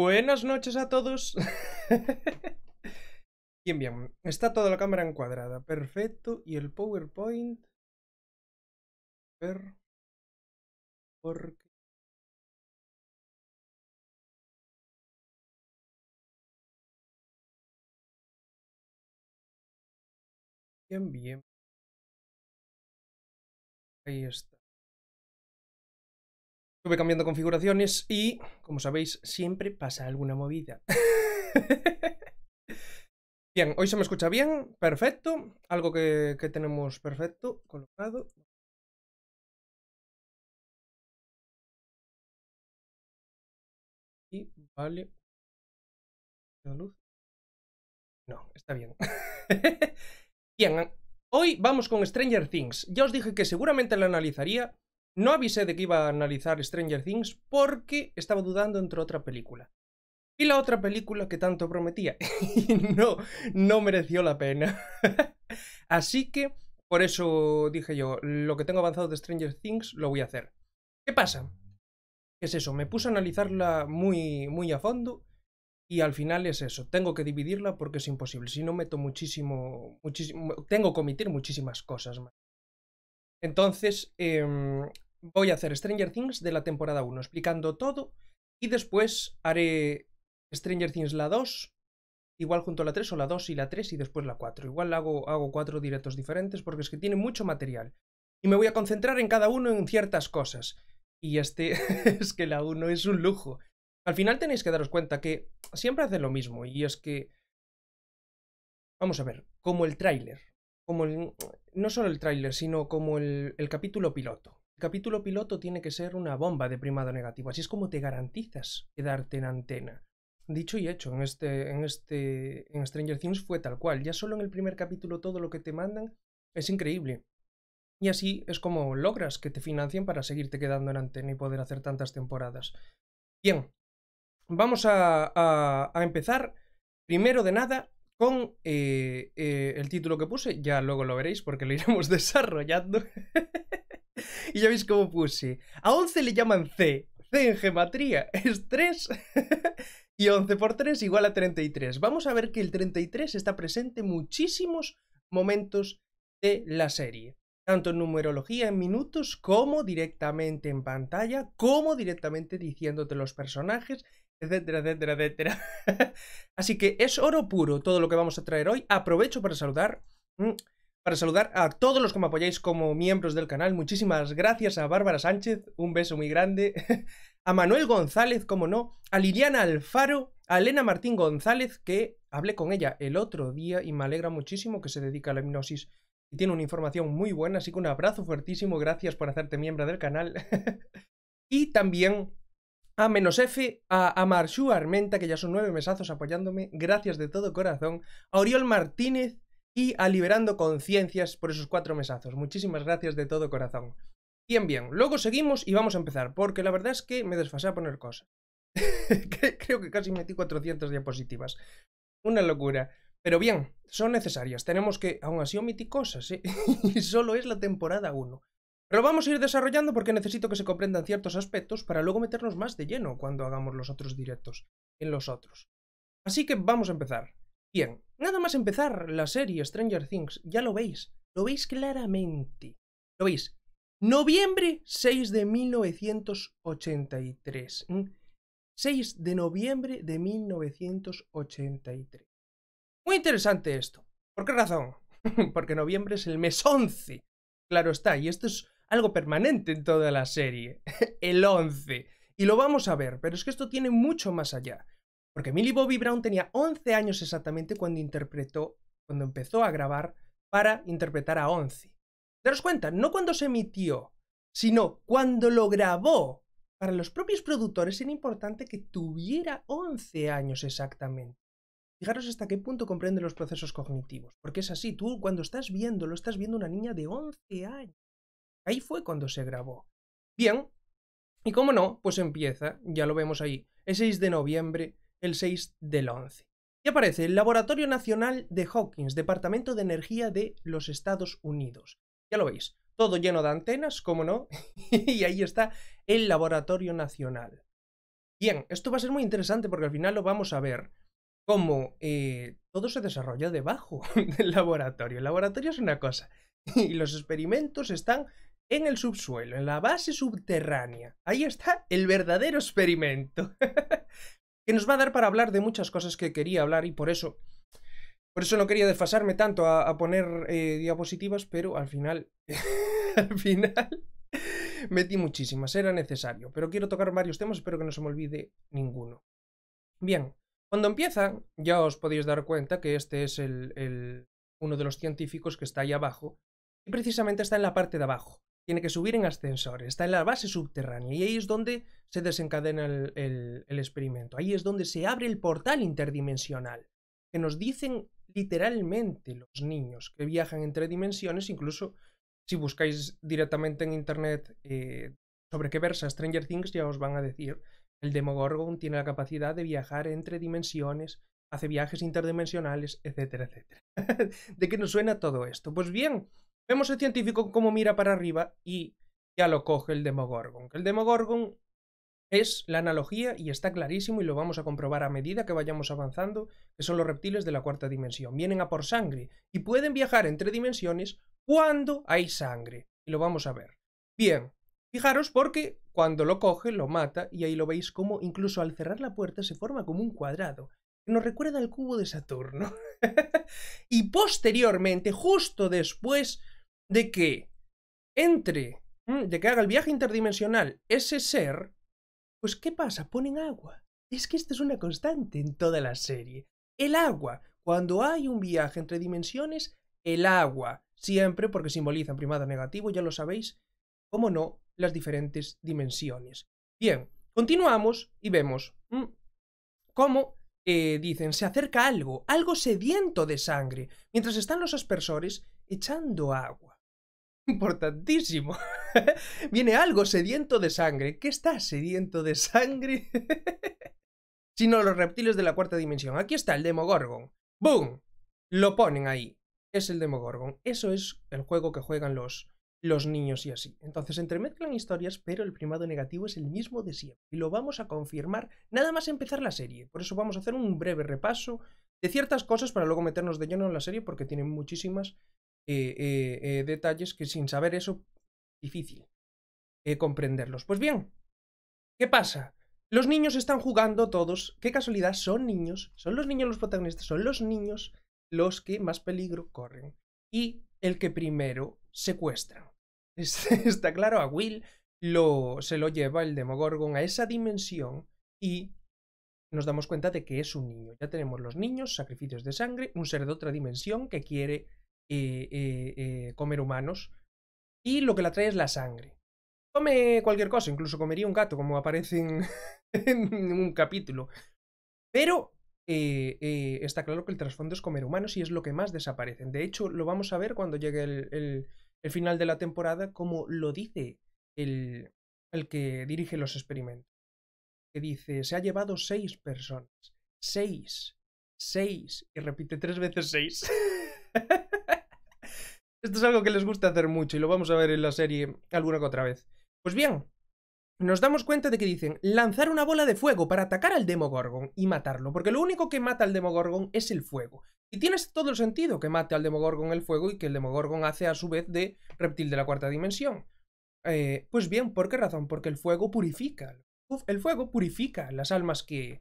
Buenas noches a todos. bien, bien. Está toda la cámara encuadrada. Perfecto. Y el PowerPoint. A Porque... Bien, bien. Ahí está. Estuve cambiando configuraciones y como sabéis, siempre pasa alguna movida. bien, hoy se me escucha bien, perfecto. Algo que, tenemos perfecto colocado. Y vale. La luz. No, está bien. bien, hoy vamos con Stranger Things. Ya os dije que seguramente la analizaría no avisé de que iba a analizar Stranger Things porque estaba dudando entre otra película. Y la otra película que tanto prometía. y no, no mereció la pena. Así que, por eso dije yo, lo que tengo avanzado de Stranger Things lo voy a hacer. ¿Qué pasa? es eso? Me puse a analizarla muy, muy a fondo y al final es eso. Tengo que dividirla porque es imposible. Si no, meto muchísimo, muchísimo tengo que omitir muchísimas cosas más. Entonces, eh, voy a hacer Stranger Things de la temporada 1, explicando todo, y después haré Stranger Things la 2, igual junto a la 3 o la 2 y la 3 y después la 4. Igual hago, hago cuatro directos diferentes porque es que tiene mucho material. Y me voy a concentrar en cada uno en ciertas cosas. Y este es que la 1 es un lujo. Al final tenéis que daros cuenta que siempre hace lo mismo y es que... Vamos a ver, como el tráiler. Como No solo el tráiler, sino como el capítulo piloto capítulo piloto tiene que ser una bomba de primado negativo, así es como te garantizas quedarte en antena. Dicho y hecho, en este, en este, en Stranger Things fue tal cual. Ya solo en el primer capítulo todo lo que te mandan es increíble. Y así es como logras que te financien para seguirte quedando en antena y poder hacer tantas temporadas. Bien, vamos a, empezar primero de nada con eh, eh, el título que puse. Ya luego lo veréis porque lo iremos desarrollando. Y ya veis cómo puse. A 11 le llaman C. C en gematría es 3. y 11 por 3 igual a 33. Vamos a ver que el 33 está presente en muchísimos momentos de la serie. Tanto en numerología, en minutos, como directamente en pantalla, como directamente diciéndote los personajes, etcétera, etcétera, etcétera. Así que es oro puro todo lo que vamos a traer hoy. Aprovecho para saludar mm, para saludar a todos los que me apoyáis como miembros del canal. Muchísimas gracias a Bárbara Sánchez, un beso muy grande. a Manuel González, como no. A Liliana Alfaro. A Elena Martín González, que hablé con ella el otro día y me alegra muchísimo que se dedica a la hipnosis y tiene una información muy buena. Así que un abrazo fuertísimo. Gracias por hacerte miembro del canal. y también a menos F, a, a Armenta, que ya son nueve mesazos apoyándome, gracias de todo corazón, a Oriol Martínez, y a Liberando Conciencias por esos cuatro mesazos. Muchísimas gracias de todo corazón. Bien, bien, luego seguimos y vamos a empezar, porque la verdad es que me desfasé a poner cosas. Creo que casi metí 400 diapositivas. Una locura. Pero bien, son necesarias. Tenemos que, aún así, omitir cosas, ¿eh? y solo es la temporada 1. Pero vamos a ir desarrollando porque necesito que se comprendan ciertos aspectos para luego meternos más de lleno cuando hagamos los otros directos en los otros. Así que vamos a empezar. Bien, nada más empezar la serie Stranger Things, ya lo veis, lo veis claramente. Lo veis, noviembre 6 de 1983. 6 de noviembre de 1983. Muy interesante esto. ¿Por qué razón? Porque noviembre es el mes 11. Claro está, y esto es algo permanente en toda la serie. El 11. Y lo vamos a ver, pero es que esto tiene mucho más allá. Porque Millie Bobby Brown tenía 11 años exactamente cuando interpretó, cuando empezó a grabar para interpretar a 11. Daros cuenta, no cuando se emitió, sino cuando lo grabó. Para los propios productores era importante que tuviera 11 años exactamente. Fijaros hasta qué punto comprende los procesos cognitivos, porque es así, tú cuando estás lo estás viendo una niña de 11 años. Ahí fue cuando se grabó. Bien, y cómo no, pues empieza, ya lo vemos ahí, el 6 de noviembre el 6 del 11. Y aparece el Laboratorio Nacional de Hawkins, Departamento de Energía de los Estados Unidos. Ya lo veis, todo lleno de antenas, cómo no, y ahí está el Laboratorio Nacional. Bien, esto va a ser muy interesante porque al final lo vamos a ver cómo eh, todo se desarrolla debajo del laboratorio. El laboratorio es una cosa y los experimentos están en el subsuelo, en la base subterránea. Ahí está el verdadero experimento que nos va a dar para hablar de muchas cosas que quería hablar y por eso, por eso no quería desfasarme tanto a, poner eh, diapositivas, pero al final, al final metí muchísimas, era necesario, pero quiero tocar varios temas, espero que no se me olvide ninguno. Bien, cuando empieza, ya os podéis dar cuenta que este es el, el, uno de los científicos que está ahí abajo, y precisamente está en la parte de abajo tiene que subir en ascensor, está en la base subterránea y ahí es donde se desencadena el, experimento, ahí es donde se abre el portal interdimensional, que nos dicen literalmente los niños que viajan entre dimensiones, incluso si buscáis directamente en internet eh, sobre qué versa Stranger Things, ya os van a decir, el Demogorgon tiene la capacidad de viajar entre dimensiones, hace viajes interdimensionales, etcétera, etcétera. ¿De qué nos suena todo esto? Pues bien, Vemos al científico como mira para arriba y ya lo coge el Demogorgon. El Demogorgon es la analogía y está clarísimo y lo vamos a comprobar a medida que vayamos avanzando, que son los reptiles de la cuarta dimensión. Vienen a por sangre y pueden viajar entre dimensiones cuando hay sangre. Y lo vamos a ver. Bien, fijaros porque cuando lo coge lo mata y ahí lo veis como incluso al cerrar la puerta se forma como un cuadrado nos recuerda al cubo de Saturno. y posteriormente, justo después, de que entre, de que haga el viaje interdimensional ese ser, pues ¿qué pasa? Ponen agua. Es que esta es una constante en toda la serie. El agua. Cuando hay un viaje entre dimensiones, el agua. Siempre porque simboliza en primado negativo, ya lo sabéis, como no, las diferentes dimensiones. Bien, continuamos y vemos cómo eh, dicen, se acerca algo, algo sediento de sangre, mientras están los aspersores echando agua importantísimo. Viene algo sediento de sangre. ¿Qué está sediento de sangre? Sino los reptiles de la cuarta dimensión. Aquí está el Demogorgon. ¡Boom! Lo ponen ahí. Es el Demogorgon. Eso es el juego que juegan los, los niños y así. Entonces entremezclan historias, pero el primado negativo es el mismo de siempre. Y lo vamos a confirmar nada más empezar la serie. Por eso vamos a hacer un breve repaso de ciertas cosas para luego meternos de lleno en la serie porque tienen muchísimas eh, eh, eh, detalles que sin saber eso, difícil comprenderlos. Pues bien, ¿qué pasa? Los niños están jugando todos. Qué casualidad, son niños. Son los niños los protagonistas, son los niños los que más peligro corren. Y el que primero secuestran. Está claro, a Will lo, se lo lleva el Demogorgon a esa dimensión y nos damos cuenta de que es un niño. Ya tenemos los niños, sacrificios de sangre, un ser de otra dimensión que quiere eh, eh, eh, comer humanos. Y lo que la trae es la sangre. Come cualquier cosa, incluso comería un gato, como aparece en, un capítulo. Pero está claro que el trasfondo es comer humanos y es lo que más desaparecen. De hecho, lo vamos a ver cuando llegue el, final de la temporada, como lo dice el, el que dirige los experimentos. Que dice, se ha llevado seis personas. Seis. Seis. Y repite tres veces seis. Esto es algo que les gusta hacer mucho y lo vamos a ver en la serie alguna que otra vez. Pues bien, nos damos cuenta de que dicen lanzar una bola de fuego para atacar al Demogorgon y matarlo, porque lo único que mata al Demogorgon es el fuego. Y tiene todo el sentido que mate al Demogorgon el fuego y que el Demogorgon hace a su vez de reptil de la cuarta dimensión. Eh, pues bien, ¿por qué razón? Porque el fuego purifica. El fuego purifica las almas que,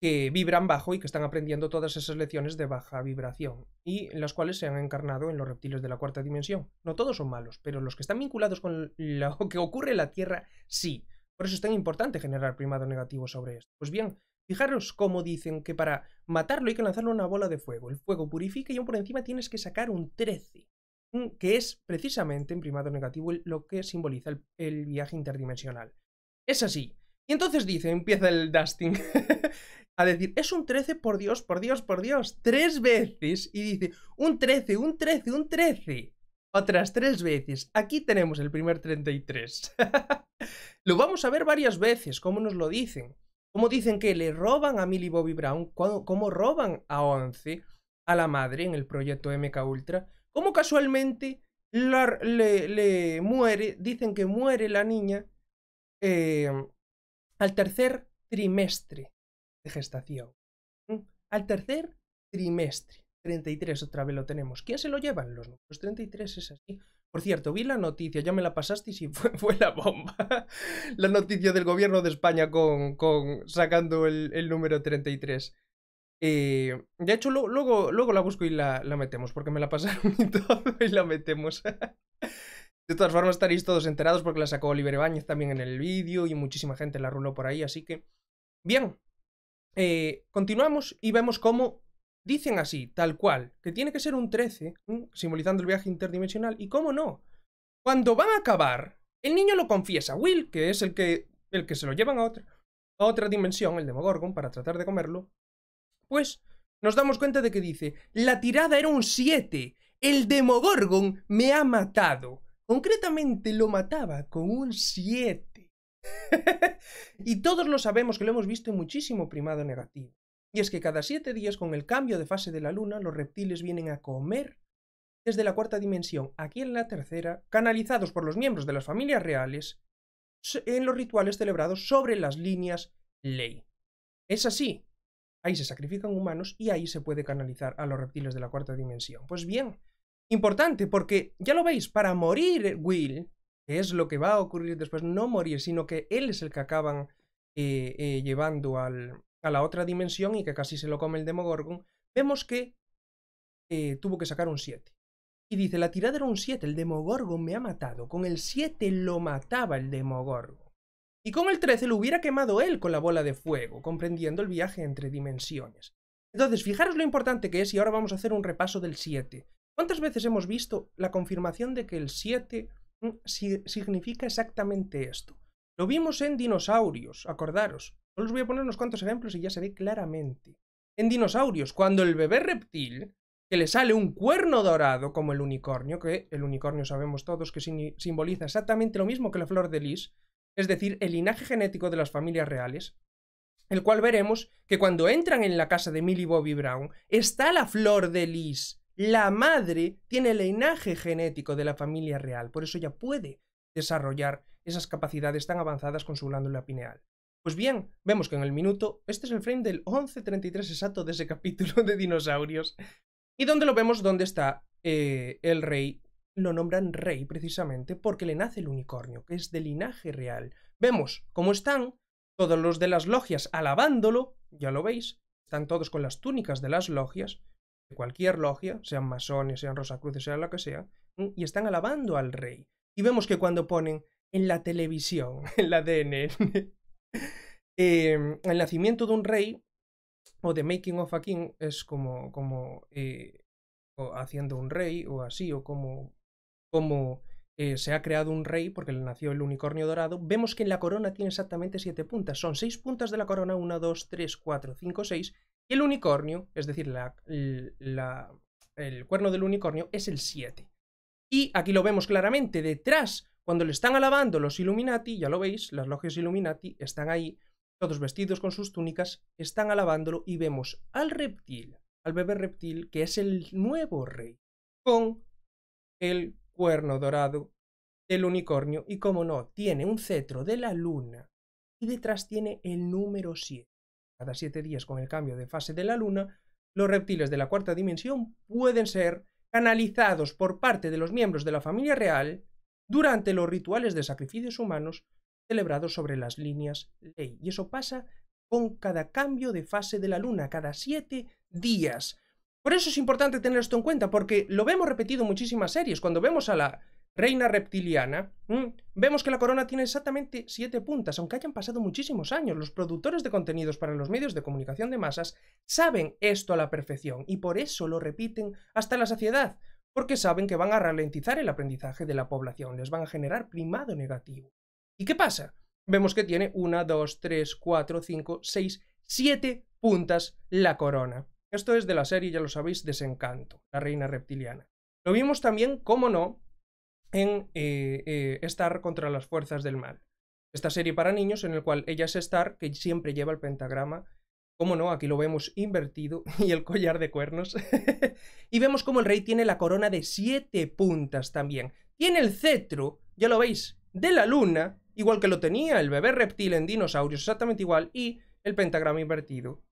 que vibran bajo y que están aprendiendo todas esas lecciones de baja vibración, y las cuales se han encarnado en los reptiles de la cuarta dimensión. No todos son malos, pero los que están vinculados con lo que ocurre en la Tierra, sí. Por eso es tan importante generar primado negativo sobre esto. Pues bien, fijaros cómo dicen que para matarlo hay que lanzarle una bola de fuego. El fuego purifica y aún por encima tienes que sacar un 13, mm, que es precisamente en primado negativo lo que simboliza el, el viaje interdimensional. Es así. Y entonces dice, empieza el dusting. a decir, es un 13, por Dios, por Dios, por Dios, tres veces. Y dice, un 13, un 13, un 13. Otras tres veces. Aquí tenemos el primer 33. lo vamos a ver varias veces, cómo nos lo dicen. Cómo dicen que le roban a Millie Bobby Brown, cómo roban a Once, a la madre en el proyecto MK Ultra, cómo casualmente le, muere, dicen que muere la niña eh, al tercer trimestre de gestación. Al tercer trimestre, 33 otra vez lo tenemos. ¿Quién se lo llevan? Los números 33 es así. Por cierto, vi la noticia, ya me la pasaste y sí, fue, la bomba. la noticia del gobierno de España con, con sacando el, número 33. Eh, de hecho, luego, luego la busco y la, la, metemos, porque me la pasaron y todo y la metemos. de todas formas, estaréis todos enterados porque la sacó Oliver Ibáñez también en el vídeo y muchísima gente la ruló por ahí, así que... Bien, eh, continuamos y vemos cómo dicen así, tal cual, que tiene que ser un 13, simbolizando el viaje interdimensional, y cómo no. Cuando van a acabar, el niño lo confiesa, Will, que es el que, el que se lo llevan a otra, a otra dimensión, el Demogorgon, para tratar de comerlo, pues nos damos cuenta de que dice, la tirada era un 7, el Demogorgon me ha matado. Concretamente lo mataba con un 7. y todos lo sabemos que lo hemos visto en muchísimo primado negativo. Y es que cada siete días, con el cambio de fase de la luna, los reptiles vienen a comer desde la cuarta dimensión, aquí en la tercera, canalizados por los miembros de las familias reales, en los rituales celebrados sobre las líneas ley. Es así. Ahí se sacrifican humanos y ahí se puede canalizar a los reptiles de la cuarta dimensión. Pues bien, importante porque, ya lo veis, para morir Will, es lo que va a ocurrir después, no morir, sino que él es el que acaban eh, eh, llevando al, a la otra dimensión y que casi se lo come el Demogorgon, vemos que eh, tuvo que sacar un 7. Y dice, la tirada era un 7, el Demogorgon me ha matado. Con el 7 lo mataba el Demogorgon. Y con el 13 lo hubiera quemado él con la bola de fuego, comprendiendo el viaje entre dimensiones. Entonces, fijaros lo importante que es y ahora vamos a hacer un repaso del 7. ¿Cuántas veces hemos visto la confirmación de que el 7 Mm, significa exactamente esto. Lo vimos en dinosaurios, acordaros. Solo os voy a poner unos cuantos ejemplos y ya se ve claramente. En dinosaurios, cuando el bebé reptil, que le sale un cuerno dorado como el unicornio, que el unicornio sabemos todos que simboliza exactamente lo mismo que la flor de lis, es decir, el linaje genético de las familias reales, el cual veremos que cuando entran en la casa de Millie Bobby Brown está la flor de lis la madre tiene el linaje genético de la familia real, por eso ya puede desarrollar esas capacidades tan avanzadas con su glándula pineal. Pues bien, vemos que en el minuto, este es el frame del 11.33 exacto de ese capítulo de dinosaurios, y donde lo vemos donde está eh, el rey, lo nombran rey precisamente porque le nace el unicornio, que es de linaje real. Vemos cómo están todos los de las logias alabándolo, ya lo veis, están todos con las túnicas de las logias, cualquier logia, sean masones, sean rosacruces, sean lo que sea, mm, y están alabando al rey. Y vemos que cuando ponen en la televisión, en la dn em, el nacimiento de un rey o de making of a king es como, como eh, haciendo un rey o así, o como, como eh, se ha creado un rey porque le nació el unicornio dorado, vemos que en la corona tiene exactamente siete puntas. Son seis puntas de la corona, 1, dos tres cuatro cinco seis el unicornio, es decir, la, el cuerno del unicornio, es el 7. Y aquí lo vemos claramente, detrás, cuando le están alabando los Illuminati, ya lo veis, las logias Illuminati están ahí, todos vestidos con sus túnicas, están alabándolo y vemos al reptil, al bebé reptil, que es el nuevo rey, con el cuerno dorado del unicornio y, como no, tiene un cetro de la luna y detrás tiene el número 7 cada siete días con el cambio de fase de la Luna, los reptiles de la cuarta dimensión pueden ser canalizados por parte de los miembros de la familia real durante los rituales de sacrificios humanos celebrados sobre las líneas ley. Y eso pasa con cada cambio de fase de la luna, cada siete días. Por eso es importante tener esto en cuenta, porque lo vemos repetido muchísimas series. Cuando vemos a la reina reptiliana, mm, vemos que la corona tiene exactamente siete puntas, aunque hayan pasado muchísimos años. Los productores de contenidos para los medios de comunicación de masas saben esto a la perfección y por eso lo repiten hasta la saciedad, porque saben que van a ralentizar el aprendizaje de la población, les van a generar primado negativo. ¿Y qué pasa? Vemos que tiene una, dos, tres, cuatro, cinco, seis, siete puntas la corona. Esto es de la serie, ya lo sabéis, Desencanto, la reina reptiliana. Lo vimos también, cómo no, en eh, eh, Star contra las fuerzas del mal. Esta serie para niños en el cual ella es Star, que siempre lleva el pentagrama. Como no, aquí lo vemos invertido y el collar de cuernos. y vemos como el rey tiene la corona de siete puntas también. Tiene el cetro, ya lo veis, de la luna, igual que lo tenía el bebé reptil en dinosaurios, exactamente igual, y el pentagrama invertido.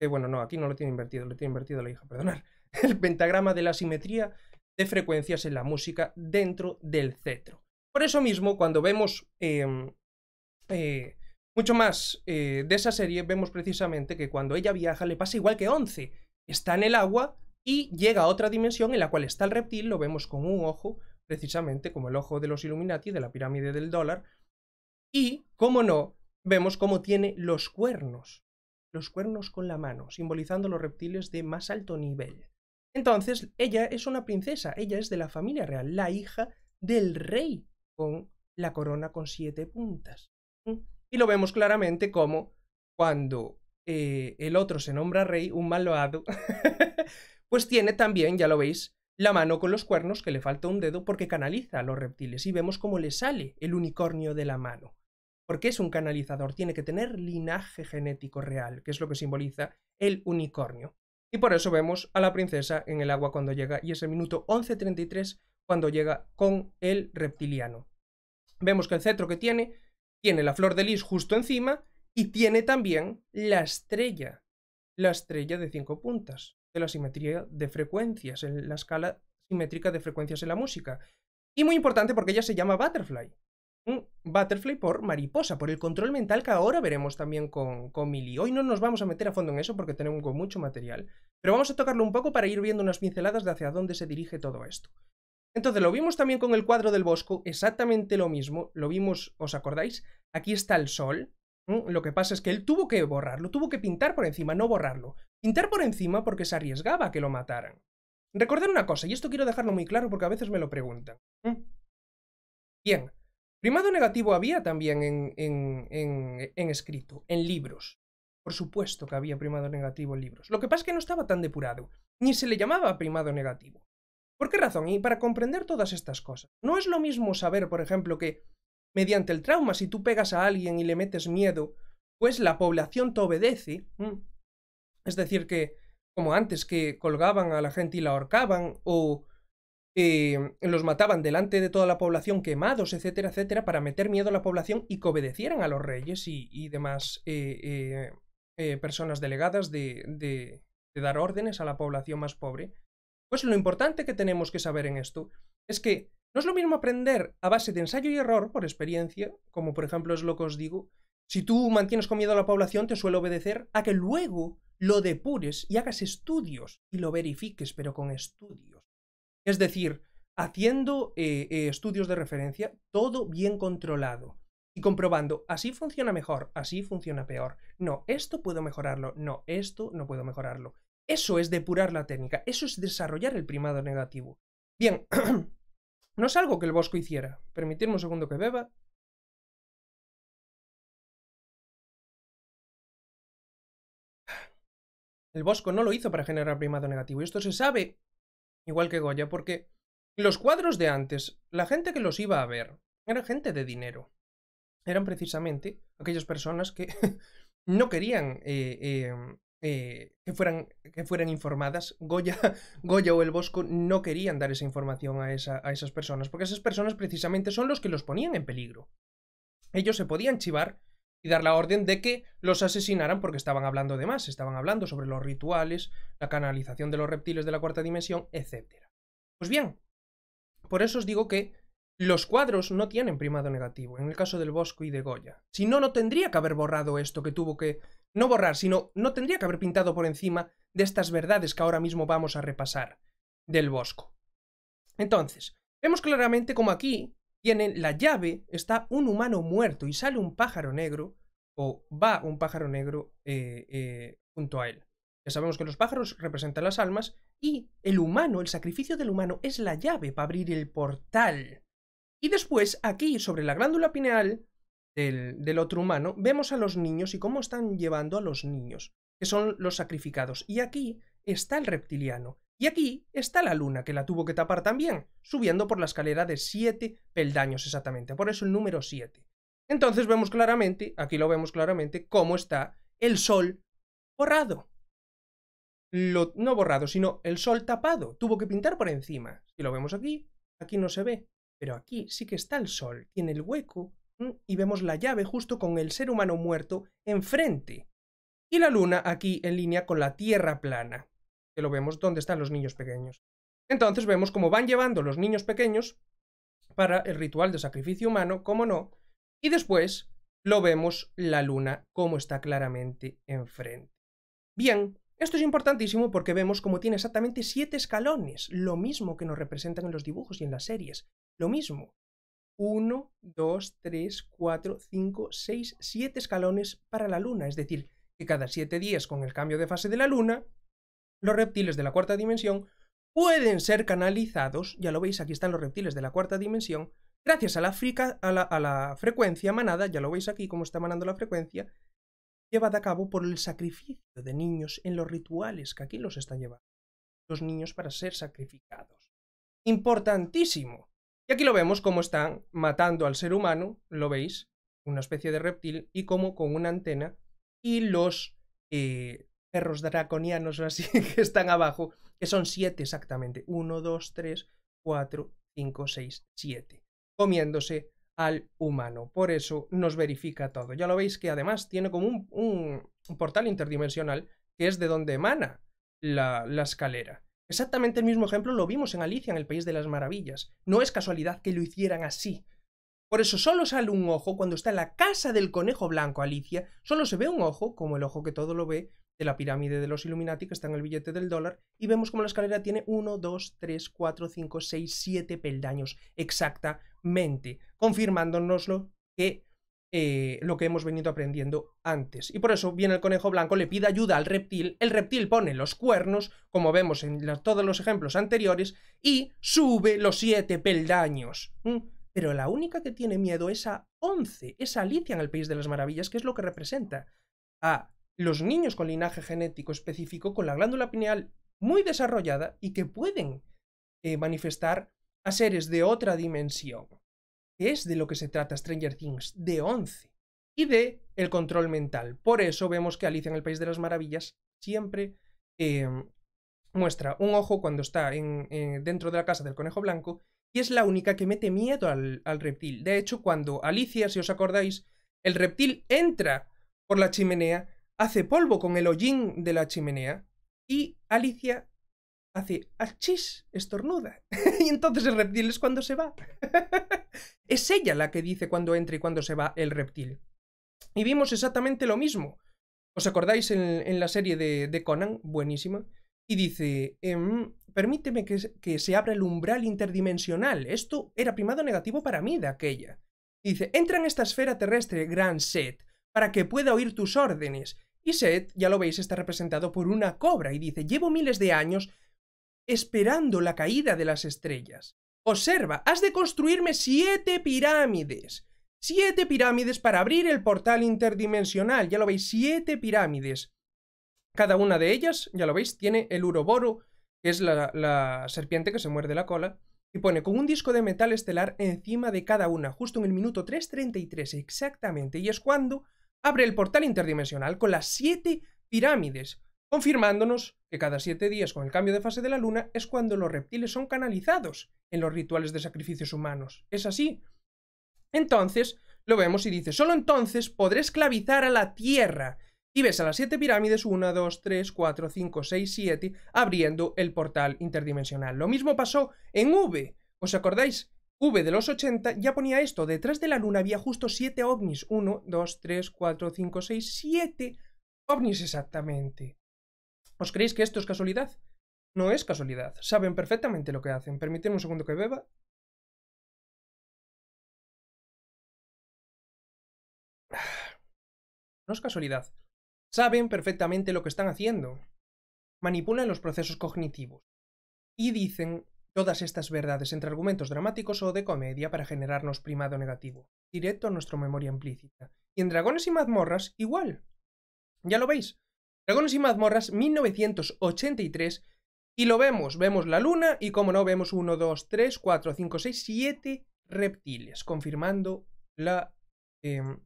Eh, bueno, no, aquí no lo tiene invertido, lo tiene invertido la hija, perdonar. El pentagrama de la simetría de frecuencias en la música dentro del cetro. Por eso mismo, cuando vemos em, eh, mucho más eh, de esa serie, vemos precisamente que cuando ella viaja le pasa igual que 11 Está en el agua y llega a otra dimensión en la cual está el reptil, lo vemos con un ojo, precisamente como el ojo de los Illuminati, de la pirámide del dólar. Y, como no, vemos cómo tiene los cuernos. Los cuernos con la mano, simbolizando los reptiles de más alto nivel. Entonces, ella es una princesa, ella es de la familia real, la hija del rey con la corona con siete puntas. Y lo vemos claramente como cuando eh, el otro se nombra rey, un malvado, pues tiene también, ya lo veis, la mano con los cuernos que le falta un dedo porque canaliza a los reptiles y vemos cómo le sale el unicornio de la mano. Porque es un canalizador, tiene que tener linaje genético real, que es lo que simboliza el unicornio. Y por eso vemos a la princesa en el agua cuando llega, y es el minuto 11.33 cuando llega con el reptiliano. Vemos que el cetro que tiene, tiene la flor de lis justo encima, y tiene también la estrella, la estrella de cinco puntas, de la simetría de frecuencias, en la escala simétrica de frecuencias en la música. Y muy importante porque ella se llama Butterfly, Butterfly por mariposa, por el control mental que ahora veremos también con, con Hoy no nos vamos a meter a fondo en eso porque tenemos mucho material, pero vamos a tocarlo un poco para ir viendo unas pinceladas de hacia dónde se dirige todo esto. Entonces, lo vimos también con el cuadro del bosco, exactamente lo mismo, lo vimos, ¿os acordáis? Aquí está el sol, lo que pasa es que él tuvo que borrarlo, tuvo que pintar por encima, no borrarlo. Pintar por encima porque se arriesgaba a que lo mataran. Recordar una cosa, y esto quiero dejarlo muy claro porque a veces me lo preguntan. Bien, Primado negativo había también en, en, en, escrito, en libros. Por supuesto que había primado negativo en libros. Lo que pasa es que no estaba tan depurado, ni se le llamaba primado negativo. ¿Por qué razón? Y para comprender todas estas cosas. No es lo mismo saber, por ejemplo, que mediante el trauma, si tú pegas a alguien y le metes miedo, pues la población te obedece. Es decir, que, como antes que colgaban a la gente y la ahorcaban, o eh, los mataban delante de toda la población, quemados, etcétera, etcétera, para meter miedo a la población y que obedecieran a los reyes y, demás eh, eh, personas delegadas de, de dar órdenes a la población más pobre. Pues lo importante que tenemos que saber en esto es que no es lo mismo aprender a base de ensayo y error por experiencia, como por ejemplo es lo que os digo, si tú mantienes con miedo a la población, te suele obedecer a que luego lo depures y hagas estudios y lo verifiques, pero con estudios. Es decir, haciendo eh, eh, estudios de referencia, todo bien controlado y comprobando, así funciona mejor, así funciona peor. No, esto puedo mejorarlo, no, esto no puedo mejorarlo. Eso es depurar la técnica, eso es desarrollar el primado negativo. Bien, no es algo que el Bosco hiciera. permitirme un segundo que beba. El Bosco no lo hizo para generar primado negativo y esto se sabe igual que Goya, porque los cuadros de antes, la gente que los iba a ver, era gente de dinero. Eran precisamente aquellas personas que no querían eh, em, eh, que, fueran, que fueran informadas. Goya, Goya o el Bosco no querían dar esa información a, esa, a esas personas, porque esas personas precisamente son los que los ponían en peligro. Ellos se podían chivar y dar la orden de que los asesinaran porque estaban hablando de más, estaban hablando sobre los rituales, la canalización de los reptiles de la cuarta dimensión, etc. Pues bien, por eso os digo que los cuadros no tienen primado negativo, en el caso del Bosco y de Goya. Si no, no tendría que haber borrado esto que tuvo que... No borrar, sino no tendría que haber pintado por encima de estas verdades que ahora mismo vamos a repasar del Bosco. Entonces, vemos claramente como aquí tienen la llave está un humano muerto y sale un pájaro negro, o va un pájaro negro eh, eh, junto a él. Ya sabemos que los pájaros representan las almas y el humano, el sacrificio del humano, es la llave para abrir el portal. Y después, aquí, sobre la glándula pineal del otro humano, vemos a los niños y cómo están llevando a los niños, que son los sacrificados. Y aquí está el reptiliano, y aquí está la luna, que la tuvo que tapar también, subiendo por la escalera de 7 peldaños exactamente, por eso el número 7. Entonces vemos claramente, aquí lo vemos claramente, cómo está el sol borrado. no borrado, sino el sol tapado. Tuvo que pintar por encima. Si lo vemos aquí, aquí no se ve. Pero aquí sí que está el sol, tiene el hueco, y vemos la llave justo con el ser humano muerto enfrente. Y la luna aquí en línea con la tierra plana que lo vemos, dónde están los niños pequeños. Entonces vemos cómo van llevando los niños pequeños para el ritual de sacrificio humano, cómo no, y después lo vemos la luna como está claramente enfrente. Bien, esto es importantísimo porque vemos cómo tiene exactamente siete escalones, lo mismo que nos representan en los dibujos y en las series, lo mismo. uno dos tres cuatro cinco seis siete escalones para la luna, es decir, que cada siete días con el cambio de fase de la luna los reptiles de la cuarta dimensión pueden ser canalizados, ya lo veis, aquí están los reptiles de la cuarta dimensión, gracias a la, frecuencia manada, ya lo veis aquí cómo está manando la frecuencia, llevada a cabo por el sacrificio de niños en los rituales que aquí los está llevando, los niños para ser sacrificados. Importantísimo. Y aquí lo vemos cómo están matando al ser humano, lo veis, una especie de reptil, y cómo con una antena, y los eh, perros draconianos así que están abajo, que son siete exactamente. Uno, dos, tres, cuatro, cinco, seis, siete. Comiéndose al humano. Por eso nos verifica todo. Ya lo veis que además tiene como un, portal interdimensional que es de donde emana la, la escalera. Exactamente el mismo ejemplo lo vimos en Alicia en el País de las Maravillas. No es casualidad que lo hicieran así. Por eso solo sale un ojo cuando está en la casa del conejo blanco Alicia, solo se ve un ojo, como el ojo que todo lo ve, de la pirámide de los Illuminati que está en el billete del dólar y vemos como la escalera tiene 1, 2, 3, 4, 5, 6, 7 peldaños exactamente, confirmándonoslo que eh, lo que hemos venido aprendiendo antes. Y por eso viene el conejo blanco, le pide ayuda al reptil, el reptil pone los cuernos, como vemos en todos los ejemplos anteriores, y sube los siete peldaños. Pero la única que tiene miedo es a 11, Esa Alicia en el País de las Maravillas, que es lo que representa a los niños con linaje genético específico, con la glándula pineal muy desarrollada y que pueden eh, manifestar a seres de otra dimensión. Es de lo que se trata Stranger Things, de 11. Y de el control mental. Por eso vemos que Alicia en el País de las Maravillas siempre em, muestra un ojo cuando está en, eh, dentro de la casa del conejo blanco y es la única que mete miedo al, reptil. De hecho, cuando Alicia, si os acordáis, el reptil entra por la chimenea, hace polvo con el hollín de la chimenea y Alicia hace achis, estornuda. y entonces el reptil es cuando se va. es ella la que dice cuando entra y cuando se va el reptil. Y vimos exactamente lo mismo. ¿Os acordáis en, la serie de, Conan? Buenísima. Y dice, em, permíteme que, se abra el umbral interdimensional. Esto era primado negativo para mí de aquella. dice, entra en esta esfera terrestre, gran set, para que pueda oír tus órdenes y Seth, ya lo veis, está representado por una cobra y dice, llevo miles de años esperando la caída de las estrellas. Observa, has de construirme siete pirámides. Siete pirámides para abrir el portal interdimensional. Ya lo veis, siete pirámides. Cada una de ellas, ya lo veis, tiene el uroboro, que es la, serpiente que se muerde la cola, y pone con un disco de metal estelar encima de cada una, justo en el minuto 3.33 exactamente, y es cuando abre el portal interdimensional con las siete pirámides, confirmándonos que cada siete días con el cambio de fase de la luna es cuando los reptiles son canalizados en los rituales de sacrificios humanos. Es así. Entonces, lo vemos y dice, solo entonces podré esclavizar a la Tierra. Y ves a las siete pirámides, 1, 2, 3, 4, 5, 6, 7, abriendo el portal interdimensional. Lo mismo pasó en V. ¿Os acordáis? V de los 80 ya ponía esto, detrás de la luna había justo 7 ovnis, 1, 2, 3, 4, 5, 6, 7 ovnis exactamente. ¿Os creéis que esto es casualidad? No es casualidad, saben perfectamente lo que hacen. Permíteme un segundo que beba. No es casualidad. Saben perfectamente lo que están haciendo. Manipulan los procesos cognitivos. Y dicen Todas estas verdades entre argumentos dramáticos o de comedia para generarnos primado negativo, directo a nuestra memoria implícita. Y en Dragones y Mazmorras, igual. Ya lo veis. Dragones y Mazmorras, 1983. Y lo vemos, vemos la luna y como no, vemos 1, 2, 3, 4, 5, 6, 7 reptiles, confirmando la... Em,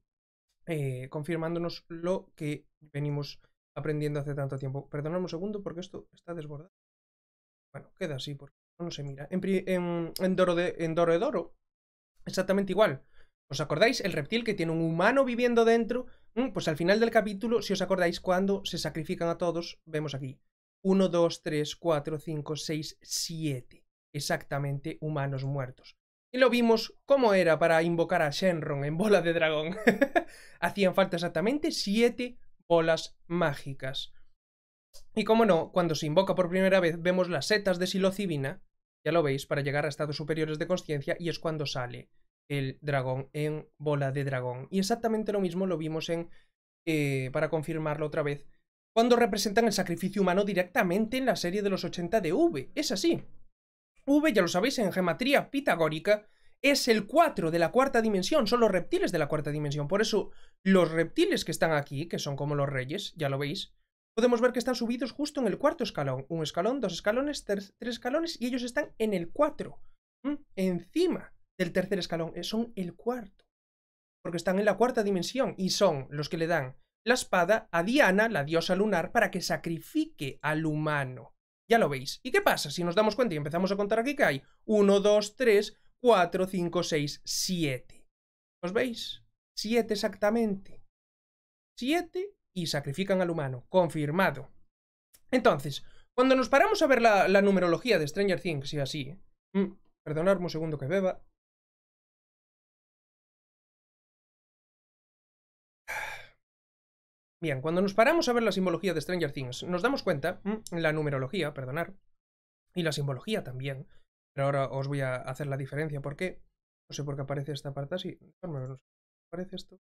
eh, confirmándonos lo que venimos aprendiendo hace tanto tiempo. Perdóname un segundo porque esto está desbordado. Bueno, queda así porque no se mira. En, Doro de, Doro exactamente igual. ¿Os acordáis? El reptil que tiene un humano viviendo dentro. Mm, pues al final del capítulo, si os acordáis, cuando se sacrifican a todos, vemos aquí. 1, 2, 3, 4, 5, 6, 7. Exactamente humanos muertos. Y lo vimos cómo era para invocar a Shenron en Bola de Dragón. Hacían falta exactamente 7 bolas mágicas. Y como no, cuando se invoca por primera vez vemos las setas de silocibina ya lo veis, para llegar a estados superiores de conciencia y es cuando sale el dragón en bola de dragón. Y exactamente lo mismo lo vimos en, eh, para confirmarlo otra vez, cuando representan el sacrificio humano directamente en la serie de los 80 de V. Es así. V, ya lo sabéis, en geometría pitagórica es el 4 de la cuarta dimensión, son los reptiles de la cuarta dimensión. Por eso los reptiles que están aquí, que son como los reyes, ya lo veis, podemos ver que están subidos justo en el cuarto escalón. Un escalón, dos escalones, tres, escalones y ellos están en el cuatro, encima del tercer escalón. Eh, son el cuarto, porque están en la cuarta dimensión y son los que le dan la espada a Diana, la diosa lunar, para que sacrifique al humano. Ya lo veis. ¿Y qué pasa si nos damos cuenta y empezamos a contar aquí que hay Uno, dos, tres, cuatro, cinco, seis, siete. ¿Os veis? Siete exactamente. Siete y sacrifican al humano. Confirmado. Entonces, cuando nos paramos a ver la, numerología de Stranger Things y así... Mm, perdonadme un segundo que beba. Bien, cuando nos paramos a ver la simbología de Stranger Things, nos damos cuenta, mm, la numerología, perdonar, y la simbología también, pero ahora os voy a hacer la diferencia por qué no sé por qué aparece esta parte así. Aparece esto,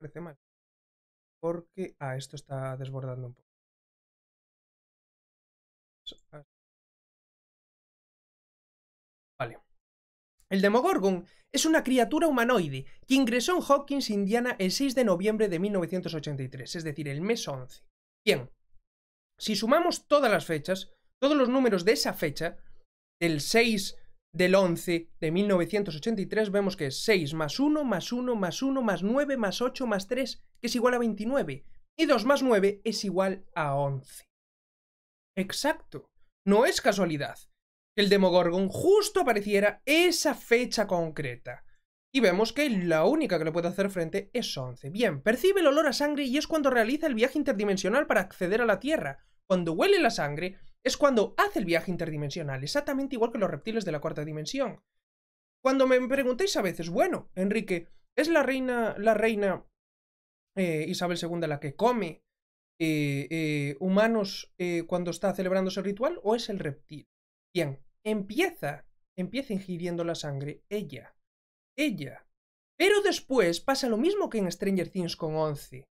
parece mal porque... Ah, esto está desbordando un poco. Ah. Vale. El Demogorgon es una criatura humanoide que ingresó en Hawkins, Indiana, el 6 de noviembre de 1983, es decir, el mes 11. Bien, si sumamos todas las fechas, todos los números de esa fecha, del 6 del 11 de 1983 vemos que es 6 más 1 más 1 más 1 más 9 más 8 más 3, que es igual a 29. Y 2 más 9 es igual a 11. Exacto. No es casualidad que el Demogorgon justo apareciera esa fecha concreta. Y vemos que la única que le puede hacer frente es 11. Bien, percibe el olor a sangre y es cuando realiza el viaje interdimensional para acceder a la Tierra. Cuando huele la sangre, es cuando hace el viaje interdimensional, exactamente igual que los reptiles de la cuarta dimensión. Cuando me preguntáis a veces, bueno, Enrique, ¿es la reina, la reina eh, Isabel II la que come eh, eh, humanos cuando está celebrando ese ritual o es el reptil? Bien, empieza, empieza ingiriendo la sangre ella, ella. Pero después pasa lo mismo que en Stranger Things con 11.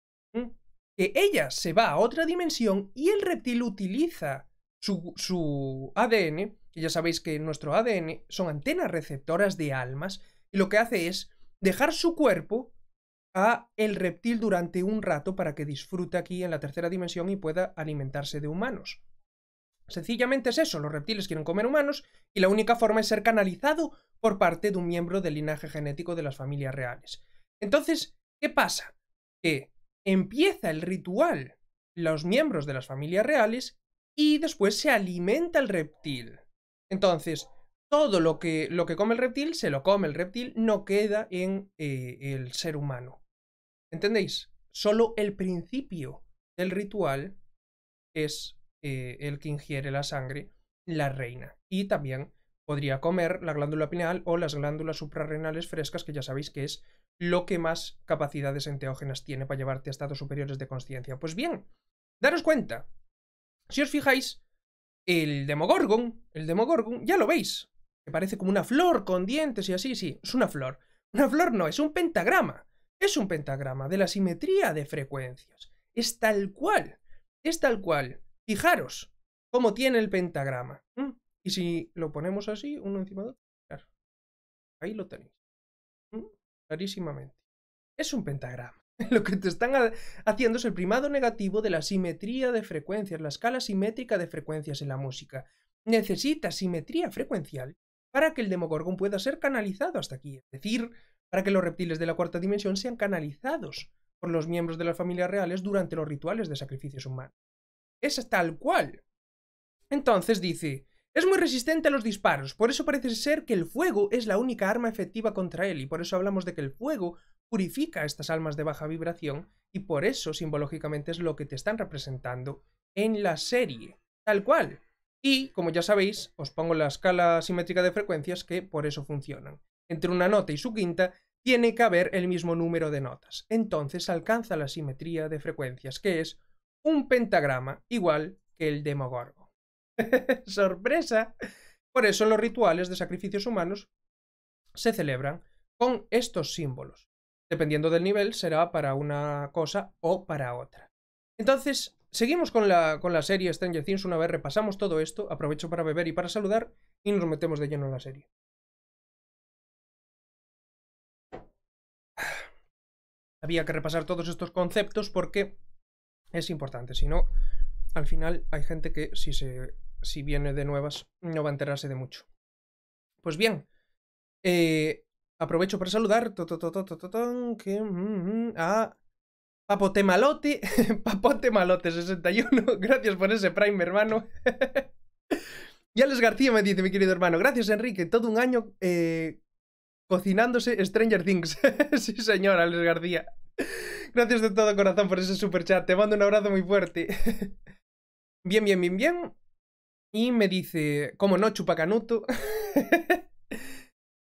Que ella se va a otra dimensión y el reptil utiliza su, ADN, y ya sabéis que nuestro ADN son antenas receptoras de almas, y lo que hace es dejar su cuerpo a el reptil durante un rato para que disfrute aquí en la tercera dimensión y pueda alimentarse de humanos. Sencillamente es eso, los reptiles quieren comer humanos y la única forma es ser canalizado por parte de un miembro del linaje genético de las familias reales. Entonces, ¿qué pasa? Que empieza el ritual los miembros de las familias reales y después se alimenta el reptil. Entonces, todo lo que, lo que come el reptil se lo come el reptil, no queda en eh, el ser humano. ¿Entendéis? Solo el principio del ritual es eh, el que ingiere la sangre, la reina. Y también podría comer la glándula pineal o las glándulas suprarrenales frescas, que ya sabéis que es lo que más capacidades enteógenas tiene para llevarte a estados superiores de conciencia. Pues bien, daros cuenta si os fijáis, el Demogorgon, el Demogorgon, ya lo veis, que parece como una flor con dientes y así, sí, es una flor. Una flor no, es un pentagrama. Es un pentagrama de la simetría de frecuencias. Es tal cual, es tal cual. Fijaros cómo tiene el pentagrama. Y si lo ponemos así, uno encima de otro, Ahí lo tenéis. Clarísimamente. Es un pentagrama. Lo que te están haciendo es el primado negativo de la simetría de frecuencias, la escala simétrica de frecuencias en la música. Necesita simetría frecuencial para que el demogorgon pueda ser canalizado hasta aquí, es decir, para que los reptiles de la cuarta dimensión sean canalizados por los miembros de las familias reales durante los rituales de sacrificios humanos. Es tal cual. Entonces dice, es muy resistente a los disparos, por eso parece ser que el fuego es la única arma efectiva contra él, y por eso hablamos de que el fuego purifica estas almas de baja vibración, y por eso simbológicamente es lo que te están representando en la serie, tal cual. Y, como ya sabéis, os pongo la escala simétrica de frecuencias que por eso funcionan. Entre una nota y su quinta tiene que haber el mismo número de notas. Entonces alcanza la simetría de frecuencias, que es un pentagrama igual que el Demogorgon. ¡Sorpresa! Por eso los rituales de sacrificios humanos se celebran con estos símbolos. Dependiendo del nivel, será para una cosa o para otra. Entonces, seguimos con la, con la serie Stranger Things. Una vez repasamos todo esto, aprovecho para beber y para saludar y nos metemos de lleno en la serie. Había que repasar todos estos conceptos porque es importante, si no, al final hay gente que si se si viene de nuevas, no va a enterarse de mucho. Pues bien, eh, aprovecho para saludar a Papote Malote, Papote Malote 61, gracias por ese prime, hermano. y Alex García me dice, mi querido hermano, gracias Enrique, todo un año eh, cocinándose Stranger Things. sí, señor, Alex García. Gracias de todo corazón por ese super chat. Te mando un abrazo muy fuerte. bien, bien, bien, bien y me dice, ¿cómo no, chupacanuto?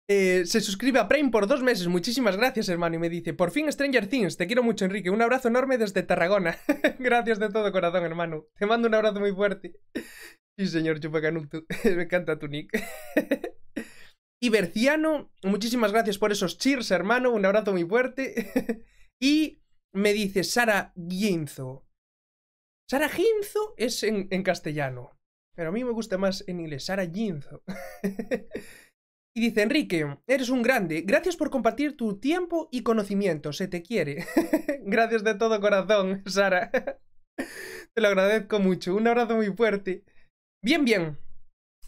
Eh, se suscribe a Prime por dos meses, muchísimas gracias hermano, y me dice, por fin Stranger Things, te quiero mucho Enrique, un abrazo enorme desde Tarragona. gracias de todo corazón hermano, te mando un abrazo muy fuerte. sí señor chupacanuto, me encanta tu nick. y Berciano, muchísimas gracias por esos cheers hermano, un abrazo muy fuerte. y me dice Sara Ginzo. Sara Ginzo es en castellano. Pero a mí me gusta más en inglés, Sara Jinzo. y dice, Enrique, eres un grande. Gracias por compartir tu tiempo y conocimiento. Se te quiere. Gracias de todo corazón, Sara. te lo agradezco mucho. Un abrazo muy fuerte. Bien, bien.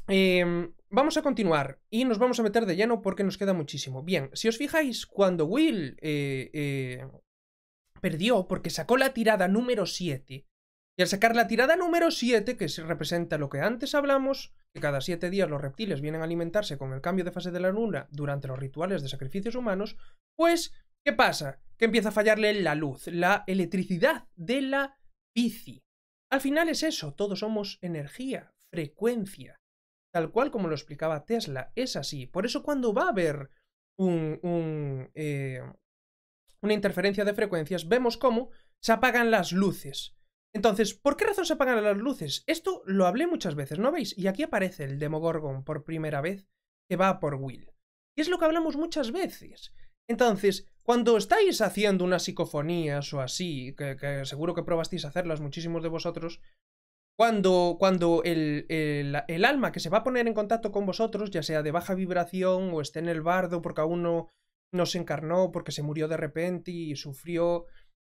Em, vamos a continuar y nos vamos a meter de lleno porque nos queda muchísimo. Bien, si os fijáis, cuando Will eh, eh, perdió porque sacó la tirada número 7, y al sacar la tirada número 7, que representa lo que antes hablamos, que cada 7 días los reptiles vienen a alimentarse con el cambio de fase de la luna durante los rituales de sacrificios humanos, pues, ¿qué pasa? Que empieza a fallarle la luz, la electricidad de la bici. Al final es eso, todos somos energía, frecuencia. Tal cual como lo explicaba Tesla, es así. Por eso cuando va a haber un, eh, una interferencia de frecuencias, vemos cómo se apagan las luces entonces, ¿por qué razón se apagan las luces? Esto lo hablé muchas veces, ¿no veis? Y aquí aparece el Demogorgon por primera vez que va por Will. Y es lo que hablamos muchas veces. Entonces, cuando estáis haciendo unas psicofonías o así, que, seguro que probasteis hacerlas muchísimos de vosotros, cuando, cuando el, el, alma que se va a poner en contacto con vosotros, ya sea de baja vibración o esté en el bardo porque aún no, no se encarnó, porque se murió de repente y sufrió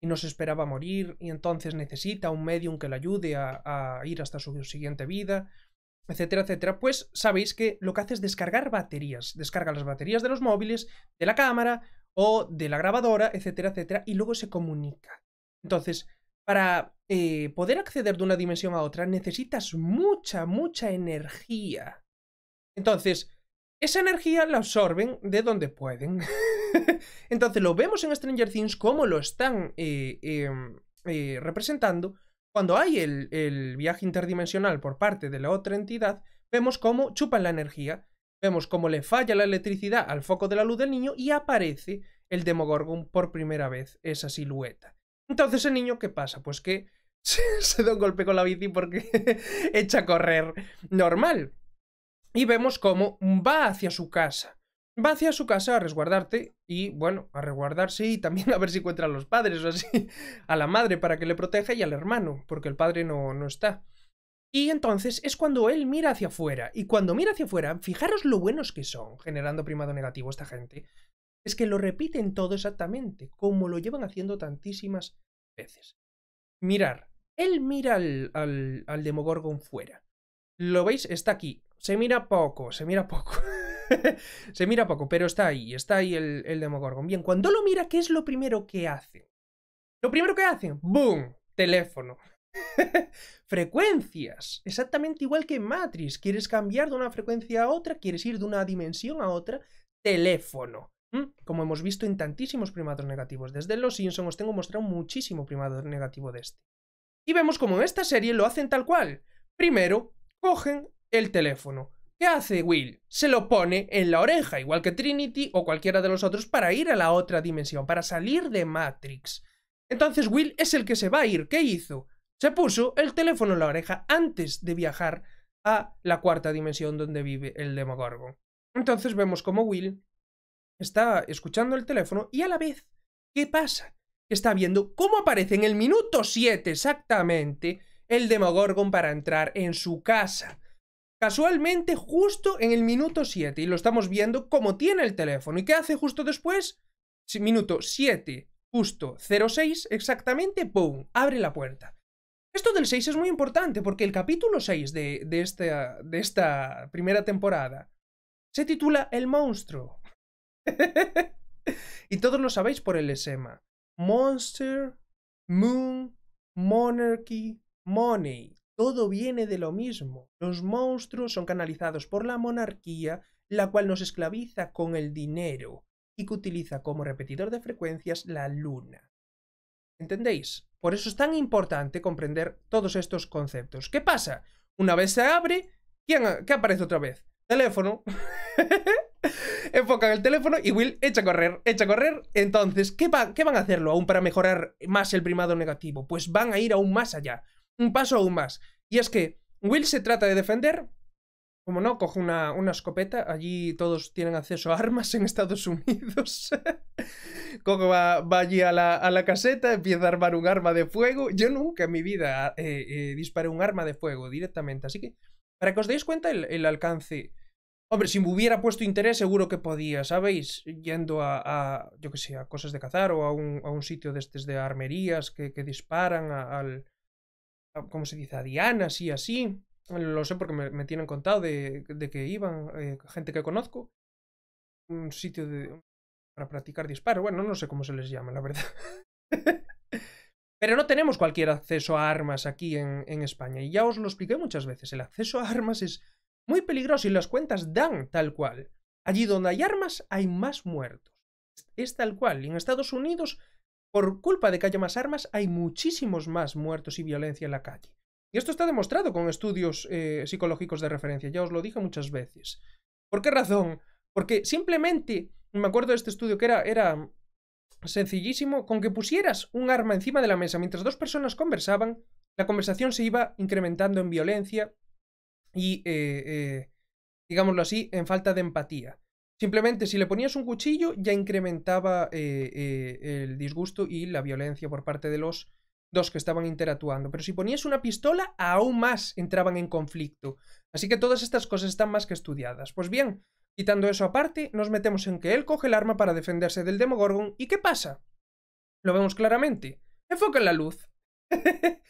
no se esperaba morir y entonces necesita un medium que le ayude a, ir hasta su siguiente vida, etcétera, etcétera, pues sabéis que lo que hace es descargar baterías. Descarga las baterías de los móviles, de la cámara o de la grabadora, etcétera, etcétera, y luego se comunica. Entonces, para eh, poder acceder de una dimensión a otra necesitas mucha, mucha energía. Entonces, esa energía la absorben de donde pueden. Entonces lo vemos en Stranger Things como lo están eh, em, eh, representando. Cuando hay el, viaje interdimensional por parte de la otra entidad, vemos cómo chupan la energía, vemos cómo le falla la electricidad al foco de la luz del niño y aparece el Demogorgon por primera vez, esa silueta. Entonces el niño, ¿qué pasa? Pues que se, se da un golpe con la bici porque echa a correr normal. Y vemos cómo va hacia su casa. Va hacia su casa a resguardarte y, bueno, a resguardarse y también a ver si encuentra a los padres o así, a la madre para que le proteja y al hermano, porque el padre no, no está. Y entonces es cuando él mira hacia afuera. Y cuando mira hacia afuera, fijaros lo buenos que son generando primado negativo esta gente. Es que lo repiten todo exactamente, como lo llevan haciendo tantísimas veces. Mirar. Él mira al, al, al Demogorgon fuera. Lo veis, está aquí, se mira poco, se mira poco. se mira poco, pero está ahí, está ahí el, el Demogorgon. Bien, cuando lo mira, ¿qué es lo primero que hace? Lo primero que hace ¡boom! Teléfono. frecuencias. Exactamente igual que en Matrix. Quieres cambiar de una frecuencia a otra, quieres ir de una dimensión a otra. Teléfono. ¿Mm? Como hemos visto en tantísimos primados negativos. Desde Los Simpsons os tengo mostrado muchísimo primador negativo de este. Y vemos como en esta serie lo hacen tal cual. Primero, cogen el teléfono. ¿Qué hace Will? Se lo pone en la oreja, igual que Trinity o cualquiera de los otros, para ir a la otra dimensión, para salir de Matrix. Entonces Will es el que se va a ir. ¿Qué hizo? Se puso el teléfono en la oreja antes de viajar a la cuarta dimensión donde vive el Demogorgon. Entonces vemos como Will está escuchando el teléfono y a la vez, ¿qué pasa? Está viendo cómo aparece en el minuto 7 exactamente el Demogorgon para entrar en su casa casualmente justo en el minuto 7 y lo estamos viendo como tiene el teléfono. ¿Y qué hace justo después? Minuto 7, justo 06, exactamente, boom Abre la puerta. Esto del 6 es muy importante porque el capítulo 6 de, esta, de esta primera temporada se titula El monstruo. y todos lo sabéis por el esema. Monster, Moon, Monarchy, Money. Todo viene de lo mismo. Los monstruos son canalizados por la monarquía, la cual nos esclaviza con el dinero y que utiliza como repetidor de frecuencias la luna. ¿Entendéis? Por eso es tan importante comprender todos estos conceptos. ¿Qué pasa? Una vez se abre, ¿quién, ¿qué aparece otra vez? Teléfono. Enfocan el teléfono y Will echa a correr, echa a correr. Entonces, ¿qué van a hacerlo aún para mejorar más el primado negativo? Pues van a ir aún más allá un paso aún más. Y es que Will se trata de defender, como no, coge una, una escopeta, allí todos tienen acceso a armas en Estados Unidos. Coco va, allí a la, a caseta, empieza a armar un arma de fuego. Yo nunca en mi vida eh, eh, disparé un arma de fuego directamente, así que para que os deis cuenta el, alcance... Hombre, si me hubiera puesto interés, seguro que podía, ¿sabéis? Yendo a, yo que sé, a cosas de cazar o a un, a un sitio de, de armerías que, disparan al, Ah, ¿cómo se dice? A Diana, sí, así. Lo sé porque me, me tienen contado de, que iban eh, gente que conozco. Un sitio de, para practicar disparo Bueno, no sé cómo se les llama, la verdad. Pero no tenemos cualquier acceso a armas aquí en, en, España. Y ya os lo expliqué muchas veces. El acceso a armas es muy peligroso y las cuentas dan tal cual. Allí donde hay armas hay más muertos. Es tal cual. Y en Estados Unidos por culpa de que haya más armas, hay muchísimos más muertos y violencia en la calle. Y esto está demostrado con estudios eh, psicológicos de referencia, ya os lo dije muchas veces. ¿Por qué razón? Porque simplemente, me acuerdo de este estudio que era, sencillísimo, con que pusieras un arma encima de la mesa mientras dos personas conversaban, la conversación se iba incrementando en violencia y, eh, eh, digámoslo así, en falta de empatía. Simplemente si le ponías un cuchillo ya incrementaba eh, eh, el disgusto y la violencia por parte de los dos que estaban interactuando. Pero si ponías una pistola, aún más entraban en conflicto. Así que todas estas cosas están más que estudiadas. Pues bien, quitando eso aparte, nos metemos en que él coge el arma para defenderse del Demogorgon. ¿Y qué pasa? Lo vemos claramente. Enfoca en la luz.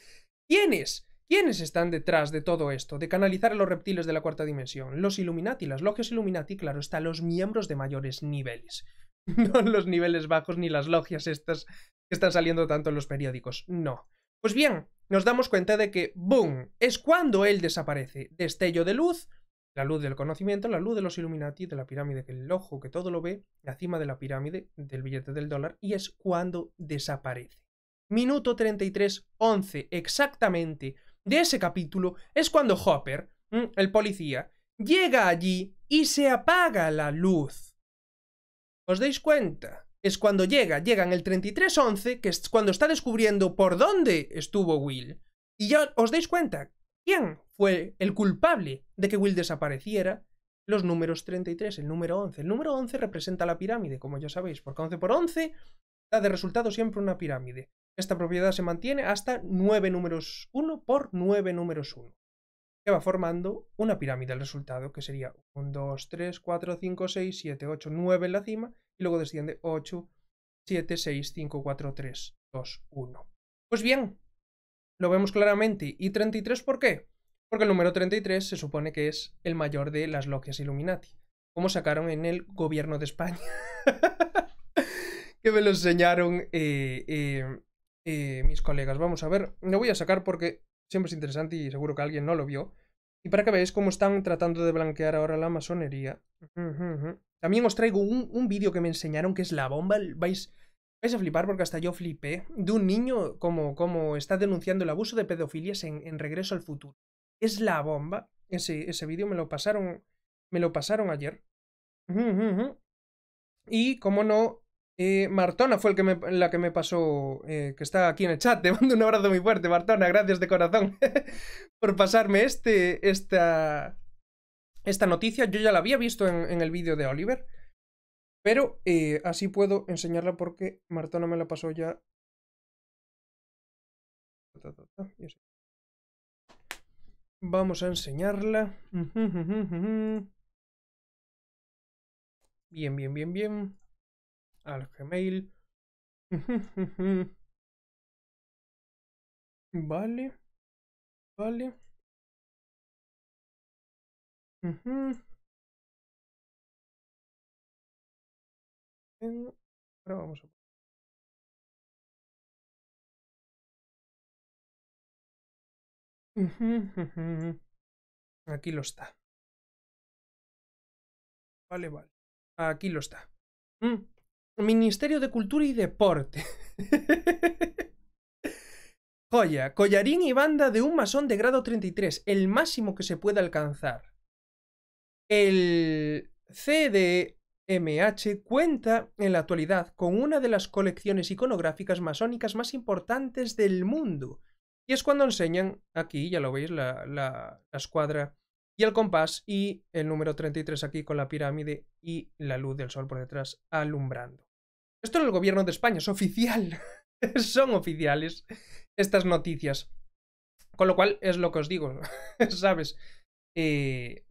es? ¿Quiénes están detrás de todo esto, de canalizar a los reptiles de la cuarta dimensión? Los Illuminati, las logias Illuminati, claro, están los miembros de mayores niveles. No los niveles bajos ni las logias estas que están saliendo tanto en los periódicos, no. Pues bien, nos damos cuenta de que, ¡boom!, es cuando él desaparece. Destello de luz, la luz del conocimiento, la luz de los Illuminati, de la pirámide, del ojo que todo lo ve, la cima de la pirámide, del billete del dólar, y es cuando desaparece. Minuto 33, 11, exactamente de ese capítulo es cuando Hopper, mm, el policía, llega allí y se apaga la luz. ¿Os dais cuenta? Es cuando llega, llega en el 3311, que es cuando está descubriendo por dónde estuvo Will. Y ya os dais cuenta, ¿quién fue el culpable de que Will desapareciera? Los números 33, el número 11. El número 11 representa la pirámide, como ya sabéis, porque 11 por 11 da de resultado siempre una pirámide. Esta propiedad se mantiene hasta 9 números 1 por 9 números 1, que va formando una pirámide al resultado, que sería 1, 2, 3, 4, 5, 6, 7, 8, 9 en la cima, y luego desciende 8, 7, 6, 5, 4, 3, 2, 1. Pues bien, lo vemos claramente. ¿Y 33 por qué? Porque el número 33 se supone que es el mayor de las logias Illuminati, como sacaron en el gobierno de España, que me lo enseñaron eh, eh, eh, mis colegas. Vamos a ver, lo voy a sacar porque siempre es interesante y seguro que alguien no lo vio. Y para que veáis cómo están tratando de blanquear ahora la masonería. También os traigo un, un vídeo que me enseñaron que es la bomba. Vais, vais a flipar porque hasta yo flipé. De un niño como, como está denunciando el abuso de pedofilias en, en Regreso al Futuro. Es la bomba. Ese, ese vídeo me lo pasaron. Me lo pasaron ayer. y como no, eh, Martona fue el que me, la que me pasó, eh, que está aquí en el chat. Te mando un abrazo muy fuerte, Martona. Gracias de corazón por pasarme este, esta, esta noticia. Yo ya la había visto en, el vídeo de Oliver, pero eh, así puedo enseñarla porque Martona me la pasó ya. Vamos a enseñarla. Bien, bien, bien, bien al Gmail. Vale. Vale. Uh vamos a... Aquí lo está. Vale, vale. Aquí lo está. Mm. Ministerio de Cultura y Deporte. Joya, collarín y banda de un masón de grado 33, el máximo que se puede alcanzar. El CDMH cuenta en la actualidad con una de las colecciones iconográficas masónicas más importantes del mundo. Y es cuando enseñan, aquí ya lo veis, la, la escuadra y el compás y el número 33 aquí con la pirámide y la luz del sol por detrás alumbrando. Esto es el gobierno de España, es oficial. Son oficiales estas noticias. Con lo cual es lo que os digo, ¿sabes? Eh,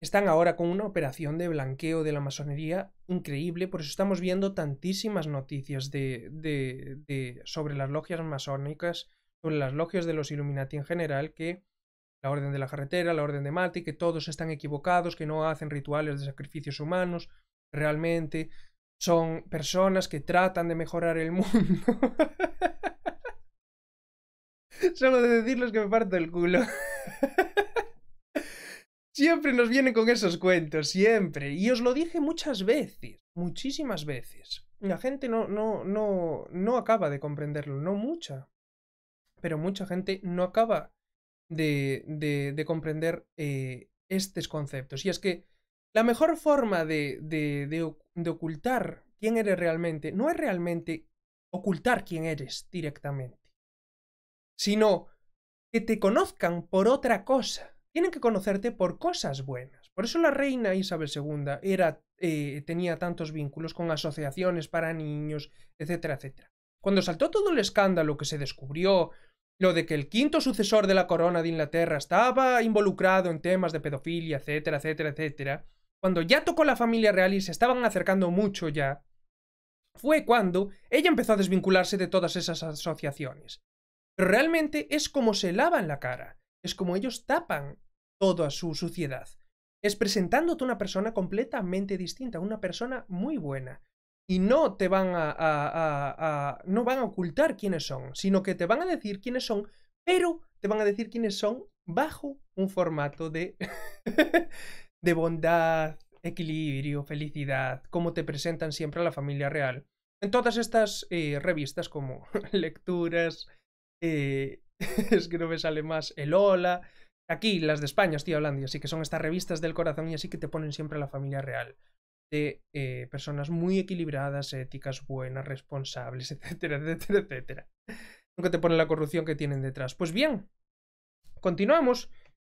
están ahora con una operación de blanqueo de la masonería increíble, por eso estamos viendo tantísimas noticias de, sobre las logias masónicas, sobre las logias de los Illuminati en general, que la Orden de la Carretera, la Orden de y que todos están equivocados, que no hacen rituales de sacrificios humanos, realmente son personas que tratan de mejorar el mundo. Solo de decirles que me parto el culo. siempre nos vienen con esos cuentos, siempre. Y os lo dije muchas veces, muchísimas veces. La mm. gente no, no, no, no acaba de comprenderlo, no mucha. Pero mucha gente no acaba de, de, de comprender eh, estos conceptos. Y es que la mejor forma de, de, de, ocultar quién eres realmente no es realmente ocultar quién eres directamente, sino que te conozcan por otra cosa. Tienen que conocerte por cosas buenas. Por eso la reina Isabel II era, eh, tenía tantos vínculos con asociaciones para niños, etcétera, etcétera. Cuando saltó todo el escándalo que se descubrió, lo de que el quinto sucesor de la corona de Inglaterra estaba involucrado en temas de pedofilia, etcétera, etcétera, etcétera, cuando ya tocó la familia real y se estaban acercando mucho ya, fue cuando ella empezó a desvincularse de todas esas asociaciones. realmente es como se lavan la cara, es como ellos tapan toda su suciedad. Es presentándote una persona completamente distinta, una persona muy buena. Y no te van a no van a ocultar quiénes son, sino que te van a decir quiénes son, pero te van a decir quiénes son bajo un formato de de bondad, equilibrio, felicidad, como te presentan siempre a la familia real. En todas estas eh, revistas como Lecturas, eh, es que no me sale más, El Hola, aquí las de España estoy hablando, y así que son estas revistas del corazón y así que te ponen siempre a la familia real de eh, personas muy equilibradas, éticas, buenas, responsables, etcétera, etcétera, etcétera. Nunca te ponen la corrupción que tienen detrás. Pues bien, continuamos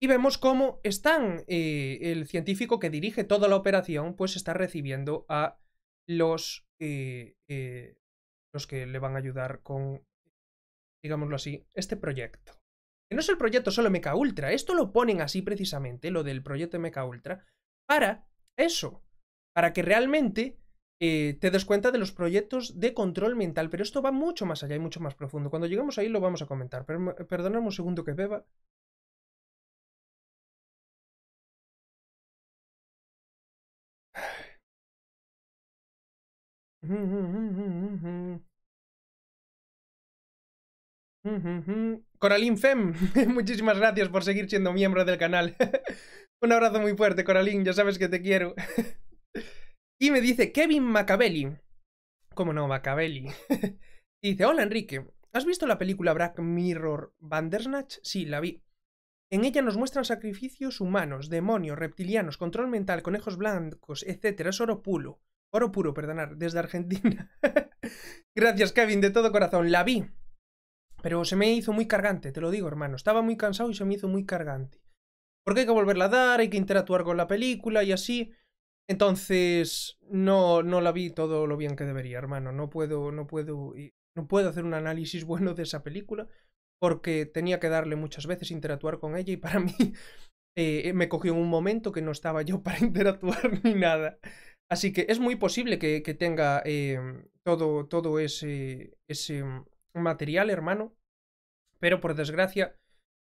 y vemos cómo están, eh, el científico que dirige toda la operación, pues está recibiendo a los, eh, eh, los que le van a ayudar con, digámoslo así, este proyecto. Que no es el proyecto solo Mecha Ultra, esto lo ponen así precisamente, lo del proyecto Mecha Ultra, para eso, para que realmente te des cuenta de los proyectos de control mental, pero esto va mucho más allá y mucho más profundo. Cuando lleguemos ahí lo vamos a comentar. Pero, perdonadme un segundo que beba. Coralín Fem, muchísimas gracias por seguir siendo miembro del canal. Un abrazo muy fuerte, Coralín, ya sabes que te quiero. y me dice Kevin Macabelli. ¿Cómo no, Macabelli? dice, hola Enrique, ¿has visto la película Black Mirror Bandersnatch? Sí, la vi. En ella nos muestran sacrificios humanos, demonios, reptilianos, control mental, conejos blancos, etc. Es oro pulo Oro puro, perdonar, desde Argentina. Gracias, Kevin, de todo corazón. La vi. Pero se me hizo muy cargante, te lo digo, hermano. Estaba muy cansado y se me hizo muy cargante. Porque hay que volverla a dar, hay que interactuar con la película y así. Entonces, no, no la vi todo lo bien que debería, hermano. No puedo, no puedo, no puedo hacer un análisis bueno de esa película porque tenía que darle muchas veces, interactuar con ella y para mí eh, me cogió en un momento que no estaba yo para interactuar ni nada. Así que es muy posible que, tenga em, todo, todo ese, ese material, hermano. Pero por desgracia,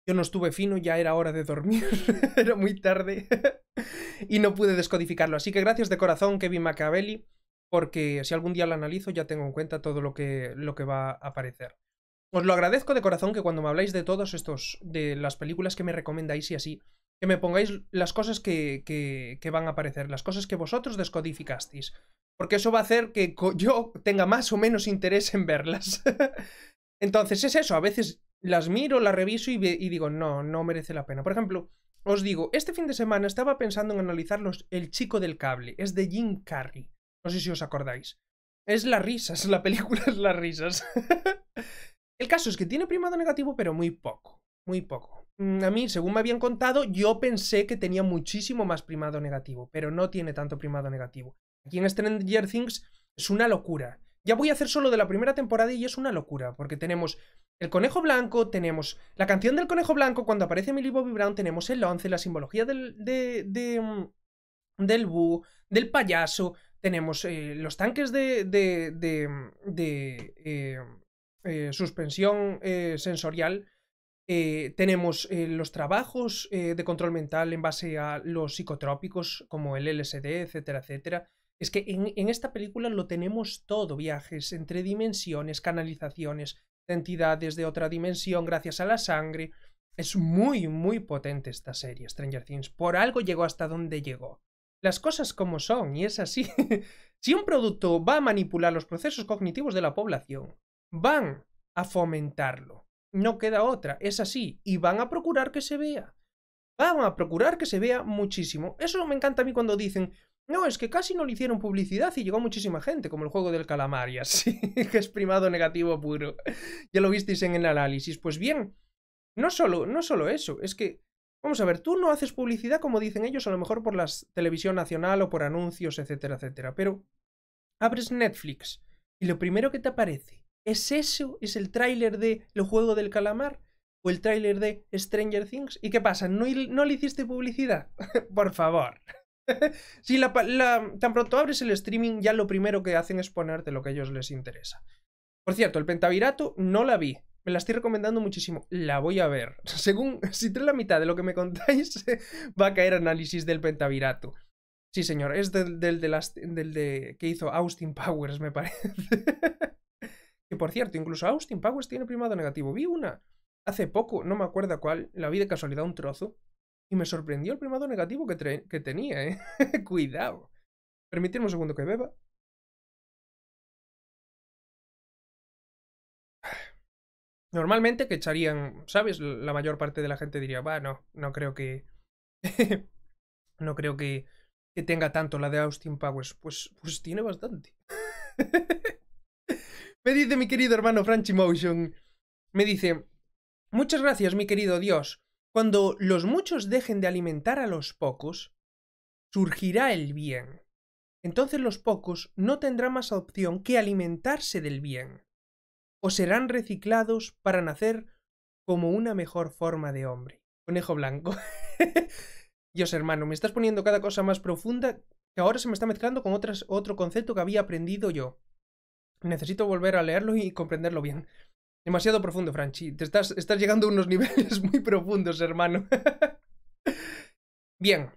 yo no estuve fino, ya era hora de dormir, era muy tarde y no pude descodificarlo. Así que gracias de corazón, Kevin Machiavelli, porque si algún día lo analizo ya tengo en cuenta todo lo que, lo que va a aparecer. Os lo agradezco de corazón que cuando me habláis de todos estos, de las películas que me recomendáis y así, que me pongáis las cosas que, van a aparecer, las cosas que vosotros descodificasteis, porque eso va a hacer que yo tenga más o menos interés en verlas. Entonces es eso, a veces las miro, las reviso y, digo, no, no merece la pena. Por ejemplo, os digo, este fin de semana estaba pensando en analizar El chico del cable, es de Jim Carrey, no sé si os acordáis. Es las risas, la película es las risas. El caso es que tiene primado negativo, pero muy poco, muy poco. Mm, a mí, según me habían contado, yo pensé que tenía muchísimo más primado negativo, pero no tiene tanto primado negativo. Aquí en Stranger Things es una locura. Ya voy a hacer solo de la primera temporada y es una locura, porque tenemos el conejo blanco, tenemos la canción del conejo blanco, cuando aparece Millie Bobby Brown, tenemos el once, la simbología del, de, de, mm, del búho, del payaso, tenemos eh, los tanques de, de, de mm, eh, eh, suspensión sensorial, eh, tenemos eh, los trabajos eh, de control mental en base a los psicotrópicos como el LSD, etcétera, etcétera. Es que en, en esta película lo tenemos todo, viajes entre dimensiones, canalizaciones de entidades de otra dimensión gracias a la sangre. Es muy, muy potente esta serie, Stranger Things. Por algo llegó hasta donde llegó. Las cosas como son, y es así. si un producto va a manipular los procesos cognitivos de la población, van a fomentarlo no queda otra, es así. Y van a procurar que se vea. Van a procurar que se vea muchísimo. Eso me encanta a mí cuando dicen, no, es que casi no le hicieron publicidad y llegó muchísima gente, como el juego del calamar así, que es primado negativo puro. Ya lo visteis en el análisis. Pues bien, no solo, no solo eso, es que, vamos a ver, tú no haces publicidad como dicen ellos, a lo mejor por la televisión nacional o por anuncios, etcétera, etcétera, pero abres Netflix y lo primero que te aparece ¿Es eso? ¿Es el tráiler de el juego del Calamar? ¿O el tráiler de Stranger Things? ¿Y qué pasa? ¿No, no le hiciste publicidad? Por favor. si la, tan pronto abres el streaming, ya lo primero que hacen es ponerte lo que a ellos les interesa. Por cierto, el Pentavirato no la vi. Me la estoy recomendando muchísimo. La voy a ver. Según, si trae la mitad de lo que me contáis, va a caer análisis del Pentavirato. Sí, señor, es del, las del de, que hizo Austin Powers, me parece. Que por cierto, incluso Austin Powers tiene primado negativo. Vi una hace poco, no me acuerdo cuál, la vi de casualidad un trozo. Y me sorprendió el primado negativo que, tenía, ¿eh? Cuidado. Permitirme un segundo que beba. Normalmente que echarían, ¿sabes? La mayor parte de la gente diría, va, no, no creo que... no creo que, que tenga tanto la de Austin Powers. Pues, pues tiene bastante. Me dice mi querido hermano Franchi Motion. Me dice, muchas gracias mi querido Dios. Cuando los muchos dejen de alimentar a los pocos, surgirá el bien. Entonces los pocos no tendrán más opción que alimentarse del bien, o serán reciclados para nacer como una mejor forma de hombre. Conejo blanco. Dios hermano, me estás poniendo cada cosa más profunda que ahora se me está mezclando con otras, otro concepto que había aprendido yo. Necesito volver a leerlo y comprenderlo bien. Demasiado profundo, Franchi. Te estás, llegando a unos niveles muy profundos, hermano. bien.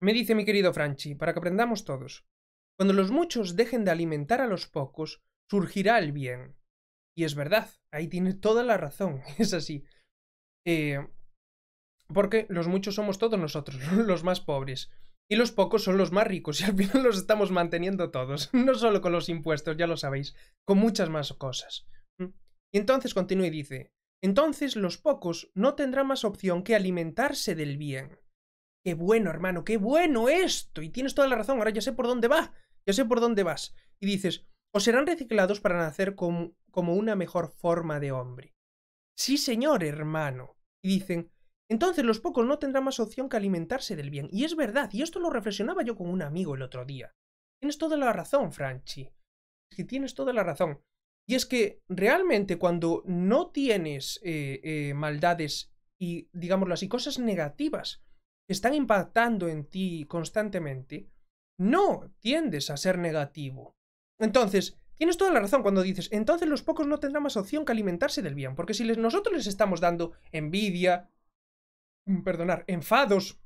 Me dice mi querido Franchi, para que aprendamos todos. Cuando los muchos dejen de alimentar a los pocos, surgirá el bien. Y es verdad, ahí tiene toda la razón, es así. Eh, porque los muchos somos todos nosotros, los más pobres. Y los pocos son los más ricos y al final los estamos manteniendo todos, no solo con los impuestos, ya lo sabéis, con muchas más cosas. Mm. Y entonces continúa y dice, entonces los pocos no tendrán más opción que alimentarse del bien. Qué bueno, hermano, qué bueno esto. Y tienes toda la razón, ahora ya sé por dónde va, ya sé por dónde vas. Y dices, o serán reciclados para nacer como, como una mejor forma de hombre. Sí, señor, hermano. Y dicen, entonces los pocos no tendrán más opción que alimentarse del bien. Y es verdad, y esto lo reflexionaba yo con un amigo el otro día. Tienes toda la razón, Franchi. Es que tienes toda la razón. Y es que realmente cuando no tienes eh, eh, maldades y, digámoslo cosas negativas que están impactando en ti constantemente, no tiendes a ser negativo. Entonces, tienes toda la razón cuando dices, entonces los pocos no tendrán más opción que alimentarse del bien, porque si nosotros les estamos dando envidia, Mm, perdonar, enfados,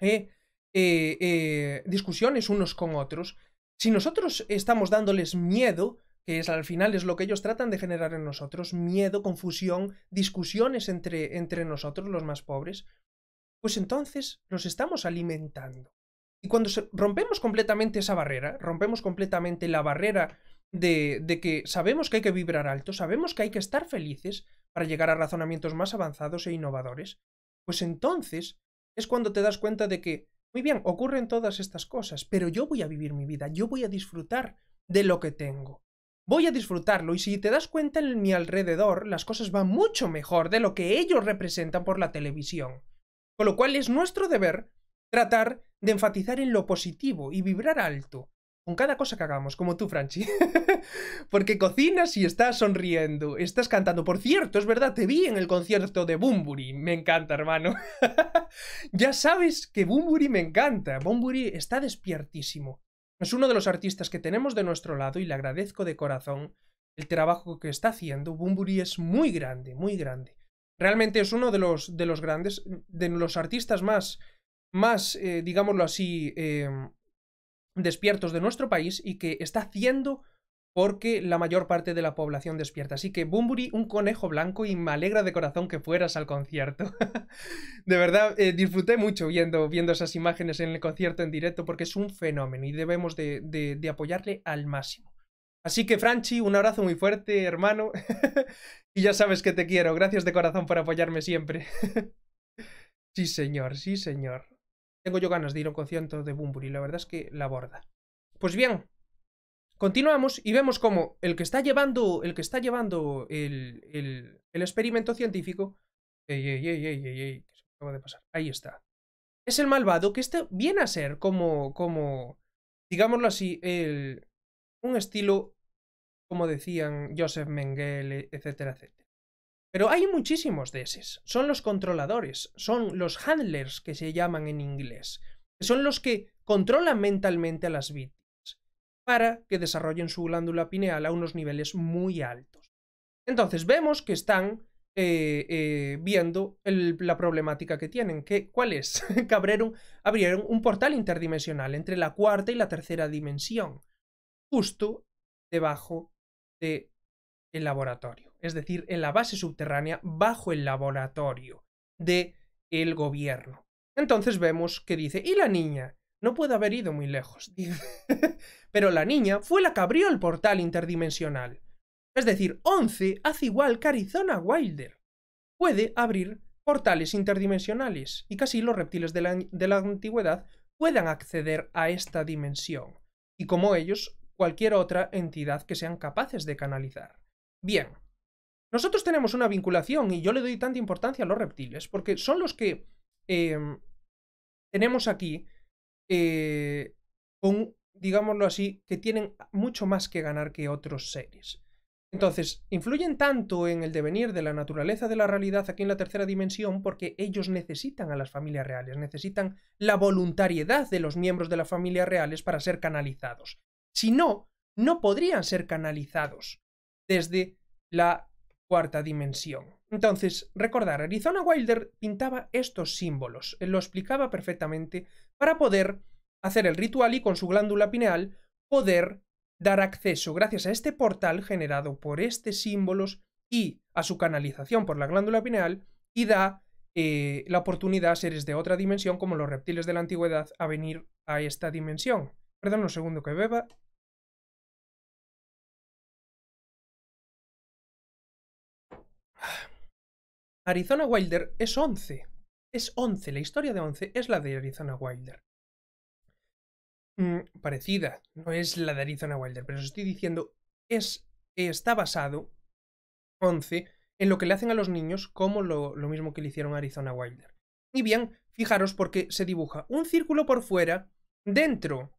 ¿eh? Eh, eh, discusiones unos con otros, si nosotros estamos dándoles miedo, que es al final es lo que ellos tratan de generar en nosotros, miedo, confusión, discusiones entre, entre nosotros, los más pobres, pues entonces los estamos alimentando. Y cuando rompemos completamente esa barrera, rompemos completamente la barrera de, de, que sabemos que hay que vibrar alto, sabemos que hay que estar felices para llegar a razonamientos más avanzados e innovadores, pues entonces es cuando te das cuenta de que, muy bien, ocurren todas estas cosas, pero yo voy a vivir mi vida, yo voy a disfrutar de lo que tengo. Voy a disfrutarlo y si te das cuenta en mi alrededor, las cosas van mucho mejor de lo que ellos representan por la televisión. Con lo cual es nuestro deber tratar de enfatizar en lo positivo y vibrar alto, con cada cosa que hagamos, como tú, Franchi. Porque cocinas y estás sonriendo, estás cantando. Por cierto, es verdad, te vi en el concierto de Bumburi. Me encanta, hermano. ya sabes que Bumburi me encanta. Bumburi está despiertísimo. Es uno de los artistas que tenemos de nuestro lado y le agradezco de corazón el trabajo que está haciendo. Bumburi es muy grande, muy grande. Realmente es uno de los, de los grandes, de los artistas más, más, eh, digámoslo así, em, despiertos de nuestro país y que está haciendo porque la mayor parte de la población despierta. Así que Bumburi, un conejo blanco y me alegra de corazón que fueras al concierto. de verdad, eh, disfruté mucho viendo, viendo esas imágenes en el concierto en directo porque es un fenómeno y debemos de, de apoyarle al máximo. Así que Franchi, un abrazo muy fuerte, hermano. y ya sabes que te quiero. Gracias de corazón por apoyarme siempre. sí, señor, sí, señor. Tengo yo ganas de ir a concierto de Bumburi, la verdad es que la borda. Pues bien, continuamos y vemos cómo el que está llevando el, que está llevando el, experimento científico... Ey, ey, ey, ey, ey, ¿qué se acaba de pasar? Ahí está. Es el malvado que este bien a ser como, como, digámoslo así, el, un estilo, como decían Joseph Mengele, etcétera, etcétera. Pero hay muchísimos de esos. Son los controladores, son los handlers que se llaman en inglés. Son los que controlan mentalmente a las víctimas para que desarrollen su glándula pineal a unos niveles muy altos. Entonces vemos que están eh, eh, viendo la problemática que tienen. Que, ¿Cuál es? que abrieron, un portal interdimensional entre la cuarta y la tercera dimensión, justo debajo del laboratorio es decir, en la base subterránea bajo el laboratorio de el gobierno. Entonces vemos que dice, ¿y la niña? No puede haber ido muy lejos, Pero la niña fue la que abrió el portal interdimensional. Es decir, 11 hace igual que Arizona Wilder. Puede abrir portales interdimensionales, y casi los reptiles de la, de la antigüedad puedan acceder a esta dimensión, y como ellos, cualquier otra entidad que sean capaces de canalizar. Bien, nosotros tenemos una vinculación y yo le doy tanta importancia a los reptiles porque son los que eh, tenemos aquí eh, digámoslo así, que tienen mucho más que ganar que otros seres. Entonces, influyen tanto en el devenir de la naturaleza de la realidad aquí en la tercera dimensión porque ellos necesitan a las familias reales, necesitan la voluntariedad de los miembros de las familias reales para ser canalizados. Si no, no podrían ser canalizados desde la cuarta dimensión. Entonces, recordar, Arizona Wilder pintaba estos símbolos, lo explicaba perfectamente, para poder hacer el ritual y con su glándula pineal poder dar acceso, gracias a este portal generado por estos símbolos y a su canalización por la glándula pineal, y da eh, la oportunidad a seres de otra dimensión, como los reptiles de la antigüedad, a venir a esta dimensión. Perdón un segundo que beba. Arizona Wilder es 11. Es 11. La historia de 11 es la de Arizona Wilder. Mm, parecida. No es la de Arizona Wilder, pero os estoy diciendo, es, está basado 11 en lo que le hacen a los niños como lo, lo mismo que le hicieron a Arizona Wilder. Y bien, fijaros porque se dibuja un círculo por fuera, dentro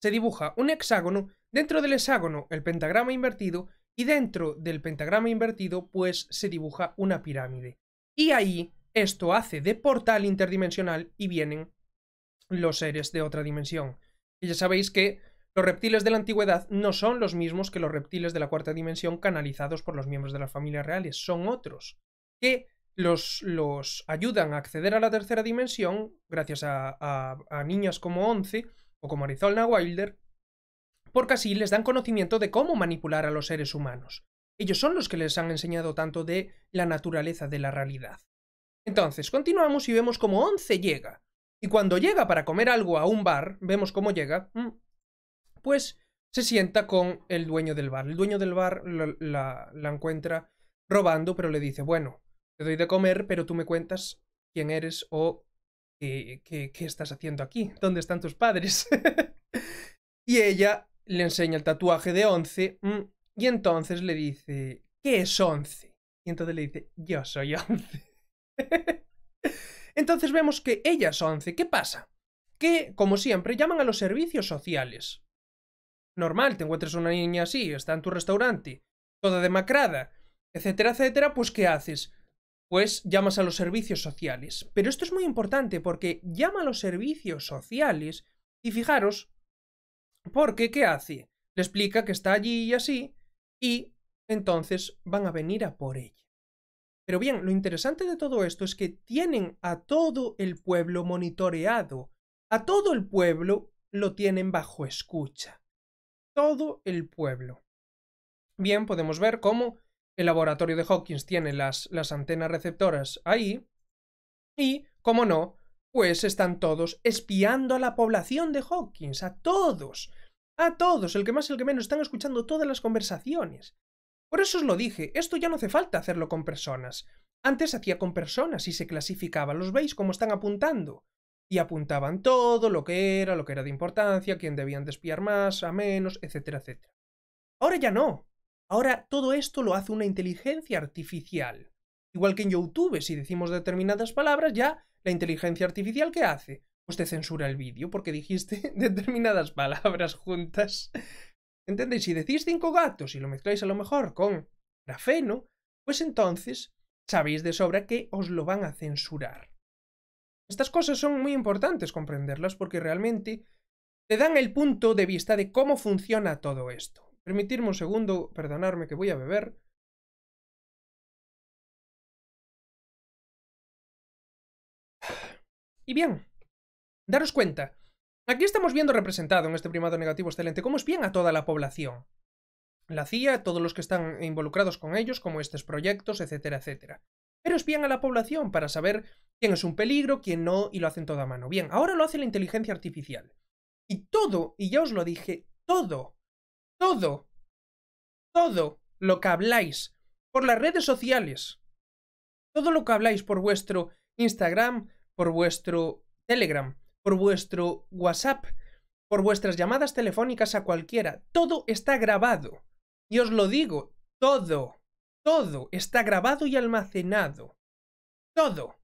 se dibuja un hexágono, dentro del hexágono el pentagrama invertido y dentro del pentagrama invertido, pues se dibuja una pirámide. Y ahí esto hace de portal interdimensional y vienen los seres de otra dimensión. Y ya sabéis que los reptiles de la antigüedad no son los mismos que los reptiles de la cuarta dimensión canalizados por los miembros de las familias reales, son otros, que los, ayudan a acceder a la tercera dimensión gracias a, a niñas como Once o como Arizona Wilder, porque así les dan conocimiento de cómo manipular a los seres humanos. Ellos son los que les han enseñado tanto de la naturaleza de la realidad. Entonces, continuamos y vemos como Once llega. Y cuando llega para comer algo a un bar, vemos cómo llega, mm, pues se sienta con el dueño del bar. El dueño del bar la, encuentra robando, pero le dice, bueno, te doy de comer, pero tú me cuentas quién eres o qué, qué estás haciendo aquí, dónde están tus padres. y ella le enseña el tatuaje de 11 mm, y entonces le dice, ¿qué es 11? Y entonces le dice, yo soy 11. entonces vemos que ella es 11. ¿Qué pasa? Que, como siempre, llaman a los servicios sociales. Normal, te encuentras una niña así, está en tu restaurante, toda demacrada, etcétera, etcétera, pues ¿qué haces? Pues llamas a los servicios sociales. Pero esto es muy importante porque llama a los servicios sociales y fijaros porque, ¿qué hace? Le explica que está allí y así, y entonces van a venir a por ella. Pero bien, lo interesante de todo esto es que tienen a todo el pueblo monitoreado, a todo el pueblo lo tienen bajo escucha. Todo el pueblo. Bien, podemos ver cómo el laboratorio de Hawkins tiene las, las antenas receptoras ahí y, como no, pues están todos espiando a la población de Hawkins, a todos, a todos, el que más, el que menos, están escuchando todas las conversaciones. Por eso os lo dije, esto ya no hace falta hacerlo con personas. Antes hacía con personas y se clasificaba, los veis cómo están apuntando. Y apuntaban todo, lo que era, lo que era de importancia, quién debían de espiar más, a menos, etcétera, etcétera. Ahora ya no. Ahora todo esto lo hace una inteligencia artificial. Igual que en YouTube, si decimos determinadas palabras, ya la inteligencia artificial, ¿qué hace? Pues te censura el vídeo porque dijiste determinadas palabras juntas. ¿Entendéis? Si decís cinco gatos y lo mezcláis a lo mejor con grafeno, pues entonces sabéis de sobra que os lo van a censurar. Estas cosas son muy importantes comprenderlas porque realmente te dan el punto de vista de cómo funciona todo esto. Permitirme un segundo, perdonarme que voy a beber. Y bien, daros cuenta, aquí estamos viendo representado en este primado negativo excelente cómo es bien a toda la población. La CIA, todos los que están involucrados con ellos, como estos proyectos, etcétera, etcétera. Pero bien a la población para saber quién es un peligro, quién no, y lo hacen toda a mano. Bien, ahora lo hace la inteligencia artificial. Y todo, y ya os lo dije, todo, todo, todo lo que habláis por las redes sociales, todo lo que habláis por vuestro Instagram, por vuestro Telegram, por vuestro WhatsApp, por vuestras llamadas telefónicas a cualquiera. Todo está grabado. Y os lo digo, todo, todo está grabado y almacenado. Todo.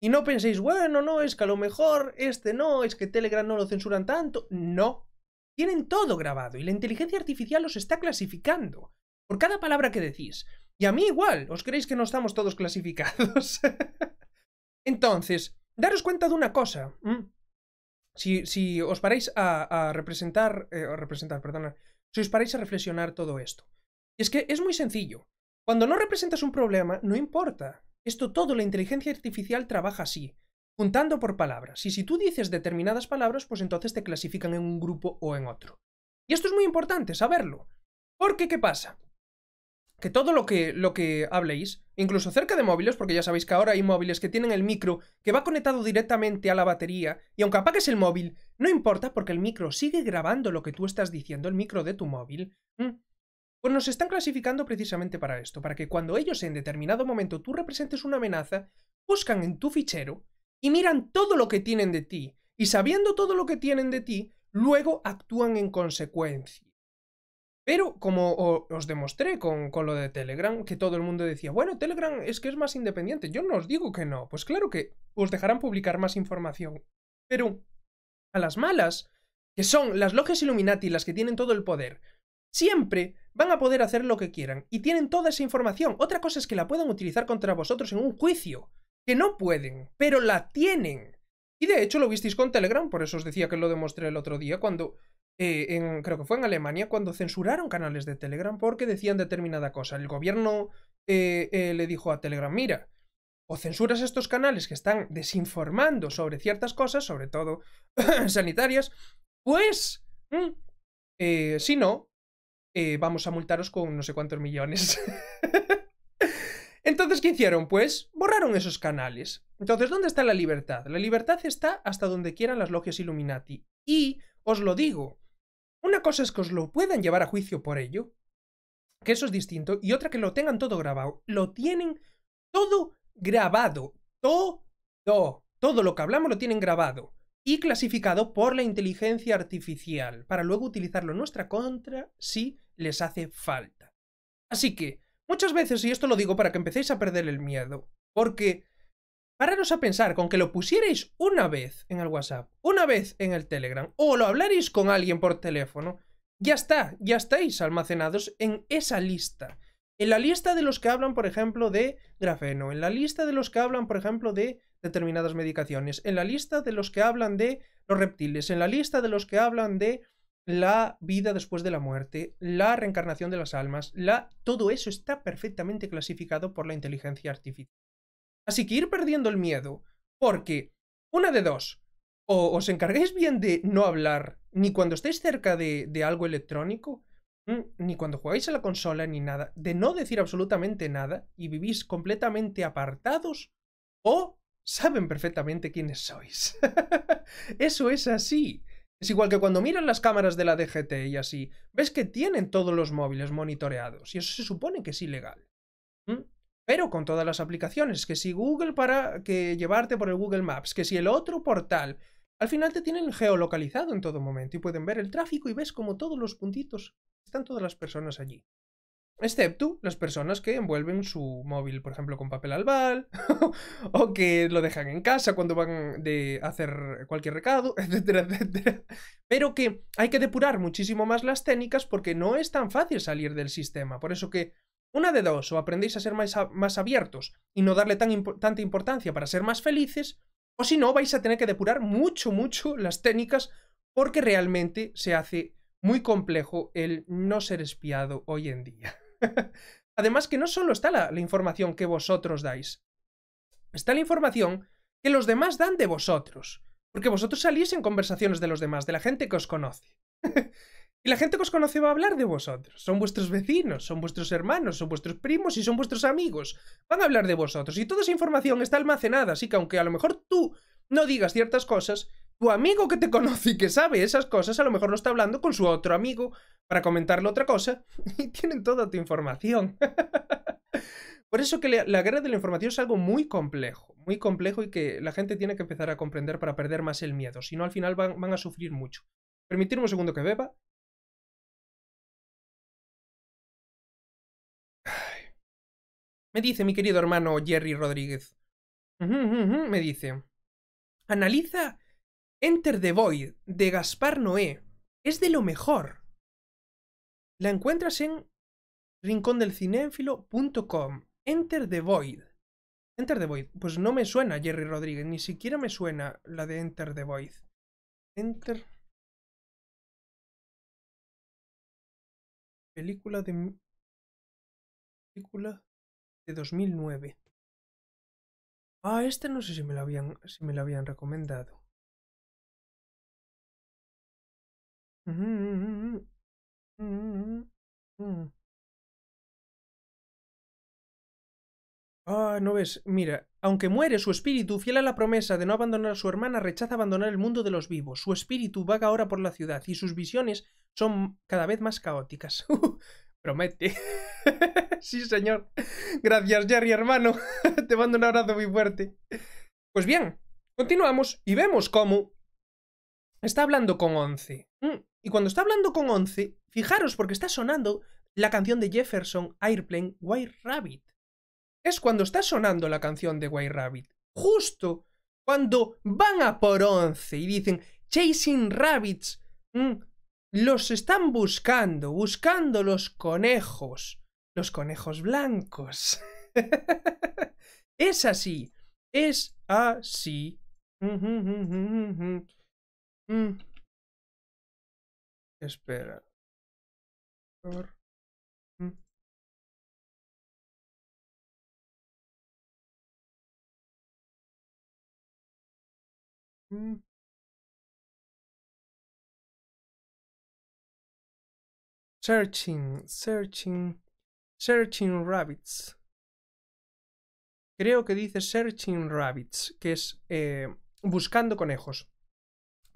Y no penséis, bueno, no, es que a lo mejor este no, es que Telegram no lo censuran tanto. No. Tienen todo grabado y la inteligencia artificial os está clasificando por cada palabra que decís. Y a mí igual, os creéis que no estamos todos clasificados. Entonces, Daros cuenta de una cosa. Si, os paráis a, representar, eh, representar, perdona, si os paráis a reflexionar todo esto. Y es que es muy sencillo. Cuando no representas un problema, no importa. Esto todo, la inteligencia artificial trabaja así, juntando por palabras. Y si tú dices determinadas palabras, pues entonces te clasifican en un grupo o en otro. Y esto es muy importante, saberlo. Porque, ¿qué pasa? que todo lo que, lo que habléis, incluso cerca de móviles, porque ya sabéis que ahora hay móviles que tienen el micro que va conectado directamente a la batería, y aunque apagues el móvil, no importa porque el micro sigue grabando lo que tú estás diciendo, el micro de tu móvil. Mm. Pues nos están clasificando precisamente para esto, para que cuando ellos en determinado momento tú representes una amenaza, buscan en tu fichero y miran todo lo que tienen de ti, y sabiendo todo lo que tienen de ti, luego actúan en consecuencia. Pero como os demostré con, con, lo de Telegram, que todo el mundo decía, bueno, Telegram es que es más independiente, yo no os digo que no, pues claro que os dejarán publicar más información. Pero a las malas, que son las logias Illuminati las que tienen todo el poder, siempre van a poder hacer lo que quieran y tienen toda esa información. Otra cosa es que la puedan utilizar contra vosotros en un juicio, que no pueden, pero la tienen. Y de hecho lo visteis con Telegram, por eso os decía que lo demostré el otro día, cuando eh, creo que fue en Alemania, cuando censuraron canales de Telegram porque decían determinada cosa. El gobierno eh, eh, le dijo a Telegram, mira, o censuras estos canales que están desinformando sobre ciertas cosas, sobre todo sanitarias, pues, mm, si no, vamos a multaros con no sé cuántos millones. Entonces, ¿qué hicieron? Pues borraron esos canales. Entonces, ¿dónde está la libertad? La libertad está hasta donde quieran las logias Illuminati. Y os lo digo, una cosa es que os lo puedan llevar a juicio por ello, que eso es distinto, y otra que lo tengan todo grabado. Lo tienen todo grabado. Todo. Todo lo que hablamos lo tienen grabado y clasificado por la inteligencia artificial, para luego utilizarlo en nuestra contra si les hace falta. Así que, Muchas veces, y esto lo digo para que empecéis a perder el miedo, porque pararos a pensar con que lo pusierais una vez en el WhatsApp, una vez en el Telegram, o lo hablaréis con alguien por teléfono, ya está, ya estáis almacenados en esa lista. En la lista de los que hablan, por ejemplo, de grafeno, en la lista de los que hablan, por ejemplo, de determinadas medicaciones, en la lista de los que hablan de los reptiles, en la lista de los que hablan de la vida después de la muerte, la reencarnación de las almas, la todo eso está perfectamente clasificado por la inteligencia artificial. Así que ir perdiendo el miedo, porque una de dos, o os encarguéis bien de no hablar ni cuando estéis cerca de, de algo electrónico, mm, ni cuando jugáis a la consola, ni nada, de no decir absolutamente nada y vivís completamente apartados, o saben perfectamente quiénes sois. eso es así. Es igual que cuando miran las cámaras de la DGT y así, ves que tienen todos los móviles monitoreados y eso se supone que es ilegal. Pero con todas las aplicaciones, que si Google para que llevarte por el Google Maps, que si el otro portal, al final te tienen geolocalizado en todo momento y pueden ver el tráfico y ves como todos los puntitos están todas las personas allí. Excepto las personas que envuelven su móvil, por ejemplo, con papel albal, o que lo dejan en casa cuando van de hacer cualquier recado, etcétera, etcétera. Pero que hay que depurar muchísimo más las técnicas porque no es tan fácil salir del sistema. Por eso que una de dos, o aprendéis a ser más, abiertos y no darle tanta importancia para ser más felices, o si no, vais a tener que depurar mucho, mucho las técnicas porque realmente se hace muy complejo el no ser espiado hoy en día. Además que no solo está la, información que vosotros dais, está la información que los demás dan de vosotros. Porque vosotros salís en conversaciones de los demás, de la gente que os conoce. y la gente que os conoce va a hablar de vosotros. Son vuestros vecinos, son vuestros hermanos, son vuestros primos y son vuestros amigos. Van a hablar de vosotros. Y toda esa información está almacenada, así que aunque a lo mejor tú no digas ciertas cosas, amigo que te conoce y que sabe esas cosas a lo mejor no está hablando con su otro amigo para comentarle otra cosa y tienen toda tu información. Por eso que la guerra de la información es algo muy complejo, muy complejo y que la gente tiene que empezar a comprender para perder más el miedo, si no al final van, a sufrir mucho. Permitirme un segundo que beba. Me dice mi querido hermano Jerry Rodríguez. me dice. Analiza Enter the Void de Gaspar Noé es de lo mejor. La encuentras en rincondelcinéfilo.com. Enter the Void. Enter the Void. Pues no me suena Jerry Rodríguez, ni siquiera me suena la de Enter the Void. Enter. Película de. Película de 2009. Ah, este no sé si me lo habían, si me la habían recomendado. Ah, no ves, mira, aunque muere su espíritu, fiel a la promesa de no abandonar a su hermana, rechaza abandonar el mundo de los vivos. Su espíritu vaga ahora por la ciudad y sus visiones son cada vez más caóticas. Uh, promete. sí, señor. Gracias, Jerry, hermano. Te mando un abrazo muy fuerte. Pues bien, continuamos y vemos cómo está hablando con Once. Mm. Y cuando está hablando con Once, fijaros porque está sonando la canción de Jefferson Airplane, White Rabbit. Es cuando está sonando la canción de White Rabbit. Justo cuando van a por Once y dicen, Chasing Rabbits, mm, los están buscando, buscando los conejos, los conejos blancos. es así, es así. Mm. Espera. Mm. Mm. Searching, searching, searching rabbits. Creo que dice searching rabbits, que es eh, buscando conejos.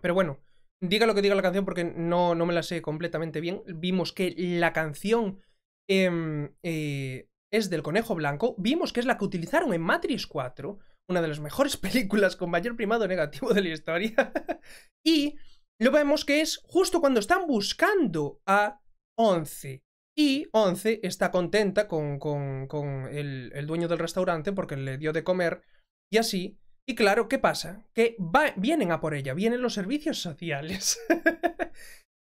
Pero bueno, diga lo que diga la canción porque no, no me la sé completamente bien, vimos que la canción em, eh, es del Conejo Blanco, vimos que es la que utilizaron en Matrix 4, una de las mejores películas con mayor primado negativo de la historia, y lo vemos que es justo cuando están buscando a Once. Y Once está contenta con, con, con el, el dueño del restaurante porque le dio de comer y así y claro, ¿qué pasa? Que vienen a por ella, vienen los servicios sociales.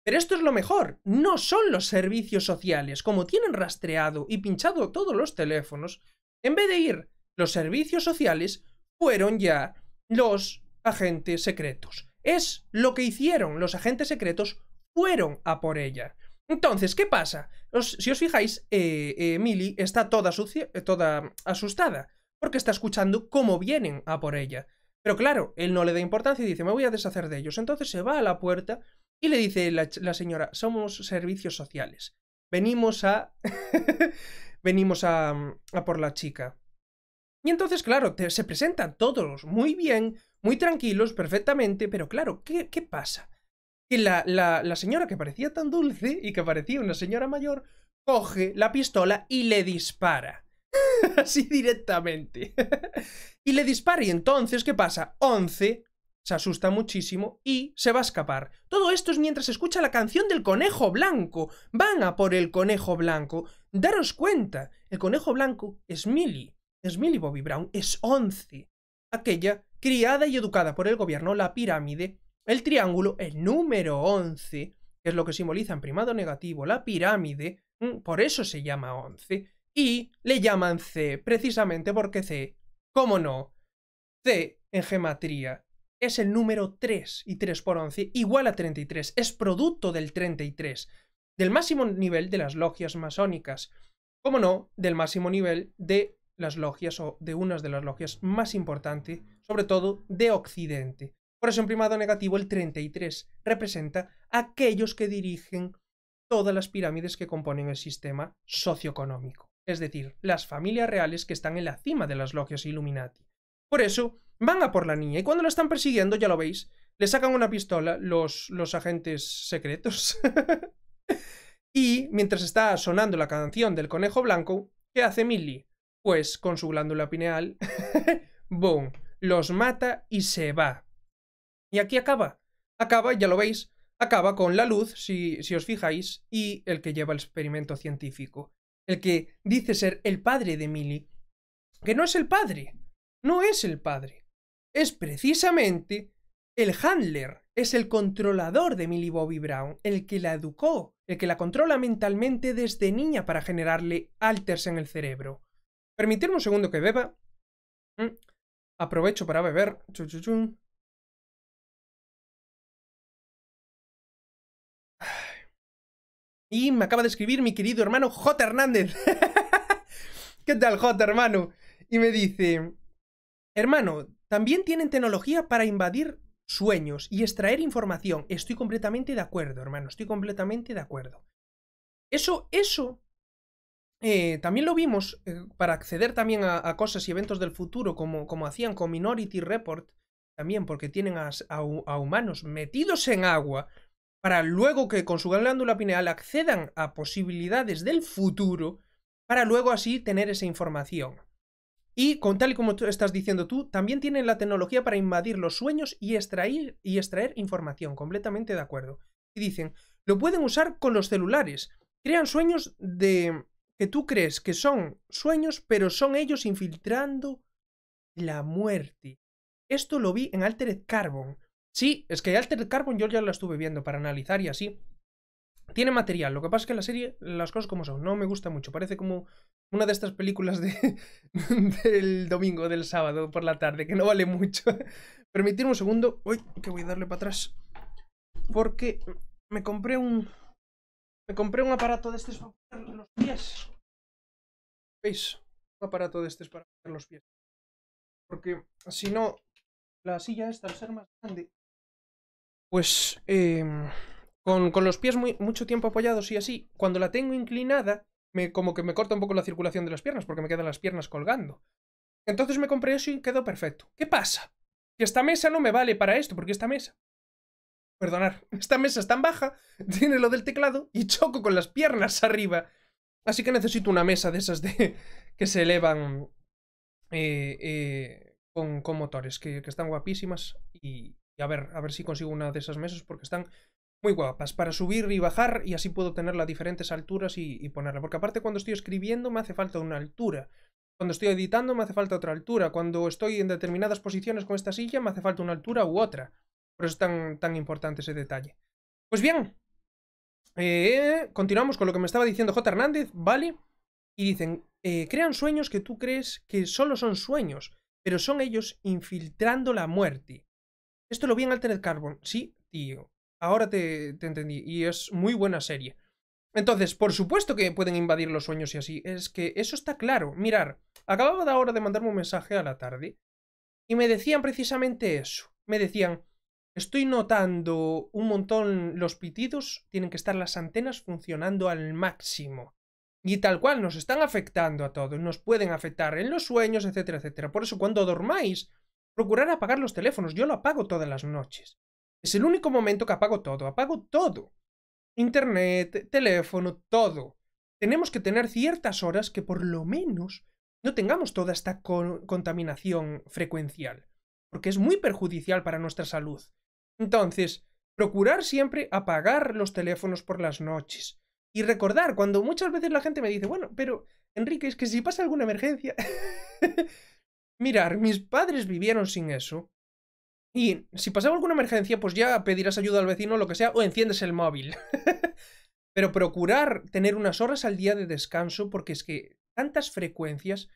Pero esto es lo mejor, no son los servicios sociales, como tienen rastreado y pinchado todos los teléfonos, en vez de ir los servicios sociales, fueron ya los agentes secretos. Es lo que hicieron los agentes secretos, fueron a por ella. Entonces, ¿qué pasa? si os fijáis, eh, eh está toda, eh, toda asustada porque está escuchando cómo vienen a por ella. Pero claro, él no le da importancia y dice, me voy a deshacer de ellos. Entonces se va a la puerta y le dice la, señora, somos servicios sociales. Venimos a... Venimos a, a por la chica. Y entonces, claro, se presentan todos muy bien, muy tranquilos, perfectamente, pero claro, ¿qué, pasa? Que la, la, la, señora que parecía tan dulce y que parecía una señora mayor, coge la pistola y le dispara. Así directamente. y le dispara y entonces, ¿qué pasa? 11 se asusta muchísimo y se va a escapar. Todo esto es mientras escucha la canción del conejo blanco. Van a por el conejo blanco. Daros cuenta, el conejo blanco es Millie. Es Millie Bobby Brown, es 11. Aquella, criada y educada por el gobierno, la pirámide, el triángulo, el número 11, que es lo que simboliza en primado negativo la pirámide, mm, por eso se llama 11, y le llaman C, precisamente porque C, ¿cómo no? C en gematría es el número 3 y 3 por 11 igual a 33, es producto del 33, del máximo nivel de las logias masónicas, como no, del máximo nivel de las logias o de unas de las logias más importantes, sobre todo de Occidente. Por eso en primado negativo el 33 representa a aquellos que dirigen todas las pirámides que componen el sistema socioeconómico es decir, las familias reales que están en la cima de las logias Illuminati. Por eso, van a por la niña y cuando la están persiguiendo, ya lo veis, le sacan una pistola los, los agentes secretos. y mientras está sonando la canción del conejo blanco, ¿qué hace Millie? Pues con su glándula pineal, boom, los mata y se va. Y aquí acaba. Acaba, ya lo veis, acaba con la luz, si os fijáis, y el que lleva el experimento científico el que dice ser el padre de Millie, que no es el padre, no es el padre, es precisamente el handler, es el controlador de Millie Bobby Brown, el que la educó, el que la controla mentalmente desde niña para generarle alters en el cerebro. Permitirme un segundo que beba. Mm, aprovecho para beber. Y me acaba de escribir mi querido hermano J. Hernández. ¿Qué tal, J, hermano? Y me dice, hermano, también tienen tecnología para invadir sueños y extraer información. Estoy completamente de acuerdo, hermano, estoy completamente de acuerdo. Eso, eso, eh, también lo vimos eh, para acceder también a, cosas y eventos del futuro, como, como hacían con Minority Report, también porque tienen a humanos metidos en agua para luego que con su glándula pineal accedan a posibilidades del futuro, para luego así tener esa información. Y con tal y como tú estás diciendo tú, también tienen la tecnología para invadir los sueños y extraer, y extraer información, completamente de acuerdo. Y dicen, lo pueden usar con los celulares. Crean sueños de que tú crees que son sueños, pero son ellos infiltrando la muerte. Esto lo vi en Altered Carbon. Sí, es que alter Carbon yo ya la estuve viendo para analizar y así. Tiene material, lo que pasa es que la serie, las cosas como son, no me gusta mucho. Parece como una de estas películas de, del domingo, del sábado por la tarde, que no vale mucho. permitir un segundo. Uy, que voy a darle para atrás. Porque me compré un. Me compré un aparato de estos para los pies. ¿Veis? Un aparato de estos para los pies. Porque si no, la silla esta, al ser más grande, pues eh, con, los pies muy, mucho tiempo apoyados y así, cuando la tengo inclinada, me, como que me corta un poco la circulación de las piernas, porque me quedan las piernas colgando. Entonces me compré eso y quedó perfecto. ¿Qué pasa? Que esta mesa no me vale para esto, porque esta mesa... Perdonar, esta mesa es tan baja, tiene lo del teclado y choco con las piernas arriba. Así que necesito una mesa de esas de que se elevan eh, eh, con, con, motores, que, que están guapísimas y, a ver, a ver si consigo una de esas mesas porque están muy guapas para subir y bajar y así puedo tenerla a diferentes alturas y, ponerla. Porque aparte cuando estoy escribiendo me hace falta una altura. Cuando estoy editando me hace falta otra altura. Cuando estoy en determinadas posiciones con esta silla me hace falta una altura u otra. Por eso es tan, tan importante ese detalle. Pues bien, eh, continuamos con lo que me estaba diciendo J. Hernández, ¿vale? Y dicen, eh, crean sueños que tú crees que solo son sueños, pero son ellos infiltrando la muerte. Esto lo vi en Altered Carbon. Sí, tío. Ahora te, entendí. Y es muy buena serie. Entonces, por supuesto que pueden invadir los sueños y así. Es que eso está claro. Mirar, acababa de ahora de mandarme un mensaje a la tarde. Y me decían precisamente eso. Me decían, estoy notando un montón los pitidos, tienen que estar las antenas funcionando al máximo. Y tal cual, nos están afectando a todos, nos pueden afectar en los sueños, etcétera, etcétera. Por eso cuando dormáis, procurar apagar los teléfonos. Yo lo apago todas las noches. Es el único momento que apago todo. Apago todo. Internet, teléfono, todo. Tenemos que tener ciertas horas que por lo menos no tengamos toda esta contaminación frecuencial, porque es muy perjudicial para nuestra salud. Entonces, procurar siempre apagar los teléfonos por las noches. Y recordar, cuando muchas veces la gente me dice, bueno, pero Enrique, es que si pasa alguna emergencia, Mirar, mis padres vivieron sin eso. Y si pasaba alguna emergencia, pues ya pedirás ayuda al vecino, lo que sea, o enciendes el móvil. Pero procurar tener unas horas al día de descanso, porque es que tantas frecuencias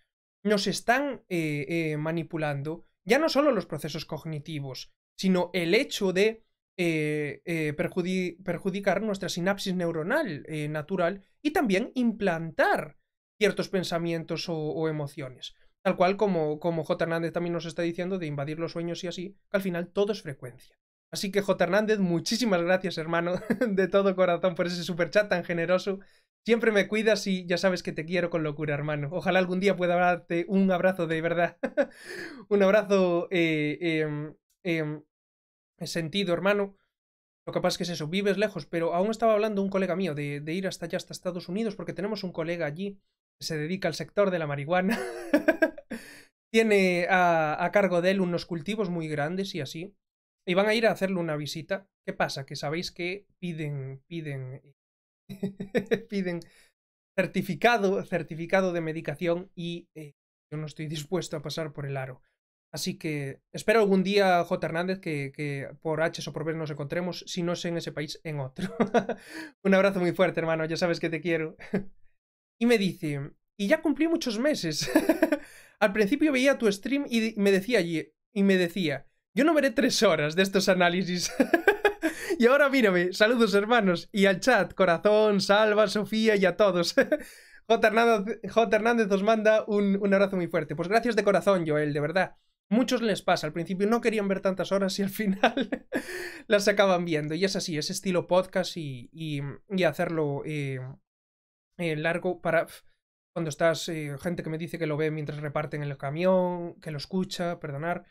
nos están eh, eh, manipulando, ya no solo los procesos cognitivos, sino el hecho de eh, perjudicar nuestra sinapsis neuronal natural y también implantar ciertos pensamientos o emociones. Tal cual como, como J. Hernández también nos está diciendo de invadir los sueños y así, que al final todo es frecuencia. Así que J. Hernández, muchísimas gracias hermano, de todo corazón por ese chat tan generoso. Siempre me cuidas y ya sabes que te quiero con locura, hermano. Ojalá algún día pueda darte un abrazo de verdad. un abrazo eh, em, em, sentido, hermano. Lo que pasa es que es eso, vives lejos, pero aún estaba hablando un colega mío de, de, ir hasta allá, hasta Estados Unidos, porque tenemos un colega allí se dedica al sector de la marihuana. Tiene a, cargo de él unos cultivos muy grandes y así. Y van a ir a hacerle una visita. ¿Qué pasa? Que sabéis que piden, piden, piden certificado, certificado de medicación y eh, yo no estoy dispuesto a pasar por el aro. Así que espero algún día, J. Hernández, que, que por H o por B nos encontremos, si no sé en ese país, en otro. Un abrazo muy fuerte, hermano, ya sabes que te quiero. Y me dice, y ya cumplí muchos meses. Al principio veía tu stream y me decía allí, y me decía, yo no veré tres horas de estos análisis. y ahora mírame, saludos hermanos, y al chat, corazón, salva, Sofía y a todos. J. Hernández, Hernández, os manda un, abrazo muy fuerte. Pues gracias de corazón, Joel, de verdad. Muchos les pasa, al principio no querían ver tantas horas y al final las acaban viendo. Y es así, es estilo podcast y, y hacerlo eh, eh, largo para cuando estás, eh, gente que me dice que lo ve mientras reparten en el camión, que lo escucha, perdonar,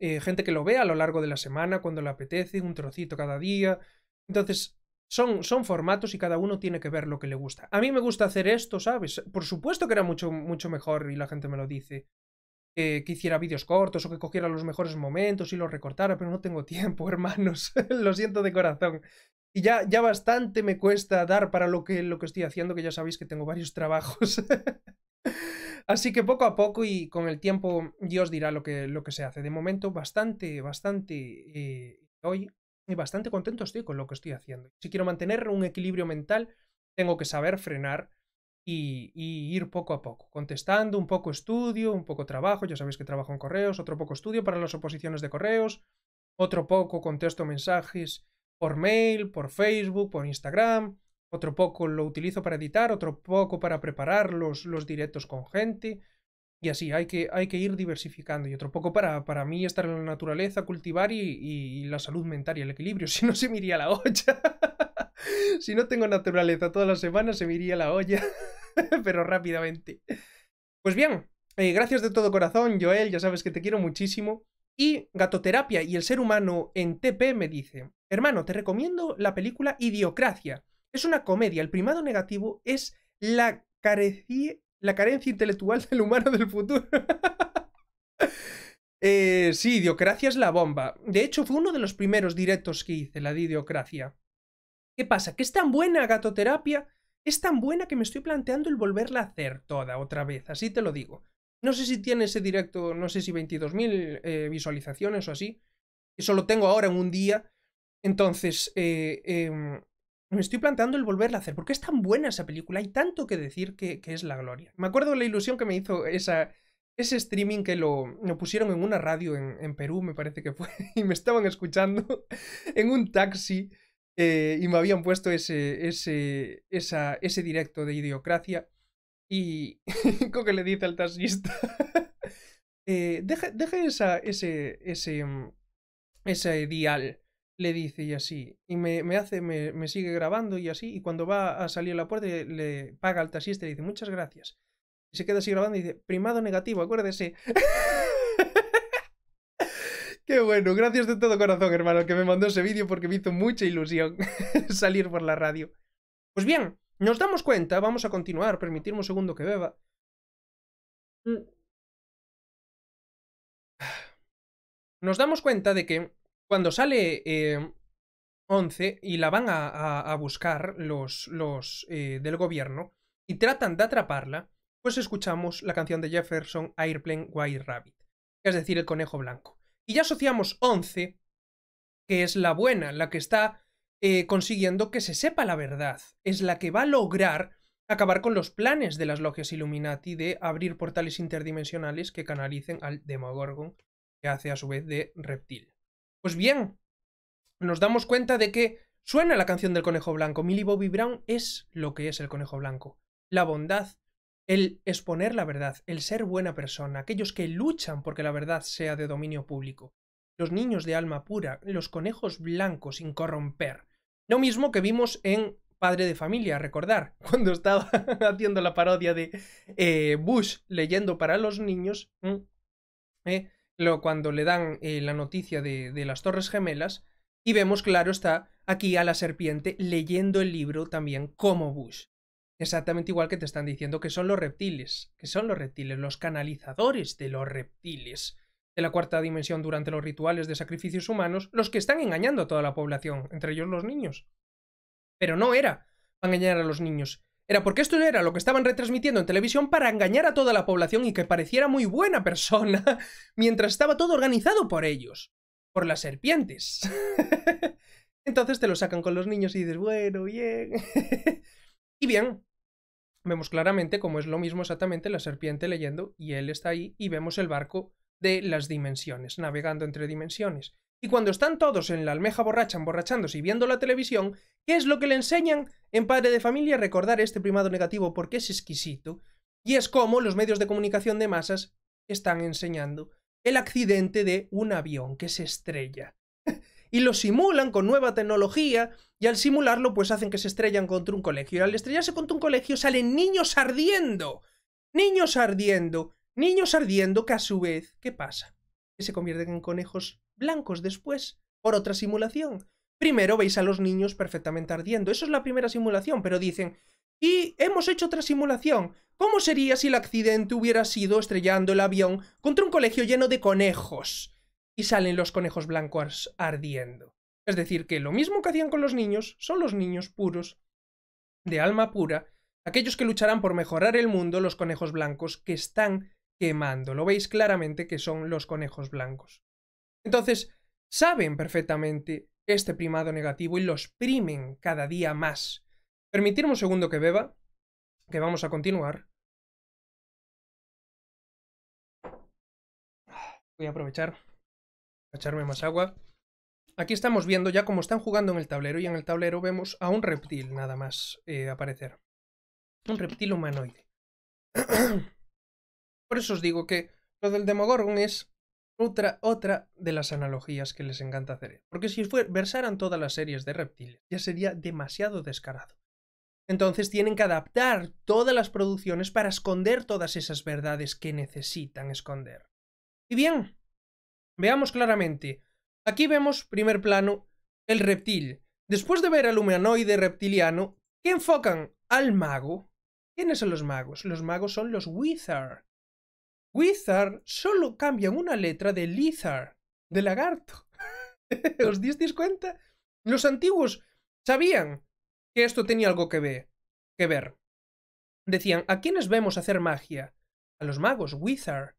eh, gente que lo ve a lo largo de la semana cuando le apetece, un trocito cada día. Entonces, son, son formatos y cada uno tiene que ver lo que le gusta. A mí me gusta hacer esto, ¿sabes? Por supuesto que era mucho, mucho mejor y la gente me lo dice. que hiciera vídeos cortos o que cogiera los mejores momentos y los recortara, pero no tengo tiempo, hermanos. lo siento de corazón. Y ya, ya bastante me cuesta dar para lo que, lo que estoy haciendo, que ya sabéis que tengo varios trabajos. Así que poco a poco y con el tiempo Dios dirá lo que, lo que se hace. De momento, bastante, bastante eh, hoy, bastante contento estoy con lo que estoy haciendo. Si quiero mantener un equilibrio mental, tengo que saber frenar y, y, ir poco a poco, contestando un poco estudio, un poco trabajo, ya sabéis que trabajo en correos, otro poco estudio para las oposiciones de correos, otro poco contesto mensajes por mail, por Facebook, por Instagram, otro poco lo utilizo para editar, otro poco para preparar los, directos con gente. Y así, hay que, hay que ir diversificando. Y otro poco para, para mí estar en la naturaleza, cultivar y, y, la salud mental y el equilibrio. Si no, se me la olla. si no tengo naturaleza todas las semanas, se me la olla. Pero rápidamente. Pues bien, eh, gracias de todo corazón, Joel. Ya sabes que te quiero muchísimo. Y Gatoterapia y el ser humano en TP me dice, hermano, te recomiendo la película Idiocracia. Es una comedia, el primado negativo es la, la carencia intelectual del humano del futuro. eh, sí, Idiocracia es la bomba. De hecho, fue uno de los primeros directos que hice, la de Idiocracia. ¿Qué pasa? Que es tan buena Gatoterapia, es tan buena que me estoy planteando el volverla a hacer toda otra vez, así te lo digo. No sé si tiene ese directo, no sé si 22.000 eh, visualizaciones o así. Eso lo tengo ahora en un día. Entonces, eh, em, me estoy planteando el volverla a hacer. Porque es tan buena esa película. Hay tanto que decir que, es la gloria. Me acuerdo de la ilusión que me hizo ese streaming que lo, pusieron en una radio en, Perú, me parece que fue, y me estaban escuchando en un taxi eh, y me habían puesto ese, ese, ese directo de Idiocracia. Y que le dice al taxista, eh, deje, ese, ese, mm, ese dial, le dice y así. Y me, hace, me, sigue grabando y así. Y cuando va a salir a la puerta le, eh, le paga al taxista y le dice, muchas gracias. Y se queda así grabando y dice, primado negativo, acuérdese. Qué bueno, gracias de todo corazón, hermano, que me mandó ese vídeo porque me hizo mucha ilusión salir por la radio. Pues bien, nos damos cuenta, vamos a continuar, permitirme un segundo que beba. Mm. Nos damos cuenta de que cuando sale eh, 11 y la van a, buscar los, eh, del gobierno y tratan de atraparla, pues escuchamos la canción de Jefferson Airplane White Rabbit, es decir, el conejo blanco. Y ya asociamos 11, que es la buena, la que está eh, consiguiendo que se sepa la verdad. Es la que va a lograr acabar con los planes de las logias Illuminati de abrir portales interdimensionales que canalicen al Demogorgon, que hace a su vez de reptil. Pues bien, nos damos cuenta de que suena la canción del conejo blanco. Millie Bobby Brown es lo que es el conejo blanco. La bondad, el exponer la verdad, el ser buena persona, aquellos que luchan porque la verdad sea de dominio público. Los niños de alma pura, los conejos blancos sin corromper, lo mismo que vimos en Padre de Familia, recordar, cuando estaba haciendo la parodia de eh, Bush leyendo para los niños, mm, eh, lo, cuando le dan eh, la noticia de las Torres Gemelas, y vemos, claro está, aquí a la serpiente leyendo el libro también como Bush. Exactamente igual que te están diciendo que son los reptiles, que son los reptiles, los canalizadores de los reptiles de la cuarta dimensión durante los rituales de sacrificios humanos los que están engañando a toda la población, entre ellos los niños. Pero no era engañar a los niños, era porque esto era lo que estaban retransmitiendo en televisión para engañar a toda la población y que pareciera muy buena persona mientras estaba todo organizado por ellos, por las serpientes. Entonces te lo sacan con los niños y dices, bueno, bien. y bien, vemos claramente cómo es lo mismo exactamente la serpiente leyendo y él está ahí y vemos el barco de las dimensiones, navegando entre dimensiones. Y cuando están todos en la almeja borracha emborrachándose y viendo la televisión, ¿qué es lo que le enseñan en padre de familia? Recordar este primado negativo porque es exquisito. Y es como los medios de comunicación de masas están enseñando el accidente de un avión que se estrella. y lo simulan con nueva tecnología y al simularlo pues hacen que se estrellan contra un colegio. Y al estrellarse contra un colegio salen niños ardiendo. Niños ardiendo. Niños ardiendo que a su vez, ¿qué pasa? Que se convierten en conejos blancos después, por otra simulación. Primero veis a los niños perfectamente ardiendo. Eso es la primera simulación, pero dicen, y hemos hecho otra simulación. ¿Cómo sería si el accidente hubiera sido estrellando el avión contra un colegio lleno de conejos? Y salen los conejos blancos ardiendo. Es decir, que lo mismo que hacían con los niños, son los niños puros, de alma pura, aquellos que lucharán por mejorar el mundo, los conejos blancos, que están quemando. Lo veis claramente que son los conejos blancos. Entonces, saben perfectamente este primado negativo y los primen cada día más. Permitirme un segundo que beba, que vamos a continuar. Voy a aprovechar, a echarme más agua. Aquí estamos viendo ya cómo están jugando en el tablero y en el tablero vemos a un reptil nada más eh, aparecer. Un reptil humanoide. Por eso os digo que lo del Demogorgon es otra, otra de las analogías que les encanta hacer. Porque si fue, versaran todas las series de reptiles, ya sería demasiado descarado. Entonces tienen que adaptar todas las producciones para esconder todas esas verdades que necesitan esconder. Y bien, veamos claramente. Aquí vemos, primer plano, el reptil. Después de ver al humanoide reptiliano, ¿qué enfocan? Al mago. ¿Quiénes son los magos? Los magos son los wizard. Wizard solo cambia una letra de lizard, de lagarto. ¿Os disteis cuenta? Los antiguos sabían que esto tenía algo que ver. Que ver. Decían, ¿a quiénes vemos hacer magia? A los magos, wizard.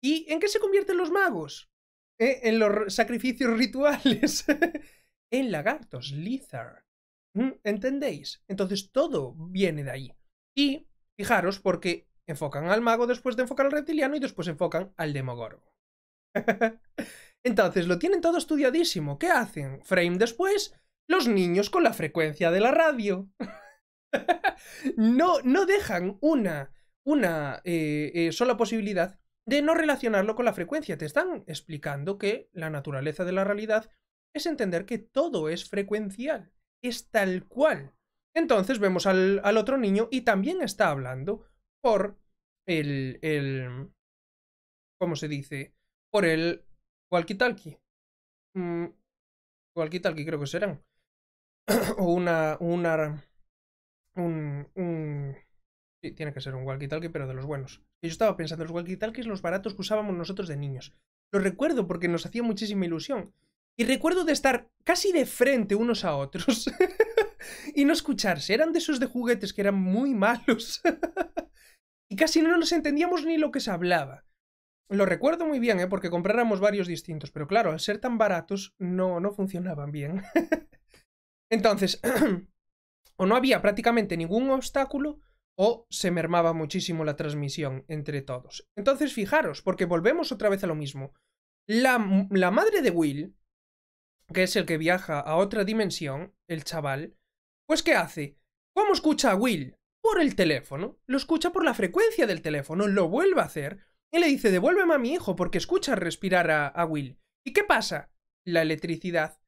¿Y en qué se convierten los magos? Eh, en los sacrificios rituales. en lagartos, lizard. ¿Mm? ¿Entendéis? Entonces todo viene de ahí. Y fijaros, porque enfocan al mago, después de enfocar al reptiliano y después enfocan al demogorgo. Entonces lo tienen todo estudiadísimo. ¿Qué hacen? Frame después, los niños con la frecuencia de la radio. no, no dejan una, una eh, eh, sola posibilidad de no relacionarlo con la frecuencia. Te están explicando que la naturaleza de la realidad es entender que todo es frecuencial, es tal cual. Entonces vemos al, al otro niño y también está hablando por el, el ¿cómo se dice? Por el walkie-talkie. Mm, creo que serán. o una, una, un, un... Sí, tiene que ser un walkie pero de los buenos. yo estaba pensando, los walkie-talkies, los baratos que usábamos nosotros de niños. Lo recuerdo porque nos hacía muchísima ilusión. Y recuerdo de estar casi de frente unos a otros y no escucharse. Eran de esos de juguetes que eran muy malos. y casi no nos entendíamos ni lo que se hablaba. Lo recuerdo muy bien, ¿eh? porque compráramos varios distintos, pero claro, al ser tan baratos, no, no funcionaban bien. Entonces, o no había prácticamente ningún obstáculo, o se mermaba muchísimo la transmisión entre todos. Entonces, fijaros, porque volvemos otra vez a lo mismo. La, la madre de Will, que es el que viaja a otra dimensión, el chaval, pues ¿qué hace? ¿Cómo escucha a Will? por el teléfono, lo escucha por la frecuencia del teléfono, lo vuelve a hacer y le dice, devuélveme a mi hijo porque escucha respirar a, Will. ¿Y qué pasa? La electricidad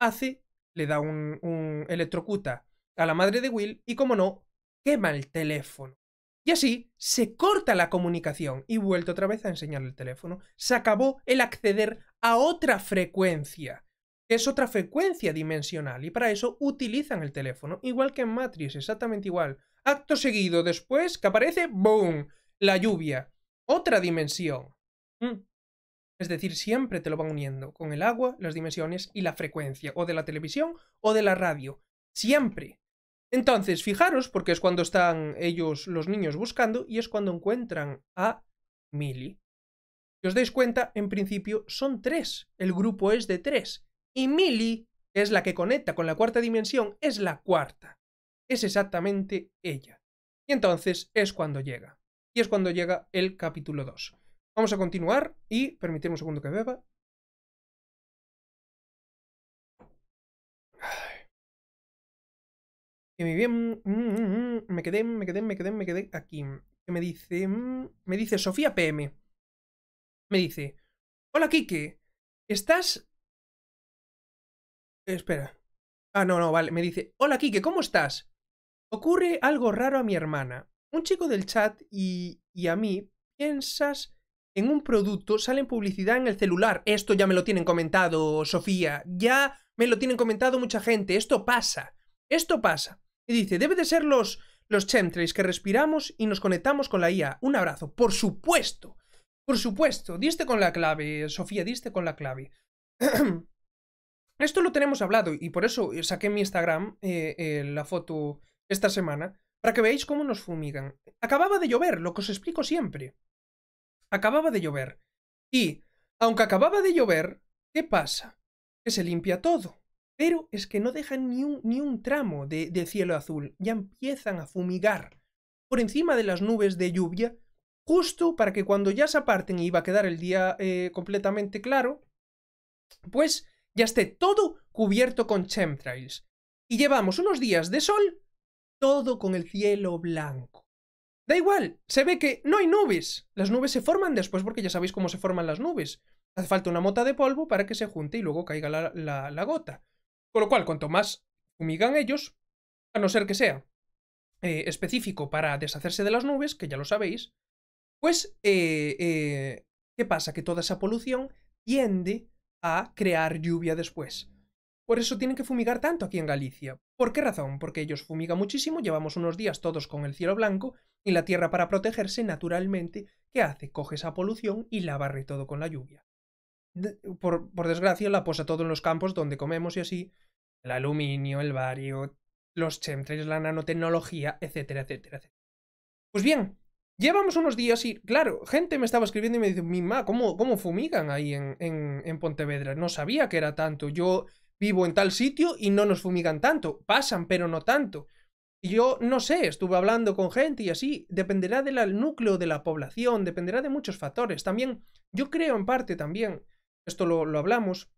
hace, le da un, electrocuta a la madre de Will y, como no, quema el teléfono. Y así se corta la comunicación y vuelto otra vez a enseñar el teléfono. Se acabó el acceder a otra frecuencia. Es otra frecuencia dimensional y para eso utilizan el teléfono, igual que en Matrix, exactamente igual. Acto seguido, después que aparece, ¡boom! La lluvia. Otra dimensión. Mm. Es decir, siempre te lo van uniendo con el agua, las dimensiones y la frecuencia, o de la televisión o de la radio. Siempre. Entonces, fijaros, porque es cuando están ellos, los niños, buscando y es cuando encuentran a Mili. que os dais cuenta, en principio son tres. El grupo es de tres. Y Millie, que es la que conecta con la cuarta dimensión, es la cuarta es exactamente ella. Y entonces es cuando llega. Y es cuando llega el capítulo 2. Vamos a continuar y permitirme un segundo que beba. Que me bien, mm, mm, me quedé, me quedé, me quedé, me quedé aquí. me dice, mm, me dice Sofía PM. Me dice, hola Kike, ¿estás? Espera. Ah, no, no, vale. Me dice, hola Kike, ¿cómo estás? Ocurre algo raro a mi hermana. Un chico del chat y, y a mí piensas en un producto, Sale en publicidad en el celular. Esto ya me lo tienen comentado, Sofía. Ya me lo tienen comentado mucha gente. Esto pasa. Esto pasa. Y dice, debe de ser los, los chemtrails que respiramos y nos conectamos con la IA. Un abrazo. Por supuesto. Por supuesto. Diste con la clave, Sofía. Diste con la clave. Esto lo tenemos hablado y por eso saqué en mi Instagram eh, eh, la foto esta semana para que veáis cómo nos fumigan. Acababa de llover, lo que os explico siempre. Acababa de llover. Y, aunque acababa de llover, ¿qué pasa? Que se limpia todo. Pero es que no dejan ni un, ni un tramo de, cielo azul. Ya empiezan a fumigar por encima de las nubes de lluvia, justo para que cuando ya se aparten y iba a quedar el día eh, completamente claro, pues ya esté todo cubierto con chemtrails. Y llevamos unos días de sol todo con el cielo blanco. Da igual, se ve que no hay nubes. Las nubes se forman después porque ya sabéis cómo se forman las nubes. Hace falta una mota de polvo para que se junte y luego caiga la, gota. Con lo cual, cuanto más humigan ellos, a no ser que sea eh, específico para deshacerse de las nubes, que ya lo sabéis, pues, eh, eh, ¿qué pasa? Que toda esa polución tiende a crear lluvia después. Por eso tienen que fumigar tanto aquí en Galicia. ¿Por qué razón? Porque ellos fumigan muchísimo, llevamos unos días todos con el cielo blanco y la tierra para protegerse naturalmente, ¿qué hace? Coge esa polución y la barre todo con la lluvia. por, desgracia, la posa todo en los campos donde comemos y así. El aluminio, el bario, los chemtrails, la nanotecnología, etcétera, etcétera, etcétera. Pues bien, llevamos unos días y, claro, gente me estaba escribiendo y me dice, mi ma, ¿cómo, cómo fumigan ahí en, en, en Pontevedra? No sabía que era tanto. Yo vivo en tal sitio y no nos fumigan tanto. Pasan, pero no tanto. Yo no sé, estuve hablando con gente y así, dependerá del núcleo de la población, dependerá de muchos factores. También, yo creo en parte también, esto lo, hablamos,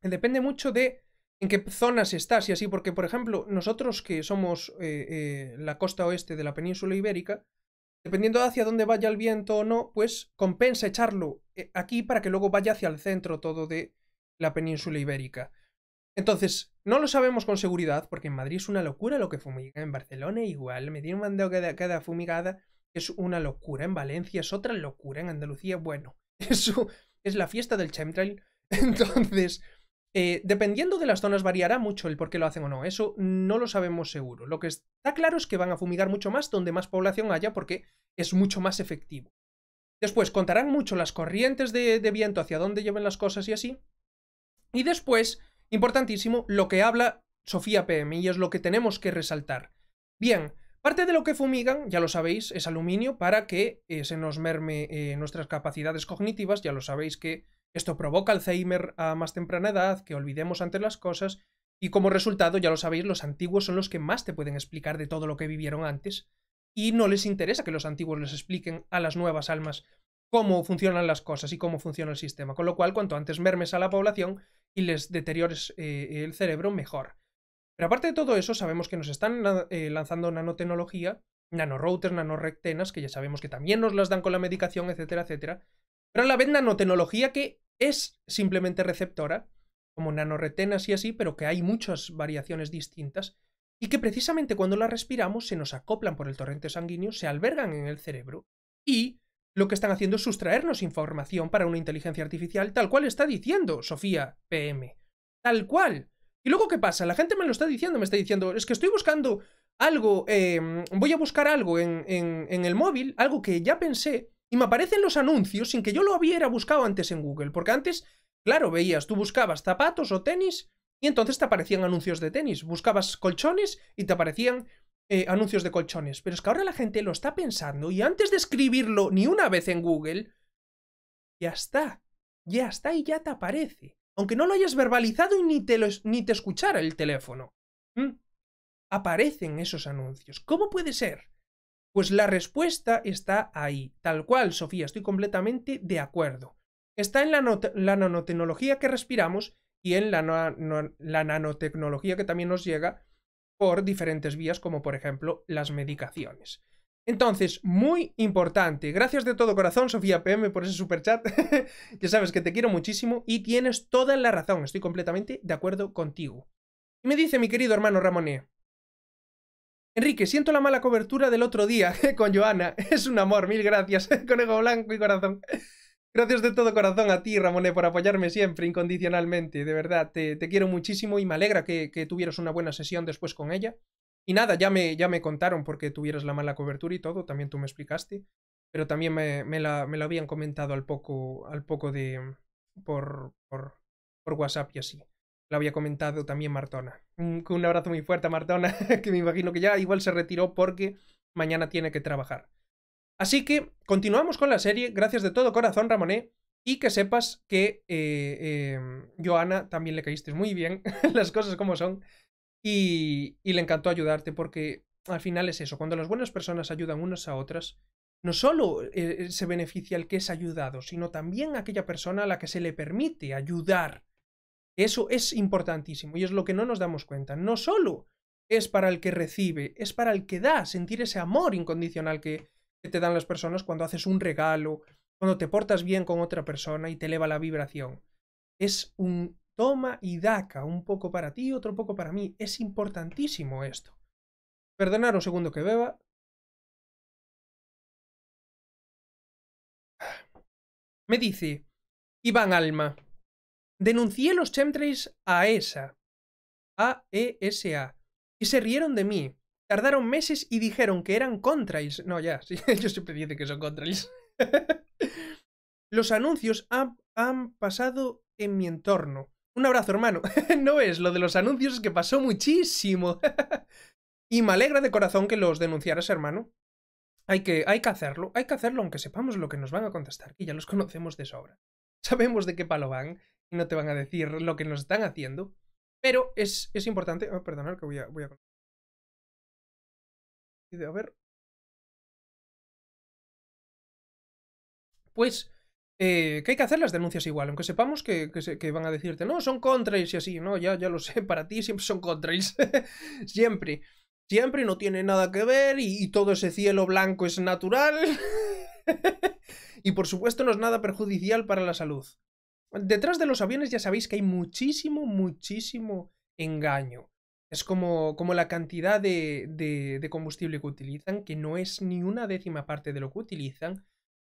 depende mucho de en qué zonas estás y así, porque por ejemplo, nosotros que somos eh, eh, la costa oeste de la península ibérica, dependiendo hacia dónde vaya el viento o no, pues compensa echarlo eh, aquí para que luego vaya hacia el centro todo de la península ibérica. Entonces, no lo sabemos con seguridad, porque en Madrid es una locura lo que fumiga, en Barcelona igual, me un mando que queda fumigada, es una locura, en Valencia es otra locura, en Andalucía, bueno, eso es la fiesta del chemtrail. Entonces, eh, dependiendo de las zonas variará mucho el por qué lo hacen o no, eso no lo sabemos seguro. Lo que está claro es que van a fumigar mucho más donde más población haya porque es mucho más efectivo. Después contarán mucho las corrientes de, de viento hacia dónde lleven las cosas y así. Y después importantísimo, lo que habla Sofía PM y es lo que tenemos que resaltar. Bien, Parte de lo que fumigan, ya lo sabéis, es aluminio para que eh, se nos merme eh, nuestras capacidades cognitivas, ya lo sabéis que esto provoca Alzheimer a más temprana edad, que olvidemos antes las cosas, y como resultado, ya lo sabéis, los antiguos son los que más te pueden explicar de todo lo que vivieron antes, y no les interesa que los antiguos les expliquen a las nuevas almas cómo funcionan las cosas y cómo funciona el sistema, con lo cual cuanto antes mermes a la población, y les deteriores eh, el cerebro, mejor. Pero aparte de todo eso, sabemos que nos están eh, lanzando nanotecnología, nanorouters, nanorectenas, que ya sabemos que también nos las dan con la medicación, etcétera, etcétera. Pero a la vez nanotecnología que es simplemente receptora, como nanoretenas y así, pero que hay muchas variaciones distintas, y que precisamente cuando las respiramos se nos acoplan por el torrente sanguíneo, se albergan en el cerebro y lo que están haciendo es sustraernos información para una inteligencia artificial, tal cual está diciendo Sofía PM. Tal cual. Y luego, ¿qué pasa? La gente me lo está diciendo, me está diciendo, es que estoy buscando algo, em, voy a buscar algo en, en el móvil, algo que ya pensé, y me aparecen los anuncios sin que yo lo hubiera buscado antes en Google, porque antes, claro, veías, tú buscabas zapatos o tenis, y entonces te aparecían anuncios de tenis, buscabas colchones y te aparecían eh, anuncios de colchones. Pero es que ahora la gente lo está pensando y antes de escribirlo ni una vez en Google, ya está. Ya está y ya te aparece. Aunque no lo hayas verbalizado y ni te, ni te escuchara el teléfono. ¿Mm? Aparecen esos anuncios. ¿Cómo puede ser? Pues la respuesta está ahí. Tal cual, Sofía, estoy completamente de acuerdo. Está en la, nanotecnología que respiramos y en la nanotecnología que también nos llega por diferentes vías, como por ejemplo las medicaciones. Entonces, muy importante, gracias de todo corazón, Sofía PM, por ese super chat ya sabes que te quiero muchísimo y tienes toda la razón, estoy completamente de acuerdo contigo. Y me dice mi querido hermano Ramoné. Enrique, siento la mala cobertura del otro día con Joana. Es un amor, mil gracias. Conejo blanco y corazón. Gracias de todo corazón a ti, Ramón por apoyarme siempre incondicionalmente. De verdad, te, quiero muchísimo y me alegra que, tuvieras una buena sesión después con ella. Y nada, ya me, ya me contaron porque tuvieras la mala cobertura y todo, también tú me explicaste. Pero también me, me, la, me habían comentado al poco, al poco de. por, por, WhatsApp y así. La había comentado también Martona. Un, mm, un abrazo muy fuerte a Martona, que me imagino que ya igual se retiró porque mañana tiene que trabajar. Así que continuamos con la serie. Gracias de todo corazón, Ramoné. Y que sepas que eh, em, Joana también le caíste muy bien, las cosas como son. Y, le encantó ayudarte porque al final es eso. Cuando las buenas personas ayudan unas a otras, no solo eh, eh, se beneficia el que es ayudado, sino también aquella persona a la que se le permite ayudar. Eso es importantísimo y es lo que no nos damos cuenta. No solo es para el que recibe, es para el que da, sentir ese amor incondicional que, que te dan las personas cuando haces un regalo, cuando te portas bien con otra persona y te eleva la vibración. Es un toma y daca, un poco para ti, otro poco para mí. Es importantísimo esto. Perdonar un segundo que beba. Me dice Iván Alma. Denuncié los chemtrails a ESA, a e s a y se rieron de mí. Tardaron meses y dijeron que eran contrails. No, ya, sí, ellos siempre dicen que son contrails. Los anuncios han, pasado en mi entorno. Un abrazo, hermano. No es, lo de los anuncios es que pasó muchísimo. Y me alegra de corazón que los denunciaras, hermano. Hay que, hay que hacerlo, hay que hacerlo aunque sepamos lo que nos van a contestar, que ya los conocemos de sobra. Sabemos de qué palo van y no te van a decir lo que nos están haciendo, pero es, importante... Oh, perdonad que voy a, voy a ver. Pues eh, que hay que hacer las denuncias igual, aunque sepamos que, van a decirte, no, son contrails y así, no, ya, ya lo sé, para ti siempre son contrails, siempre, siempre no tiene nada que ver y todo ese cielo blanco es natural y por supuesto no es nada perjudicial para la salud. Detrás de los aviones ya sabéis que hay muchísimo, muchísimo engaño. Es como, como la cantidad de, de, combustible que utilizan, que no es ni una décima parte de lo que utilizan.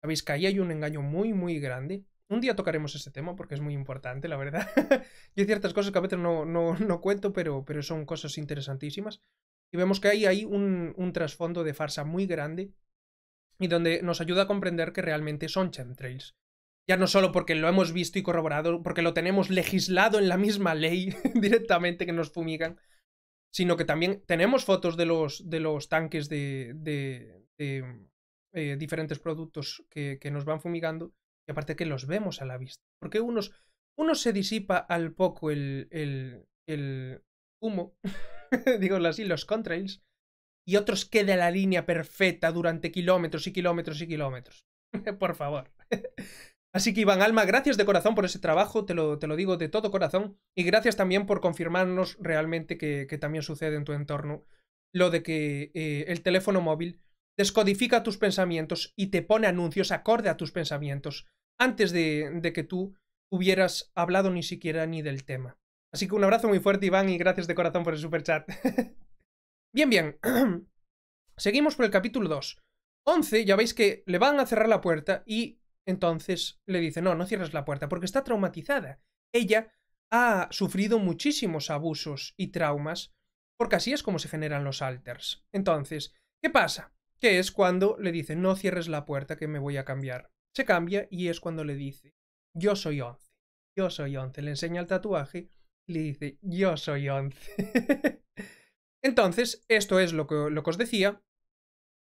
Sabéis que ahí hay un engaño muy, muy grande. Un día tocaremos ese tema porque es muy importante, la verdad. y hay ciertas cosas que a veces no, cuento, pero, pero, son cosas interesantísimas. Y vemos que ahí hay un, un trasfondo de farsa muy grande y donde nos ayuda a comprender que realmente son chemtrails. Ya no solo porque lo hemos visto y corroborado, porque lo tenemos legislado en la misma ley directamente que nos fumigan, sino que también tenemos fotos de los, de los tanques de, de, eh, diferentes productos que, que, nos van fumigando y aparte que los vemos a la vista. Porque unos, unos se disipa al poco el, el, el humo, digo así, los contrails, y otros queda la línea perfecta durante kilómetros y kilómetros y kilómetros. Por favor. Así que Iván Alma, gracias de corazón por ese trabajo, te lo, te lo digo de todo corazón, y gracias también por confirmarnos realmente que, también sucede en tu entorno lo de que eh, el teléfono móvil descodifica tus pensamientos y te pone anuncios acorde a tus pensamientos antes de, de que tú hubieras hablado ni siquiera ni del tema. Así que un abrazo muy fuerte, Iván, y gracias de corazón por el superchat. bien, bien. Seguimos por el capítulo 2. 11, ya veis que le van a cerrar la puerta y entonces le dice, no, no cierres la puerta porque está traumatizada. Ella ha sufrido muchísimos abusos y traumas porque así es como se generan los alters. Entonces, ¿qué pasa? Que es cuando le dice, no cierres la puerta que me voy a cambiar. Se cambia y es cuando le dice, yo soy once, yo soy once. Le enseña el tatuaje le dice, yo soy once. Entonces, esto es lo que, lo que os decía,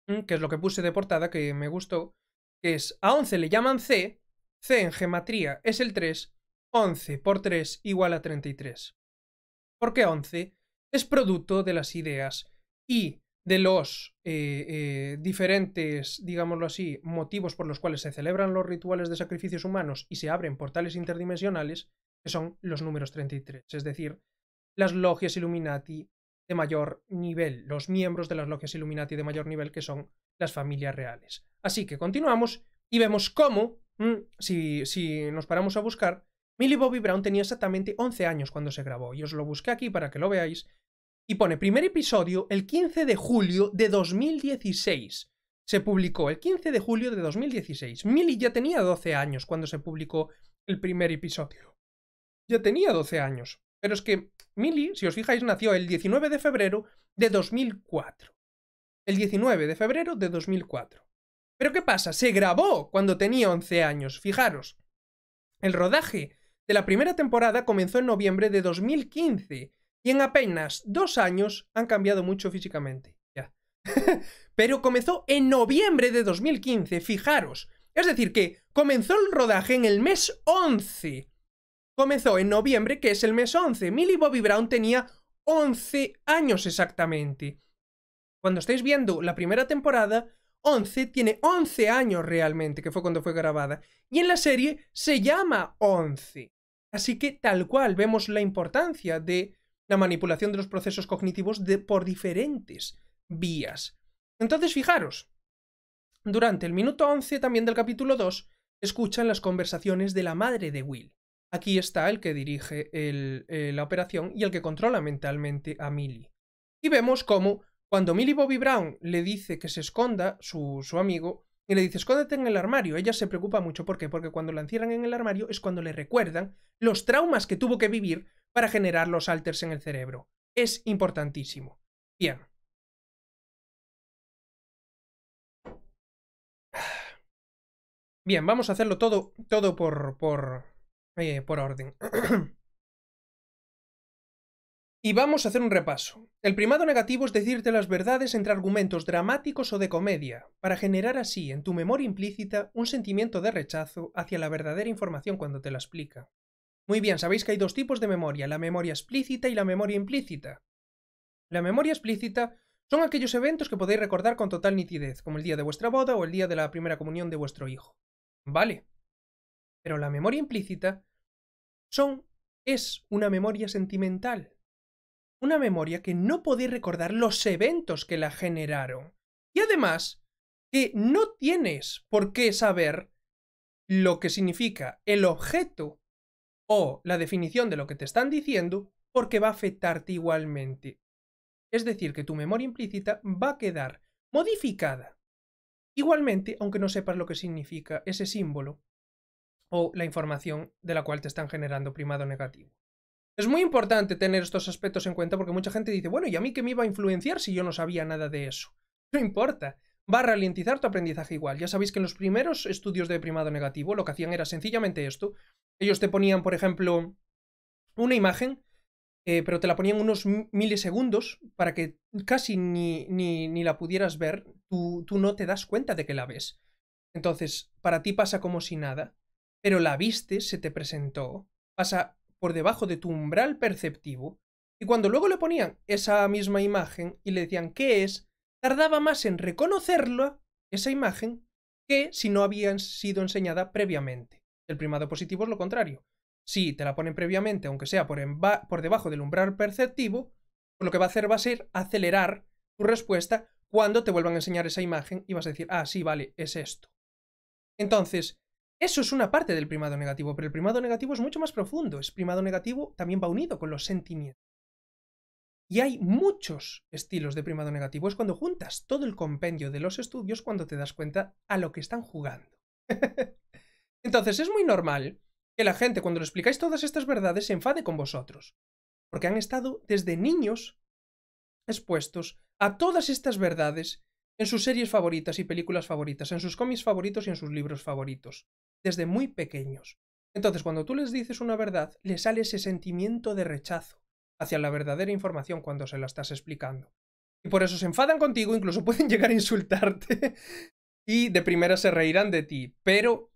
mm, que es lo que puse de portada, que me gustó, que es a 11 le llaman C, C en gematría es el 3, 11 por 3 igual a 33. Porque 11 es producto de las ideas y de los eh, eh, diferentes, digámoslo así, motivos por los cuales se celebran los rituales de sacrificios humanos y se abren portales interdimensionales, que son los números 33, es decir, las logias Illuminati, de mayor nivel, los miembros de las logias Illuminati de mayor nivel, que son las familias reales. Así que continuamos y vemos cómo, mm, si, si nos paramos a buscar, Millie Bobby Brown tenía exactamente 11 años cuando se grabó, y os lo busqué aquí para que lo veáis, y pone primer episodio el 15 de julio de 2016. Se publicó el 15 de julio de 2016. Millie ya tenía 12 años cuando se publicó el primer episodio. Ya tenía 12 años. Pero es que Mili, si os fijáis, nació el 19 de febrero de 2004. El 19 de febrero de 2004. Pero ¿qué pasa? Se grabó cuando tenía 11 años, fijaros. El rodaje de la primera temporada comenzó en noviembre de 2015 y en apenas dos años han cambiado mucho físicamente. Ya. Pero comenzó en noviembre de 2015, fijaros. Es decir, que comenzó el rodaje en el mes 11 comenzó en noviembre, que es el mes 11. Millie Bobby Brown tenía 11 años exactamente. Cuando estáis viendo la primera temporada, 11 tiene 11 años realmente, que fue cuando fue grabada. Y en la serie se llama 11. Así que tal cual vemos la importancia de la manipulación de los procesos cognitivos de, por diferentes vías. Entonces, fijaros, durante el minuto 11 también del capítulo 2, escuchan las conversaciones de la madre de Will. Aquí está el que dirige eh, la operación y el que controla mentalmente a Millie. Y vemos cómo, cuando Millie Bobby Brown le dice que se esconda, su, amigo, y le dice, escóndete en el armario. Ella se preocupa mucho. ¿Por qué? Porque cuando la encierran en el armario es cuando le recuerdan los traumas que tuvo que vivir para generar los alters en el cerebro. Es importantísimo. Bien. Bien, vamos a hacerlo todo, todo por, por, eh, por orden. y vamos a hacer un repaso. El primado negativo es decirte las verdades entre argumentos dramáticos o de comedia, para generar así en tu memoria implícita un sentimiento de rechazo hacia la verdadera información cuando te la explica. Muy bien, sabéis que hay dos tipos de memoria, la memoria explícita y la memoria implícita. La memoria explícita son aquellos eventos que podéis recordar con total nitidez, como el día de vuestra boda o el día de la primera comunión de vuestro hijo. Vale. Pero la memoria implícita es una memoria sentimental. Una memoria que no podéis recordar los eventos que la generaron. Y además, que no tienes por qué saber lo que significa el objeto o la definición de lo que te están diciendo, porque va a afectarte igualmente. Es decir, que tu memoria implícita va a quedar modificada. Igualmente, aunque no sepas lo que significa ese símbolo o la información de la cual te están generando primado negativo. Es muy importante tener estos aspectos en cuenta porque mucha gente dice, bueno, ¿y a mí qué me iba a influenciar si yo no sabía nada de eso? No importa, va a ralentizar tu aprendizaje igual. Ya sabéis que en los primeros estudios de primado negativo lo que hacían era sencillamente esto. Ellos te ponían, por ejemplo, una imagen, eh, pero te la ponían unos milisegundos para que casi ni, ni, la pudieras ver, tú, tú no te das cuenta de que la ves. Entonces, para ti pasa como si nada, pero la viste, se te presentó, pasa por debajo de tu umbral perceptivo, y cuando luego le ponían esa misma imagen y le decían qué es, tardaba más en reconocerla, esa imagen, que si no habían sido enseñada previamente. El primado positivo es lo contrario. Si te la ponen previamente, aunque sea por, debajo del umbral perceptivo, pues lo que va a hacer va a ser acelerar tu respuesta cuando te vuelvan a enseñar esa imagen y vas a decir, ah, sí, vale, es esto. Entonces, eso es una parte del primado negativo, pero el primado negativo es mucho más profundo. Es primado negativo también va unido con los sentimientos. Y hay muchos estilos de primado negativo. Es cuando juntas todo el compendio de los estudios cuando te das cuenta a lo que están jugando. Entonces es muy normal que la gente cuando le explicáis todas estas verdades se enfade con vosotros. Porque han estado desde niños expuestos a todas estas verdades en sus series favoritas y películas favoritas, en sus cómics favoritos y en sus libros favoritos desde muy pequeños. Entonces, cuando tú les dices una verdad, le sale ese sentimiento de rechazo hacia la verdadera información cuando se la estás explicando. Y por eso se enfadan contigo, incluso pueden llegar a insultarte y de primera se reirán de ti, pero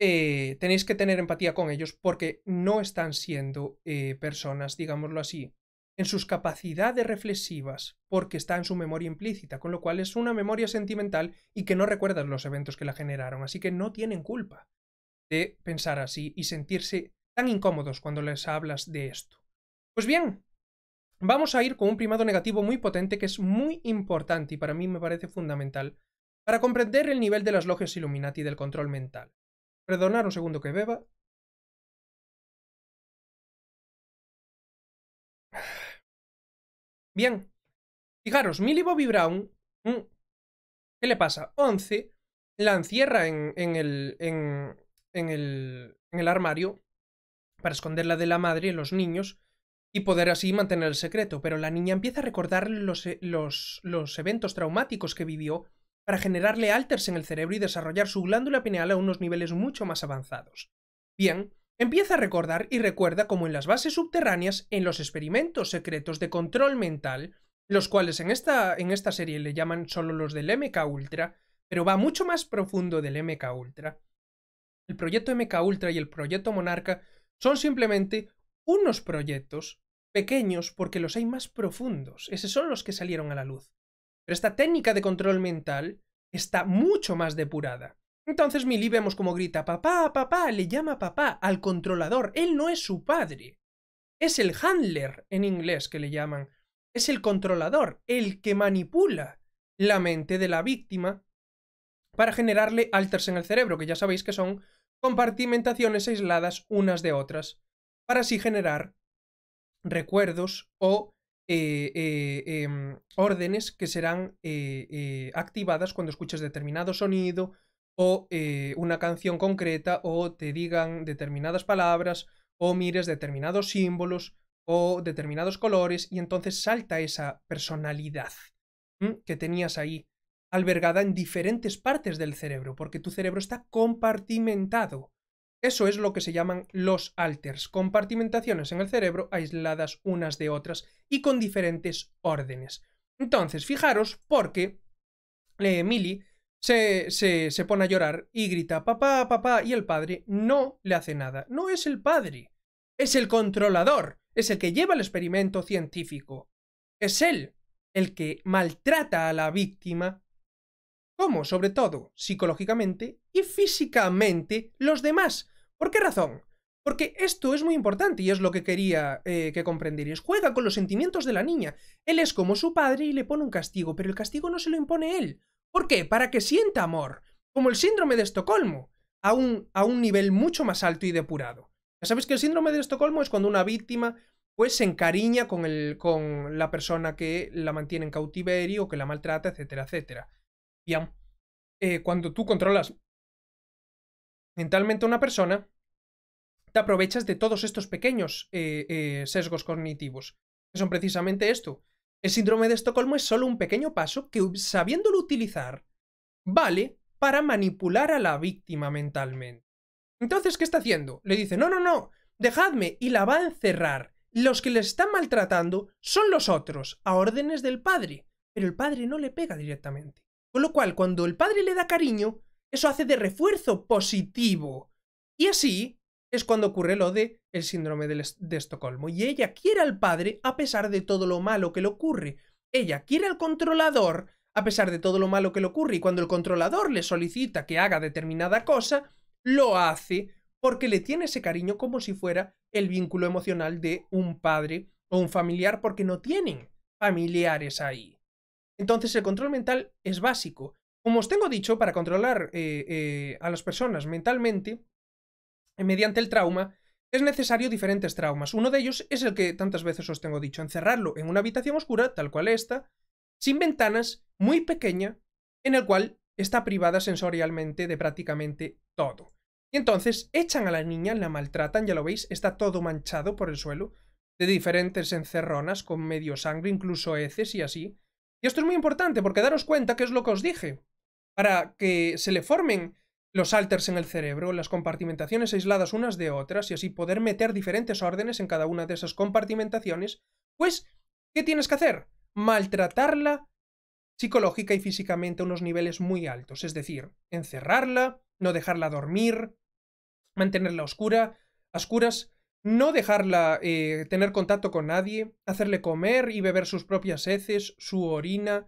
eh, tenéis que tener empatía con ellos porque no están siendo eh, personas, digámoslo así, en sus capacidades reflexivas porque está en su memoria implícita, con lo cual es una memoria sentimental y que no recuerdan los eventos que la generaron, así que no tienen culpa de pensar así y sentirse tan incómodos cuando les hablas de esto. Pues bien, vamos a ir con un primado negativo muy potente que es muy importante y para mí me parece fundamental para comprender el nivel de las logias Illuminati y del control mental. Perdonar un segundo que beba. Bien. Fijaros, Millie Bobby Brown, mm, ¿qué le pasa? 11, la encierra en, en el, en, en el, en el armario para esconderla de la madre y los niños y poder así mantener el secreto. Pero la niña empieza a recordar e, los, los, eventos traumáticos que vivió para generarle alters en el cerebro y desarrollar su glándula pineal a unos niveles mucho más avanzados. Bien, empieza a recordar y recuerda como en las bases subterráneas, en los experimentos secretos de control mental, los cuales en esta, en esta serie le llaman solo los del MK Ultra, pero va mucho más profundo del MK Ultra, el proyecto MK Ultra y el proyecto Monarca son simplemente unos proyectos pequeños porque los hay más profundos. Esos son los que salieron a la luz. Pero esta técnica de control mental está mucho más depurada. Entonces Millie vemos como grita papá, papá, le llama papá al controlador. Él no es su padre. Es el handler en inglés que le llaman. Es el controlador, el que manipula la mente de la víctima para generarle alters en el cerebro, que ya sabéis que son compartimentaciones aisladas unas de otras, para así generar recuerdos o eh, eh, em, órdenes que serán eh, activadas cuando escuches determinado sonido o una canción concreta o te digan determinadas palabras o mires determinados símbolos o determinados colores y entonces salta esa personalidad que tenías ahí albergada en diferentes partes del cerebro, porque tu cerebro está compartimentado. Eso es lo que se llaman los alters, compartimentaciones en el cerebro aisladas unas de otras y con diferentes órdenes. Entonces, fijaros porque eh, se, se, se pone a llorar y grita papá, papá, y el padre no le hace nada. No es el padre, es el controlador, es el que lleva el experimento científico. Es él el que maltrata a la víctima como sobre todo psicológicamente y físicamente los demás. ¿Por qué razón? Porque esto es muy importante y es lo que quería eh, que comprendierais. Juega con los sentimientos de la niña. Él es como su padre y le pone un castigo, pero el castigo no se lo impone él. ¿Por qué? Para que sienta amor, como el síndrome de Estocolmo, a un, a un nivel mucho más alto y depurado. Ya sabes que el síndrome de Estocolmo es cuando una víctima pues se encariña con, con la persona que la mantiene en cautiverio, que la maltrata, etcétera, etcétera. Eh, cuando tú controlas mentalmente a una persona, te aprovechas de todos estos pequeños eh, eh, sesgos cognitivos, que son precisamente esto. El síndrome de Estocolmo es solo un pequeño paso que, sabiéndolo utilizar, vale para manipular a la víctima mentalmente. Entonces, ¿qué está haciendo? Le dice, no, no, no, dejadme y la va a encerrar. Los que le están maltratando son los otros, a órdenes del padre, pero el padre no le pega directamente. Con lo cual, cuando el padre le da cariño, eso hace de refuerzo positivo. Y así es cuando ocurre lo de el síndrome de, de Estocolmo. Y ella quiere al padre a pesar de todo lo malo que le ocurre. Ella quiere al controlador a pesar de todo lo malo que le ocurre. Y cuando el controlador le solicita que haga determinada cosa, lo hace porque le tiene ese cariño como si fuera el vínculo emocional de un padre o un familiar porque no tienen familiares ahí. Entonces el control mental es básico. Como os tengo dicho, para controlar eh, eh, a las personas mentalmente, mediante el trauma, es necesario diferentes traumas. Uno de ellos es el que tantas veces os tengo dicho, encerrarlo en una habitación oscura, tal cual esta, sin ventanas, muy pequeña, en el cual está privada sensorialmente de prácticamente todo. Y entonces echan a la niña, la maltratan, ya lo veis, está todo manchado por el suelo, de diferentes encerronas con medio sangre, incluso heces y así. Y esto es muy importante porque daros cuenta que es lo que os dije. Para que se le formen los alters en el cerebro, las compartimentaciones aisladas unas de otras y así poder meter diferentes órdenes en cada una de esas compartimentaciones, pues, ¿qué tienes que hacer? Maltratarla psicológica y físicamente a unos niveles muy altos, es decir, encerrarla, no dejarla dormir, mantenerla oscura, a oscuras, no dejarla eh, tener contacto con nadie, hacerle comer y beber sus propias heces, su orina,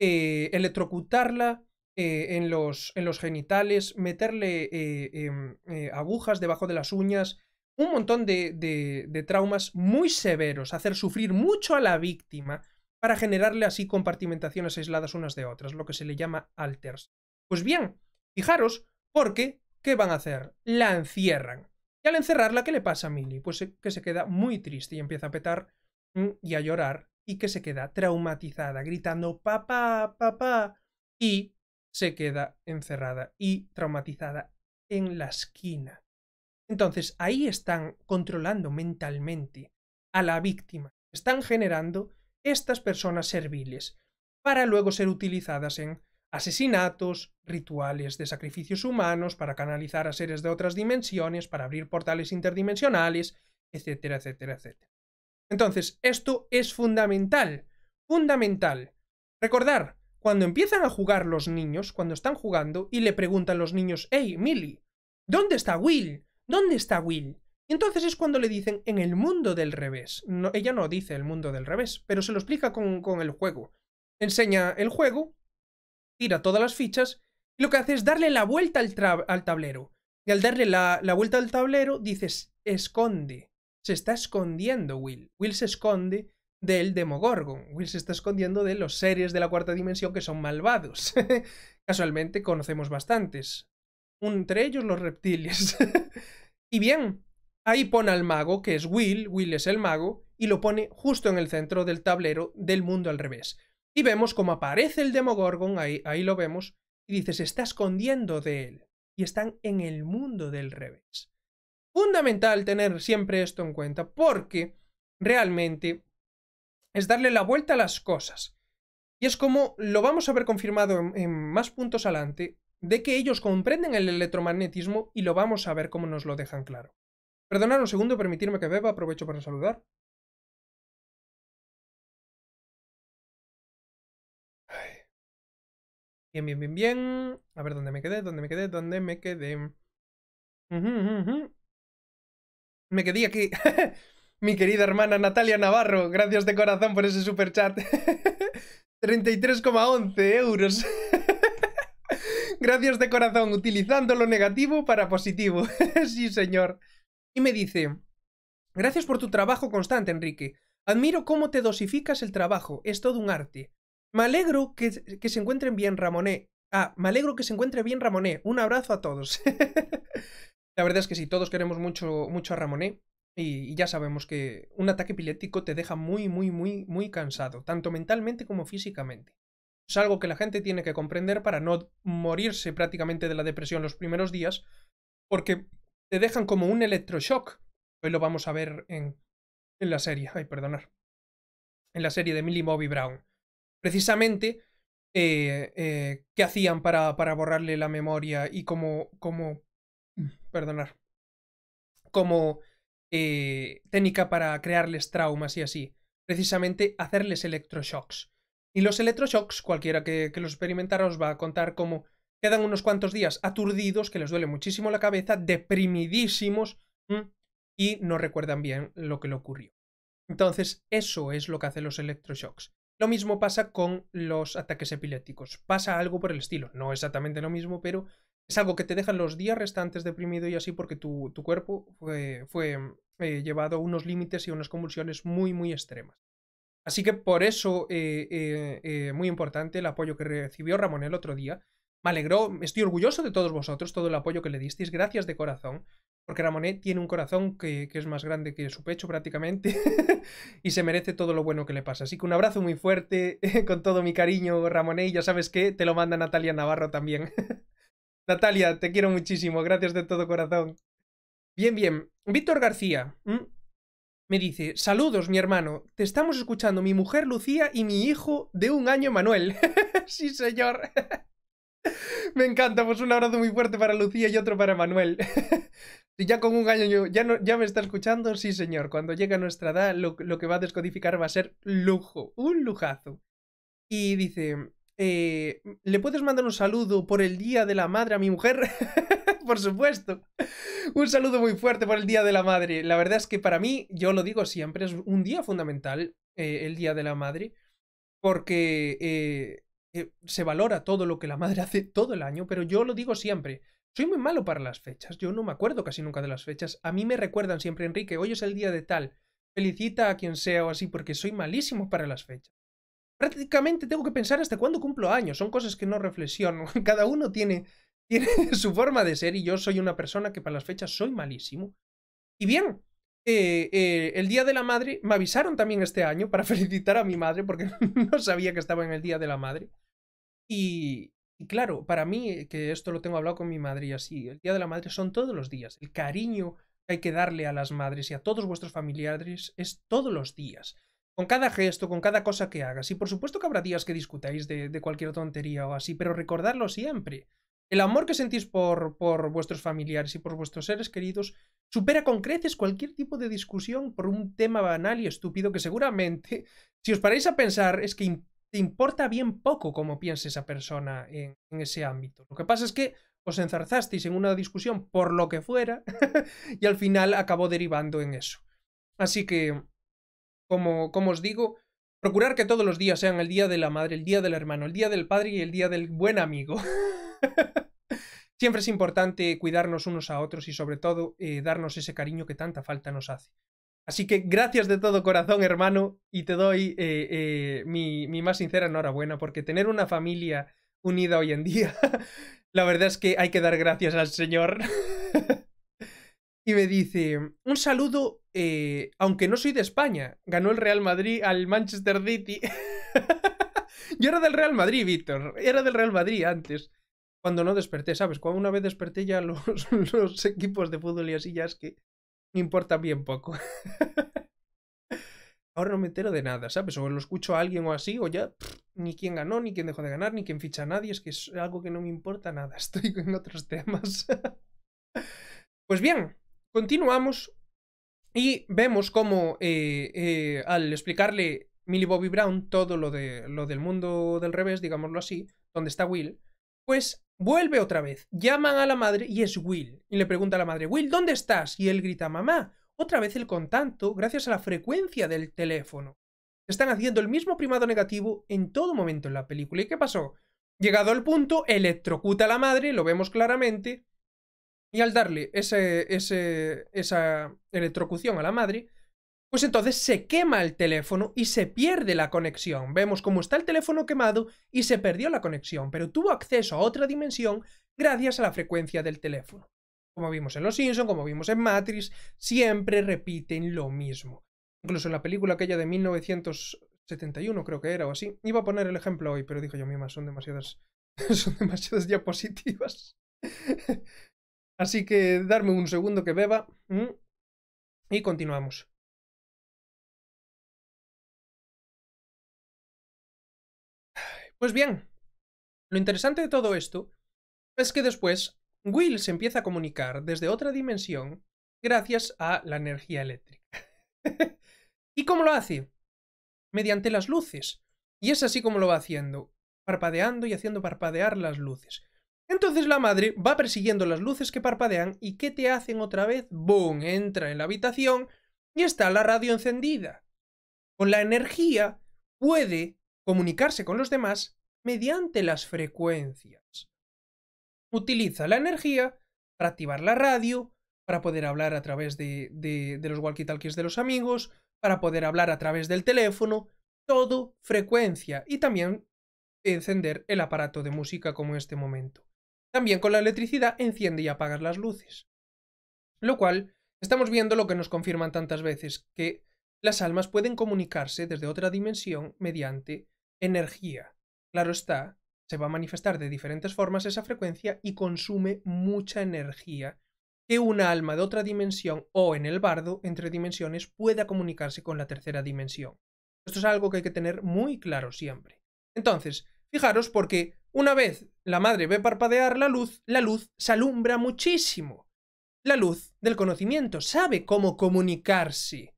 eh, electrocutarla eh, en, los, en, los, genitales, meterle em, agujas debajo de las uñas, un montón de, de, traumas muy severos, hacer sufrir mucho a la víctima para generarle así compartimentaciones aisladas unas de otras, lo que se le llama alters. Pues bien, fijaros, porque, ¿qué van a hacer? La encierran al encerrarla, ¿qué le pasa a Millie? Pues que se queda muy triste y empieza a petar mm, y a llorar y que se queda traumatizada, gritando papá, papá, y se queda encerrada y traumatizada en la esquina. Entonces ahí están controlando mentalmente a la víctima, están generando estas personas serviles para luego ser utilizadas en asesinatos, rituales de sacrificios humanos para canalizar a seres de otras dimensiones, para abrir portales interdimensionales, etcétera, etcétera, etcétera. Entonces, esto es fundamental, fundamental. Recordar, cuando empiezan a jugar los niños, cuando están jugando, y le preguntan los niños, hey, Millie, ¿dónde está Will? ¿Dónde está Will? Y entonces es cuando le dicen, en el mundo del revés. No, ella no dice el mundo del revés, pero se lo explica con, con el juego. Enseña el juego tira todas las fichas y lo que hace es darle la vuelta al, tablero. Y al darle la, vuelta al tablero, dices, esconde. Se está escondiendo Will. Will se esconde del Demogorgon. Will se está escondiendo de los seres de la cuarta dimensión que son malvados. Casualmente conocemos bastantes. Entre ellos los reptiles. y bien, ahí pone al mago, que es Will, Will es el mago, y lo pone justo en el centro del tablero del mundo al revés. Y vemos cómo aparece el Demogorgon, ahí, ahí lo vemos, y dice, se está escondiendo de él. Y están en el mundo del revés. Fundamental tener siempre esto en cuenta, porque realmente es darle la vuelta a las cosas. Y es como lo vamos a ver confirmado en, más puntos adelante, de que ellos comprenden el electromagnetismo y lo vamos a ver cómo nos lo dejan claro. Perdonad un segundo, permitirme que beba, aprovecho para saludar. Bien, bien, bien, bien. A ver, ¿dónde me quedé? ¿Dónde me quedé? ¿Dónde me quedé? Me quedé aquí. Mi querida hermana Natalia Navarro, gracias de corazón por ese super chat. 33,11 euros. gracias de corazón, utilizando lo negativo para positivo. sí, señor. Y me dice, gracias por tu trabajo constante, Enrique. Admiro cómo te dosificas el trabajo, es todo un arte. Me alegro que, que se encuentren bien, Ramoné. Ah, me alegro que se encuentre bien Ramoné. Un abrazo a todos. la verdad es que sí, todos queremos mucho, mucho a Ramoné. Y, ya sabemos que un ataque epiléptico te deja muy, muy, muy, muy cansado, tanto mentalmente como físicamente. Es algo que la gente tiene que comprender para no morirse prácticamente de la depresión los primeros días, porque te dejan como un electroshock. Hoy lo vamos a ver en, en la serie, ay, perdonar. En la serie de Millie Bobby Brown precisamente eh, eh, qué hacían para, para, borrarle la memoria y como. como. perdonar, como eh, técnica para crearles traumas y así. Precisamente hacerles electroshocks. Y los electroshocks, cualquiera que, que los experimentara os va a contar cómo quedan unos cuantos días aturdidos, que les duele muchísimo la cabeza, deprimidísimos y no recuerdan bien lo que le ocurrió. Entonces, eso es lo que hacen los electroshocks. Lo mismo pasa con los ataques epilépticos. Pasa algo por el estilo. No exactamente lo mismo, pero es algo que te dejan los días restantes deprimido y así porque tu, cuerpo fue, eh, llevado a unos límites y unas convulsiones muy, muy extremas. Así que por eso, eh, eh, muy importante el apoyo que recibió Ramón el otro día. Me alegró, estoy orgulloso de todos vosotros, todo el apoyo que le disteis, gracias de corazón porque Ramonet tiene un corazón que, es más grande que su pecho prácticamente y se merece todo lo bueno que le pasa. Así que un abrazo muy fuerte, con todo mi cariño, Ramonet, y ya sabes que te lo manda Natalia Navarro también. Natalia, te quiero muchísimo, gracias de todo corazón. Bien, bien. Víctor García me dice, saludos mi hermano, te estamos escuchando mi mujer Lucía y mi hijo de un año Manuel. sí, señor. Me encanta, pues un abrazo muy fuerte para Lucía y otro para Manuel. ya con un gallo ya, me está escuchando, sí señor, cuando llega a nuestra edad lo, que va a descodificar va a ser lujo, un lujazo. Y dice, eh, ¿le puedes mandar un saludo por el Día de la Madre a mi mujer? por supuesto. Un saludo muy fuerte por el Día de la Madre. La verdad es que para mí, yo lo digo siempre, es un día fundamental, eh, el Día de la Madre, porque... Eh, eh, se valora todo lo que la madre hace todo el año, pero yo lo digo siempre. Soy muy malo para las fechas, yo no me acuerdo casi nunca de las fechas. A mí me recuerdan siempre, Enrique, hoy es el día de tal, felicita a quien sea o así, porque soy malísimo para las fechas. Prácticamente tengo que pensar hasta cuándo cumplo años, son cosas que no reflexiono. Cada uno tiene, tiene su forma de ser y yo soy una persona que para las fechas soy malísimo. Y bien, eh, eh, el Día de la Madre, me avisaron también este año para felicitar a mi madre, porque no sabía que estaba en el Día de la Madre. Y, claro, para mí, que esto lo tengo hablado con mi madre y así, el Día de la Madre son todos los días. El cariño que hay que darle a las madres y a todos vuestros familiares es todos los días. Con cada gesto, con cada cosa que hagas. Y por supuesto que habrá días que discutáis de, de cualquier tontería o así, pero recordarlo siempre. El amor que sentís por, por vuestros familiares y por vuestros seres queridos supera con creces cualquier tipo de discusión por un tema banal y estúpido que seguramente, si os paráis a pensar, es que te importa bien poco cómo piensa esa persona en, en, ese ámbito. Lo que pasa es que os enzarzasteis en una discusión por lo que fuera y al final acabó derivando en eso. Así que, como, como os digo, procurar que todos los días sean el día de la madre, el día del hermano, el día del padre y el día del buen amigo. Siempre es importante cuidarnos unos a otros y sobre todo eh, darnos ese cariño que tanta falta nos hace. Así que gracias de todo corazón, hermano, y te doy eh, eh, mi, más sincera enhorabuena, porque tener una familia unida hoy en día, la verdad es que hay que dar gracias al Señor. y me dice, un saludo, aunque no soy de España, ganó el Real Madrid al Manchester City. Yo era del Real Madrid, Víctor, era del Real Madrid antes cuando no desperté, ¿sabes? Cuando una vez desperté ya los, equipos de fútbol y así ya es que me importa bien poco. Ahora no me entero de nada, ¿sabes? O lo escucho a alguien o así, o ya ni quién ganó, ni quién dejó de ganar, ni quién ficha a nadie, es que es algo que no me importa nada, estoy con otros temas. pues bien, continuamos y vemos cómo eh, eh, al explicarle Millie Bobby Brown todo lo, de, lo del mundo del revés, digámoslo así, donde está Will, pues Vuelve otra vez. Llaman a la madre y es Will. Y le pregunta a la madre, Will, ¿dónde estás? Y él grita, mamá. Otra vez el contacto gracias a la frecuencia del teléfono. Están haciendo el mismo primado negativo en todo momento en la película. ¿Y qué pasó? Llegado al punto, electrocuta a la madre, lo vemos claramente. Y al darle ese, ese, esa electrocución a la madre, pues entonces se quema el teléfono y se pierde la conexión. Vemos cómo está el teléfono quemado y se perdió la conexión, pero tuvo acceso a otra dimensión gracias a la frecuencia del teléfono. Como vimos en Los Simpson, como vimos en Matrix, siempre repiten lo mismo. Incluso en la película aquella de 1971, creo que era o así, iba a poner el ejemplo hoy, pero dije yo misma, son demasiadas, son demasiadas diapositivas. así que darme un segundo que beba y continuamos. Pues bien, lo interesante de todo esto es que después Will se empieza a comunicar desde otra dimensión gracias a la energía eléctrica. ¿Y cómo lo hace? Mediante las luces. Y es así como lo va haciendo, parpadeando y haciendo parpadear las luces. Entonces la madre va persiguiendo las luces que parpadean y ¿qué te hacen otra vez? ¡Boom! Entra en la habitación y está la radio encendida. Con la energía puede comunicarse con los demás mediante las frecuencias. Utiliza la energía para activar la radio, para poder hablar a través de, los walkie-talkies de los amigos, para poder hablar a través del teléfono, todo frecuencia y también encender el aparato de música como en este momento. También con la electricidad enciende y apaga las luces. Lo cual, estamos viendo lo que nos confirman tantas veces, que las almas pueden comunicarse desde otra dimensión mediante energía. Claro está, se va a manifestar de diferentes formas esa frecuencia y consume mucha energía que una alma de otra dimensión o en el bardo entre dimensiones pueda comunicarse con la tercera dimensión. Esto es algo que hay que tener muy claro siempre. Entonces, fijaros porque una vez la madre ve parpadear la luz, la luz se alumbra muchísimo. La luz del conocimiento sabe cómo comunicarse.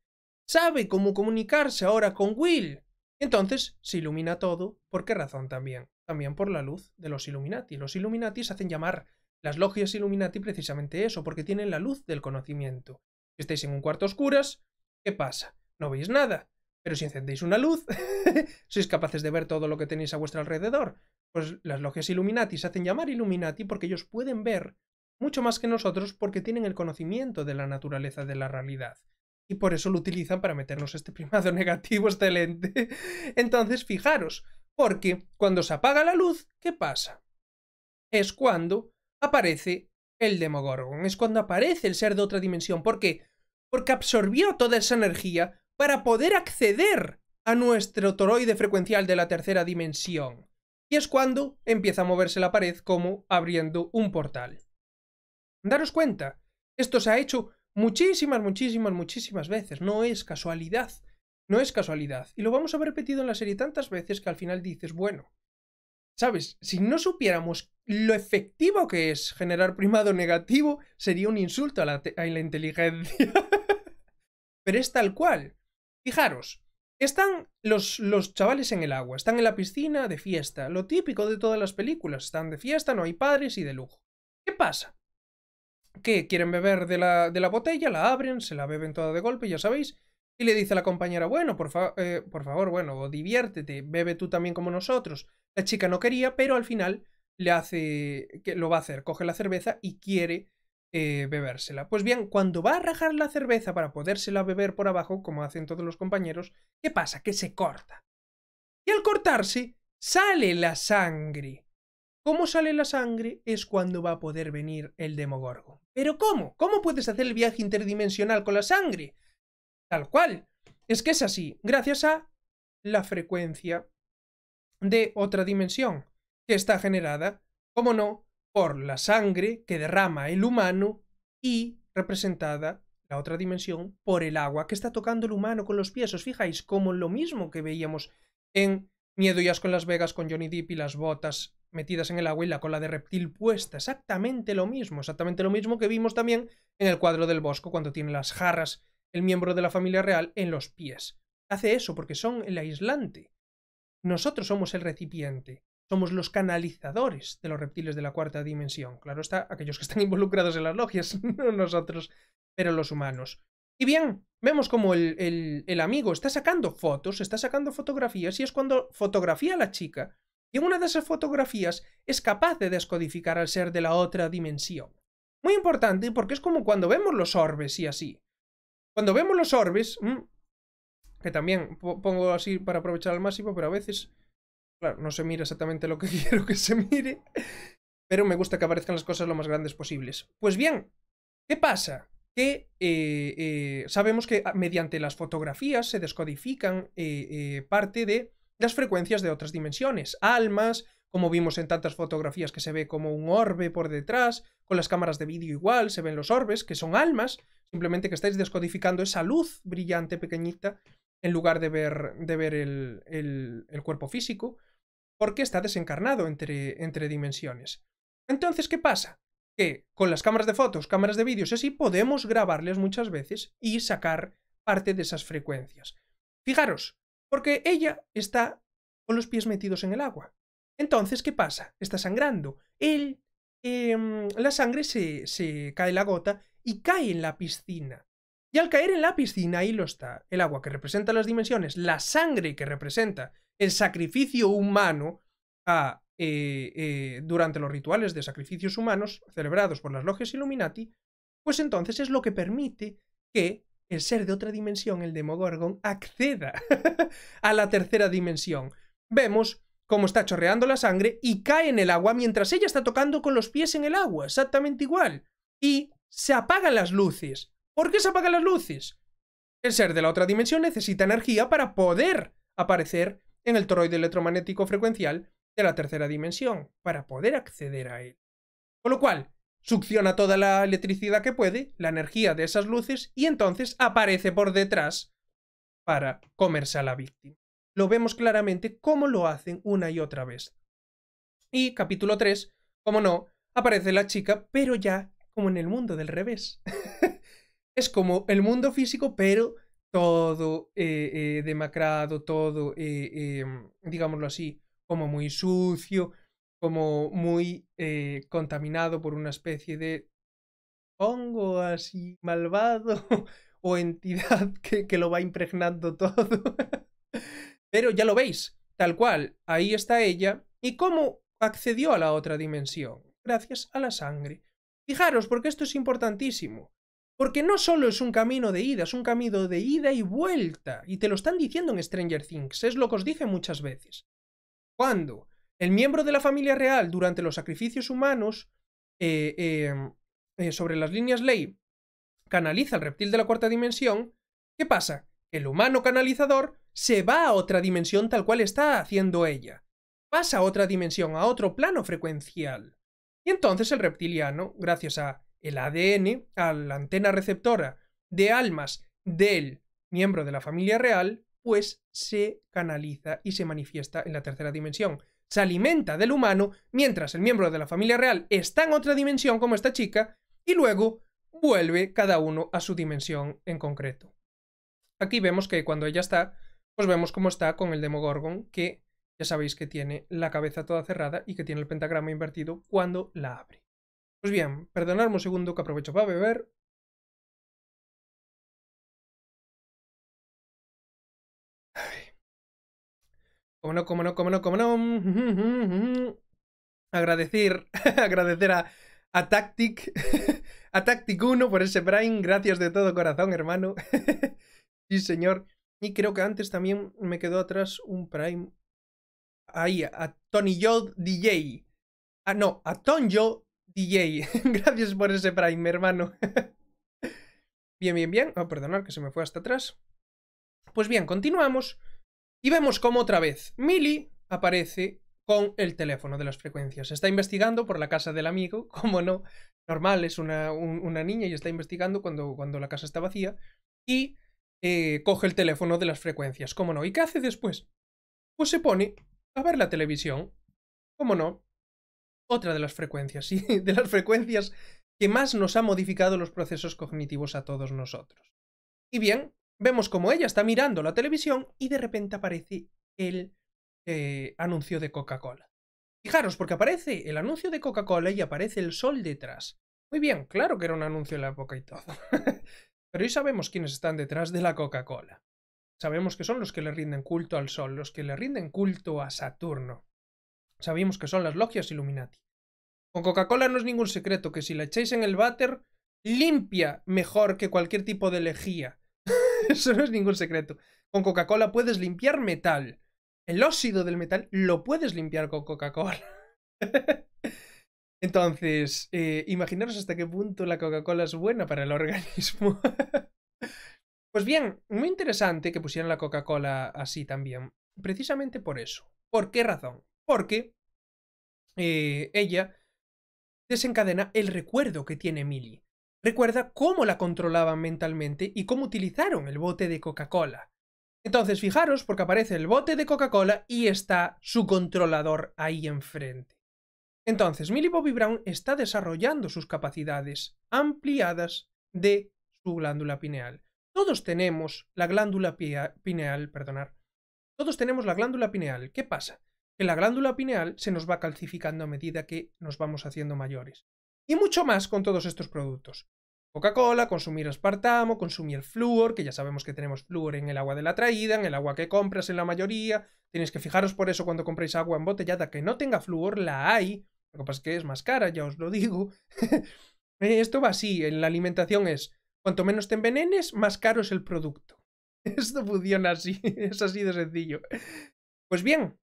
Sabe cómo comunicarse ahora con Will. Entonces se ilumina todo, ¿por qué razón también? También por la luz de los Illuminati. Los Illuminati se hacen llamar las logias Illuminati precisamente eso, porque tienen la luz del conocimiento. Si estáis en un cuarto oscuras, ¿qué pasa? No veis nada. Pero si encendéis una luz, sois capaces de ver todo lo que tenéis a vuestro alrededor. Pues las logias Illuminati se hacen llamar Illuminati porque ellos pueden ver mucho más que nosotros porque tienen el conocimiento de la naturaleza de la realidad y por eso lo utilizan para meternos este primado negativo, excelente este Entonces, fijaros, porque cuando se apaga la luz, ¿qué pasa? Es cuando aparece el Demogorgon, es cuando aparece el ser de otra dimensión. ¿Por qué? Porque absorbió toda esa energía para poder acceder a nuestro toroide frecuencial de la tercera dimensión. Y es cuando empieza a moverse la pared como abriendo un portal. Daros cuenta, esto se ha hecho Muchísimas, muchísimas, muchísimas veces. No es casualidad. No es casualidad. Y lo vamos a haber repetido en la serie tantas veces que al final dices, bueno, ¿sabes? Si no supiéramos lo efectivo que es generar primado negativo, sería un insulto a la, a la inteligencia. Pero es tal cual. Fijaros, están los, los, chavales en el agua, están en la piscina de fiesta, lo típico de todas las películas, están de fiesta, no hay padres y de lujo. ¿Qué pasa? que quieren beber de la, de la botella, la abren, se la beben toda de golpe, ya sabéis, y le dice a la compañera, bueno, por, eh, por favor, bueno, diviértete, bebe tú también como nosotros. La chica no quería, pero al final le hace, que lo va a hacer, coge la cerveza y quiere eh, bebérsela. Pues bien, cuando va a rajar la cerveza para podérsela beber por abajo, como hacen todos los compañeros, ¿qué pasa? Que se corta. Y al cortarse, sale la sangre. ¿Cómo sale la sangre es cuando va a poder venir el Demogorgon. ¿Pero cómo? ¿Cómo puedes hacer el viaje interdimensional con la sangre? Tal cual. Es que es así, gracias a la frecuencia de otra dimensión, que está generada, como no, por la sangre que derrama el humano y representada la otra dimensión por el agua que está tocando el humano con los pies. Os fijáis, como lo mismo que veíamos en Miedo y as con Las Vegas con Johnny Depp y las botas metidas en el agua y la cola de reptil puesta. Exactamente lo mismo, exactamente lo mismo que vimos también en el cuadro del bosco cuando tiene las jarras el miembro de la familia real en los pies. Hace eso porque son el aislante. Nosotros somos el recipiente, somos los canalizadores de los reptiles de la cuarta dimensión. Claro está, aquellos que están involucrados en las logias, no nosotros, pero los humanos. Y bien, vemos como el, el, amigo está sacando fotos, está sacando fotografías y es cuando fotografía a la chica y una de esas fotografías es capaz de descodificar al ser de la otra dimensión. Muy importante porque es como cuando vemos los orbes y así. Cuando vemos los orbes, mm, que también pongo así para aprovechar al máximo, pero a veces, claro, no se mira exactamente lo que quiero que se mire, pero me gusta que aparezcan las cosas lo más grandes posibles. Pues bien, ¿qué pasa? Que eh, eh, sabemos que ah, mediante las fotografías se descodifican eh, parte de las frecuencias de otras dimensiones, almas, como vimos en tantas fotografías que se ve como un orbe por detrás, con las cámaras de vídeo igual, se ven los orbes, que son almas, simplemente que estáis descodificando esa luz brillante pequeñita en lugar de ver, de ver el, cuerpo físico, porque está desencarnado entre, entre dimensiones. Entonces, ¿qué pasa? Que con las cámaras de fotos, cámaras de vídeos, así podemos grabarles muchas veces y sacar parte de esas frecuencias. Fijaros, porque ella está con los pies metidos en el agua. Entonces, ¿qué pasa? Está sangrando. Él, em, la sangre se, se cae la gota y cae en la piscina. Y al caer en la piscina, ahí lo está, el agua que representa las dimensiones, la sangre que representa el sacrificio humano eh, eh, durante los rituales de sacrificios humanos celebrados por las logias Illuminati, pues entonces es lo que permite que el ser de otra dimensión, el Demogorgon, acceda a la tercera dimensión. Vemos cómo está chorreando la sangre y cae en el agua mientras ella está tocando con los pies en el agua, exactamente igual. Y se apagan las luces. ¿Por qué se apagan las luces? El ser de la otra dimensión necesita energía para poder aparecer en el toroide electromagnético frecuencial de la tercera dimensión, para poder acceder a él. Con lo cual, Succiona toda la electricidad que puede, la energía de esas luces, y entonces aparece por detrás para comerse a la víctima. Lo vemos claramente cómo lo hacen una y otra vez. Y capítulo 3, como no, aparece la chica, pero ya como en el mundo del revés. es como el mundo físico, pero todo eh, eh, demacrado, todo, eh, em, digámoslo así, como muy sucio, como muy eh, contaminado por una especie de hongo así malvado o entidad que, lo va impregnando todo. Pero ya lo veis, tal cual, ahí está ella. ¿Y cómo accedió a la otra dimensión? Gracias a la sangre. Fijaros, porque esto es importantísimo. Porque no solo es un camino de ida, es un camino de ida y vuelta. Y te lo están diciendo en Stranger Things, es lo que os dije muchas veces. ¿Cuándo? El miembro de la familia real durante los sacrificios humanos eh, em, eh, sobre las líneas ley canaliza el reptil de la cuarta dimensión. ¿Qué pasa? El humano canalizador se va a otra dimensión tal cual está haciendo ella. Pasa a otra dimensión, a otro plano frecuencial. Y entonces el reptiliano, gracias a el ADN, a la antena receptora de almas del miembro de la familia real, pues se canaliza y se manifiesta en la tercera dimensión se alimenta del humano, mientras el miembro de la familia real está en otra dimensión como esta chica, y luego vuelve cada uno a su dimensión en concreto. Aquí vemos que cuando ella está, pues vemos cómo está con el Demogorgon, que ya sabéis que tiene la cabeza toda cerrada y que tiene el pentagrama invertido cuando la abre. Pues bien, perdonadme un segundo que aprovecho para beber Como no, como no, como no, como no. Agradecer, agradecer a, a Tactic, a Tactic 1 por ese Prime. Gracias de todo corazón, hermano. sí, señor. Y creo que antes también me quedó atrás un Prime. Ahí, a Tony Yod DJ. Ah, no, a Yod DJ. Gracias por ese Prime, hermano. bien, bien, bien. Ah, perdonad que se me fue hasta atrás. Pues bien, continuamos y vemos cómo otra vez Milly aparece con el teléfono de las frecuencias. Está investigando por la casa del amigo, como no, normal, es una, niña y está investigando cuando, cuando, la casa está vacía. Y eh, coge el teléfono de las frecuencias, como no. ¿Y qué hace después? Pues se pone a ver la televisión, como no. Otra de las frecuencias, y de las frecuencias que más nos ha modificado los procesos cognitivos a todos nosotros. Y bien, vemos como ella está mirando la televisión y de repente aparece el eh, anuncio de Coca-Cola. Fijaros, porque aparece el anuncio de Coca-Cola y aparece el sol detrás. Muy bien, claro que era un anuncio en la época y todo. Pero hoy sabemos quiénes están detrás de la Coca-Cola. Sabemos que son los que le rinden culto al sol, los que le rinden culto a Saturno. Sabemos que son las logias Illuminati. Con Coca-Cola no es ningún secreto que si la echáis en el váter, limpia mejor que cualquier tipo de lejía. Eso no es ningún secreto. Con Coca-Cola puedes limpiar metal. El óxido del metal lo puedes limpiar con Coca-Cola. Entonces, eh, imaginaros hasta qué punto la Coca-Cola es buena para el organismo. pues bien, muy interesante que pusieran la Coca-Cola así también. Precisamente por eso. ¿Por qué razón? Porque eh, ella desencadena el recuerdo que tiene Milly recuerda cómo la controlaban mentalmente y cómo utilizaron el bote de Coca-Cola. Entonces, fijaros, porque aparece el bote de Coca-Cola y está su controlador ahí enfrente. Entonces, Millie Bobby Brown está desarrollando sus capacidades ampliadas de su glándula pineal. Todos tenemos la glándula pineal, perdonar. Todos tenemos la glándula pineal. ¿Qué pasa? Que la glándula pineal se nos va calcificando a medida que nos vamos haciendo mayores y mucho más con todos estos productos. Coca-Cola, consumir aspartamo, consumir flúor, que ya sabemos que tenemos flúor en el agua de la traída, en el agua que compras en la mayoría. tienes que fijaros por eso cuando compréis agua embotellada que no tenga flúor, la hay. Lo que pasa es que es más cara, ya os lo digo. Eh, esto va así, en la alimentación es cuanto menos te envenenes, más caro es el producto. Esto funciona así, es así de sencillo. Pues bien,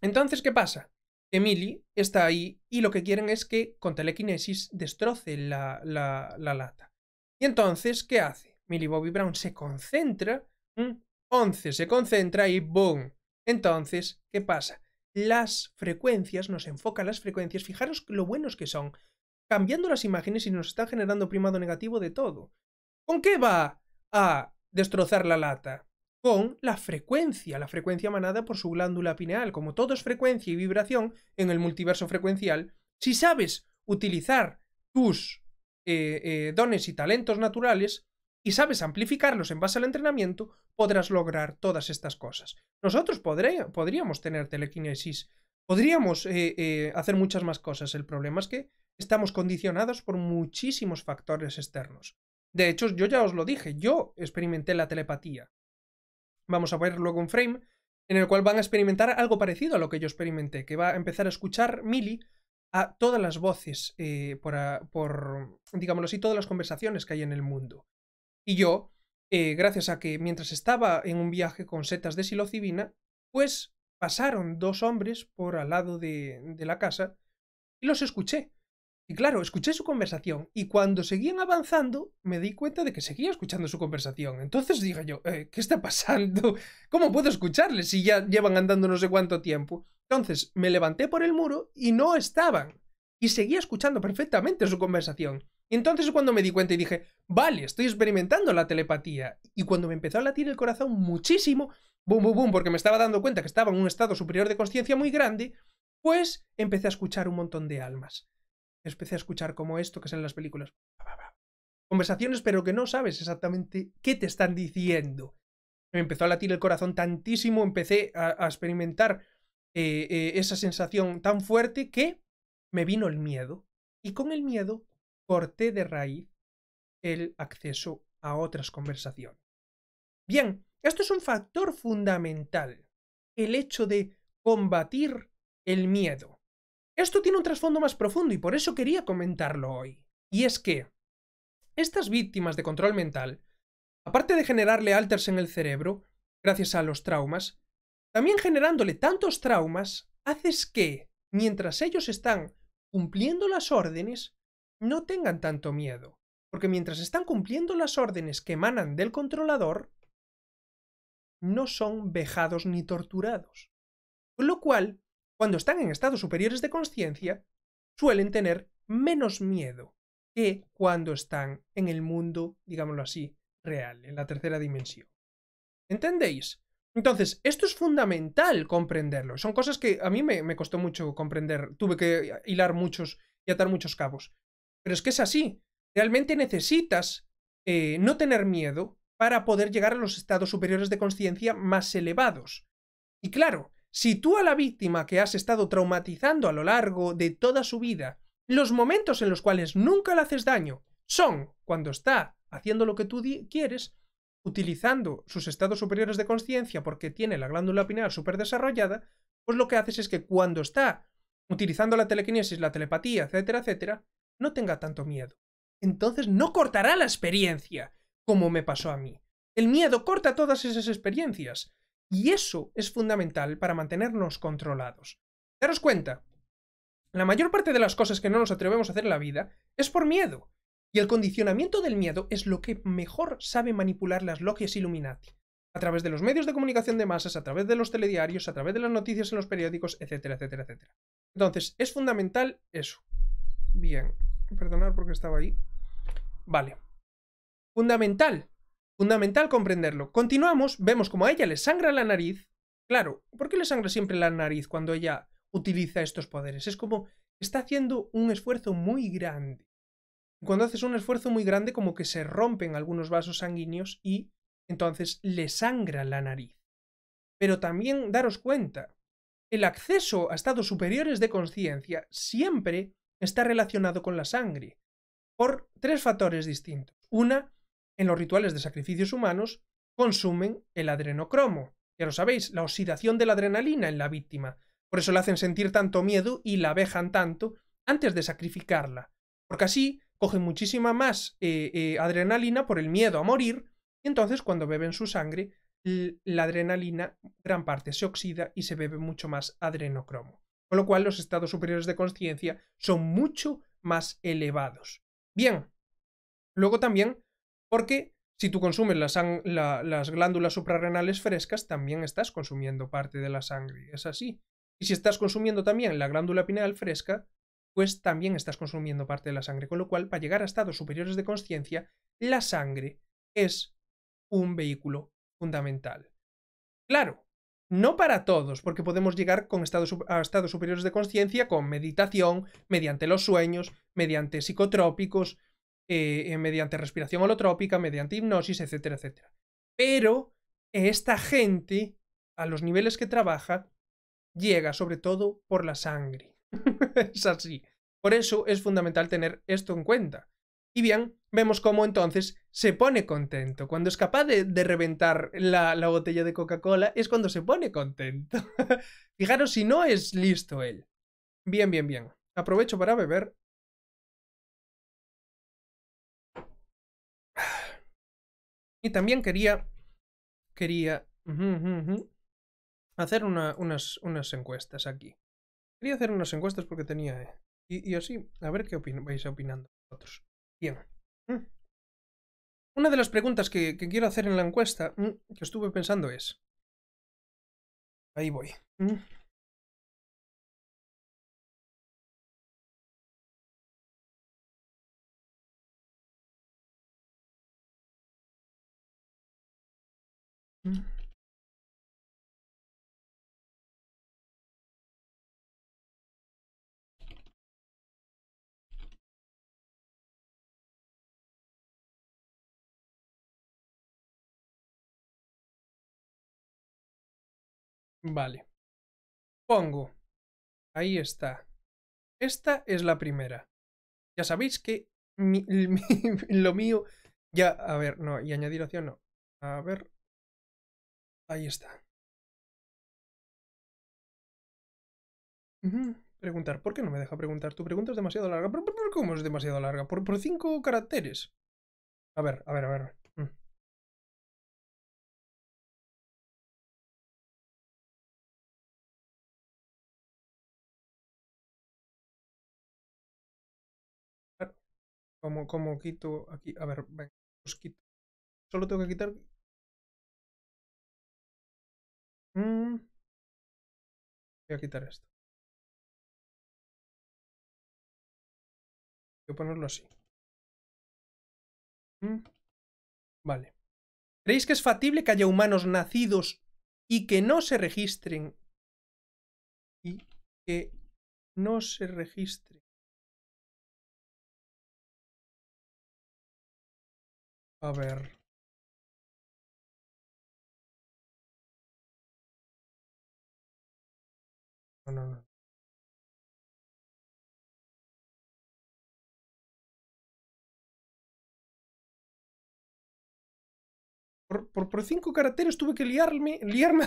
entonces, ¿qué pasa? Emily está ahí y lo que quieren es que con telequinesis destroce la, la lata. Y entonces, ¿qué hace? Millie Bobby Brown se concentra, 11 se concentra y ¡boom! Entonces, ¿qué pasa? Las frecuencias, nos enfoca las frecuencias, fijaros lo buenos que son, cambiando las imágenes y nos está generando primado negativo de todo. ¿Con qué va a destrozar la lata? con la frecuencia, la frecuencia emanada por su glándula pineal. Como todo es frecuencia y vibración en el multiverso frecuencial, si sabes utilizar tus eh, eh, dones y talentos naturales y sabes amplificarlos en base al entrenamiento, podrás lograr todas estas cosas. Nosotros podríamos tener telequinesis, podríamos eh, hacer muchas más cosas. El problema es que estamos condicionados por muchísimos factores externos. De hecho, yo ya os lo dije, yo experimenté la telepatía vamos a luego un Frame, en el cual van a experimentar algo parecido a lo que yo experimenté, que va a empezar a escuchar Mili a todas las voces, eh, por, a, por, digámoslo así, todas las conversaciones que hay en el mundo. Y yo, eh, gracias a que mientras estaba en un viaje con setas de silocibina, pues pasaron dos hombres por al lado de la casa y los escuché. Y claro, escuché su conversación y cuando seguían avanzando me di cuenta de que seguía escuchando su conversación. Entonces dije yo, eh, ¿qué está pasando? ¿Cómo puedo escucharles si ya llevan andando no sé cuánto tiempo? Entonces me levanté por el muro y no estaban. Y seguía escuchando perfectamente su conversación. entonces cuando me di cuenta y dije, vale, estoy experimentando la telepatía. Y cuando me empezó a latir el corazón muchísimo, boom, boom, boom, porque me estaba dando cuenta que estaba en un estado superior de conciencia muy grande, pues empecé a escuchar un montón de almas empecé a escuchar como esto que es en las películas. Conversaciones, pero que no sabes exactamente qué te están diciendo. Me empezó a latir el corazón tantísimo, empecé a, experimentar eh, eh, esa sensación tan fuerte que me vino el miedo. Y con el miedo corté de raíz el acceso a otras conversaciones. Bien, esto es un factor fundamental, el hecho de combatir el miedo. Esto tiene un trasfondo más profundo y por eso quería comentarlo hoy. Y es que estas víctimas de control mental, aparte de generarle alters en el cerebro, gracias a los traumas, también generándole tantos traumas, haces que, mientras ellos están cumpliendo las órdenes, no tengan tanto miedo. Porque mientras están cumpliendo las órdenes que emanan del controlador, no son vejados ni torturados. Con lo cual, cuando están en estados superiores de conciencia, suelen tener menos miedo que cuando están en el mundo, digámoslo así, real, en la tercera dimensión. ¿Entendéis? Entonces, esto es fundamental comprenderlo. Son cosas que a mí me, costó mucho comprender. Tuve que hilar muchos y atar muchos cabos. Pero es que es así. Realmente necesitas eh, no tener miedo para poder llegar a los estados superiores de conciencia más elevados. Y claro, si tú a la víctima que has estado traumatizando a lo largo de toda su vida, los momentos en los cuales nunca le haces daño son cuando está haciendo lo que tú quieres, utilizando sus estados superiores de conciencia porque tiene la glándula pineal súper desarrollada, pues lo que haces es que cuando está utilizando la telequinesis, la telepatía, etcétera, etcétera, no tenga tanto miedo. Entonces no cortará la experiencia, como me pasó a mí. El miedo corta todas esas experiencias. Y eso es fundamental para mantenernos controlados. Daros cuenta, la mayor parte de las cosas que no nos atrevemos a hacer en la vida es por miedo. Y el condicionamiento del miedo es lo que mejor sabe manipular las logias Illuminati. A través de los medios de comunicación de masas, a través de los telediarios, a través de las noticias en los periódicos, etcétera, etcétera, etcétera. Entonces, es fundamental eso. Bien, perdonar porque estaba ahí. Vale. Fundamental Fundamental comprenderlo. Continuamos, vemos como a ella le sangra la nariz. Claro, ¿por qué le sangra siempre la nariz cuando ella utiliza estos poderes? Es como está haciendo un esfuerzo muy grande. Cuando haces un esfuerzo muy grande, como que se rompen algunos vasos sanguíneos y entonces le sangra la nariz. Pero también daros cuenta, el acceso a estados superiores de conciencia siempre está relacionado con la sangre, por tres factores distintos. Una, en los rituales de sacrificios humanos, consumen el adrenocromo. Ya lo sabéis, la oxidación de la adrenalina en la víctima. Por eso la hacen sentir tanto miedo y la vejan tanto antes de sacrificarla. Porque así cogen muchísima más eh, eh, adrenalina por el miedo a morir y entonces cuando beben su sangre, la adrenalina gran parte se oxida y se bebe mucho más adrenocromo. Con lo cual los estados superiores de conciencia son mucho más elevados. Bien, luego también porque si tú consumes las glándulas suprarrenales frescas, también estás consumiendo parte de la sangre. Es así. Y si estás consumiendo también la glándula pineal fresca, pues también estás consumiendo parte de la sangre. Con lo cual, para llegar a estados superiores de conciencia, la sangre es un vehículo fundamental. Claro, no para todos, porque podemos llegar con a estados superiores de conciencia con meditación, mediante los sueños, mediante psicotrópicos, eh, eh, mediante respiración holotrópica, mediante hipnosis, etcétera, etcétera. Pero esta gente, a los niveles que trabaja, llega sobre todo por la sangre. es así. Por eso es fundamental tener esto en cuenta. Y bien, vemos cómo entonces se pone contento. Cuando es capaz de, reventar la, la, botella de Coca-Cola es cuando se pone contento. Fijaros si no es listo él. Bien, bien, bien. Aprovecho para beber Y también quería, quería hacer unas, unas encuestas aquí. Quería hacer unas encuestas porque tenía... Eh, y, así, a ver qué vais opinando vosotros. Bien. Mm. Una de las preguntas que, quiero hacer en la encuesta, mm, que estuve pensando es... Ahí voy. Mm. Vale. Pongo. Ahí está. Esta es la primera. Ya sabéis que lo mío... Ya, a ver, no, y añadir acción no. A ver, Ahí está. Preguntar, ¿por qué no me deja preguntar? Tu pregunta es demasiado larga. ¿Por, cómo es demasiado larga? Por, cinco caracteres. A ver, a ver, a ver. Mm. ¿cómo quito aquí? A ver, venga, quito. Solo tengo que quitar Mm, voy a quitar esto. Voy a ponerlo así. Mm, vale. ¿Creéis que es factible que haya humanos nacidos y que no se registren? Y que no se registren. A ver. Por, cinco caracteres tuve que liarme, liarme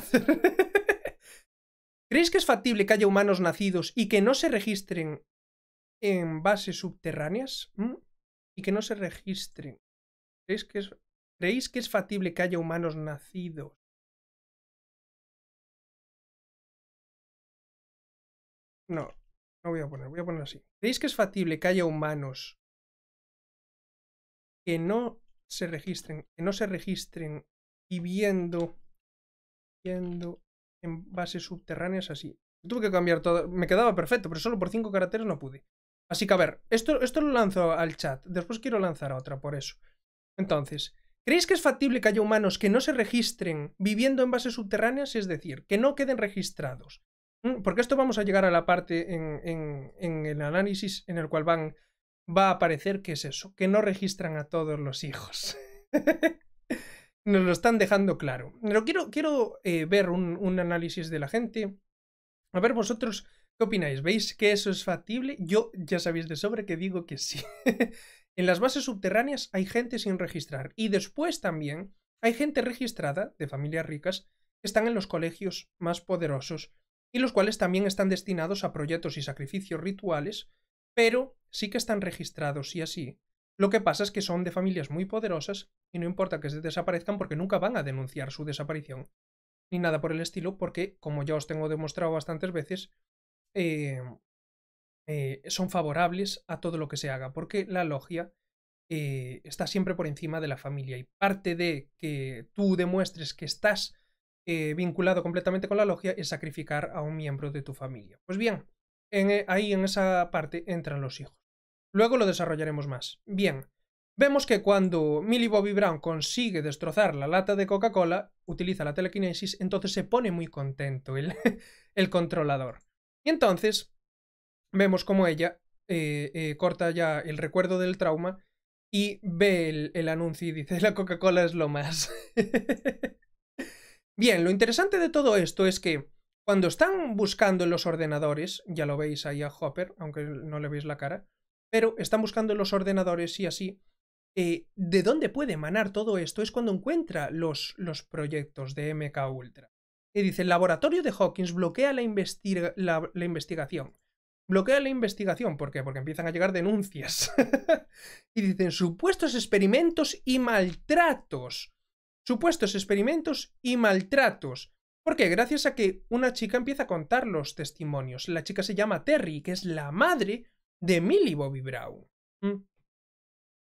¿Creéis que es factible que haya humanos nacidos y que no se registren en bases subterráneas? ¿Mm? Y que no se registren. crees que es, ¿Creéis que es factible que haya humanos nacidos No, no voy a poner, voy a poner así. ¿Creéis que es factible que haya humanos que no se registren, que no se registren viviendo, viviendo en bases subterráneas así? Tuve que cambiar todo, me quedaba perfecto, pero solo por cinco caracteres no pude. Así que a ver, esto, esto lo lanzo al chat, después quiero lanzar a otra por eso. Entonces, ¿Creéis que es factible que haya humanos que no se registren viviendo en bases subterráneas? Es decir, que no queden registrados, Mm, porque esto vamos a llegar a la parte en, el análisis en el cual van, va a aparecer que es eso, que no registran a todos los hijos. Nos lo están dejando claro. Pero quiero, quiero eh, ver un, análisis de la gente. A ver vosotros ¿Qué opináis? ¿Veis que eso es factible? Yo ya sabéis de sobre que digo que sí. en las bases subterráneas hay gente sin registrar y después también hay gente registrada de familias ricas que están en los colegios más poderosos y los cuales también están destinados a proyectos y sacrificios rituales, pero sí que están registrados y así. Lo que pasa es que son de familias muy poderosas y no importa que se desaparezcan porque nunca van a denunciar su desaparición, ni nada por el estilo, porque, como ya os tengo demostrado bastantes veces, eh, eh, son favorables a todo lo que se haga, porque la logia eh, está siempre por encima de la familia y parte de que tú demuestres que estás eh, vinculado completamente con la logia es sacrificar a un miembro de tu familia. Pues bien, eh, ahí en esa parte entran los hijos. Luego lo desarrollaremos más. Bien, vemos que cuando Millie Bobby Brown consigue destrozar la lata de Coca-Cola, utiliza la telequinesis, entonces se pone muy contento el, controlador. Y entonces vemos como ella eh, corta ya el recuerdo del trauma y ve el, el anuncio y dice, la Coca-Cola es lo más. Bien, lo interesante de todo esto es que cuando están buscando en los ordenadores, ya lo veis ahí a Hopper, aunque no le veis la cara, pero están buscando en los ordenadores y así, eh, de dónde puede emanar todo esto es cuando encuentra los, los proyectos de MK Ultra. Y dice, el laboratorio de Hawkins bloquea la investigación. Bloquea la investigación, ¿por qué? Porque empiezan a llegar denuncias. y dicen, supuestos experimentos y maltratos supuestos experimentos y maltratos. Porque gracias a que una chica empieza a contar los testimonios, la chica se llama Terry, que es la madre de Millie Bobby Brown. ¿Mm?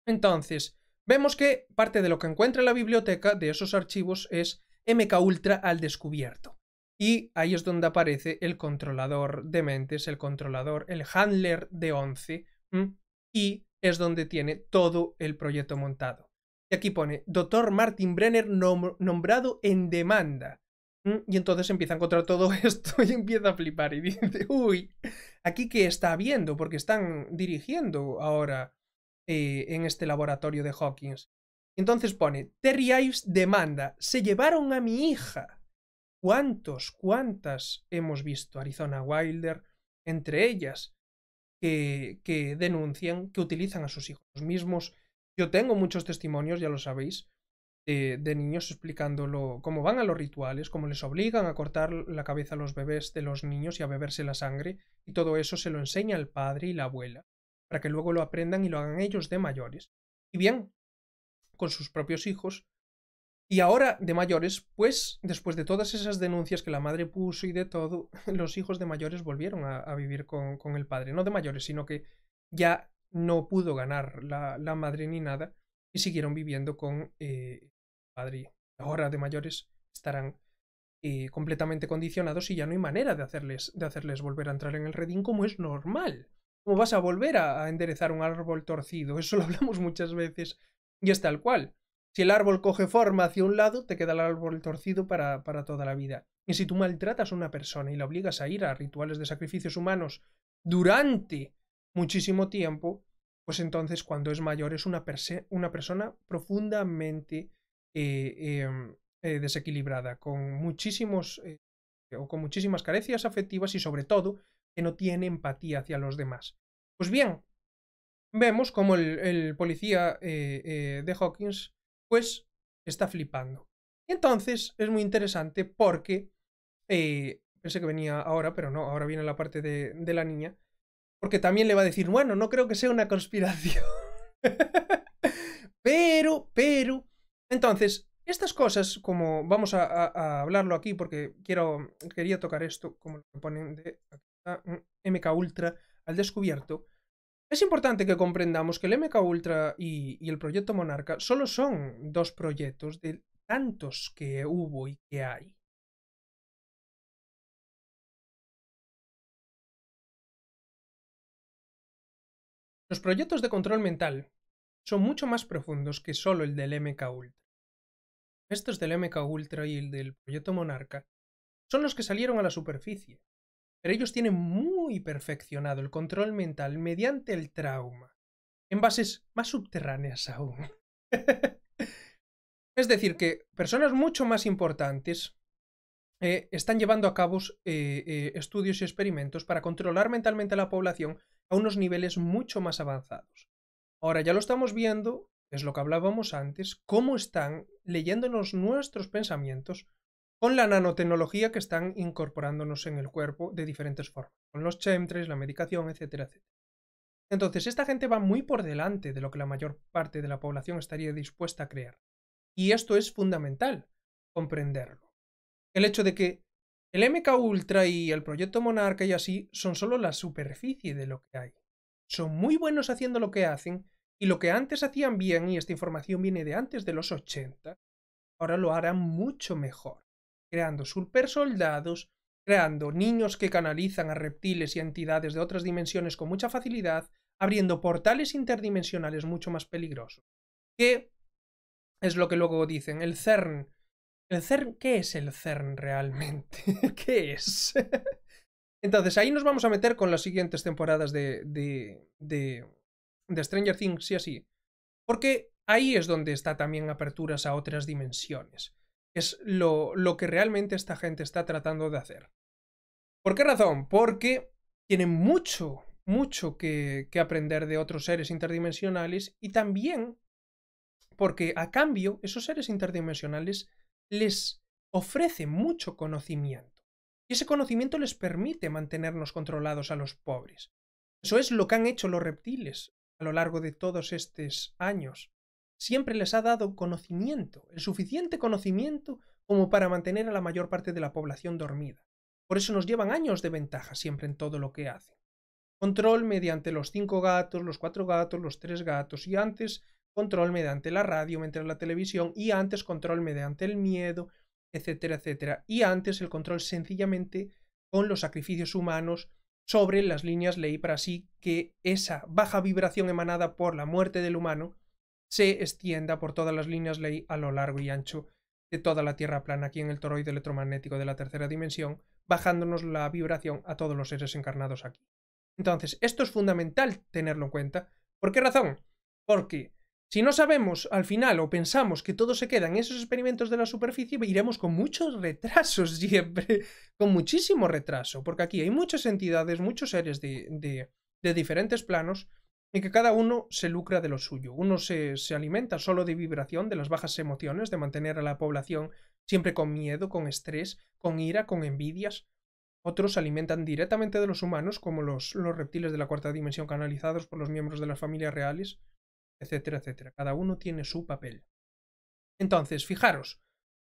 Entonces, vemos que parte de lo que encuentra la biblioteca de esos archivos es MK Ultra al descubierto. Y ahí es donde aparece el controlador de mentes, el controlador, el handler de 11. Y es donde tiene todo el proyecto montado. Y aquí pone, doctor Martin Brenner nombrado en demanda. Mm, y entonces empieza a encontrar todo esto y empieza a flipar y dice, uy, aquí qué está viendo porque están dirigiendo ahora eh, en este laboratorio de Hawkins. Entonces pone, Terry Ives demanda, se llevaron a mi hija. ¿Cuántos, cuántas hemos visto Arizona Wilder entre ellas que, que denuncian, que utilizan a sus hijos mismos yo tengo muchos testimonios, ya lo sabéis, eh, de, niños explicándolo, cómo van a los rituales, cómo les obligan a cortar la cabeza a los bebés de los niños y a beberse la sangre, y todo eso se lo enseña el padre y la abuela, para que luego lo aprendan y lo hagan ellos de mayores. Y bien, con sus propios hijos, y ahora, de mayores, pues después de todas esas denuncias que la madre puso y de todo, los hijos de mayores volvieron a, vivir con, con, el padre. No de mayores, sino que ya no pudo ganar la, madre ni nada y siguieron viviendo con eh, padre. Ahora de mayores estarán eh, completamente condicionados y ya no hay manera de hacerles, de hacerles volver a entrar en el redín como es normal. ¿Cómo vas a volver a, enderezar un árbol torcido? Eso lo hablamos muchas veces y es tal cual. Si el árbol coge forma hacia un lado, te queda el árbol torcido para, para toda la vida. Y si tú maltratas a una persona y la obligas a ir a rituales de sacrificios humanos durante muchísimo tiempo, pues entonces cuando es mayor es una, una persona profundamente eh, em, eh, desequilibrada, con muchísimos eh, o con muchísimas carencias afectivas y sobre todo que no tiene empatía hacia los demás. Pues bien, vemos como el, policía de Hawkins pues está flipando. entonces es muy interesante porque pensé que venía ahora, pero no, ahora viene la parte de la niña porque también le va a decir, bueno, no creo que sea una conspiración. pero, pero, entonces, estas cosas, como vamos a, hablarlo aquí, porque quiero, quería tocar esto, como lo ponen de ah, MK mm, Ultra al descubierto, es importante que comprendamos que el MK Ultra y, y el proyecto Monarca solo son dos proyectos de tantos que hubo y que hay. Los proyectos de control mental son mucho más profundos que solo el del MK Estos del MK Ultra y el del proyecto Monarca son los que salieron a la superficie, pero ellos tienen muy perfeccionado el control mental mediante el trauma, en bases más subterráneas aún. es decir, que personas mucho más importantes eh, están llevando a cabo eh, eh, estudios y experimentos para controlar mentalmente a la población a unos niveles mucho más avanzados. Ahora ya lo estamos viendo, es lo que hablábamos antes, cómo están leyéndonos nuestros pensamientos con la nanotecnología que están incorporándonos en el cuerpo de diferentes formas, con los chemtrails, la medicación, etc. etcétera. Entonces, esta gente va muy por delante de lo que la mayor parte de la población estaría dispuesta a creer. Y esto es fundamental, comprenderlo. El hecho de que el MK Ultra y el proyecto Monarca y así son solo la superficie de lo que hay. Son muy buenos haciendo lo que hacen y lo que antes hacían bien, y esta información viene de antes de los 80, ahora lo harán mucho mejor, creando supersoldados, creando niños que canalizan a reptiles y entidades de otras dimensiones con mucha facilidad, abriendo portales interdimensionales mucho más peligrosos. Que es lo que luego dicen, el CERN ¿Qué es el CERN realmente? ¿Qué es? Entonces, ahí nos vamos a meter con las siguientes temporadas de, de, de, Stranger Things, sí así. Porque ahí es donde está también aperturas a otras dimensiones. Es lo, lo que realmente esta gente está tratando de hacer. ¿Por qué razón? Porque tienen mucho, mucho que, que aprender de otros seres interdimensionales y también porque a cambio esos seres interdimensionales les ofrece mucho conocimiento. Y ese conocimiento les permite mantenernos controlados a los pobres. Eso es lo que han hecho los reptiles a lo largo de todos estos años. Siempre les ha dado conocimiento, el suficiente conocimiento como para mantener a la mayor parte de la población dormida. Por eso nos llevan años de ventaja siempre en todo lo que hacen. Control mediante los cinco gatos, los cuatro gatos, los tres gatos y antes control mediante la radio, mediante la televisión y antes control mediante el miedo, etcétera, etcétera. Y antes el control sencillamente con los sacrificios humanos sobre las líneas ley para así que esa baja vibración emanada por la muerte del humano se extienda por todas las líneas ley a lo largo y ancho de toda la Tierra plana aquí en el toroide electromagnético de la tercera dimensión, bajándonos la vibración a todos los seres encarnados aquí. Entonces, esto es fundamental tenerlo en cuenta. ¿Por qué razón? Porque si no sabemos al final o pensamos que todo se queda en esos experimentos de la superficie, iremos con muchos retrasos siempre, con muchísimo retraso, porque aquí hay muchas entidades, muchos seres de, de, diferentes planos en que cada uno se lucra de lo suyo. Uno se, se alimenta solo de vibración, de las bajas emociones, de mantener a la población siempre con miedo, con estrés, con ira, con envidias. Otros se alimentan directamente de los humanos, como los, los reptiles de la cuarta dimensión canalizados por los miembros de las familias reales etcétera, etcétera. Cada uno tiene su papel. Entonces, fijaros,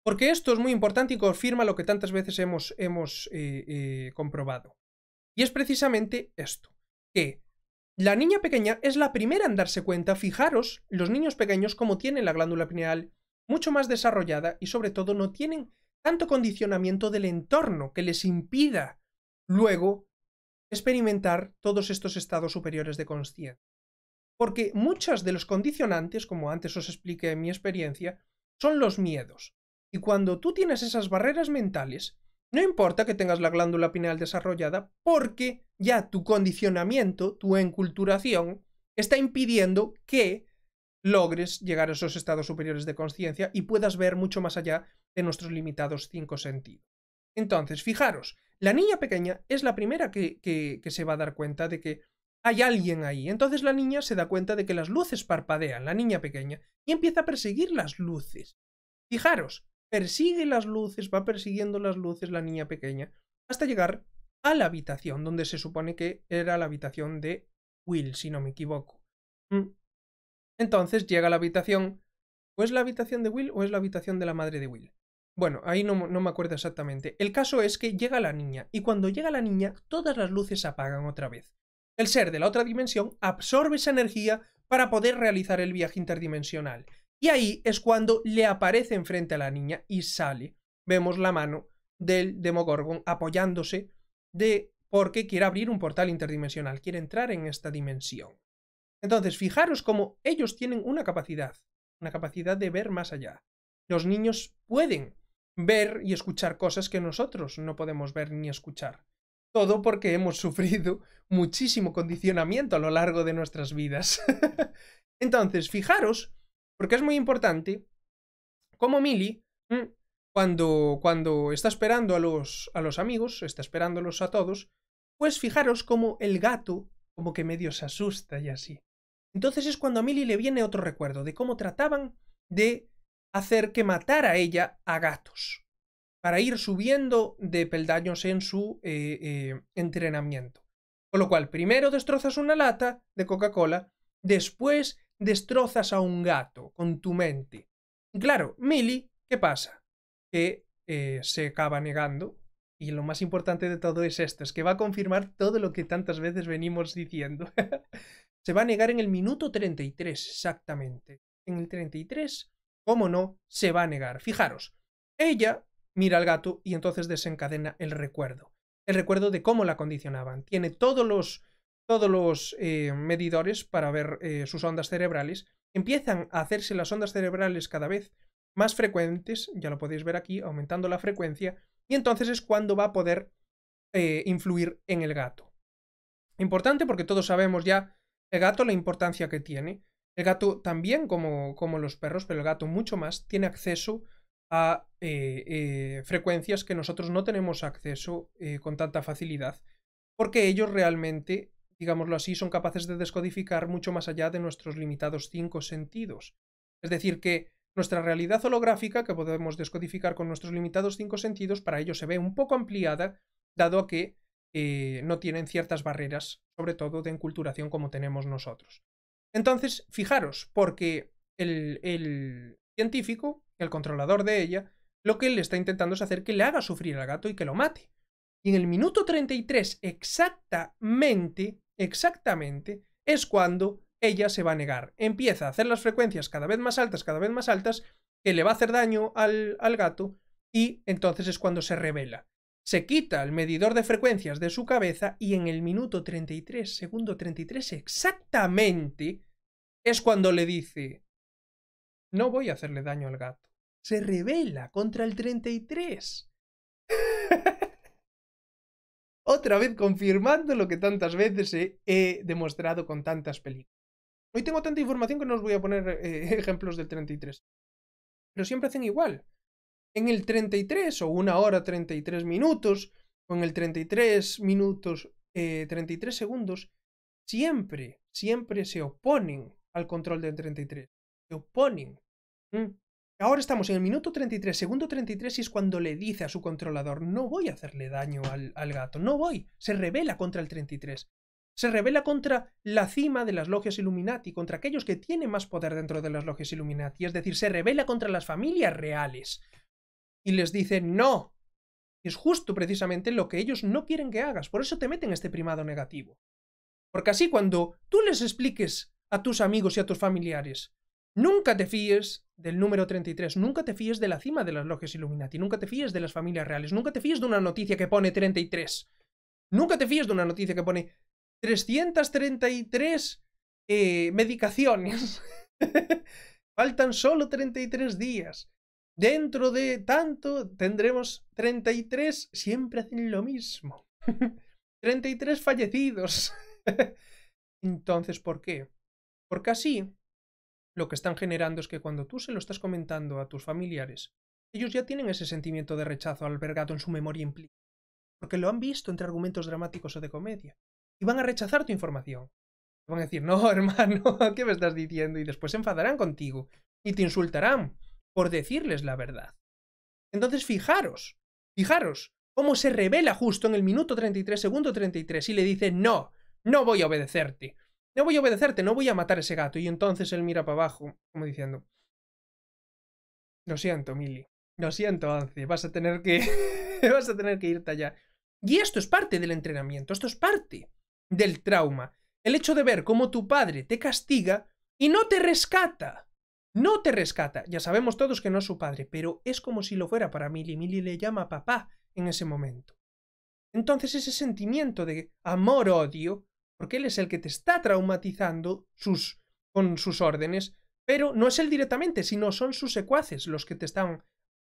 porque esto es muy importante y confirma lo que tantas veces hemos, hemos eh, eh, comprobado. Y es precisamente esto, que la niña pequeña es la primera en darse cuenta, fijaros, los niños pequeños como tienen la glándula pineal mucho más desarrollada y sobre todo no tienen tanto condicionamiento del entorno que les impida luego experimentar todos estos estados superiores de conciencia. Porque muchos de los condicionantes, como antes os expliqué en mi experiencia, son los miedos. Y cuando tú tienes esas barreras mentales, no importa que tengas la glándula pineal desarrollada, porque ya tu condicionamiento, tu enculturación, está impidiendo que logres llegar a esos estados superiores de conciencia y puedas ver mucho más allá de nuestros limitados cinco sentidos. Entonces, fijaros, la niña pequeña es la primera que se va a dar cuenta de que hay alguien ahí. Entonces la niña se da cuenta de que las luces parpadean, la niña pequeña, y empieza a perseguir las luces. Fijaros, persigue las luces, va persiguiendo las luces la niña pequeña, hasta llegar a la habitación, donde se supone que era la habitación de Will, si no me equivoco. Mm. Entonces llega a la habitación. ¿O es la habitación de Will o es la habitación de la madre de Will? Bueno, ahí no, me acuerdo exactamente. El caso es que llega la niña, y cuando llega la niña, todas las luces apagan otra vez el ser de la otra dimensión absorbe esa energía para poder realizar el viaje interdimensional. Y ahí es cuando le aparece enfrente a la niña y sale. Vemos la mano del Demogorgon apoyándose de porque quiere abrir un portal interdimensional, quiere entrar en esta dimensión. Entonces, fijaros cómo ellos tienen una capacidad, una capacidad de ver más allá. Los niños pueden ver y escuchar cosas que nosotros no podemos ver ni escuchar. Todo porque hemos sufrido muchísimo condicionamiento a lo largo de nuestras vidas. Entonces, fijaros, porque es muy importante, como Milly mm, cuando, cuando está esperando a los, a los amigos, está esperándolos a todos, pues fijaros como el gato como que medio se asusta y así. Entonces es cuando a Milly le viene otro recuerdo de cómo trataban de hacer que matara ella a gatos para ir subiendo de peldaños en su eh, eh, entrenamiento. Con lo cual, primero destrozas una lata de Coca-Cola, después destrozas a un gato con tu mente. Claro, Millie, ¿qué pasa? Que eh, se acaba negando. Y lo más importante de todo es esto, es que va a confirmar todo lo que tantas veces venimos diciendo. se va a negar en el minuto 33, exactamente. En el 33, cómo no, se va a negar. Fijaros, ella mira al gato y entonces desencadena el recuerdo. El recuerdo de cómo la condicionaban. Tiene todos los, todos los eh, medidores para ver eh, sus ondas cerebrales. Empiezan a hacerse las ondas cerebrales cada vez más frecuentes, ya lo podéis ver aquí, aumentando la frecuencia, y entonces es cuando va a poder eh, influir en el gato. Importante porque todos sabemos ya el gato la importancia que tiene. El gato también, como, como los perros, pero el gato mucho más, tiene acceso a eh, eh, frecuencias que nosotros no tenemos acceso eh, con tanta facilidad, porque ellos realmente, digámoslo así, son capaces de descodificar mucho más allá de nuestros limitados cinco sentidos. Es decir, que nuestra realidad holográfica, que podemos descodificar con nuestros limitados cinco sentidos, para ellos se ve un poco ampliada, dado que no tienen ciertas barreras, sobre todo de enculturación como tenemos nosotros. Entonces, fijaros, porque el científico el controlador de ella, lo que él está intentando es hacer que le haga sufrir al gato y que lo mate. Y en el minuto 33 exactamente, exactamente, es cuando ella se va a negar. Empieza a hacer las frecuencias cada vez más altas, cada vez más altas, que le va a hacer daño al, al gato, y entonces es cuando se revela. Se quita el medidor de frecuencias de su cabeza y en el minuto 33, segundo 33 exactamente, es cuando le dice, no voy a hacerle daño al gato. Se revela contra el 33. Otra vez confirmando lo que tantas veces he, demostrado con tantas películas. Hoy tengo tanta información que no os voy a poner eh, ejemplos del 33. Pero siempre hacen igual. En el 33 o una hora 33 minutos o en el 33 minutos 33 eh, segundos, siempre, siempre se oponen al control del 33. Se oponen. Mm. Ahora estamos en el minuto 33, segundo 33, y es cuando le dice a su controlador, no voy a hacerle daño al, gato, no voy. Se revela contra el 33. Se revela contra la cima de las logias Illuminati, contra aquellos que tienen más poder dentro de las logias Illuminati. Es decir, se revela contra las familias reales. Y les dice, no. Es justo precisamente lo que ellos no quieren que hagas. Por eso te meten este primado negativo. Porque así cuando tú les expliques a tus amigos y a tus familiares Nunca te fíes del número 33, nunca te fíes de la cima de las logias Illuminati, nunca te fíes de las familias reales, nunca te fíes de una noticia que pone 33, nunca te fíes de una noticia que pone 333 eh, medicaciones. Faltan solo 33 días. Dentro de tanto tendremos 33, siempre hacen lo mismo. 33 fallecidos. Entonces, ¿por qué? Porque así lo que están generando es que cuando tú se lo estás comentando a tus familiares, ellos ya tienen ese sentimiento de rechazo albergado en su memoria implícita, porque lo han visto entre argumentos dramáticos o de comedia, y van a rechazar tu información. Van a decir, no, hermano, ¿qué me estás diciendo? Y después se enfadarán contigo y te insultarán por decirles la verdad. Entonces, fijaros, fijaros cómo se revela justo en el minuto 33, segundo 33, y le dice, no, no voy a obedecerte, no voy a obedecerte, no voy a matar a ese gato. Y entonces él mira para abajo, como diciendo, lo siento, Millie, lo siento, Anzi, vas a tener que, vas a tener que irte allá. Y esto es parte del entrenamiento, esto es parte del trauma. El hecho de ver cómo tu padre te castiga y no te rescata. No te rescata. Ya sabemos todos que no es su padre, pero es como si lo fuera para Millie. Millie le llama papá en ese momento. Entonces ese sentimiento de amor-odio porque él es el que te está traumatizando sus, con sus órdenes, pero no es él directamente, sino son sus secuaces los que te están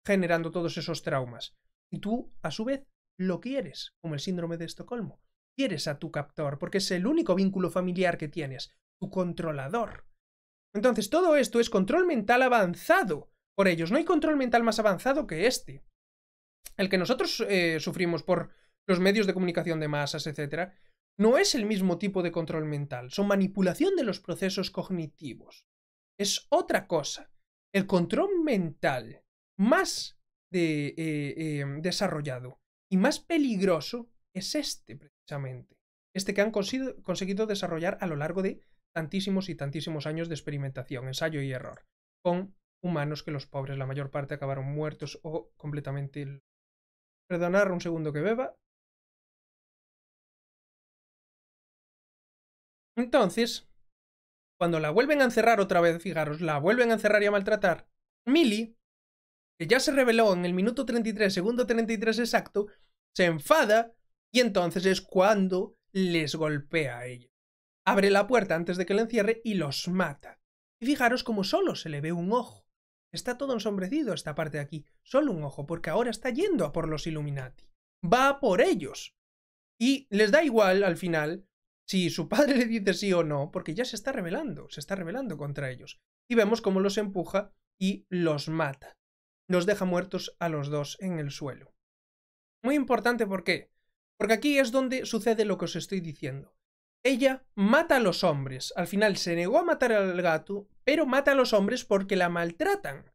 generando todos esos traumas. Y tú, a su vez, lo quieres, como el síndrome de Estocolmo. Quieres a tu captor, porque es el único vínculo familiar que tienes, tu controlador. Entonces, todo esto es control mental avanzado por ellos. No hay control mental más avanzado que este. El que nosotros eh, sufrimos por los medios de comunicación de masas, etc., no es el mismo tipo de control mental, son manipulación de los procesos cognitivos. Es otra cosa. El control mental más de, eh, em, desarrollado y más peligroso es este, precisamente. Este que han conseguido desarrollar a lo largo de tantísimos y tantísimos años de experimentación, ensayo y error, con humanos que los pobres, la mayor parte, acabaron muertos o completamente... Perdonar un segundo que beba. Entonces, cuando la vuelven a encerrar otra vez, fijaros, la vuelven a encerrar y a maltratar, Millie, que ya se reveló en el minuto 33, segundo 33 exacto, se enfada y entonces es cuando les golpea a ella Abre la puerta antes de que le encierre y los mata. Y fijaros como solo se le ve un ojo. Está todo ensombrecido esta parte de aquí, solo un ojo, porque ahora está yendo a por los Illuminati. Va por ellos. Y les da igual al final si su padre le dice sí o no, porque ya se está rebelando, se está rebelando contra ellos. Y vemos cómo los empuja y los mata. Los deja muertos a los dos en el suelo. Muy importante, ¿por qué? Porque aquí es donde sucede lo que os estoy diciendo. Ella mata a los hombres. Al final se negó a matar al gato, pero mata a los hombres porque la maltratan.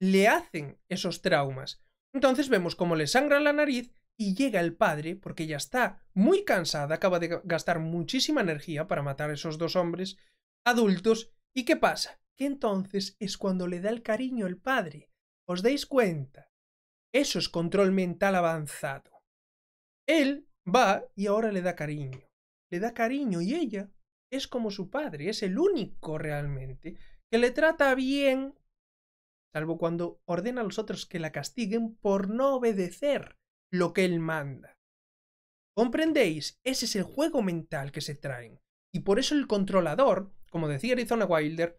Le hacen esos traumas. Entonces vemos cómo le sangra la nariz y llega el padre, porque ya está muy cansada, acaba de gastar muchísima energía para matar a esos dos hombres adultos, ¿y qué pasa? Que entonces es cuando le da el cariño el padre. ¿Os dais cuenta? Eso es control mental avanzado. Él va y ahora le da cariño. Le da cariño y ella es como su padre, es el único realmente que le trata bien, salvo cuando ordena a los otros que la castiguen por no obedecer lo que él manda. ¿Comprendéis? Ese es el juego mental que se traen. Y por eso el controlador, como decía Arizona Wilder,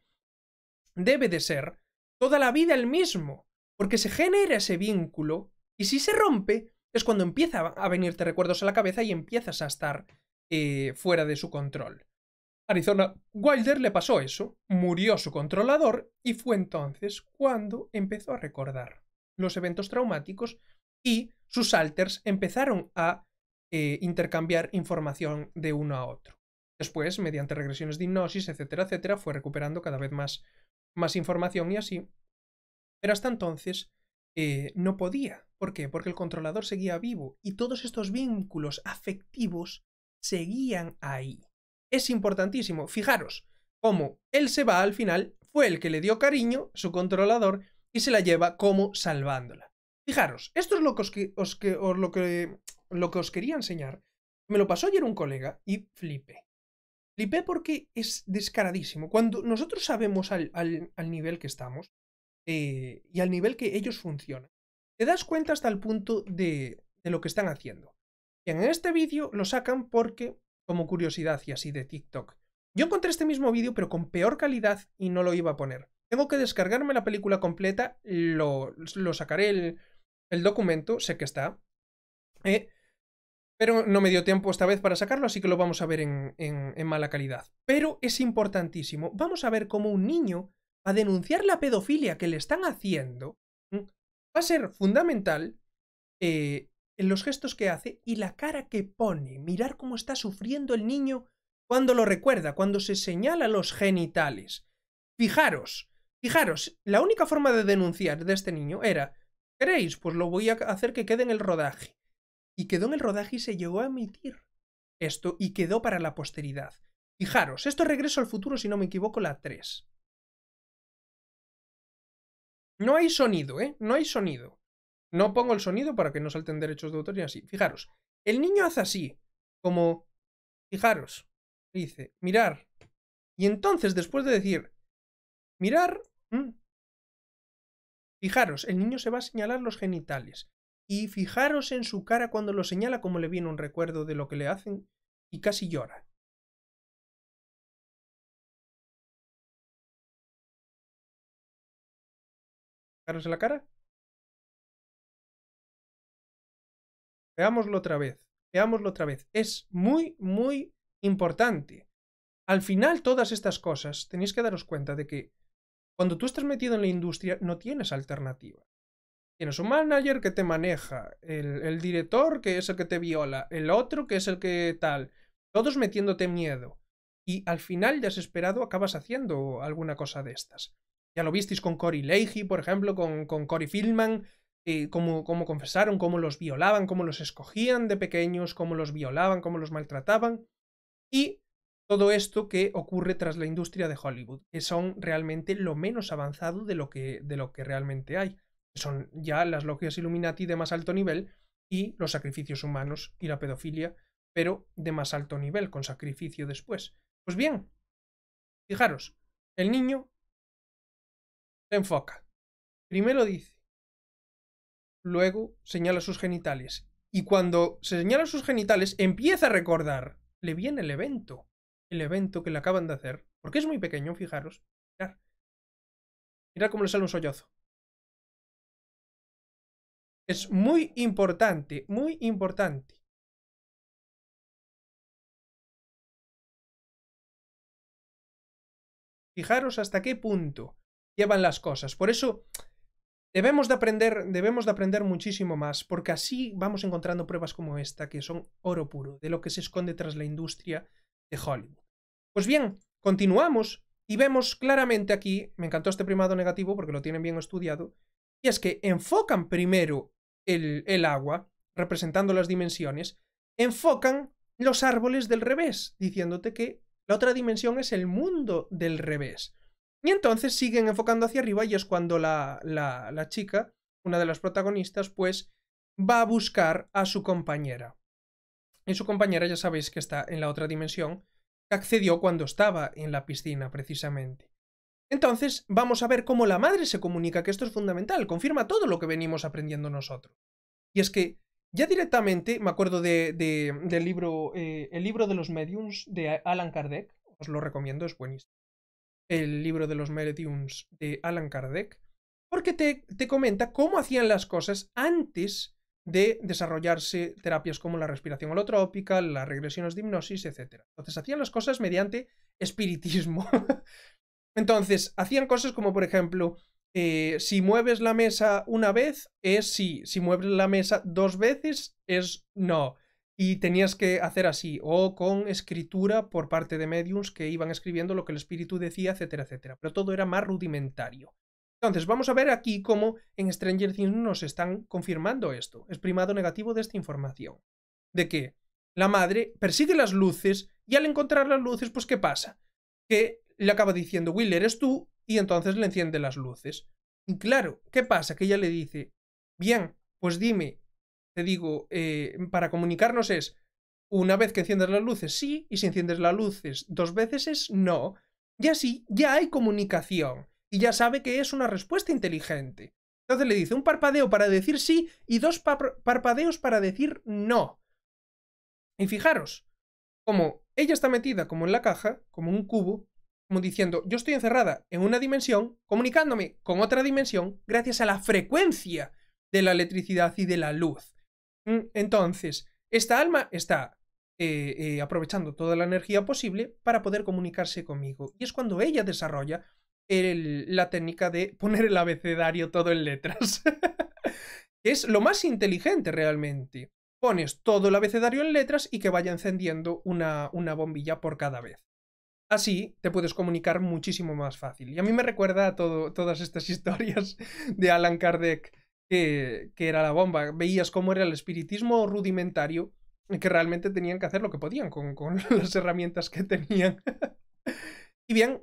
debe de ser toda la vida el mismo, porque se genera ese vínculo y si se rompe es cuando empieza a venirte recuerdos a la cabeza y empiezas a estar eh, fuera de su control. Arizona Wilder le pasó eso, murió su controlador y fue entonces cuando empezó a recordar los eventos traumáticos y sus alters empezaron a eh, intercambiar información de uno a otro. Después, mediante regresiones de hipnosis, etcétera, etcétera, fue recuperando cada vez más, más información y así. Pero hasta entonces eh, no podía. ¿Por qué? Porque el controlador seguía vivo y todos estos vínculos afectivos seguían ahí. Es importantísimo. Fijaros cómo él se va al final, fue el que le dio cariño, su controlador, y se la lleva como salvándola. Fijaros, esto es lo que os, que, lo que, os quería enseñar. Me lo pasó ayer un colega y flipé. Flipé porque es descaradísimo. Cuando nosotros sabemos al, nivel que estamos eh, y al nivel que ellos funcionan, te das cuenta hasta el punto de, de lo que están haciendo. Y en este vídeo lo sacan porque, como curiosidad y así de TikTok, yo encontré este mismo vídeo pero con peor calidad y no lo iba a poner. Tengo que descargarme la película completa, lo, lo sacaré el, el documento, sé que está, eh, pero no me dio tiempo esta vez para sacarlo, así que lo vamos a ver en, mala calidad. Pero es importantísimo. Vamos a ver cómo un niño, a denunciar la pedofilia que le están haciendo, va a ser fundamental eh, en los gestos que hace y la cara que pone. Mirar cómo está sufriendo el niño cuando lo recuerda, cuando se señala los genitales. Fijaros, fijaros, la única forma de denunciar de este niño era ¿Queréis? Pues lo voy a hacer que quede en el rodaje. Y quedó en el rodaje y se llegó a emitir esto y quedó para la posteridad. Fijaros, esto Regreso al Futuro, si no me equivoco, la 3. No hay sonido, ¿eh? No hay sonido. No pongo el sonido para que no salten derechos de autor y así. Fijaros, el niño hace así, como... Fijaros, dice, mirar. Y entonces, después de decir, mirar, Fijaros, el niño se va a señalar los genitales. Y fijaros en su cara cuando lo señala, como le viene un recuerdo de lo que le hacen, y casi llora. Fijaros en la cara. Veámoslo otra vez. Veámoslo otra vez. Es muy, muy importante. Al final, todas estas cosas tenéis que daros cuenta de que cuando tú estás metido en la industria, no tienes alternativa. Tienes un manager que te maneja, el, director que es el que te viola, el otro que es el que tal, todos metiéndote miedo. Y al final, desesperado, acabas haciendo alguna cosa de estas. Ya lo visteis con Cory Leahy, por ejemplo, con, con Cory Fillman, eh, como cómo, confesaron, cómo los violaban, cómo los escogían de pequeños, cómo los violaban, cómo los maltrataban. Y todo esto que ocurre tras la industria de Hollywood, que son realmente lo menos avanzado de lo que, que realmente hay. Son ya las logias Illuminati de más alto nivel y los sacrificios humanos y la pedofilia, pero de más alto nivel, con sacrificio después. Pues bien, fijaros, el niño se enfoca. Primero dice, luego señala sus genitales. Y cuando se señala sus genitales, empieza a recordar. Le viene el evento el evento que le acaban de hacer, porque es muy pequeño, fijaros. Mirad, cómo le sale un sollozo. Es muy importante, muy importante. Fijaros hasta qué punto llevan las cosas. Por eso debemos de aprender, debemos de aprender muchísimo más, porque así vamos encontrando pruebas como esta, que son oro puro, de lo que se esconde tras la industria de Hollywood. Pues bien, continuamos y vemos claramente aquí, me encantó este primado negativo porque lo tienen bien estudiado, y es que enfocan primero el, agua, representando las dimensiones, enfocan los árboles del revés, diciéndote que la otra dimensión es el mundo del revés. Y entonces siguen enfocando hacia arriba y es cuando la, la chica, una de las protagonistas, pues va a buscar a su compañera y su compañera ya sabéis que está en la otra dimensión, que accedió cuando estaba en la piscina precisamente. Entonces vamos a ver cómo la madre se comunica, que esto es fundamental, confirma todo lo que venimos aprendiendo nosotros. Y es que ya directamente, me acuerdo del libro, eh, el libro de los mediums de Alan Kardec, os lo recomiendo, es buenísimo. El libro de los mediums de Alan Kardec, porque te, te comenta cómo hacían las cosas antes de desarrollarse terapias como la respiración holotrópica, las regresiones de hipnosis, etc. Entonces hacían las cosas mediante espiritismo. Entonces hacían cosas como, por ejemplo, eh, si mueves la mesa una vez es sí, si mueves la mesa dos veces es no. Y tenías que hacer así, o con escritura por parte de mediums que iban escribiendo lo que el espíritu decía, etcétera, etcétera. Pero todo era más rudimentario. Entonces, vamos a ver aquí cómo en Stranger Things nos están confirmando esto. Es primado negativo de esta información. De que la madre persigue las luces y al encontrar las luces, pues ¿qué pasa? Que le acaba diciendo, Will, eres tú, y entonces le enciende las luces. Y claro, ¿qué pasa? Que ella le dice, bien, pues dime, te digo, eh, para comunicarnos es, una vez que enciendes las luces, sí, y si enciendes las luces dos veces es no. Y así ya hay comunicación y ya sabe que es una respuesta inteligente. Entonces le dice un parpadeo para decir sí y dos parpadeos para decir no. Y fijaros, como ella está metida como en la caja, como un cubo, como diciendo, yo estoy encerrada en una dimensión, comunicándome con otra dimensión gracias a la frecuencia de la electricidad y de la luz. Mm, entonces, esta alma está eh, eh, aprovechando toda la energía posible para poder comunicarse conmigo. Y es cuando ella desarrolla la técnica de poner el abecedario todo en letras. es lo más inteligente realmente. Pones todo el abecedario en letras y que vaya encendiendo una, bombilla por cada vez. Así te puedes comunicar muchísimo más fácil. Y a mí me recuerda todo, todas estas historias de Alan Kardec, que, era la bomba. Veías cómo era el espiritismo rudimentario, que realmente tenían que hacer lo que podían con, con las herramientas que tenían. y bien,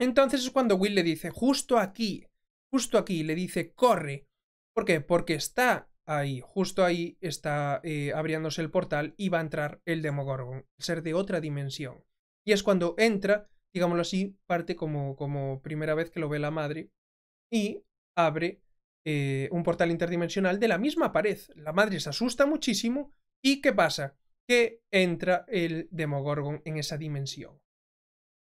entonces es cuando Will le dice, justo aquí, justo aquí, le dice, corre. ¿Por qué? Porque está ahí, justo ahí está eh, abriéndose el portal y va a entrar el Demogorgon, el ser de otra dimensión. Y es cuando entra, digámoslo así, parte como, como primera vez que lo ve la madre y abre eh, un portal interdimensional de la misma pared. La madre se asusta muchísimo y ¿qué pasa? Que entra el Demogorgon en esa dimensión.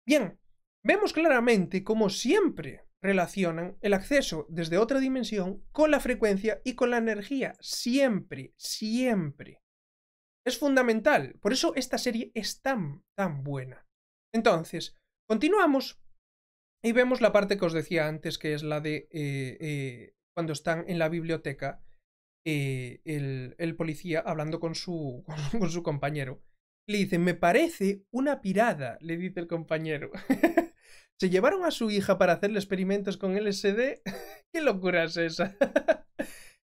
Bien, Vemos claramente cómo siempre relacionan el acceso desde otra dimensión con la frecuencia y con la energía. Siempre, siempre. Es fundamental. Por eso esta serie es tan, tan buena. Entonces, continuamos y vemos la parte que os decía antes, que es la de eh, eh, cuando están en la biblioteca eh, el, policía hablando con su, con su compañero. Le dice, me parece una pirada, le dice el compañero. Se llevaron a su hija para hacerle experimentos con LSD. ¿Qué locura es esa?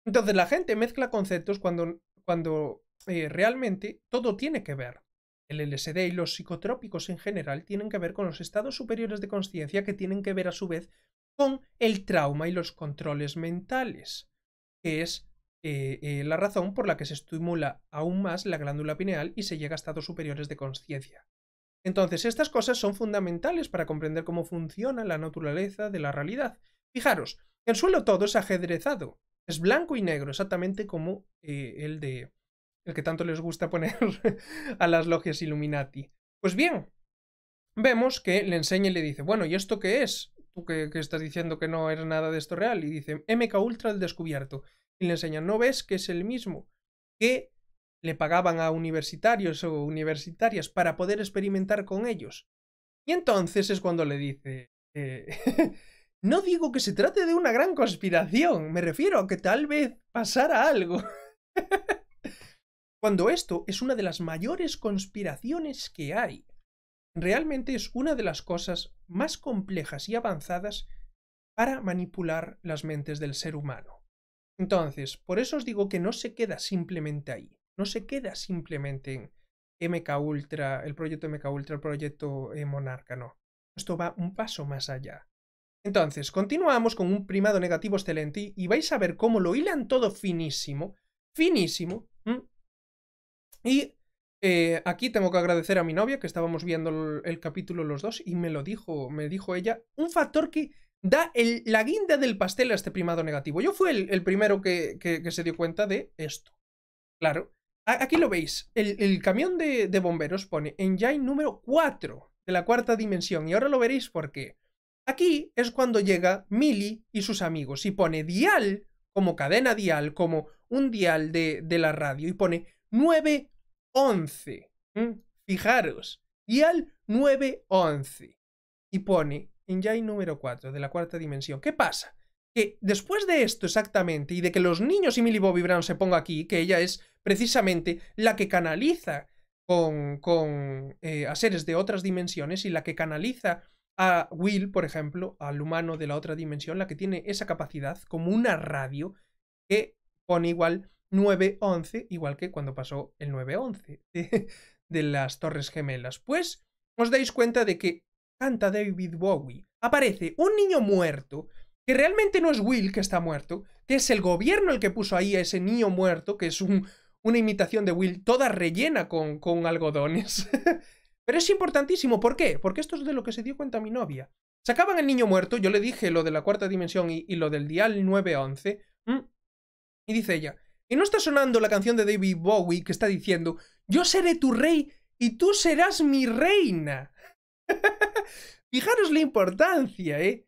Entonces la gente mezcla conceptos cuando, cuando eh, realmente todo tiene que ver. El LSD y los psicotrópicos en general tienen que ver con los estados superiores de conciencia que tienen que ver a su vez con el trauma y los controles mentales, que es eh, eh, la razón por la que se estimula aún más la glándula pineal y se llega a estados superiores de conciencia. Entonces, estas cosas son fundamentales para comprender cómo funciona la naturaleza de la realidad. Fijaros, el suelo todo es ajedrezado, es blanco y negro, exactamente como eh, el de el que tanto les gusta poner a las logias Illuminati. Pues bien, vemos que le enseña y le dice, bueno, ¿y esto qué es? Tú que, estás diciendo que no es nada de esto real. Y dice, MK Ultra el descubierto. Y le enseña, ¿no ves que es el mismo? que le pagaban a universitarios o universitarias para poder experimentar con ellos. Y entonces es cuando le dice, eh, no digo que se trate de una gran conspiración, me refiero a que tal vez pasara algo. cuando esto es una de las mayores conspiraciones que hay. Realmente es una de las cosas más complejas y avanzadas para manipular las mentes del ser humano. Entonces, por eso os digo que no se queda simplemente ahí no se queda simplemente en MK Ultra, el proyecto MK Ultra, el proyecto eh, Monarca, no. Esto va un paso más allá. Entonces, continuamos con un primado negativo excelente y vais a ver cómo lo hilan todo finísimo, finísimo. Y eh, aquí tengo que agradecer a mi novia que estábamos viendo el, capítulo los dos y me lo dijo, me dijo ella, un factor que da la guinda del pastel a este primado negativo. Yo fui el, primero que se dio cuenta de esto. Claro, Aquí lo veis, el, camión de, bomberos pone Engine número 4 de la cuarta dimensión y ahora lo veréis porque Aquí es cuando llega Millie y sus amigos y pone dial como cadena dial, como un dial de, la radio y pone 911. once, ¿Mm? Fijaros, dial 911 y pone Engine número 4 de la cuarta dimensión. ¿Qué pasa? Que después de esto exactamente y de que los niños y Millie Bobby Brown se ponga aquí, que ella es precisamente la que canaliza con, con eh, a seres de otras dimensiones y la que canaliza a Will, por ejemplo, al humano de la otra dimensión, la que tiene esa capacidad como una radio que pone igual 9-11, igual que cuando pasó el 9-11 de las Torres Gemelas. Pues os dais cuenta de que canta David Bowie. Aparece un niño muerto, que realmente no es Will que está muerto, que es el gobierno el que puso ahí a ese niño muerto, que es un, una imitación de Will toda rellena con, con algodones. Pero es importantísimo, ¿por qué? Porque esto es de lo que se dio cuenta mi novia. Sacaban el niño muerto, yo le dije lo de la cuarta dimensión y, y lo del dial 911, y dice ella, y no está sonando la canción de David Bowie que está diciendo, yo seré tu rey y tú serás mi reina. Fijaros la importancia, ¿eh?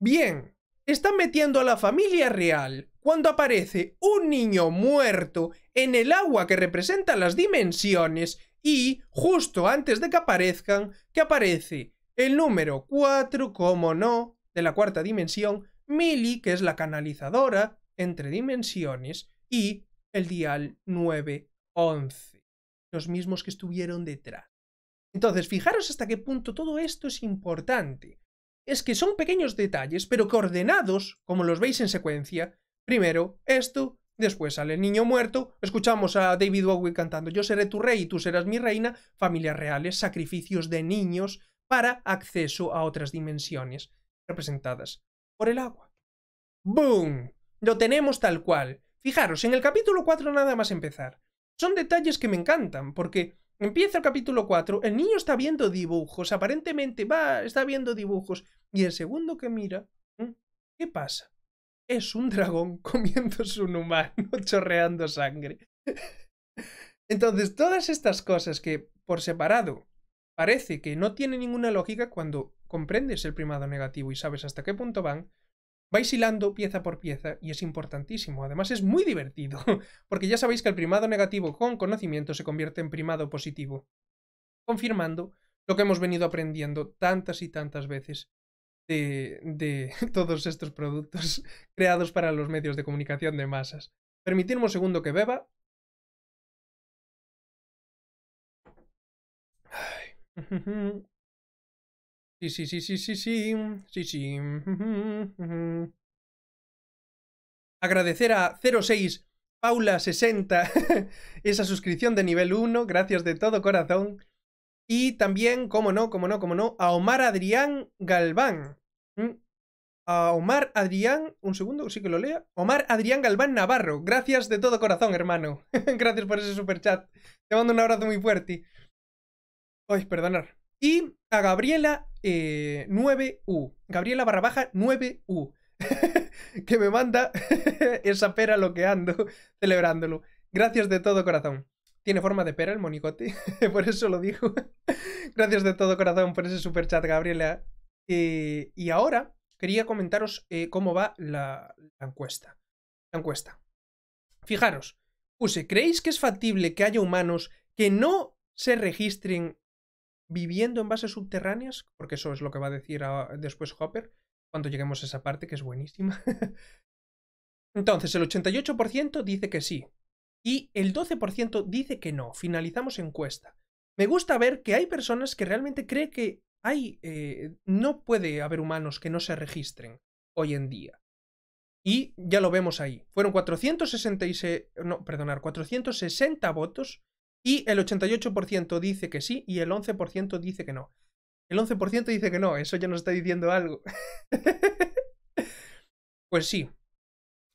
Bien, están metiendo a la familia real cuando aparece un niño muerto en el agua que representa las dimensiones y justo antes de que aparezcan, que aparece el número 4, como no, de la cuarta dimensión, Mili, que es la canalizadora entre dimensiones, y el dial 911, los mismos que estuvieron detrás. Entonces, fijaros hasta qué punto todo esto es importante, es que son pequeños detalles, pero que como los veis en secuencia, primero esto, después sale el niño muerto, escuchamos a David Bowie cantando Yo seré tu rey y tú serás mi reina, familias reales, sacrificios de niños para acceso a otras dimensiones representadas por el agua. ¡Boom! Lo tenemos tal cual. Fijaros, en el capítulo 4 nada más empezar. Son detalles que me encantan, porque Empieza el capítulo 4, el niño está viendo dibujos, aparentemente va, está viendo dibujos, y el segundo que mira, mm, ¿qué pasa? Es un dragón comiendo un humano, chorreando sangre. Entonces, todas estas cosas que por separado parece que no tiene ninguna lógica cuando comprendes el primado negativo y sabes hasta qué punto van, Vais hilando pieza por pieza y es importantísimo. Además es muy divertido, porque ya sabéis que el primado negativo con conocimiento se convierte en primado positivo, confirmando lo que hemos venido aprendiendo tantas y tantas veces de, todos estos productos creados para los medios de comunicación de masas. Permitidme un segundo que beba. Sí, sí, sí, sí, sí, sí, mm, sí, sí. Agradecer a 06 Paula 60 esa suscripción de nivel 1, gracias de todo corazón. Y también, como no, como no, como no, a Omar Adrián Galván. A Omar Adrián, un segundo, sí que lo lea. Omar Adrián Galván Navarro, gracias de todo corazón, hermano. gracias por ese super chat. Te mando un abrazo muy fuerte. Ay, perdonar. Y a Gabriela 9U. Eh, Gabriela barra baja 9U. que me manda esa pera lo que ando celebrándolo. Gracias de todo corazón. Tiene forma de pera el monicote, por eso lo dijo. Gracias de todo corazón por ese super chat, Gabriela. Eh, y ahora quería comentaros eh, cómo va la, la, encuesta. La encuesta. Fijaros, puse, ¿creéis que es factible que haya humanos que no se registren viviendo en bases subterráneas, porque eso es lo que va a decir después Hopper, cuando lleguemos a esa parte que es buenísima. Entonces, el 88% dice que sí y el 12% dice que no. Finalizamos encuesta. Me gusta ver que hay personas que realmente creen que hay, eh, no puede haber humanos que no se registren hoy en día. Y ya lo vemos ahí. Fueron 466, no, perdonar, 460 votos y el 88% dice que sí y el 11% dice que no. El 11% dice que no, eso ya nos está diciendo algo. pues sí.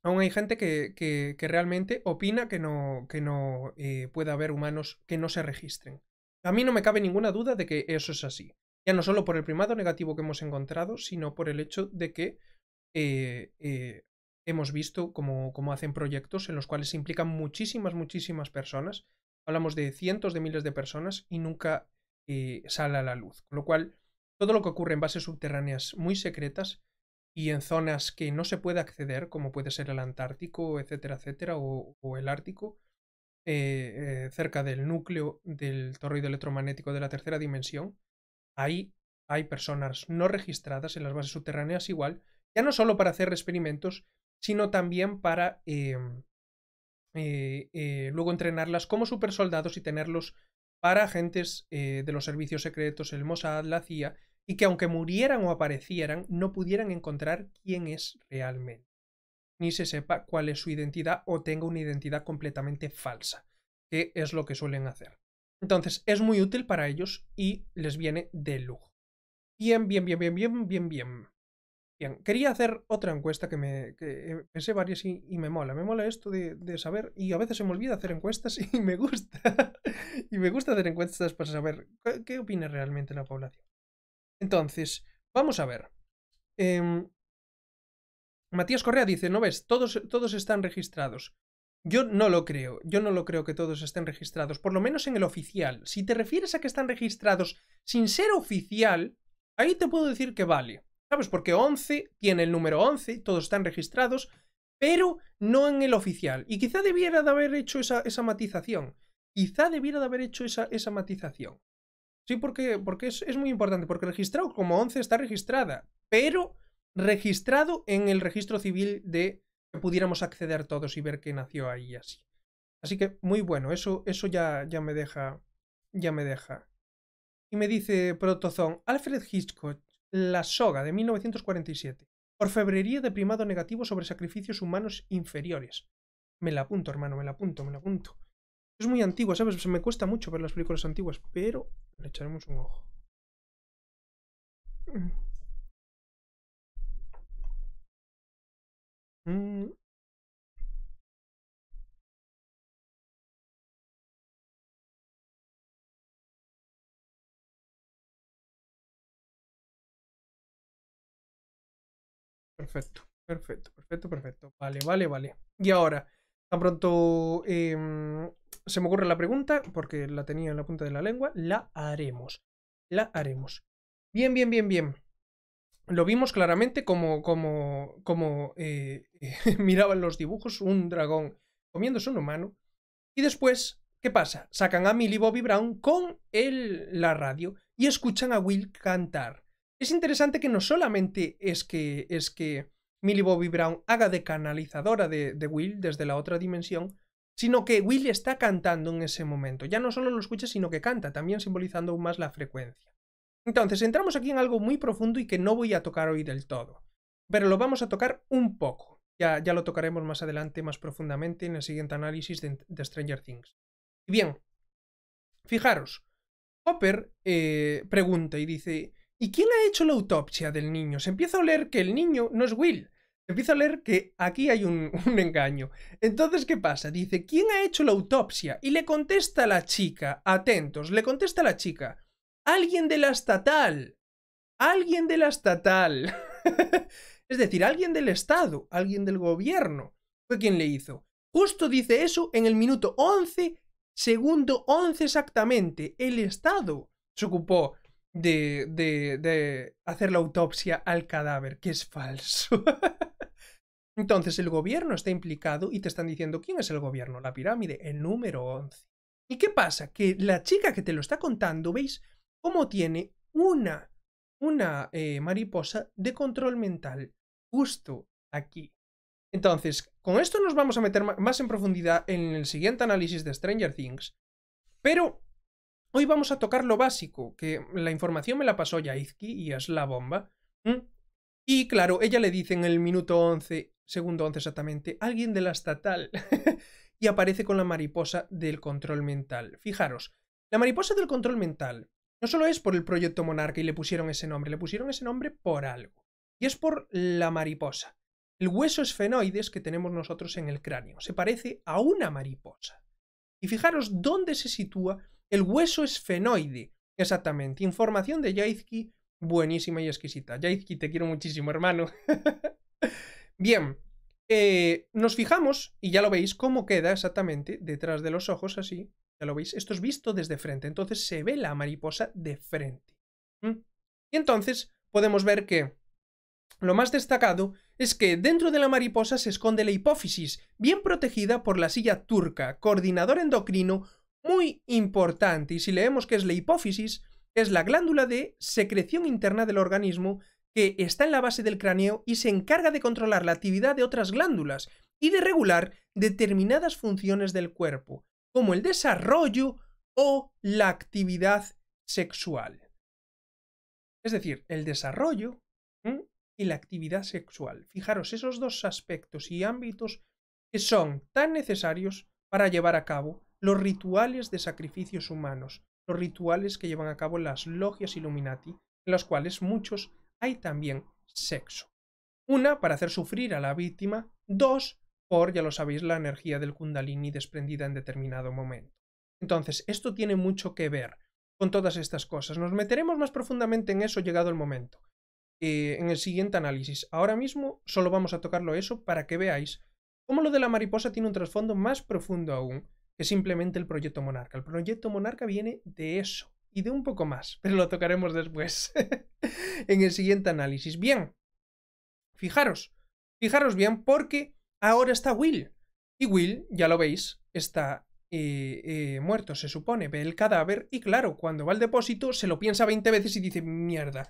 Aún hay gente que, que, realmente opina que no, que no eh, puede haber humanos que no se registren. A mí no me cabe ninguna duda de que eso es así. Ya no solo por el primado negativo que hemos encontrado, sino por el hecho de que eh, eh, hemos visto como cómo hacen proyectos en los cuales se implican muchísimas, muchísimas personas hablamos de cientos de miles de personas y nunca eh, sale a la luz. Con lo cual, todo lo que ocurre en bases subterráneas muy secretas y en zonas que no se puede acceder, como puede ser el Antártico, etcétera, etcétera, o, el Ártico, eh, eh, cerca del núcleo del torrido electromagnético de la tercera dimensión, ahí hay personas no registradas en las bases subterráneas igual, ya no solo para hacer experimentos, sino también para em, eh, eh, luego entrenarlas como supersoldados y tenerlos para agentes eh, de los servicios secretos, el Mossad, la CIA, y que aunque murieran o aparecieran, no pudieran encontrar quién es realmente, ni se sepa cuál es su identidad o tenga una identidad completamente falsa, que es lo que suelen hacer. Entonces, es muy útil para ellos y les viene de lujo. Bien, bien, bien, bien, bien, bien, bien quería hacer otra encuesta que me eh, pensé varias y, me mola. Me mola esto de, saber, y a veces se me olvida hacer encuestas y me gusta. y me gusta hacer encuestas para saber qué, opina realmente la población. Entonces, vamos a ver. Em, Matías Correa dice, no ves, todos, todos están registrados. Yo no lo creo, yo no lo creo que todos estén registrados, por lo menos en el oficial. Si te refieres a que están registrados sin ser oficial, ahí te puedo decir que vale. ¿Sabes? Porque 11 tiene el número 11, todos están registrados, pero no en el oficial. Y quizá debiera de haber hecho esa, esa matización. Quizá debiera de haber hecho esa, esa matización. Sí, porque, porque es, es, muy importante, porque registrado como 11 está registrada, pero registrado en el registro civil de que pudiéramos acceder todos y ver que nació ahí así. Así que muy bueno, eso, eso ya, ya me deja. Ya me deja. Y me dice Protozón, Alfred Hitchcock la Soga de 1947. Orfebrería de primado negativo sobre sacrificios humanos inferiores. Me la apunto, hermano, me la apunto, me la apunto. Es muy antigua, ¿sabes? Me cuesta mucho ver las películas antiguas, pero le echaremos un ojo. Mm. Mm. Perfecto, perfecto, perfecto, perfecto. Vale, vale, vale. Y ahora, tan pronto em, se me ocurre la pregunta, porque la tenía en la punta de la lengua, la haremos. La haremos. Bien, bien, bien, bien. Lo vimos claramente como, como, como eh, miraban los dibujos un dragón comiéndose un humano. Y después, ¿qué pasa? Sacan a Millie Bobby Brown con el, la radio y escuchan a Will cantar. Es interesante que no solamente es que, es que Millie Bobby Brown haga de canalizadora de, Will desde la otra dimensión, sino que Will está cantando en ese momento. Ya no solo lo escucha, sino que canta, también simbolizando aún más la frecuencia. Entonces, entramos aquí en algo muy profundo y que no voy a tocar hoy del todo, pero lo vamos a tocar un poco. Ya, ya lo tocaremos más adelante, más profundamente, en el siguiente análisis de, Stranger Things. Bien, fijaros, Hopper eh, pregunta y dice, ¿Y quién ha hecho la autopsia del niño? Se empieza a leer que el niño no es Will. Se empieza a leer que aquí hay un, engaño. Entonces, ¿qué pasa? Dice, ¿quién ha hecho la autopsia? Y le contesta la chica, atentos, le contesta la chica, alguien de la estatal. Alguien de la estatal. es decir, alguien del Estado, alguien del gobierno. Fue quien le hizo. Justo dice eso en el minuto 11, segundo 11 exactamente. El Estado se ocupó de, de, de hacer la autopsia al cadáver, que es falso. Entonces el gobierno está implicado y te están diciendo quién es el gobierno, la pirámide, el número 11. ¿Y qué pasa? Que la chica que te lo está contando, ¿veis? Cómo tiene una, una eh, mariposa de control mental justo aquí. Entonces, con esto nos vamos a meter más en profundidad en el siguiente análisis de Stranger Things. Pero Hoy vamos a tocar lo básico, que la información me la pasó Yaizki y es la bomba. Y claro, ella le dice en el minuto 11, segundo 11 exactamente, alguien de la estatal. y aparece con la mariposa del control mental. Fijaros, la mariposa del control mental no solo es por el proyecto Monarca y le pusieron ese nombre, le pusieron ese nombre por algo. Y es por la mariposa. El hueso esfenoides que tenemos nosotros en el cráneo se parece a una mariposa. Y fijaros dónde se sitúa el hueso esfenoide. Exactamente. Información de Jaizki, buenísima y exquisita. Jaizki, te quiero muchísimo, hermano. Bien. Eh, nos fijamos, y ya lo veis, cómo queda exactamente detrás de los ojos, así. Ya lo veis. Esto es visto desde frente. Entonces se ve la mariposa de frente. Y entonces podemos ver que lo más destacado es que dentro de la mariposa se esconde la hipófisis, bien protegida por la silla turca, coordinador endocrino muy importante. Y si leemos que es la hipófisis, es la glándula de secreción interna del organismo que está en la base del cráneo y se encarga de controlar la actividad de otras glándulas y de regular determinadas funciones del cuerpo, como el desarrollo o la actividad sexual. Es decir, el desarrollo y la actividad sexual. Fijaros, esos dos aspectos y ámbitos que son tan necesarios para llevar a cabo los rituales de sacrificios humanos, los rituales que llevan a cabo las logias Illuminati, en las cuales muchos hay también sexo. Una, para hacer sufrir a la víctima, dos, por, ya lo sabéis, la energía del kundalini desprendida en determinado momento. Entonces, esto tiene mucho que ver con todas estas cosas. Nos meteremos más profundamente en eso llegado el momento, eh, en el siguiente análisis. Ahora mismo solo vamos a tocarlo eso para que veáis cómo lo de la mariposa tiene un trasfondo más profundo aún que simplemente el proyecto Monarca. El proyecto Monarca viene de eso y de un poco más, pero lo tocaremos después en el siguiente análisis. Bien, fijaros, fijaros bien porque ahora está Will. Y Will, ya lo veis, está eh, eh, muerto, se supone, ve el cadáver y claro, cuando va al depósito se lo piensa 20 veces y dice, mierda,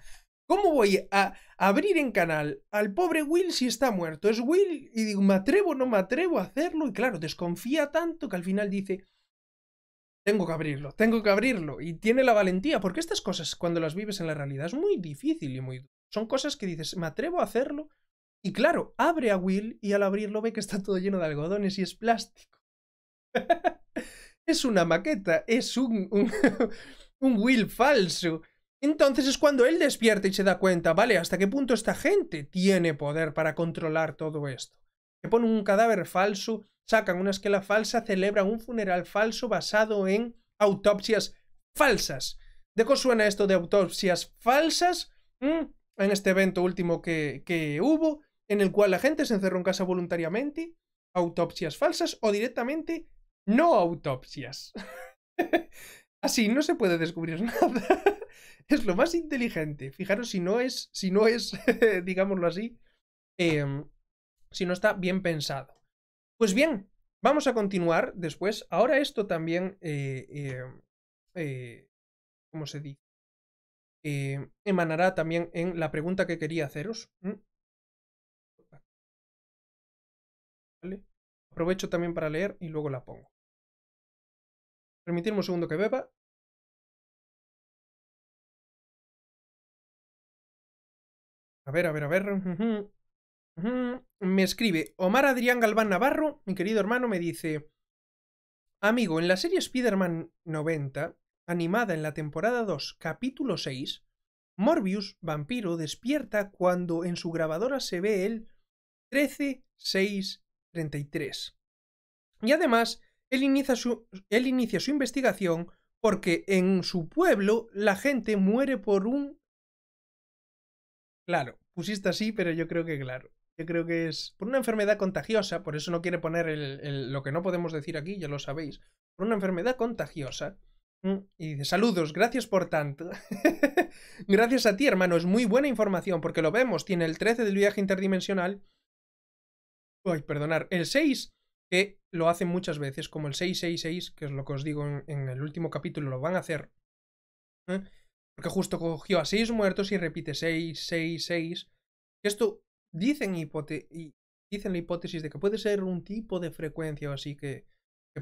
¿Cómo voy a abrir en canal al pobre Will si está muerto? Es Will y digo, ¿me atrevo no me atrevo a hacerlo? Y claro, desconfía tanto que al final dice, tengo que abrirlo, tengo que abrirlo. Y tiene la valentía, porque estas cosas cuando las vives en la realidad es muy difícil y muy Son cosas que dices, ¿me atrevo a hacerlo? Y claro, abre a Will y al abrirlo ve que está todo lleno de algodones y es plástico. es una maqueta, es un, un Will falso. Entonces es cuando él despierta y se da cuenta, vale, hasta qué punto esta gente tiene poder para controlar todo esto. Que ponen un cadáver falso, sacan una esquela falsa, celebran un funeral falso basado en autopsias falsas. ¿De qué suena esto de autopsias falsas? Mm, en este evento último que, que hubo, en el cual la gente se encerró en casa voluntariamente, autopsias falsas o directamente no autopsias. Así no se puede descubrir nada. es lo más inteligente. Fijaros si no es, si no es, digámoslo así, em, si no está bien pensado. Pues bien, vamos a continuar después. Ahora esto también, eh, em, eh, ¿cómo se dice? Em, emanará también en la pregunta que quería haceros. Mm. Aprovecho también para leer y luego la pongo. Permitirme un segundo que beba. A ver, a ver, a ver. Me escribe Omar Adrián Galván Navarro, mi querido hermano, me dice... Amigo, en la serie Spider-Man 90, animada en la temporada 2, capítulo 6, Morbius, vampiro, despierta cuando en su grabadora se ve el 13633. Y además él inicia, su, él inicia su investigación porque en su pueblo la gente muere por un... Claro, pusiste así, pero yo creo que claro. Yo creo que es por una enfermedad contagiosa, por eso no quiere poner el, lo que no podemos decir aquí, ya lo sabéis. Por una enfermedad contagiosa. Mm, y dice, saludos, gracias por tanto. gracias a ti, hermano, es muy buena información, porque lo vemos, tiene el 13 del viaje interdimensional. Ay, perdonar, el 6, que lo hacen muchas veces, como el 666, que es lo que os digo en, el último capítulo, lo van a hacer. ¿eh? Porque justo cogió a seis muertos y repite 666. Esto dicen, hipote y dicen la hipótesis de que puede ser un tipo de frecuencia o así que,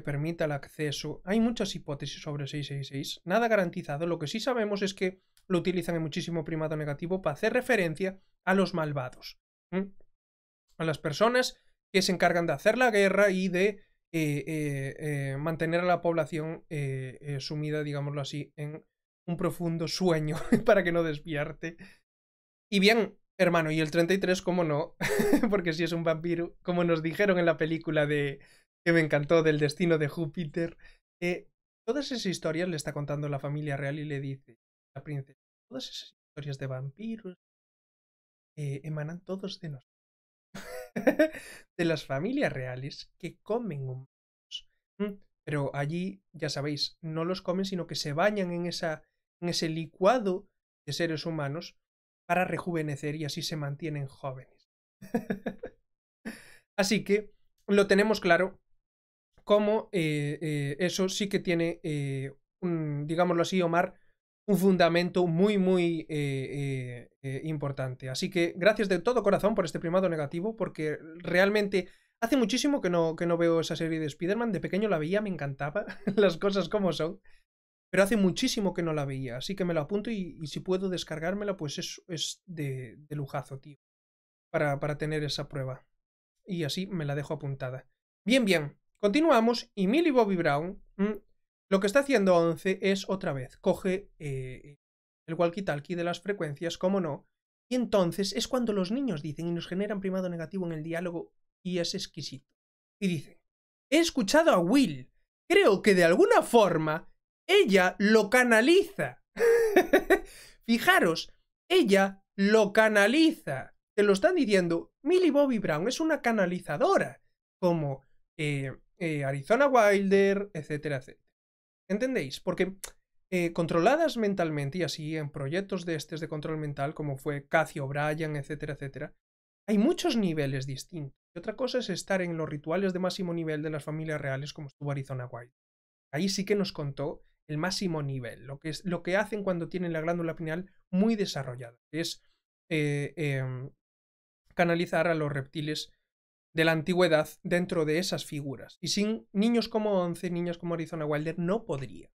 permita el acceso. Hay muchas hipótesis sobre 666, nada garantizado. Lo que sí sabemos es que lo utilizan en muchísimo primado negativo para hacer referencia a los malvados. A las personas que se encargan de hacer la guerra y de eh, eh, eh, mantener a la población sumida, digámoslo así, en un profundo sueño para que no despiarte. Y bien, hermano, y el 33, cómo no, porque si es un vampiro, como nos dijeron en la película de que me encantó del destino de Júpiter, todas esas historias le está contando la familia real y le dice la princesa, todas esas historias de vampiros emanan todos de nosotros. de las familias reales que comen humanos. Mm, pero allí, ya sabéis, no los comen, sino que se bañan en, esa, en ese licuado de seres humanos para rejuvenecer y así se mantienen jóvenes. así que lo tenemos claro como eh, eh, eso sí que tiene, eh, un, digámoslo así, Omar, un fundamento muy, muy eh, eh, eh, importante. Así que gracias de todo corazón por este primado negativo, porque realmente hace muchísimo que no, que no veo esa serie de Spider-Man. De pequeño la veía, me encantaba, las cosas como son. Pero hace muchísimo que no la veía, así que me lo apunto y, si puedo descargármela, pues es, es de, de, lujazo, tío. Para, para tener esa prueba. Y así me la dejo apuntada. Bien, bien. Continuamos y Millie Bobby Brown mm, lo que está haciendo 11 es otra vez, coge eh, el walkie-talkie de las frecuencias, como no, y entonces es cuando los niños dicen y nos generan primado negativo en el diálogo y es exquisito. Y dice he escuchado a Will, creo que de alguna forma ella lo canaliza. Fijaros, ella lo canaliza. Te lo están diciendo, Millie Bobby Brown es una canalizadora, como eh, eh, Arizona Wilder, etcétera, etcétera. ¿Entendéis? Porque eh, controladas mentalmente, y así en proyectos de estos de control mental, como fue Cathy O'Brien, etcétera, etcétera, hay muchos niveles distintos. Y otra cosa es estar en los rituales de máximo nivel de las familias reales, como estuvo Arizona White. Ahí sí que nos contó el máximo nivel, lo que, es, lo que hacen cuando tienen la glándula pineal muy desarrollada, que es eh, em, canalizar a los reptiles de la antigüedad dentro de esas figuras. Y sin niños como Once, niñas como Arizona Wilder, no podría.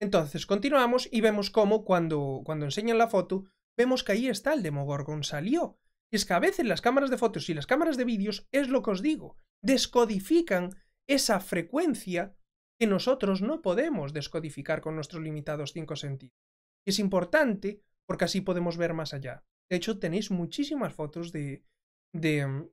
Entonces continuamos y vemos cómo cuando, cuando enseñan la foto, vemos que ahí está el Demogorgon, salió. Y es que a veces las cámaras de fotos y las cámaras de vídeos, es lo que os digo, descodifican esa frecuencia que nosotros no podemos descodificar con nuestros limitados cinco sentidos. es importante porque así podemos ver más allá. De hecho, tenéis muchísimas fotos de, de, mm,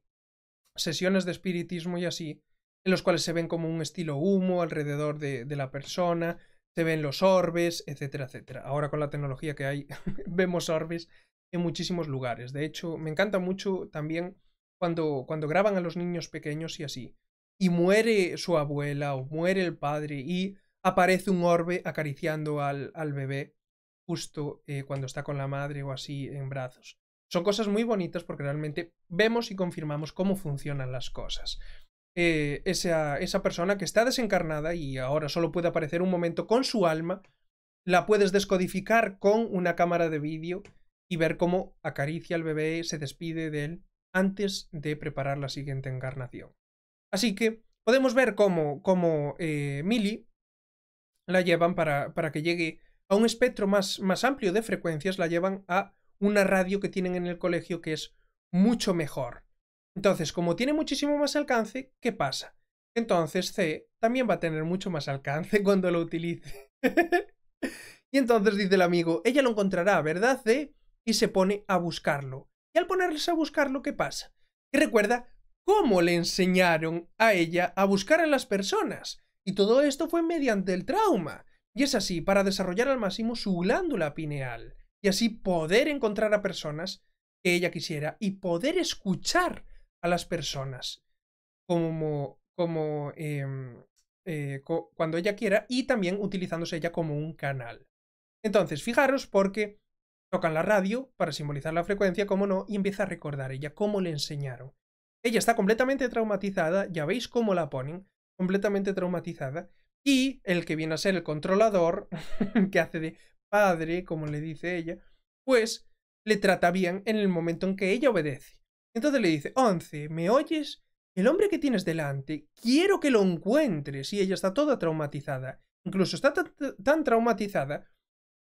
sesiones de espiritismo y así, en los cuales se ven como un estilo humo alrededor de, la persona, se ven los orbes, etcétera, etcétera. Ahora con la tecnología que hay, vemos orbes en muchísimos lugares. De hecho, me encanta mucho también cuando, cuando graban a los niños pequeños y así. Y muere su abuela o muere el padre y aparece un orbe acariciando al, al bebé justo eh, cuando está con la madre o así en brazos. Son cosas muy bonitas porque realmente vemos y confirmamos cómo funcionan las cosas. Eh, esa, persona que está desencarnada y ahora solo puede aparecer un momento con su alma, la puedes descodificar con una cámara de vídeo y ver cómo acaricia al bebé, se despide de él antes de preparar la siguiente encarnación. Así que podemos ver cómo, cómo eh, Millie la llevan para, para que llegue a un espectro más, más amplio de frecuencias, la llevan a una radio que tienen en el colegio que es mucho mejor. Entonces, como tiene muchísimo más alcance, ¿qué pasa? Entonces C también va a tener mucho más alcance cuando lo utilice. y entonces dice el amigo, ella lo encontrará, ¿verdad C? Y se pone a buscarlo. Y al ponerse a buscarlo, ¿qué pasa? Que recuerda cómo le enseñaron a ella a buscar a las personas. Y todo esto fue mediante el trauma. Y es así para desarrollar al máximo su glándula pineal y así poder encontrar a personas que ella quisiera y poder escuchar a las personas como, em, eh, cuando ella quiera y también utilizándose ella como un canal. Entonces, fijaros porque tocan la radio para simbolizar la frecuencia, como no, y empieza a recordar ella cómo le enseñaron. Ella está completamente traumatizada, ya veis cómo la ponen, completamente traumatizada, y el que viene a ser el controlador, que hace de, padre, como le dice ella, pues le trata bien en el momento en que ella obedece. Entonces le dice, Once, ¿me oyes? El hombre que tienes delante, quiero que lo encuentres. Y ella está toda traumatizada. Incluso está tan, traumatizada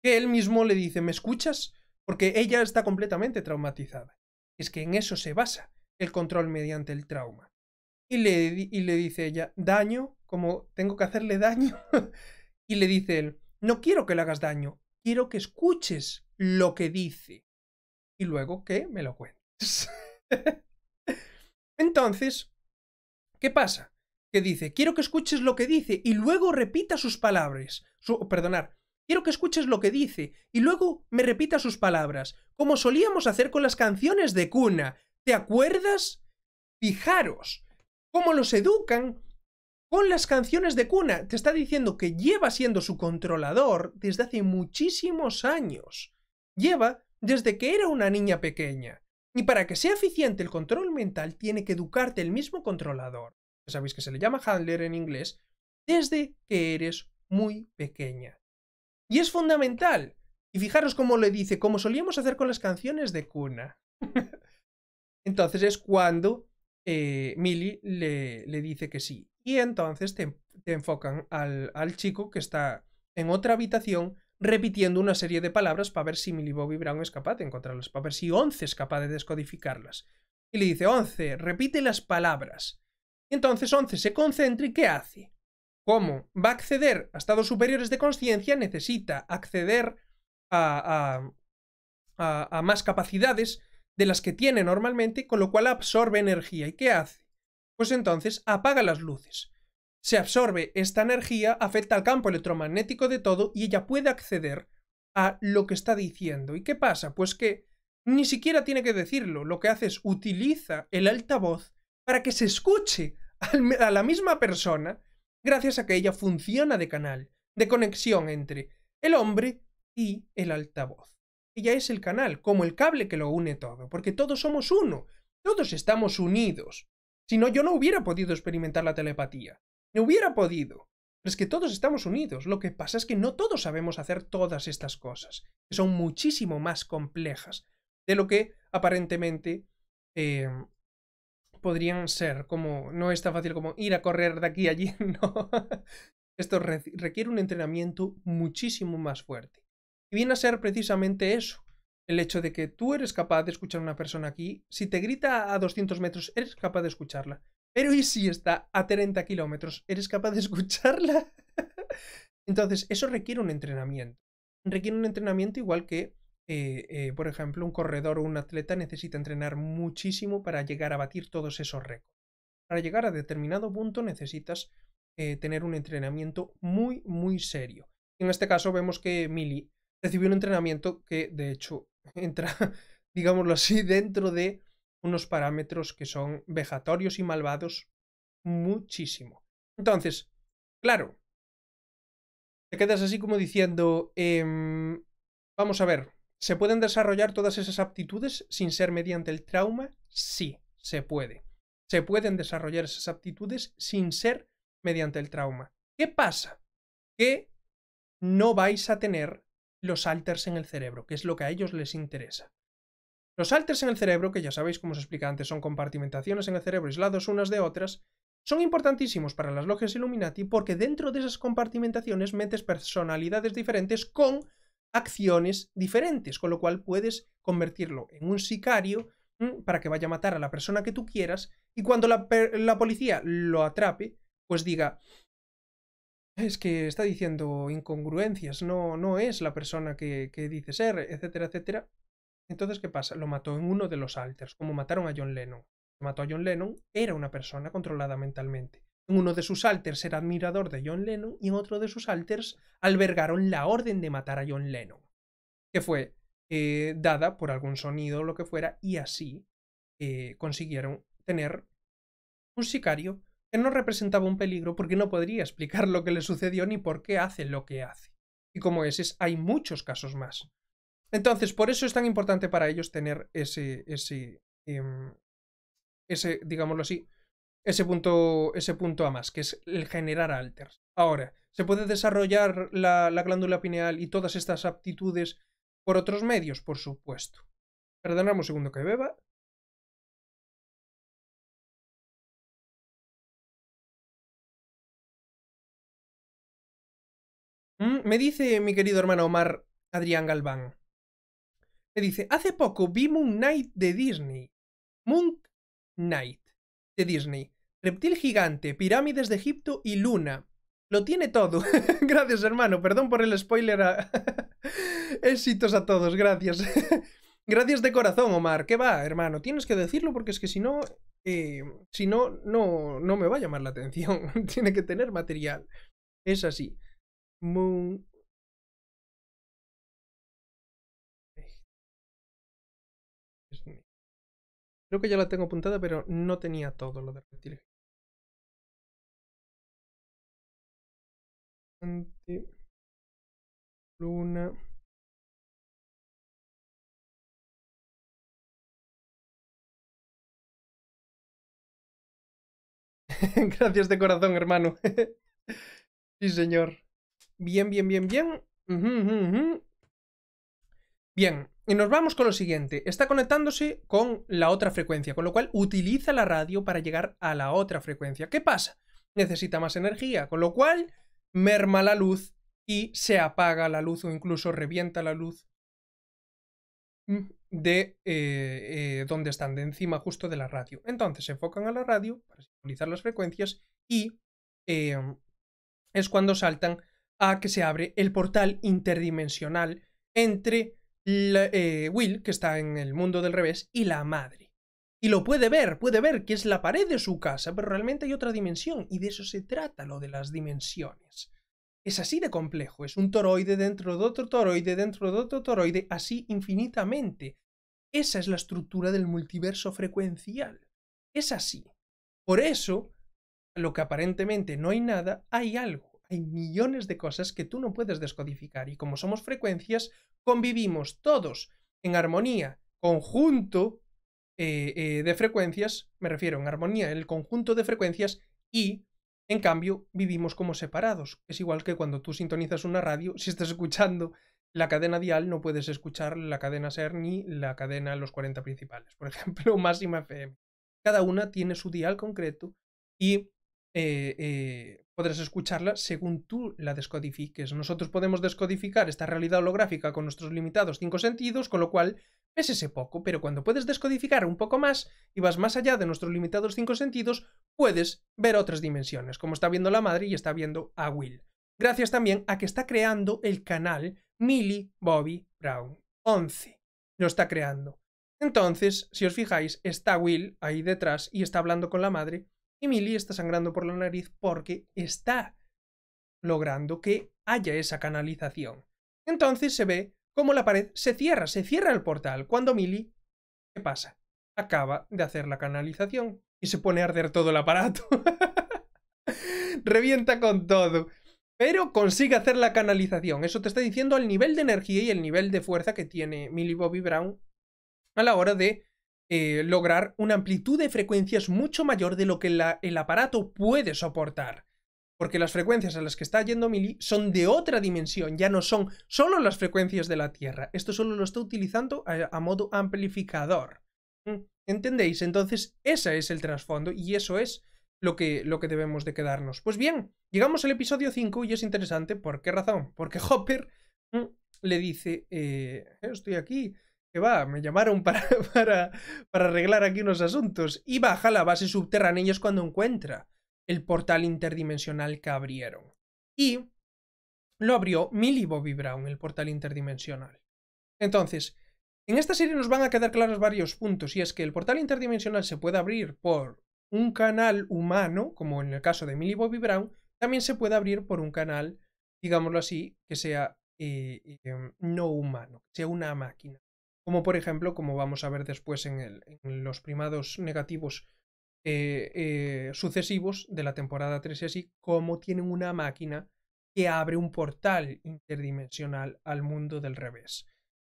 que él mismo le dice, ¿me escuchas? Porque ella está completamente traumatizada. Es que en eso se basa el control mediante el trauma. Y le, y le dice ella, daño, como tengo que hacerle daño. y le dice él, no quiero que le hagas daño, quiero que escuches lo que dice y luego que me lo cuentes. Entonces, ¿qué pasa? Que dice, quiero que escuches lo que dice y luego repita sus palabras. perdonar, quiero que escuches lo que dice y luego me repita sus palabras, como solíamos hacer con las canciones de cuna. ¿Te acuerdas? Fijaros cómo los educan con las canciones de cuna. Te está diciendo que lleva siendo su controlador desde hace muchísimos años. Lleva desde que era una niña pequeña. Y para que sea eficiente el control mental tiene que educarte el mismo controlador. Ya sabéis que se le llama handler en inglés desde que eres muy pequeña. Y es fundamental. Y fijaros cómo le dice, como solíamos hacer con las canciones de cuna. Entonces es cuando Milly eh, Millie le, le, dice que sí. Y entonces te, enfocan al, al, chico que está en otra habitación repitiendo una serie de palabras para ver si Millie Bobby Brown es capaz de encontrarlas, para ver si Once es capaz de descodificarlas. Y le dice, Once, repite las palabras. entonces Once se concentra y ¿qué hace? ¿Cómo? Va a acceder a estados superiores de conciencia, necesita acceder a, a más capacidades de las que tiene normalmente, con lo cual absorbe energía. ¿Y qué hace? Pues entonces apaga las luces. Se absorbe esta energía, afecta al campo electromagnético de todo y ella puede acceder a lo que está diciendo. ¿Y qué pasa? Pues que ni siquiera tiene que decirlo. Lo que hace es utiliza el altavoz para que se escuche a la misma persona gracias a que ella funciona de canal, de conexión entre el hombre y el altavoz ella es el canal, como el cable que lo une todo, porque todos somos uno, todos estamos unidos. Si no, yo no hubiera podido experimentar la telepatía, no hubiera podido. Pero es que todos estamos unidos, lo que pasa es que no todos sabemos hacer todas estas cosas, que son muchísimo más complejas de lo que aparentemente em, podrían ser, como no es tan fácil como ir a correr de aquí a allí, no. Esto requiere un entrenamiento muchísimo más fuerte. Y viene a ser precisamente eso, el hecho de que tú eres capaz de escuchar a una persona aquí, si te grita a 200 metros, eres capaz de escucharla. Pero ¿y si está a 30 kilómetros? ¿Eres capaz de escucharla? Entonces, eso requiere un entrenamiento. Requiere un entrenamiento igual que, eh, eh, por ejemplo, un corredor o un atleta necesita entrenar muchísimo para llegar a batir todos esos récords. Para llegar a determinado punto necesitas eh, tener un entrenamiento muy, muy serio. En este caso vemos que Mili recibió un entrenamiento que de hecho entra, digámoslo así, dentro de unos parámetros que son vejatorios y malvados muchísimo. Entonces, claro, te quedas así como diciendo, em, vamos a ver, ¿se pueden desarrollar todas esas aptitudes sin ser mediante el trauma? Sí, se puede. Se pueden desarrollar esas aptitudes sin ser mediante el trauma. ¿Qué pasa? Que no vais a tener los alters en el cerebro, que es lo que a ellos les interesa. Los alters en el cerebro, que ya sabéis como os explica antes, son compartimentaciones en el cerebro aislados unas de otras, son importantísimos para las logias Illuminati porque dentro de esas compartimentaciones metes personalidades diferentes con acciones diferentes, con lo cual puedes convertirlo en un sicario mm, para que vaya a matar a la persona que tú quieras y cuando la, la policía lo atrape, pues diga, es que está diciendo incongruencias, no, no es la persona que, que dice ser, etcétera, etcétera. Entonces, ¿qué pasa? Lo mató en uno de los alters, como mataron a John Lennon. mató a John Lennon, era una persona controlada mentalmente. En uno de sus alters era admirador de John Lennon y en otro de sus alters albergaron la orden de matar a John Lennon, que fue eh, dada por algún sonido o lo que fuera, y así eh, consiguieron tener un sicario no representaba un peligro porque no podría explicar lo que le sucedió ni por qué hace lo que hace. Y como ese, hay muchos casos más. Entonces, por eso es tan importante para ellos tener ese, ese, em, ese, digámoslo así, ese punto, ese punto a más, que es el generar alters. Ahora, ¿se puede desarrollar la, la glándula pineal y todas estas aptitudes por otros medios? Por supuesto. Perdonadme un segundo que beba. me dice mi querido hermano Omar, Adrián Galván. Me dice, hace poco vi Moon Knight de Disney. Moon Knight de Disney. Reptil gigante, pirámides de Egipto y luna. Lo tiene todo. gracias, hermano. Perdón por el spoiler. Éxitos a todos, gracias. gracias de corazón, Omar. ¿Qué va, hermano? Tienes que decirlo porque es que si no, eh, si no, no, no me va a llamar la atención. tiene que tener material. Es así. Este. Creo que ya la tengo apuntada, pero no tenía todo lo de reptiles. Luna. Gracias de corazón, hermano. sí, señor. Bien, bien, bien, bien. Bien, y nos vamos con lo siguiente. Está conectándose con la otra frecuencia, con lo cual utiliza la radio para llegar a la otra frecuencia. ¿Qué pasa? Necesita más energía, con lo cual merma la luz y se apaga la luz o incluso revienta la luz mm, de eh, eh, donde están, de encima justo de la radio. Entonces se enfocan a la radio para simbolizar las frecuencias y em, es cuando saltan a que se abre el portal interdimensional entre eh, Will, que está en el mundo del revés, y la madre. Y lo puede ver, puede ver que es la pared de su casa, pero realmente hay otra dimensión, y de eso se trata lo de las dimensiones. Es así de complejo, es un toroide dentro de otro toroide, dentro de otro toroide, así infinitamente. Esa es la estructura del multiverso frecuencial. Es así. Por eso, lo que aparentemente no hay nada, hay algo hay millones de cosas que tú no puedes descodificar y como somos frecuencias, convivimos todos en armonía, conjunto eh, eh, de frecuencias, me refiero en armonía, el conjunto de frecuencias y en cambio, vivimos como separados. Es igual que cuando tú sintonizas una radio, si estás escuchando la cadena dial, no puedes escuchar la cadena SER ni la cadena Los 40 Principales, por ejemplo, Máxima FM. Cada una tiene su dial concreto y eh, eh, podrás escucharla según tú la descodifiques. Nosotros podemos descodificar esta realidad holográfica con nuestros limitados cinco sentidos, con lo cual es ese poco, pero cuando puedes descodificar un poco más y vas más allá de nuestros limitados cinco sentidos, puedes ver otras dimensiones, como está viendo la madre y está viendo a Will. Gracias también a que está creando el canal Millie Bobby Brown. 11. Lo está creando. Entonces, si os fijáis, está Will ahí detrás y está hablando con la madre y Millie está sangrando por la nariz porque está logrando que haya esa canalización. Entonces se ve cómo la pared se cierra, se cierra el portal, cuando Millie, ¿qué pasa? Acaba de hacer la canalización y se pone a arder todo el aparato. Revienta con todo. Pero consigue hacer la canalización. Eso te está diciendo el nivel de energía y el nivel de fuerza que tiene Millie Bobby Brown a la hora de eh, lograr una amplitud de frecuencias mucho mayor de lo que el aparato puede soportar. Porque las frecuencias a las que está yendo Mili son de otra dimensión, ya no son solo las frecuencias de la Tierra. Esto solo lo está utilizando a, modo amplificador. ¿Mm? ¿Entendéis? Entonces, ese es el trasfondo y eso es lo que, lo que debemos de quedarnos. Pues bien, llegamos al episodio 5 y es interesante. ¿Por qué razón? Porque Hopper ¿mm? le dice, eh, estoy aquí, que va, me llamaron para, arreglar aquí unos asuntos. Y baja la base subterránea es cuando encuentra el portal interdimensional que abrieron. Y lo abrió Millie Bobby Brown, el portal interdimensional. Entonces, en esta serie nos van a quedar claros varios puntos, y es que el portal interdimensional se puede abrir por un canal humano, como en el caso de Millie Bobby Brown, también se puede abrir por un canal, digámoslo así, que sea eh, eh, no humano, que sea una máquina como por ejemplo, como vamos a ver después en, el, en los primados negativos eh, eh, sucesivos de la temporada 3 y cómo como tienen una máquina que abre un portal interdimensional al mundo del revés.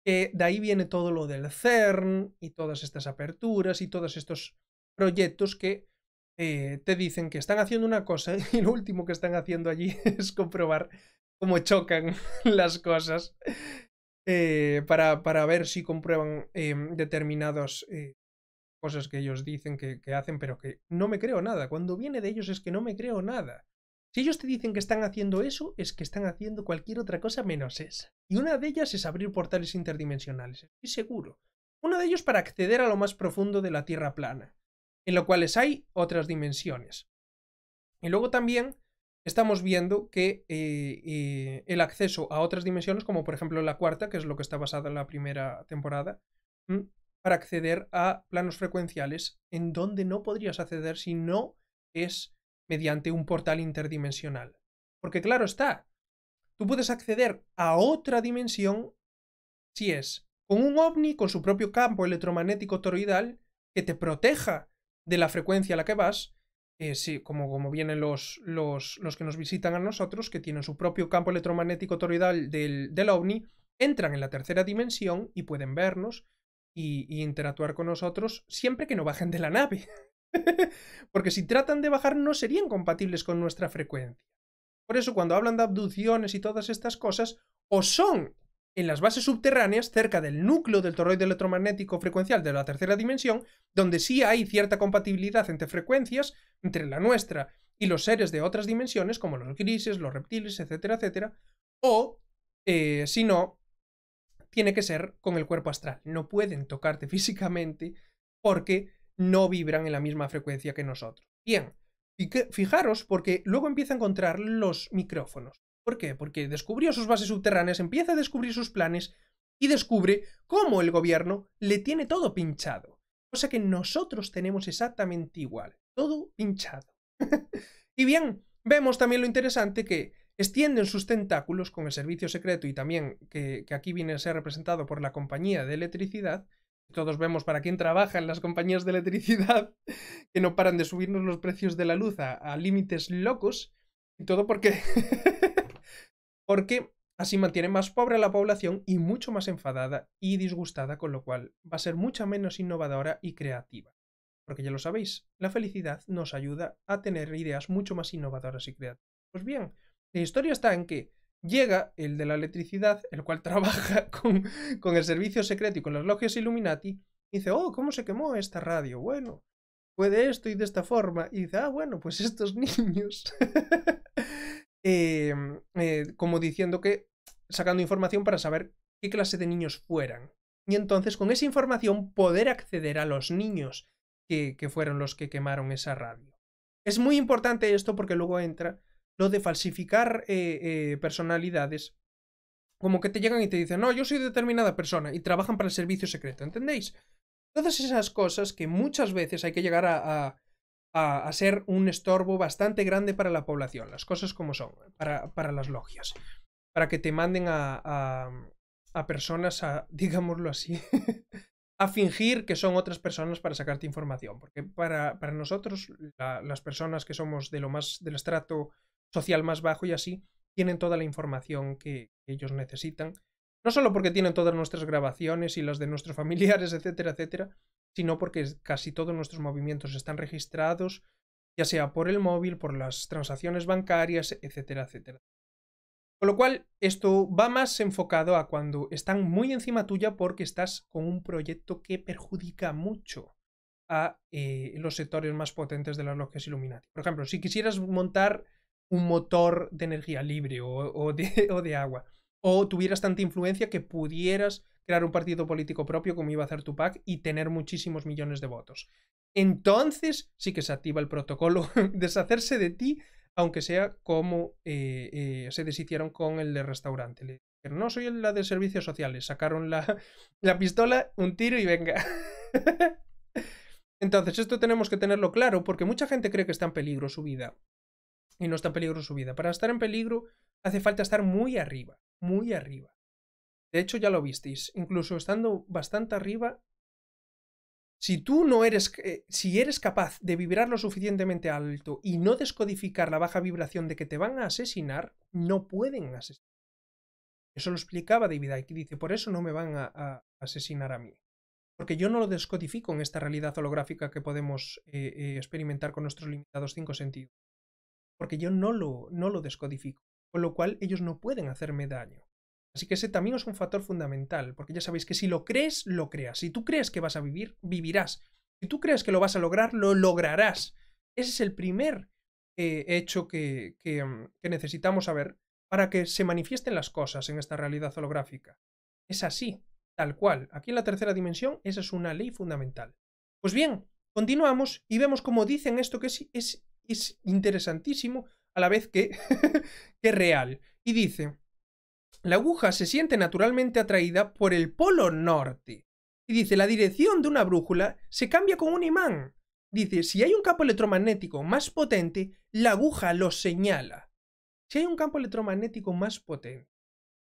que eh, de ahí viene todo lo del CERN y todas estas aperturas y todos estos proyectos que te dicen que están haciendo una cosa y lo último que están haciendo allí es comprobar cómo chocan las cosas eh, para, para, ver si comprueban em, determinadas eh, cosas que ellos dicen que, hacen, pero que no me creo nada. Cuando viene de ellos es que no me creo nada. Si ellos te dicen que están haciendo eso, es que están haciendo cualquier otra cosa menos esa. Y una de ellas es abrir portales interdimensionales, estoy seguro. Uno de ellos para acceder a lo más profundo de la Tierra plana, en lo cual hay otras dimensiones. Y luego también estamos viendo que eh, eh, el acceso a otras dimensiones, como por ejemplo la cuarta, que es lo que está basada en la primera temporada, para acceder a planos frecuenciales en donde no podrías acceder si no es mediante un portal interdimensional. Porque claro está, tú puedes acceder a otra dimensión si es con un ovni con su propio campo electromagnético toroidal que te proteja de la frecuencia a la que vas, eh, sí, como, como vienen los, los, los, que nos visitan a nosotros, que tienen su propio campo electromagnético toroidal del, del ovni, entran en la tercera dimensión y pueden vernos y, y interactuar con nosotros siempre que no bajen de la nave. Porque si tratan de bajar no serían compatibles con nuestra frecuencia. Por eso cuando hablan de abducciones y todas estas cosas, o son en las bases subterráneas cerca del núcleo del toroide electromagnético frecuencial de la tercera dimensión, donde sí hay cierta compatibilidad entre frecuencias, entre la nuestra y los seres de otras dimensiones, como los grises, los reptiles, etcétera, etcétera, o, eh, si no, tiene que ser con el cuerpo astral. No pueden tocarte físicamente porque no vibran en la misma frecuencia que nosotros. Bien, fijaros porque luego empieza a encontrar los micrófonos. ¿Por qué? Porque descubrió sus bases subterráneas, empieza a descubrir sus planes y descubre cómo el gobierno le tiene todo pinchado. Cosa que nosotros tenemos exactamente igual, todo pinchado. y bien, vemos también lo interesante que extienden sus tentáculos con el servicio secreto y también que, aquí viene a ser representado por la compañía de electricidad, todos vemos para quién trabajan las compañías de electricidad, que no paran de subirnos los precios de la luz a límites locos, y todo porque porque así mantiene más pobre a la población y mucho más enfadada y disgustada, con lo cual va a ser mucho menos innovadora y creativa. Porque ya lo sabéis, la felicidad nos ayuda a tener ideas mucho más innovadoras y creativas. Pues bien, la historia está en que llega el de la electricidad, el cual trabaja con, el servicio secreto y con las logias Illuminati, y dice, oh, ¿cómo se quemó esta radio? Bueno, fue de esto y de esta forma. Y dice, ah, bueno, pues estos niños Em, eh, como diciendo que sacando información para saber qué clase de niños fueran. Y entonces con esa información poder acceder a los niños que, fueron los que quemaron esa radio. Es muy importante esto porque luego entra lo de falsificar eh, eh, personalidades como que te llegan y te dicen, no, yo soy determinada persona y trabajan para el servicio secreto, ¿entendéis? Todas esas cosas que muchas veces hay que llegar a, a, ser un estorbo bastante grande para la población, las cosas como son, para, para las logias, para que te manden a, a, a personas a, digámoslo así, a fingir que son otras personas para sacarte información, porque para, para nosotros, las personas que somos de lo más, del estrato social más bajo y así, tienen toda la información que, que ellos necesitan, no solo porque tienen todas nuestras grabaciones y las de nuestros familiares, etcétera, etcétera, sino porque casi todos nuestros movimientos están registrados, ya sea por el móvil, por las transacciones bancarias, etcétera, etcétera. Con lo cual, esto va más enfocado a cuando están muy encima tuya porque estás con un proyecto que perjudica mucho a eh, los sectores más potentes de las logias Illuminati. Por ejemplo, si quisieras montar un motor de energía libre o de agua, o tuvieras tanta influencia que pudieras crear un partido político propio como iba a hacer Tupac y tener muchísimos millones de votos. Entonces sí que se activa el protocolo deshacerse de ti, aunque sea como eh, eh, se deshicieron con el de restaurante. Le no, soy la de servicios sociales. Sacaron la, la pistola, un tiro y venga. Entonces, esto tenemos que tenerlo claro porque mucha gente cree que está en peligro su vida. Y no está en peligro su vida. Para estar en peligro hace falta estar muy arriba, muy arriba. De hecho, ya lo visteis, incluso estando bastante arriba. Si tú no eres, eh, si eres capaz de vibrar lo suficientemente alto y no descodificar la baja vibración de que te van a asesinar, no pueden asesinar. Eso lo explicaba David que dice, por eso no me van a, asesinar a mí. Porque yo no lo descodifico en esta realidad holográfica que podemos eh, eh, experimentar con nuestros limitados cinco sentidos. Porque yo no lo, no lo descodifico. Con lo cual ellos no pueden hacerme daño. Así que ese también es un factor fundamental, porque ya sabéis que si lo crees, lo creas. Si tú crees que vas a vivir, vivirás. Si tú crees que lo vas a lograr, lo lograrás. Ese es el primer eh, hecho mm, que, necesitamos saber para que se manifiesten las cosas en esta realidad holográfica. Es así, tal cual. Aquí en la tercera dimensión, esa es una ley fundamental. Pues bien, continuamos y vemos cómo dicen esto que es, interesantísimo a la vez que, que real. Y dice, la aguja se siente naturalmente atraída por el polo norte. Y dice, la dirección de una brújula se cambia con un imán. Dice, si hay un campo electromagnético más potente, la aguja lo señala. Si hay un campo electromagnético más potente.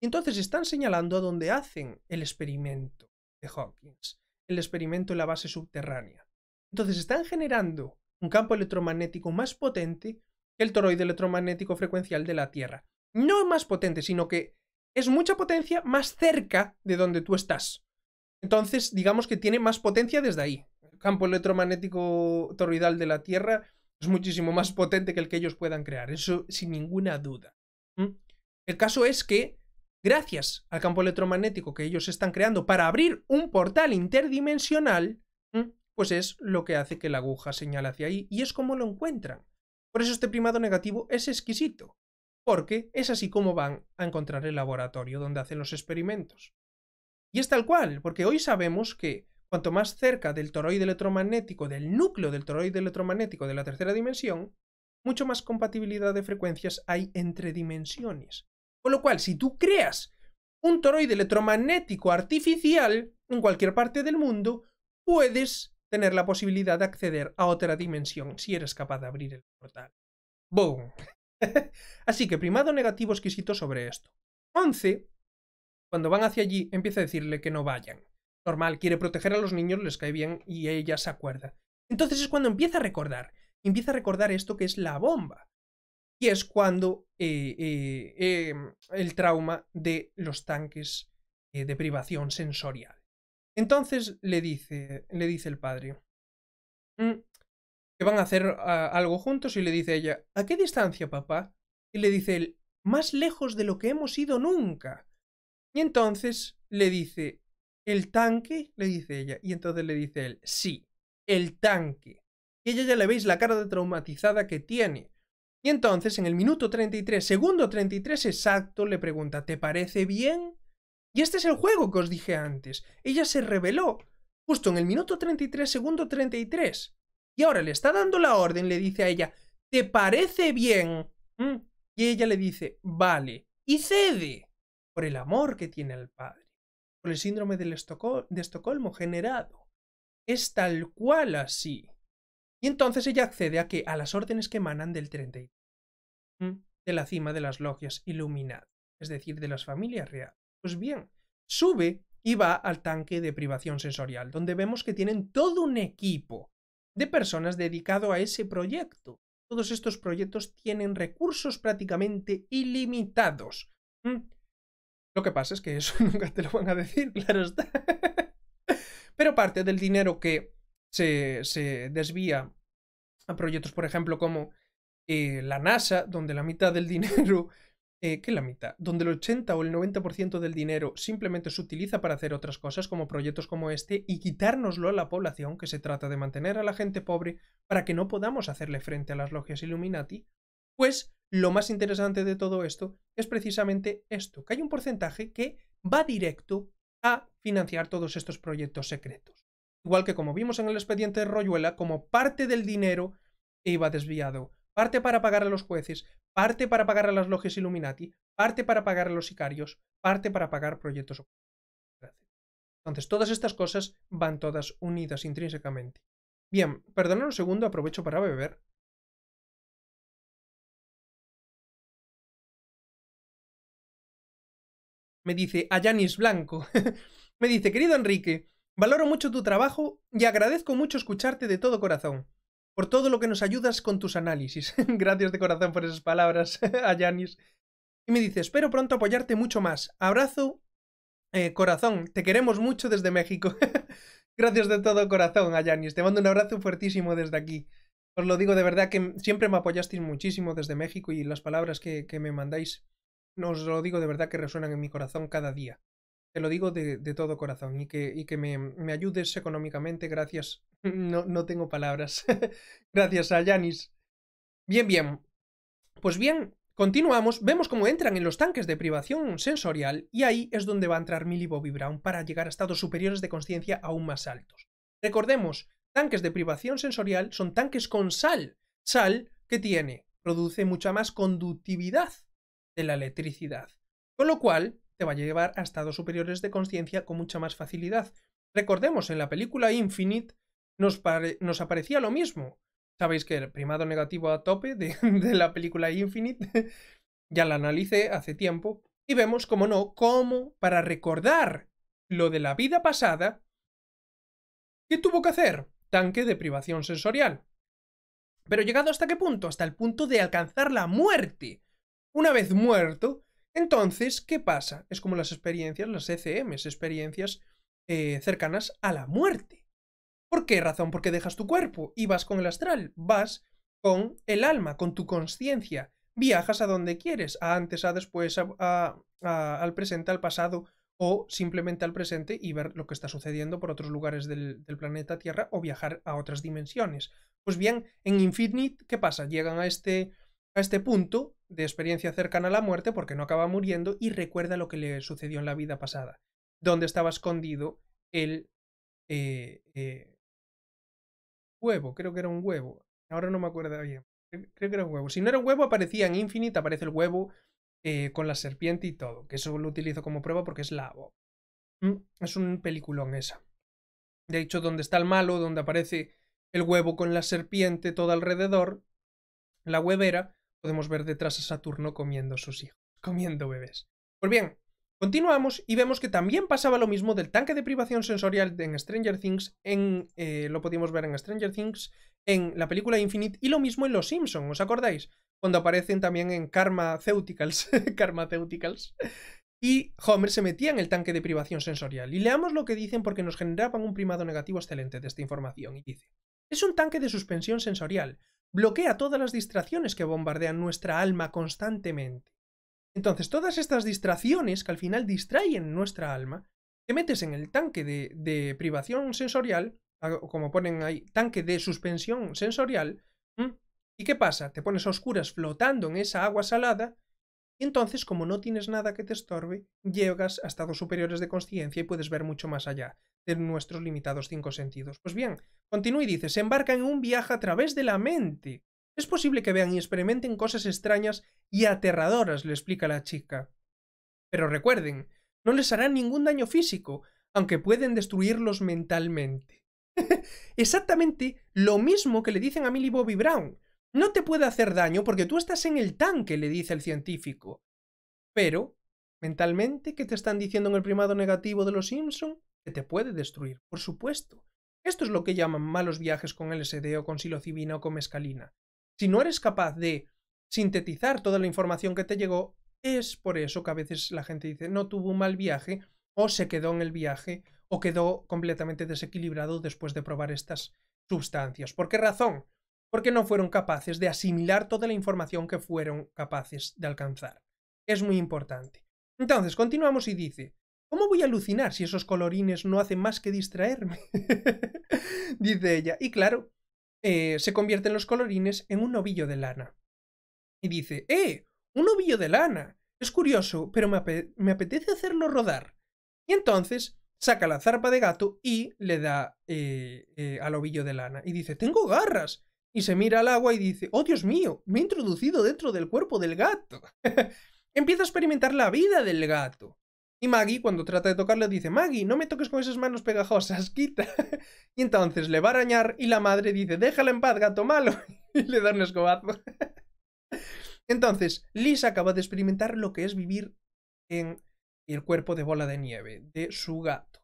Entonces están señalando a donde hacen el experimento de Hawkins, el experimento en la base subterránea. Entonces están generando un campo electromagnético más potente que el toroide electromagnético frecuencial de la Tierra. No más potente, sino que es mucha potencia más cerca de donde tú estás. Entonces, digamos que tiene más potencia desde ahí. El campo electromagnético toroidal de la Tierra es muchísimo más potente que el que ellos puedan crear, eso sin ninguna duda. El caso es que, gracias al campo electromagnético que ellos están creando para abrir un portal interdimensional, pues es lo que hace que la aguja señale hacia ahí y es como lo encuentran. Por eso este primado negativo es exquisito porque es así como van a encontrar el laboratorio donde hacen los experimentos. Y es tal cual, porque hoy sabemos que cuanto más cerca del toroide electromagnético, del núcleo del toroide electromagnético de la tercera dimensión, mucho más compatibilidad de frecuencias hay entre dimensiones. Con lo cual, si tú creas un toroide electromagnético artificial en cualquier parte del mundo, puedes tener la posibilidad de acceder a otra dimensión si eres capaz de abrir el portal. ¡Boom! Así que primado negativo exquisito sobre esto. Once, cuando van hacia allí, empieza a decirle que no vayan. Normal, quiere proteger a los niños, les cae bien y ella se acuerda. Entonces es cuando empieza a recordar. Empieza a recordar esto que es la bomba. Y es cuando eh, eh, em, el trauma de los tanques eh, de privación sensorial. Entonces le dice, le dice el padre, mm, que van a hacer ah, algo juntos y le dice ella, ¿a qué distancia, papá? Y le dice él, más lejos de lo que hemos ido nunca. Y entonces le dice, ¿el tanque? Le dice ella. Y entonces le dice él, sí, el tanque. Y ella ya le veis la cara de traumatizada que tiene. Y entonces, en el minuto 33, segundo 33 exacto, le pregunta, ¿te parece bien? Y este es el juego que os dije antes. Ella se reveló justo en el minuto 33, segundo 33. Y ahora le está dando la orden, le dice a ella, ¿te parece bien? ¿Mm? Y ella le dice, vale, y cede por el amor que tiene al padre, por el síndrome del de Estocolmo generado. Es tal cual así. Y entonces ella accede a que a las órdenes que emanan del 33, ¿Mm? de la cima de las logias iluminadas, es decir, de las familias reales. Pues bien, sube y va al tanque de privación sensorial, donde vemos que tienen todo un equipo de personas dedicado a ese proyecto. Todos estos proyectos tienen recursos prácticamente ilimitados. Mm. Lo que pasa es que eso nunca te lo van a decir, claro está. Pero parte del dinero que se, se desvía a proyectos, por ejemplo, como eh, la NASA, donde la mitad del dinero eh, que la mitad, donde el 80 o el 90% del dinero simplemente se utiliza para hacer otras cosas como proyectos como este y quitárnoslo a la población que se trata de mantener a la gente pobre para que no podamos hacerle frente a las logias Illuminati, pues lo más interesante de todo esto es precisamente esto, que hay un porcentaje que va directo a financiar todos estos proyectos secretos. Igual que como vimos en el expediente de Royuela, como parte del dinero iba desviado parte para pagar a los jueces, parte para pagar a las logias Illuminati, parte para pagar a los sicarios, parte para pagar proyectos. Entonces, todas estas cosas van todas unidas intrínsecamente. Bien, perdona un segundo, aprovecho para beber. Me dice Ayanis Blanco. Me dice, querido Enrique, valoro mucho tu trabajo y agradezco mucho escucharte de todo corazón por todo lo que nos ayudas con tus análisis. Gracias de corazón por esas palabras a Y me dice, espero pronto apoyarte mucho más. Abrazo, eh, corazón, te queremos mucho desde México. Gracias de todo corazón a Te mando un abrazo fuertísimo desde aquí. Os lo digo de verdad que siempre me apoyasteis muchísimo desde México y las palabras que, que me mandáis, os lo digo de verdad que resuenan en mi corazón cada día lo digo de, todo corazón y que, me, ayudes económicamente gracias. No, no tengo palabras. gracias a Yanis. Bien, bien. Pues bien, continuamos. Vemos cómo entran en los tanques de privación sensorial y ahí es donde va a entrar Millie Bobby Brown para llegar a estados superiores de conciencia aún más altos. Recordemos, tanques de privación sensorial son tanques con sal. Sal que tiene, produce mucha más conductividad de la electricidad. Con lo cual, te va a llevar a estados superiores de conciencia con mucha más facilidad. Recordemos, en la película Infinite nos, nos aparecía lo mismo. Sabéis que el primado negativo a tope de, la película Infinite ya la analicé hace tiempo y vemos, como no, cómo para recordar lo de la vida pasada, ¿qué tuvo que hacer? Tanque de privación sensorial. Pero llegado hasta qué punto? Hasta el punto de alcanzar la muerte. Una vez muerto, entonces, ¿qué pasa? Es como las experiencias, las ECMs, experiencias eh, cercanas a la muerte. ¿Por qué razón? Porque dejas tu cuerpo y vas con el astral, vas con el alma, con tu conciencia. Viajas a donde quieres, a antes, a después, al presente, al pasado o simplemente al presente y ver lo que está sucediendo por otros lugares del, planeta Tierra o viajar a otras dimensiones. Pues bien, en Infinite, ¿qué pasa? Llegan a este, a este punto de experiencia cercana a la muerte porque no acaba muriendo y recuerda lo que le sucedió en la vida pasada, donde estaba escondido el eh, eh, huevo, creo que era un huevo, ahora no me acuerdo bien, creo que era un huevo. Si no era un huevo aparecía en Infinite, aparece el huevo eh, con la serpiente y todo, que eso lo utilizo como prueba porque es la... Mm, es un peliculón esa. De hecho, donde está el malo, donde aparece el huevo con la serpiente todo alrededor, la huevera, Podemos ver detrás a Saturno comiendo sus hijos, comiendo bebés. Pues bien, continuamos y vemos que también pasaba lo mismo del tanque de privación sensorial en Stranger Things, en, eh, lo podíamos ver en Stranger Things, en la película Infinite y lo mismo en Los Simpson, ¿os acordáis? Cuando aparecen también en karma Karmaceuticals. Y Homer se metía en el tanque de privación sensorial. Y leamos lo que dicen porque nos generaban un primado negativo excelente de esta información. Y dice, es un tanque de suspensión sensorial, bloquea todas las distracciones que bombardean nuestra alma constantemente. Entonces, todas estas distracciones que al final distraen nuestra alma, te metes en el tanque de, privación sensorial, como ponen ahí, tanque de suspensión sensorial, ¿y qué pasa? Te pones a oscuras flotando en esa agua salada, y entonces, como no tienes nada que te estorbe, llegas a estados superiores de conciencia y puedes ver mucho más allá de nuestros limitados cinco sentidos. Pues bien, continúa y dice, se embarca en un viaje a través de la mente. Es posible que vean y experimenten cosas extrañas y aterradoras, le explica la chica. Pero recuerden, no les harán ningún daño físico, aunque pueden destruirlos mentalmente. Exactamente lo mismo que le dicen a Millie Bobby Brown. No te puede hacer daño porque tú estás en el tanque, le dice el científico. Pero, mentalmente, ¿qué te están diciendo en el primado negativo de los Simpson? que te puede destruir, por supuesto. Esto es lo que llaman malos viajes con LSD o con psilocibina o con mescalina. Si no eres capaz de sintetizar toda la información que te llegó, es por eso que a veces la gente dice no tuvo un mal viaje o se quedó en el viaje o quedó completamente desequilibrado después de probar estas sustancias. ¿Por qué razón? Porque no fueron capaces de asimilar toda la información que fueron capaces de alcanzar. Es muy importante. Entonces, continuamos y dice, ¿Cómo voy a alucinar si esos colorines no hacen más que distraerme? Dice ella. Y claro, eh, se convierten los colorines en un ovillo de lana. Y dice, ¡eh! ¡Un ovillo de lana! Es curioso, pero me, apetece hacerlo rodar. Y entonces saca la zarpa de gato y le da eh, eh, al ovillo de lana. Y dice, ¡tengo garras! Y se mira al agua y dice, ¡oh Dios mío! Me he introducido dentro del cuerpo del gato. Empieza a experimentar la vida del gato. Y Maggie, cuando trata de tocarle, dice, Maggie, no me toques con esas manos pegajosas, quita. y entonces le va a arañar y la madre dice, déjala en paz, gato malo. y le da un escobazo. entonces, Liz acaba de experimentar lo que es vivir en el cuerpo de bola de nieve de su gato.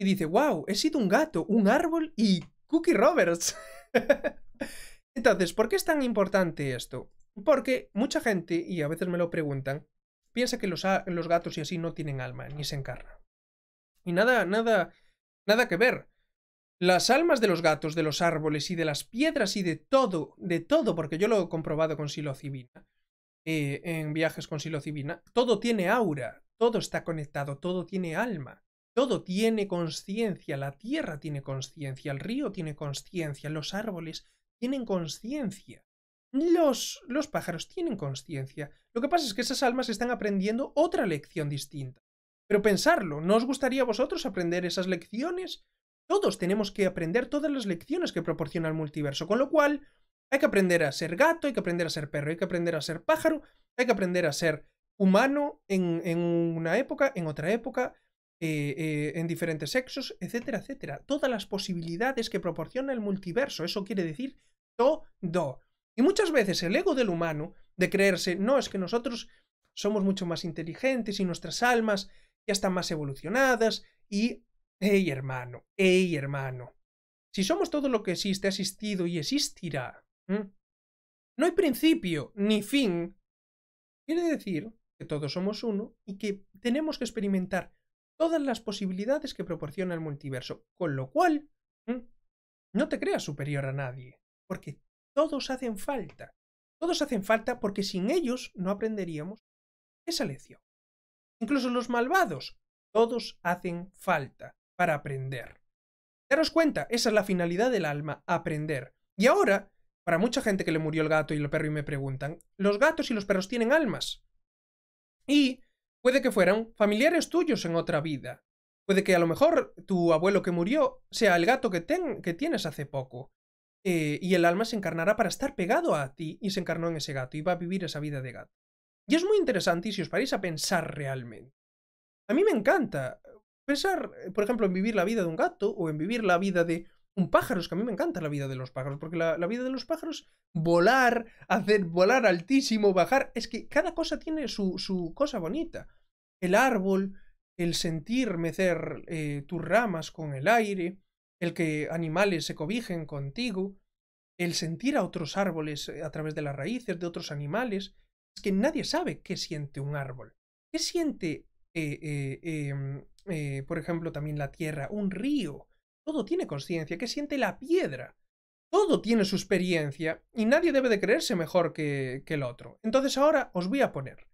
Y dice, wow, he sido un gato, un árbol y Cookie Roberts. Entonces, ¿por qué es tan importante esto? Porque mucha gente, y a veces me lo preguntan, piensa que los, los gatos y así no tienen alma, ni se encarna. Y nada, nada, nada que ver. Las almas de los gatos, de los árboles y de las piedras y de todo, de todo, porque yo lo he comprobado con silocibina eh, en viajes con silocibina todo tiene aura, todo está conectado, todo tiene alma, todo tiene conciencia, la tierra tiene conciencia, el río tiene conciencia, los árboles tienen conciencia. Los, pájaros tienen conciencia. Lo que pasa es que esas almas están aprendiendo otra lección distinta. Pero pensarlo, ¿no os gustaría a vosotros aprender esas lecciones? Todos tenemos que aprender todas las lecciones que proporciona el multiverso, con lo cual hay que aprender a ser gato, hay que aprender a ser perro, hay que aprender a ser pájaro, hay que aprender a ser humano en, una época, en otra época, eh, eh, en diferentes sexos, etcétera, etcétera. Todas las posibilidades que proporciona el multiverso, eso quiere decir todo. Y muchas veces el ego del humano, de creerse, no, es que nosotros somos mucho más inteligentes y nuestras almas ya están más evolucionadas y, hey hermano, hey hermano, si somos todo lo que existe, ha existido y existirá, no hay principio ni fin, quiere decir que todos somos uno y que tenemos que experimentar todas las posibilidades que proporciona el multiverso, con lo cual, no te creas superior a nadie, porque todos hacen falta. Todos hacen falta porque sin ellos no aprenderíamos esa lección. Incluso los malvados, todos hacen falta para aprender. Daros cuenta, esa es la finalidad del alma, aprender. Y ahora, para mucha gente que le murió el gato y el perro y me preguntan, los gatos y los perros tienen almas. Y puede que fueran familiares tuyos en otra vida. Puede que a lo mejor tu abuelo que murió sea el gato que, que tienes hace poco. Eh, y el alma se encarnará para estar pegado a ti y se encarnó en ese gato y va a vivir esa vida de gato. Y es muy interesante si os paráis a pensar realmente. A mí me encanta pensar, eh, por ejemplo, en vivir la vida de un gato o en vivir la vida de un pájaro, es que a mí me encanta la vida de los pájaros, porque la, vida de los pájaros, volar, hacer volar altísimo, bajar, es que cada cosa tiene su, su cosa bonita. El árbol, el sentir mecer eh, tus ramas con el aire, el que animales se cobijen contigo, el sentir a otros árboles eh, a través de las raíces de otros animales, es que nadie sabe qué siente un árbol. ¿Qué siente, eh, eh, em, por ejemplo, también la tierra, un río? Todo tiene conciencia. ¿Qué siente la piedra? Todo tiene su experiencia y nadie debe de creerse mejor que, el otro. Entonces ahora os voy a poner.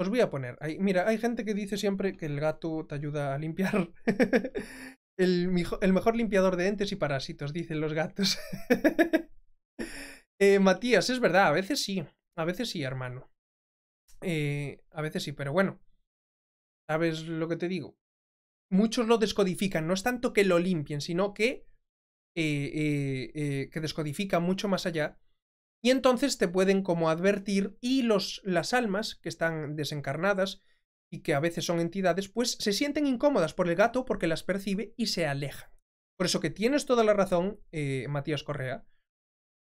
Os voy a poner. mira, hay gente que dice siempre que el gato te ayuda a limpiar. El, mejor limpiador de entes y parásitos, dicen los gatos. Eh, Matías, es verdad, a veces sí. A veces sí, hermano. Eh, a veces sí, pero bueno. ¿Sabes lo que te digo? Muchos lo descodifican. No es tanto que lo limpien, sino que. Eh, eh, eh que descodifican mucho más allá. Y entonces te pueden como advertir y los, las almas que están desencarnadas y que a veces son entidades, pues se sienten incómodas por el gato porque las percibe y se alejan. Por eso que tienes toda la razón, eh, Matías Correa,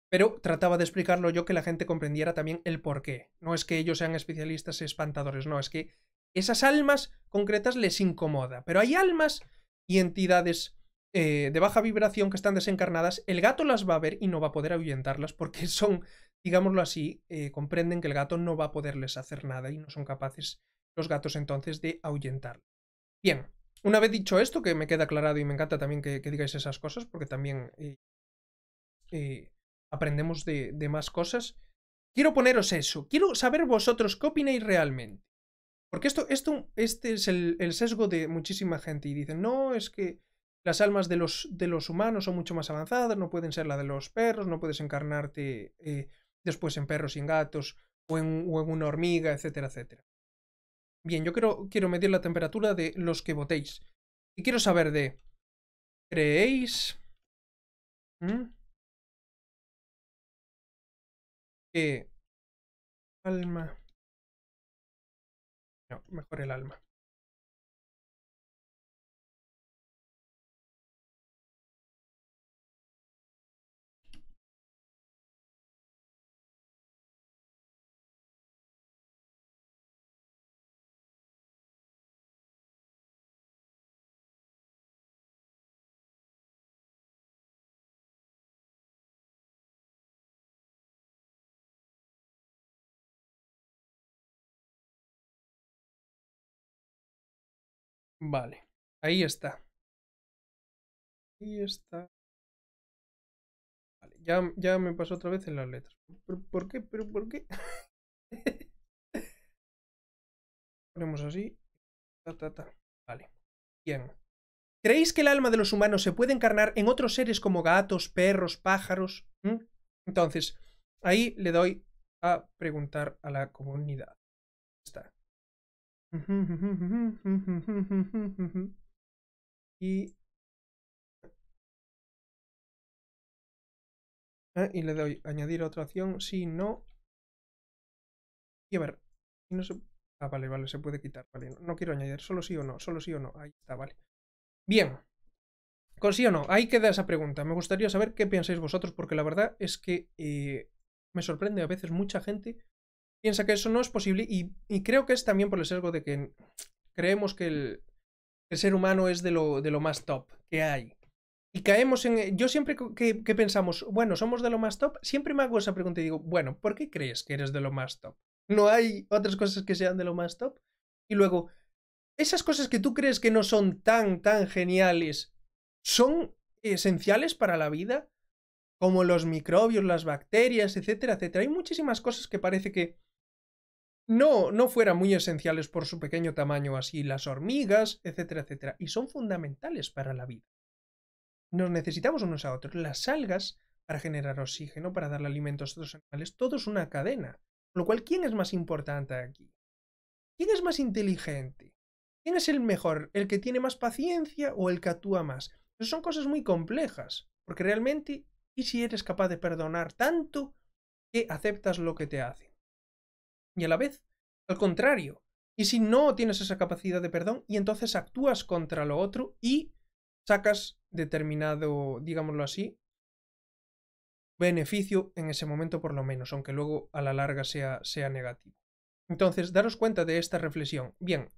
pero trataba de explicarlo yo que la gente comprendiera también el por qué. No es que ellos sean especialistas espantadores, no, es que esas almas concretas les incomoda. Pero hay almas y entidades eh, de baja vibración que están desencarnadas, el gato las va a ver y no va a poder ahuyentarlas porque son, digámoslo así, eh, comprenden que el gato no va a poderles hacer nada y no son capaces los gatos entonces de ahuyentarlo. Bien, una vez dicho esto, que me queda aclarado y me encanta también que, digáis esas cosas, porque también eh, eh, aprendemos de, más cosas, quiero poneros eso, quiero saber vosotros qué opináis realmente. Porque esto, esto este es el, sesgo de muchísima gente y dicen, no, es que las almas de los, de los humanos son mucho más avanzadas, no pueden ser la de los perros, no puedes encarnarte eh, después en perros y en gatos o en una hormiga, etcétera, etcétera. Bien, yo quiero, quiero medir la temperatura de los que votéis. Y quiero saber de... ¿Creéis que alma... No, mejor el alma. Vale, ahí está. Ahí está. Vale, ya, ya me pasó otra vez en las letras. ¿Por, qué? ¿Pero por qué? Ponemos así. Ta, ta, ta. Vale. Bien. ¿Creéis que el alma de los humanos se puede encarnar en otros seres como gatos, perros, pájaros? ¿Mm? Entonces, ahí le doy a preguntar a la comunidad. Está. Y... Ah, y le doy añadir otra acción Si no... Y a ver. No Ah, vale, vale, se puede quitar. Vale, no, quiero añadir. Solo sí o no. Solo sí o no. Ahí está, vale. Bien. Con sí o no, ahí queda esa pregunta. Me gustaría saber qué pensáis vosotros, porque la verdad es que eh, me sorprende a veces mucha gente piensa que eso no es posible y, creo que es también por el sesgo de que creemos que el, ser humano es de lo, de lo más top que hay. Y caemos en... Eh, yo siempre que, que, pensamos, bueno, somos de lo más top, siempre me hago esa pregunta y digo, bueno, ¿por qué crees que eres de lo más top? ¿No hay otras cosas que sean de lo más top? Y luego, esas cosas que tú crees que no son tan, tan geniales, ¿son esenciales para la vida? como los microbios, las bacterias, etcétera, etcétera. Hay muchísimas cosas que parece que no, no fueran muy esenciales por su pequeño tamaño, así las hormigas, etcétera, etcétera, y son fundamentales para la vida. Nos necesitamos unos a otros. Las algas para generar oxígeno, para darle alimentos a otros animales, todo es una cadena. Con lo cual, ¿quién es más importante aquí? ¿Quién es más inteligente? ¿Quién es el mejor? ¿El que tiene más paciencia o el que actúa más? son cosas muy complejas, porque realmente y si eres capaz de perdonar tanto que aceptas lo que te hacen. Y a la vez, al contrario, y si no tienes esa capacidad de perdón, y entonces actúas contra lo otro y sacas determinado, digámoslo así, beneficio en ese momento por lo menos, aunque luego a la larga sea, sea negativo. Entonces, daros cuenta de esta reflexión. Bien,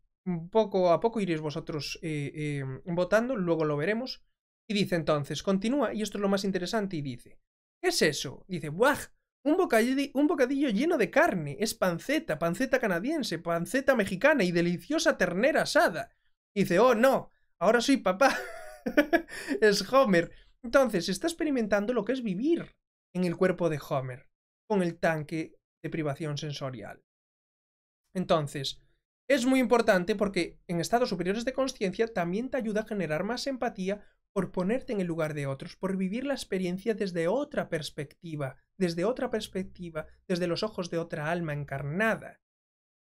poco a poco iréis vosotros eh, em, votando, luego lo veremos. Y dice entonces, continúa, y esto es lo más interesante, y dice, ¿qué es eso? Dice, ¡buah! Un bocadillo, un bocadillo lleno de carne, es panceta, panceta canadiense, panceta mexicana y deliciosa ternera asada. dice, oh no, ahora soy papá. es Homer. Entonces, está experimentando lo que es vivir en el cuerpo de Homer, con el tanque de privación sensorial. Entonces, es muy importante porque en estados superiores de conciencia también te ayuda a generar más empatía por ponerte en el lugar de otros, por vivir la experiencia desde otra perspectiva, desde otra perspectiva, desde los ojos de otra alma encarnada.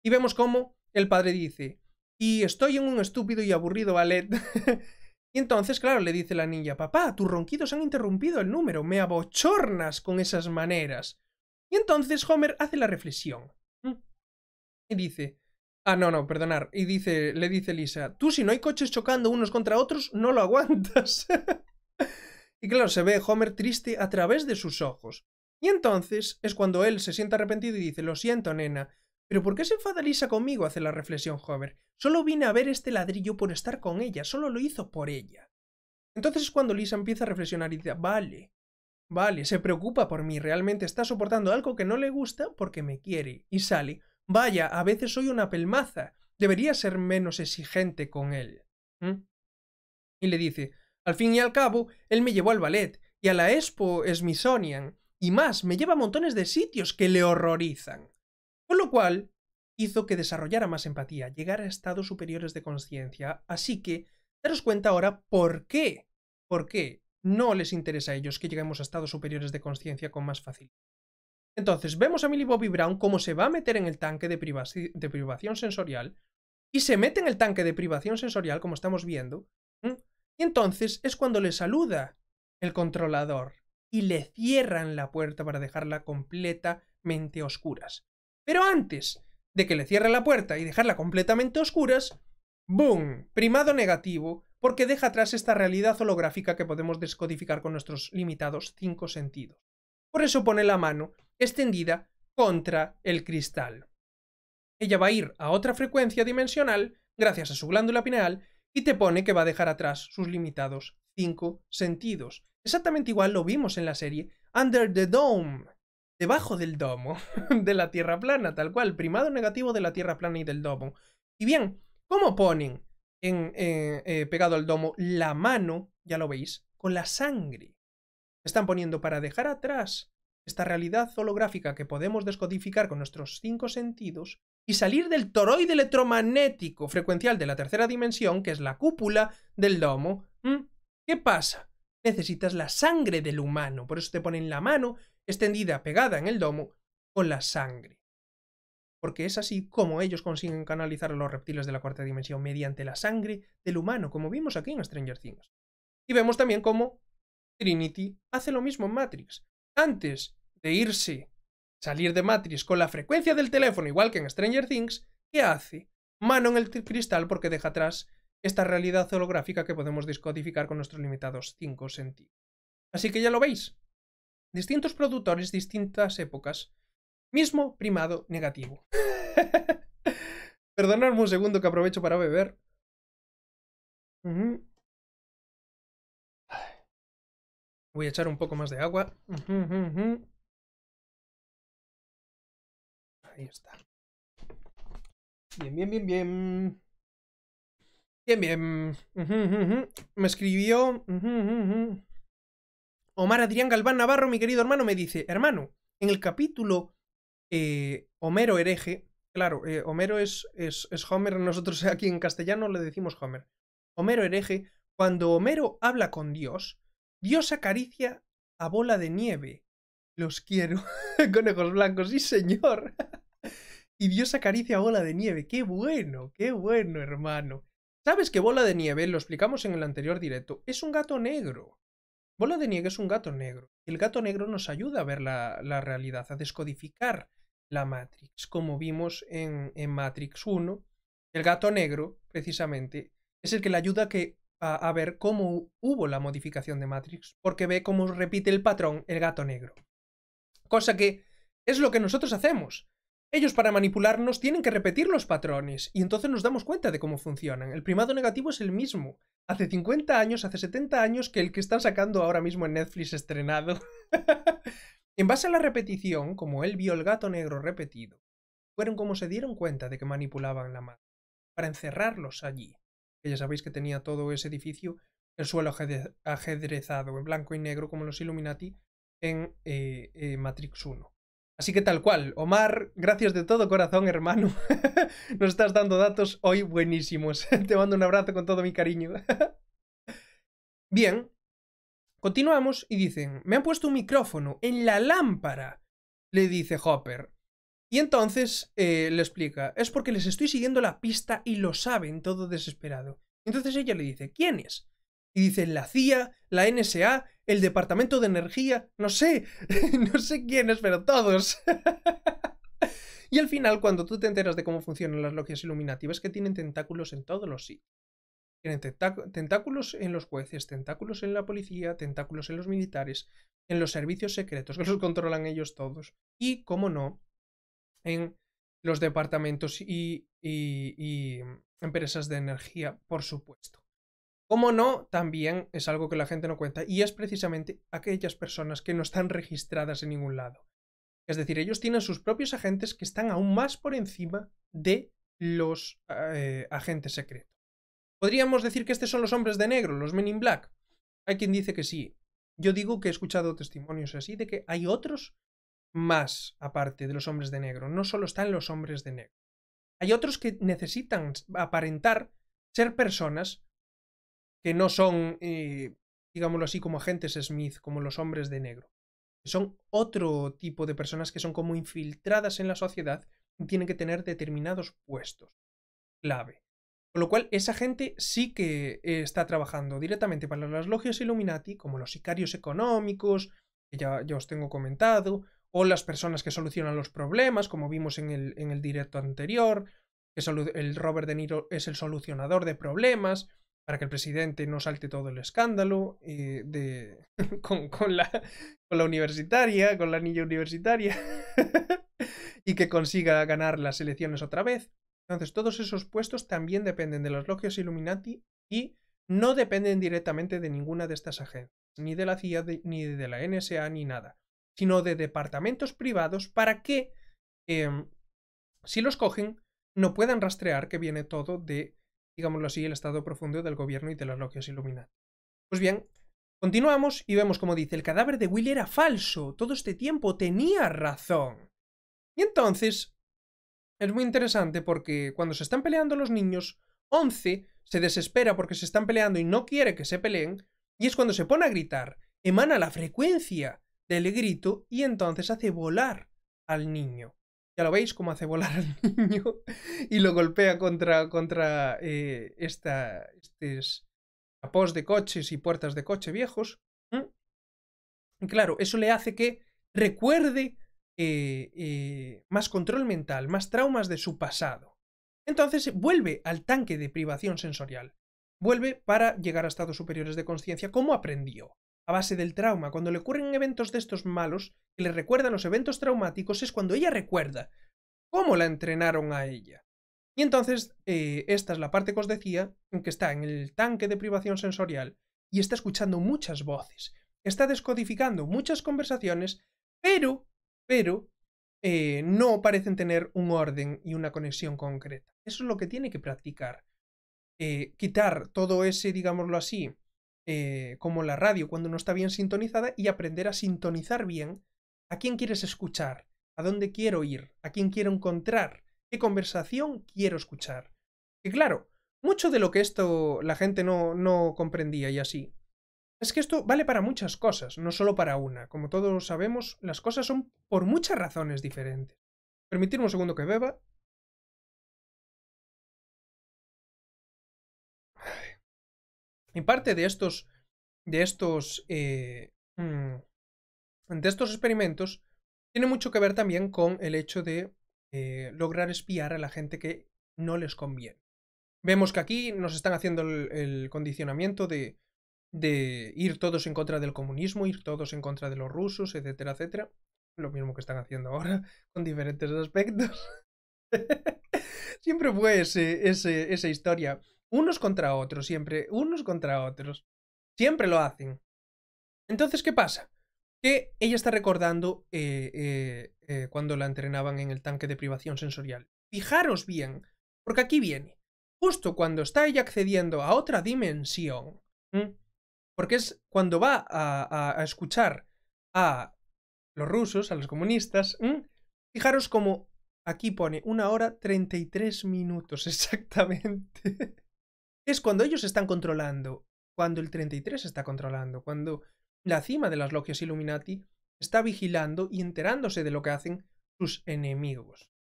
Y vemos cómo el padre dice, y estoy en un estúpido y aburrido ballet. y entonces, claro, le dice la niña, papá, tus ronquidos han interrumpido el número, me abochornas con esas maneras. Y entonces Homer hace la reflexión. Y dice, Ah, no, no, perdonar. Y dice, le dice Lisa, tú si no hay coches chocando unos contra otros, no lo aguantas. y claro, se ve Homer triste a través de sus ojos. Y entonces es cuando él se siente arrepentido y dice, lo siento, nena, pero ¿por qué se enfada Lisa conmigo? hace la reflexión Homer. Solo vine a ver este ladrillo por estar con ella, solo lo hizo por ella. Entonces es cuando Lisa empieza a reflexionar y dice, vale, vale, se preocupa por mí, realmente está soportando algo que no le gusta porque me quiere. Y sale Vaya, a veces soy una pelmaza. Debería ser menos exigente con él. ¿Mm? Y le dice, al fin y al cabo, él me llevó al ballet y a la Expo Smithsonian. Y más, me lleva a montones de sitios que le horrorizan. Con lo cual, hizo que desarrollara más empatía, llegara a estados superiores de conciencia. Así que, daros cuenta ahora por qué, por qué no les interesa a ellos que lleguemos a estados superiores de conciencia con más facilidad. Entonces vemos a Millie Bobby Brown cómo se va a meter en el tanque de, privación sensorial y se mete en el tanque de privación sensorial, como estamos viendo. Y entonces es cuando le saluda el controlador y le cierran la puerta para dejarla completamente oscuras. Pero antes de que le cierre la puerta y dejarla completamente oscuras, ¡boom! Primado negativo, porque deja atrás esta realidad holográfica que podemos descodificar con nuestros limitados cinco sentidos. Por eso pone la mano extendida contra el cristal. Ella va a ir a otra frecuencia dimensional gracias a su glándula pineal y te pone que va a dejar atrás sus limitados cinco sentidos. Exactamente igual lo vimos en la serie Under the Dome, debajo del domo, de la Tierra plana, tal cual, primado negativo de la Tierra plana y del domo. Y bien, ¿cómo ponen en, eh, eh, pegado al domo la mano, ya lo veis, con la sangre? Están poniendo para dejar atrás esta realidad holográfica que podemos descodificar con nuestros cinco sentidos y salir del toroide electromagnético frecuencial de la tercera dimensión, que es la cúpula del domo. ¿Mm? ¿Qué pasa? Necesitas la sangre del humano, por eso te ponen la mano extendida, pegada en el domo, con la sangre. Porque es así como ellos consiguen canalizar a los reptiles de la cuarta dimensión mediante la sangre del humano, como vimos aquí en Stranger Things. Y vemos también cómo Trinity hace lo mismo en Matrix antes de irse, salir de Matrix con la frecuencia del teléfono, igual que en Stranger Things, ¿qué hace? Mano en el cristal porque deja atrás esta realidad holográfica que podemos descodificar con nuestros limitados cinco sentidos. Así que ya lo veis. Distintos productores, distintas épocas, mismo primado negativo. Perdonadme un segundo que aprovecho para beber. Voy a echar un poco más de agua. Ahí está. Bien, bien, bien, bien. Bien, bien. Me escribió... Omar Adrián Galván Navarro, mi querido hermano, me dice, hermano, en el capítulo eh, Homero hereje, claro, eh, Homero es, es, es Homer, nosotros aquí en castellano le decimos Homer, Homero hereje, cuando Homero habla con Dios, Dios acaricia a bola de nieve. Los quiero. Conejos blancos, sí señor. y Dios acaricia a bola de nieve. Qué bueno, qué bueno, hermano. ¿Sabes que bola de nieve, lo explicamos en el anterior directo, es un gato negro? Bola de nieve es un gato negro. El gato negro nos ayuda a ver la, realidad, a descodificar la Matrix, como vimos en, en Matrix 1. El gato negro, precisamente, es el que le ayuda a que a, ver cómo hubo la modificación de Matrix, porque ve cómo repite el patrón el gato negro. Cosa que es lo que nosotros hacemos. Ellos para manipularnos tienen que repetir los patrones y entonces nos damos cuenta de cómo funcionan. El primado negativo es el mismo. Hace 50 años, hace 70 años que el que están sacando ahora mismo en Netflix estrenado. en base a la repetición, como él vio el gato negro repetido, fueron como se dieron cuenta de que manipulaban la madre, para encerrarlos allí ya sabéis que tenía todo ese edificio, el suelo ajedrezado en blanco y negro como los Illuminati en eh, eh, Matrix 1. Así que tal cual, Omar, gracias de todo corazón, hermano. Nos estás dando datos hoy buenísimos. Te mando un abrazo con todo mi cariño. Bien, continuamos y dicen, me han puesto un micrófono en la lámpara. Le dice Hopper, y entonces eh, le explica, es porque les estoy siguiendo la pista y lo saben, todo desesperado. Entonces ella le dice, ¿quién es? Y dice, la CIA, la NSA, el Departamento de Energía, no sé, no sé quiénes, pero todos. y al final, cuando tú te enteras de cómo funcionan las logias iluminativas, que tienen tentáculos en todos los sitios. Tienen tentáculos en los jueces, tentáculos en la policía, tentáculos en los militares, en los servicios secretos, que los controlan ellos todos. Y, como no, en los departamentos y, mm, empresas de energía, por supuesto. Como no, también es algo que la gente no cuenta y es precisamente aquellas personas que no están registradas en ningún lado. Es decir, ellos tienen sus propios agentes que están aún más por encima de los eh, agentes secretos. ¿Podríamos decir que estos son los hombres de negro, los men in black? Hay quien dice que sí. Yo digo que he escuchado testimonios así de que hay otros más aparte de los hombres de negro. No solo están los hombres de negro. Hay otros que necesitan aparentar ser personas que no son, eh, digámoslo así, como agentes Smith, como los hombres de negro. Son otro tipo de personas que son como infiltradas en la sociedad y tienen que tener determinados puestos clave. Con lo cual, esa gente sí que eh, está trabajando directamente para las logias Illuminati, como los sicarios económicos, que ya, ya os tengo comentado, o las personas que solucionan los problemas, como vimos en el, directo anterior, que el Robert De Niro es el solucionador de problemas, para que el presidente no salte todo el escándalo eh, con, la, universitaria, con la niña universitaria, y que consiga ganar las elecciones otra vez. Entonces, todos esos puestos también dependen de los logios Illuminati y no dependen directamente de ninguna de estas agencias, ni de la CIA, ni de la NSA, ni nada sino de departamentos privados para que, em, si los cogen, no puedan rastrear que viene todo de, digámoslo así, el estado profundo del gobierno y de las logias iluminadas Pues bien, continuamos y vemos como dice, el cadáver de Will era falso, todo este tiempo tenía razón. Y entonces, es muy interesante porque cuando se están peleando los niños, 11 se desespera porque se están peleando y no quiere que se peleen, y es cuando se pone a gritar, emana la frecuencia del grito y entonces hace volar al niño. Ya lo veis cómo hace volar al niño y lo golpea contra, contra eh, esta, estos capós de coches y puertas de coche viejos. claro, eso le hace que recuerde eh, eh, más control mental, más traumas de su pasado. Entonces vuelve al tanque de privación sensorial. Vuelve para llegar a estados superiores de conciencia como aprendió a base del trauma. Cuando le ocurren eventos de estos malos, que le recuerdan los eventos traumáticos, es cuando ella recuerda cómo la entrenaron a ella. Y entonces, eh, esta es la parte que os decía, en que está en el tanque de privación sensorial y está escuchando muchas voces, está descodificando muchas conversaciones, pero, pero, eh, no parecen tener un orden y una conexión concreta. Eso es lo que tiene que practicar. Eh, quitar todo ese, digámoslo así, eh, como la radio cuando no está bien sintonizada y aprender a sintonizar bien a quién quieres escuchar, a dónde quiero ir, a quién quiero encontrar, qué conversación quiero escuchar. Y claro, mucho de lo que esto la gente no, no comprendía y así. Es que esto vale para muchas cosas, no solo para una. Como todos sabemos, las cosas son por muchas razones diferentes. Permitirme un segundo que beba. Y parte de estos, de estos, eh, mm, de estos experimentos tiene mucho que ver también con el hecho de eh, lograr espiar a la gente que no les conviene. Vemos que aquí nos están haciendo el, condicionamiento de, ir todos en contra del comunismo, ir todos en contra de los rusos, etcétera, etcétera. Lo mismo que están haciendo ahora, con diferentes aspectos. Siempre fue esa historia. Unos contra otros, siempre, unos contra otros. Siempre lo hacen. Entonces, ¿qué pasa? Que ella está recordando eh, eh, eh, cuando la entrenaban en el tanque de privación sensorial. Fijaros bien, porque aquí viene. Justo cuando está ella accediendo a otra dimensión, porque es cuando va a, escuchar a los rusos, a los comunistas, fijaros como aquí pone una hora 33 minutos exactamente es cuando ellos están controlando, cuando el 33 está controlando, cuando la cima de las logias Illuminati está vigilando y enterándose de lo que hacen sus enemigos.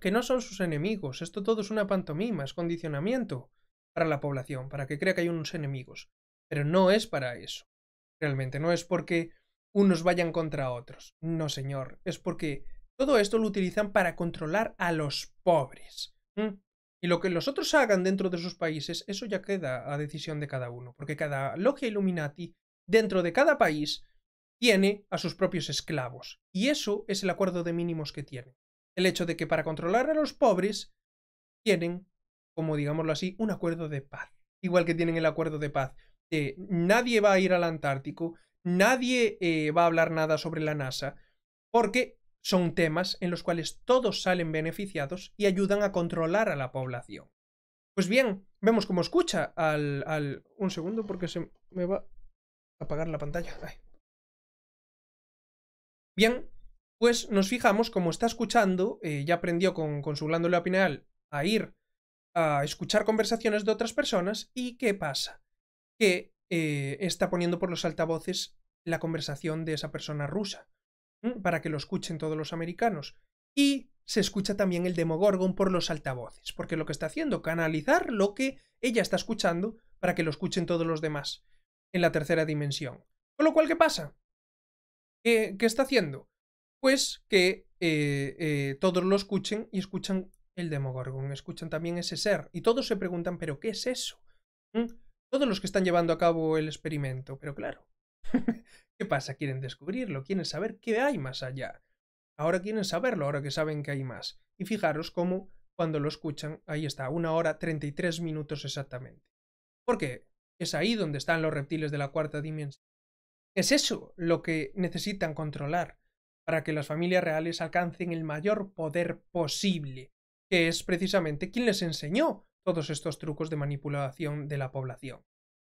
Que no son sus enemigos, esto todo es una pantomima, es condicionamiento para la población, para que crea que hay unos enemigos. Pero no es para eso. Realmente no es porque unos vayan contra otros. No, señor, es porque todo esto lo utilizan para controlar a los pobres. Y lo que los otros hagan dentro de sus países, eso ya queda a decisión de cada uno, porque cada logia Illuminati dentro de cada país tiene a sus propios esclavos. Y eso es el acuerdo de mínimos que tienen. El hecho de que para controlar a los pobres tienen, como digámoslo así, un acuerdo de paz. Igual que tienen el acuerdo de paz de nadie va a ir al Antártico, nadie eh, va a hablar nada sobre la NASA, porque son temas en los cuales todos salen beneficiados y ayudan a controlar a la población. Pues bien, vemos cómo escucha al... Un segundo porque se me va a apagar la pantalla. Bien, pues nos fijamos cómo está escuchando, eh, ya aprendió con, su glándula pineal a ir a escuchar conversaciones de otras personas y qué pasa. Que eh, está poniendo por los altavoces la conversación de esa persona rusa para que lo escuchen todos los americanos. Y se escucha también el Demogorgon por los altavoces, porque lo que está haciendo, canalizar lo que ella está escuchando para que lo escuchen todos los demás en la tercera dimensión. Con lo cual, ¿qué pasa? ¿Qué, qué está haciendo? Pues que eh, eh, todos lo escuchen y escuchan el Demogorgon, escuchan también ese ser, y todos se preguntan, ¿pero qué es eso? Todos los que están llevando a cabo el experimento, pero claro, pasa? Quieren descubrirlo, quieren saber qué hay más allá. Ahora quieren saberlo, ahora que saben que hay más. Y fijaros cómo, cuando lo escuchan, ahí está, una hora 33 minutos exactamente. Porque es ahí donde están los reptiles de la cuarta dimensión. Es eso lo que necesitan controlar para que las familias reales alcancen el mayor poder posible, que es precisamente quien les enseñó todos estos trucos de manipulación de la población.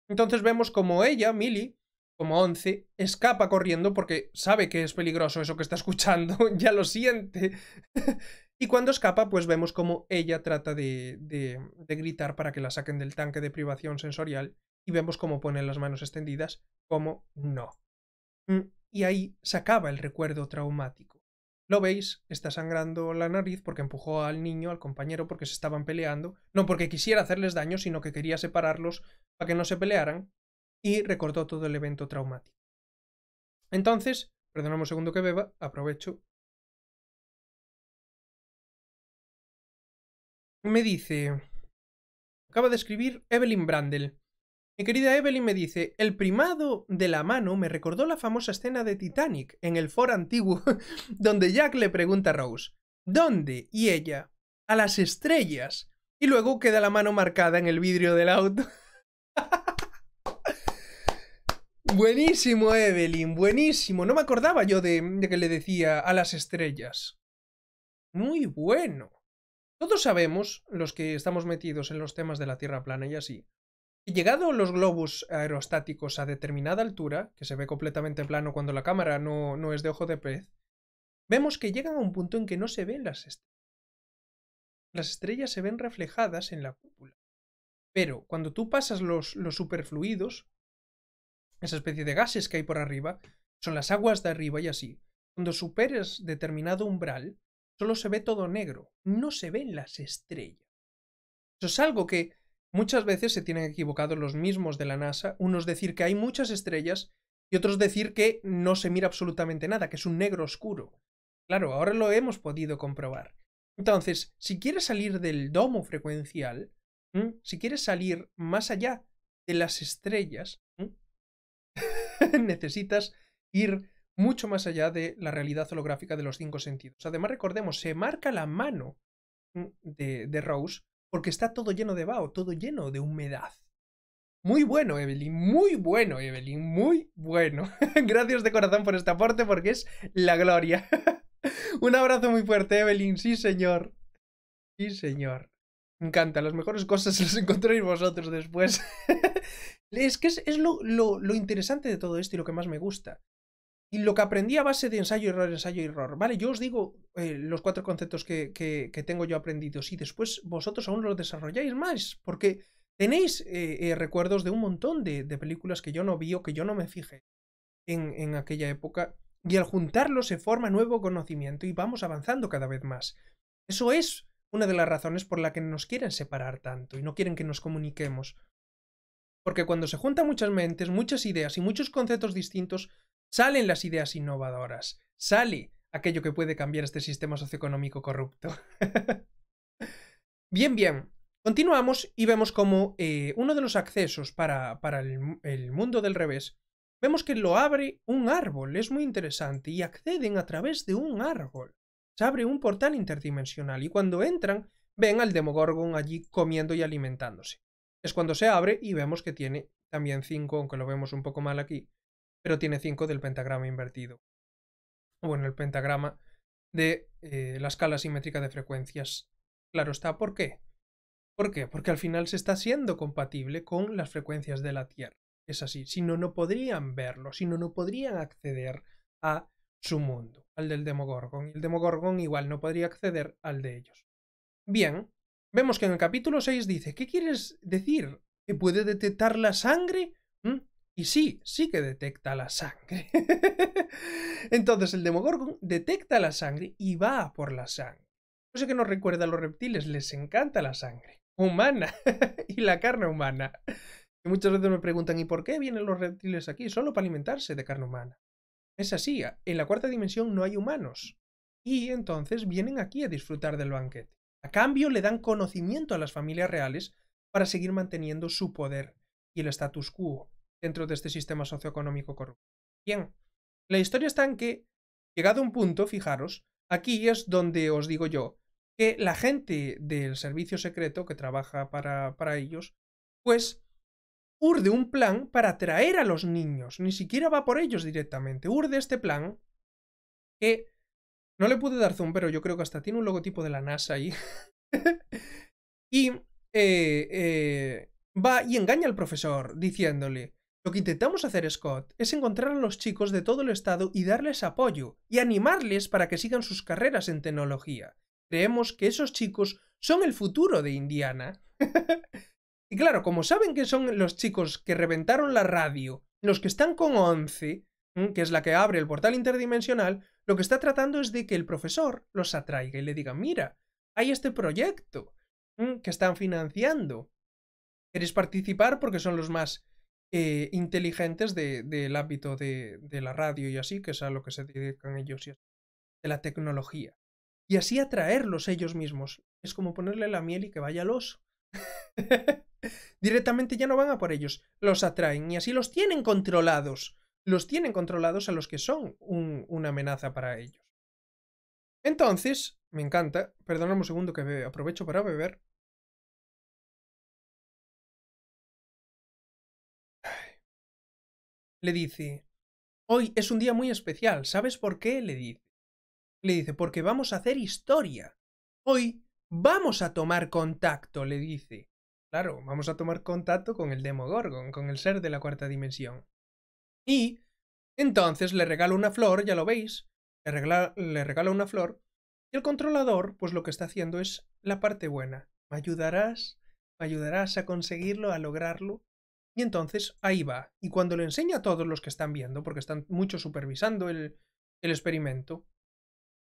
Entonces vemos como ella, Millie, como 11, escapa corriendo porque sabe que es peligroso eso que está escuchando, ya lo siente. y cuando escapa, pues vemos como ella trata de, de, de, gritar para que la saquen del tanque de privación sensorial y vemos cómo pone las manos extendidas, como no. Mm, y ahí se acaba el recuerdo traumático. Lo veis, está sangrando la nariz porque empujó al niño, al compañero, porque se estaban peleando, no porque quisiera hacerles daño, sino que quería separarlos para que no se pelearan, y recordó todo el evento traumático. Entonces, perdonamos un segundo que beba, aprovecho. Me dice, acaba de escribir Evelyn Brandel. Mi querida Evelyn me dice, el primado de la mano me recordó la famosa escena de Titanic en el foro antiguo, donde Jack le pregunta a Rose, ¿dónde? Y ella, a las estrellas. Y luego queda la mano marcada en el vidrio del auto. Buenísimo, Evelyn, buenísimo. No me acordaba yo de, que le decía a las estrellas. Muy bueno. Todos sabemos, los que estamos metidos en los temas de la Tierra plana y así, que llegado los globos aerostáticos a determinada altura, que se ve completamente plano cuando la cámara no, no es de ojo de pez, vemos que llegan a un punto en que no se ven las estrellas. Las estrellas se ven reflejadas en la cúpula. Pero cuando tú pasas los, los superfluidos, esa especie de gases que hay por arriba, son las aguas de arriba y así. Cuando superes determinado umbral, solo se ve todo negro, no se ven las estrellas. Eso es algo que muchas veces se tienen equivocados los mismos de la NASA, unos decir que hay muchas estrellas y otros decir que no se mira absolutamente nada, que es un negro oscuro. Claro, ahora lo hemos podido comprobar. Entonces, si quieres salir del domo frecuencial, si quieres salir más allá de las estrellas, necesitas ir mucho más allá de la realidad holográfica de los cinco sentidos. Además, recordemos, se marca la mano mm, de, de Rose porque está todo lleno de vaho, todo lleno de humedad. Muy bueno, Evelyn, muy bueno, Evelyn, muy bueno. Gracias de corazón por este aporte porque es la gloria. Un abrazo muy fuerte, Evelyn, sí señor. Sí señor. Me encanta, las mejores cosas las encontréis vosotros después. es que es, lo, lo, interesante de todo esto y lo que más me gusta. Y lo que aprendí a base de ensayo, error, ensayo, error. Vale, yo os digo eh, los cuatro conceptos que, tengo yo aprendidos y después vosotros aún los desarrolláis más, porque tenéis eh, eh, recuerdos de un montón de, películas que yo no vi o que yo no me fijé en, en aquella época. Y al juntarlo se forma nuevo conocimiento y vamos avanzando cada vez más. Eso es una de las razones por la que nos quieren separar tanto y no quieren que nos comuniquemos. Porque cuando se juntan muchas mentes, muchas ideas y muchos conceptos distintos, salen las ideas innovadoras, sale aquello que puede cambiar este sistema socioeconómico corrupto. bien, bien. Continuamos y vemos como eh, uno de los accesos para, el mundo del revés, vemos que lo abre un árbol, es muy interesante, y acceden a través de un árbol se abre un portal interdimensional y cuando entran ven al Demogorgon allí comiendo y alimentándose. Es cuando se abre y vemos que tiene también cinco aunque lo vemos un poco mal aquí, pero tiene cinco del pentagrama invertido. Bueno, el pentagrama de eh, la escala simétrica de frecuencias. Claro está, ¿por qué? ¿Por qué? Porque al final se está siendo compatible con las frecuencias de la Tierra. Es así, si no, no podrían verlo, si no, no podrían acceder a su mundo, al del Demogorgon. El Demogorgon igual no podría acceder al de ellos. Bien, vemos que en el capítulo 6 dice, ¿qué quieres decir? ¿Que puede detectar la sangre? ¿Mm? Y sí, sí que detecta la sangre. Entonces el Demogorgon detecta la sangre y va por la sangre. No sé qué nos recuerda a los reptiles, les encanta la sangre humana y la carne humana. muchas veces me preguntan, ¿y por qué vienen los reptiles aquí? Solo para alimentarse de carne humana. Es así, en la cuarta dimensión no hay humanos. Y entonces vienen aquí a disfrutar del banquete. A cambio le dan conocimiento a las familias reales para seguir manteniendo su poder y el status quo dentro de este sistema socioeconómico corrupto. Bien, la historia está en que, llegado a un punto, fijaros, aquí es donde os digo yo que la gente del servicio secreto que trabaja para, para ellos, pues urde un plan para atraer a los niños, ni siquiera va por ellos directamente, urde este plan que no le pude dar zoom, pero yo creo que hasta tiene un logotipo de la NASA ahí. y eh, eh, va y engaña al profesor diciéndole, lo que intentamos hacer, Scott, es encontrar a los chicos de todo el estado y darles apoyo y animarles para que sigan sus carreras en tecnología. Creemos que esos chicos son el futuro de Indiana. Y claro, como saben que son los chicos que reventaron la radio, los que están con 11, mm, que es la que abre el portal interdimensional, lo que está tratando es de que el profesor los atraiga y le diga, mira, hay este proyecto mm, que están financiando. ¿Queréis participar? Porque son los más eh, inteligentes del ámbito de, de, la radio y así, que es a lo que se dedican ellos y así, de la tecnología. Y así atraerlos ellos mismos. Es como ponerle la miel y que vaya al oso. Directamente ya no van a por ellos, los atraen y así los tienen controlados. Los tienen controlados a los que son una amenaza para ellos. Entonces, me encanta. perdonamos un segundo que aprovecho para beber. Le dice, hoy es un día muy especial. ¿Sabes por qué? Le dice. Le dice, porque vamos a hacer historia. Hoy vamos a tomar contacto, le dice. Claro, vamos a tomar contacto con el demo Gorgon, con el ser de la cuarta dimensión. Y entonces le regalo una flor, ya lo veis, le, regala, regalo una flor. Y el controlador, pues lo que está haciendo es la parte buena. Me ayudarás, me ayudarás a conseguirlo, a lograrlo. Y entonces ahí va. Y cuando le enseña a todos los que están viendo, porque están muchos supervisando el, el experimento,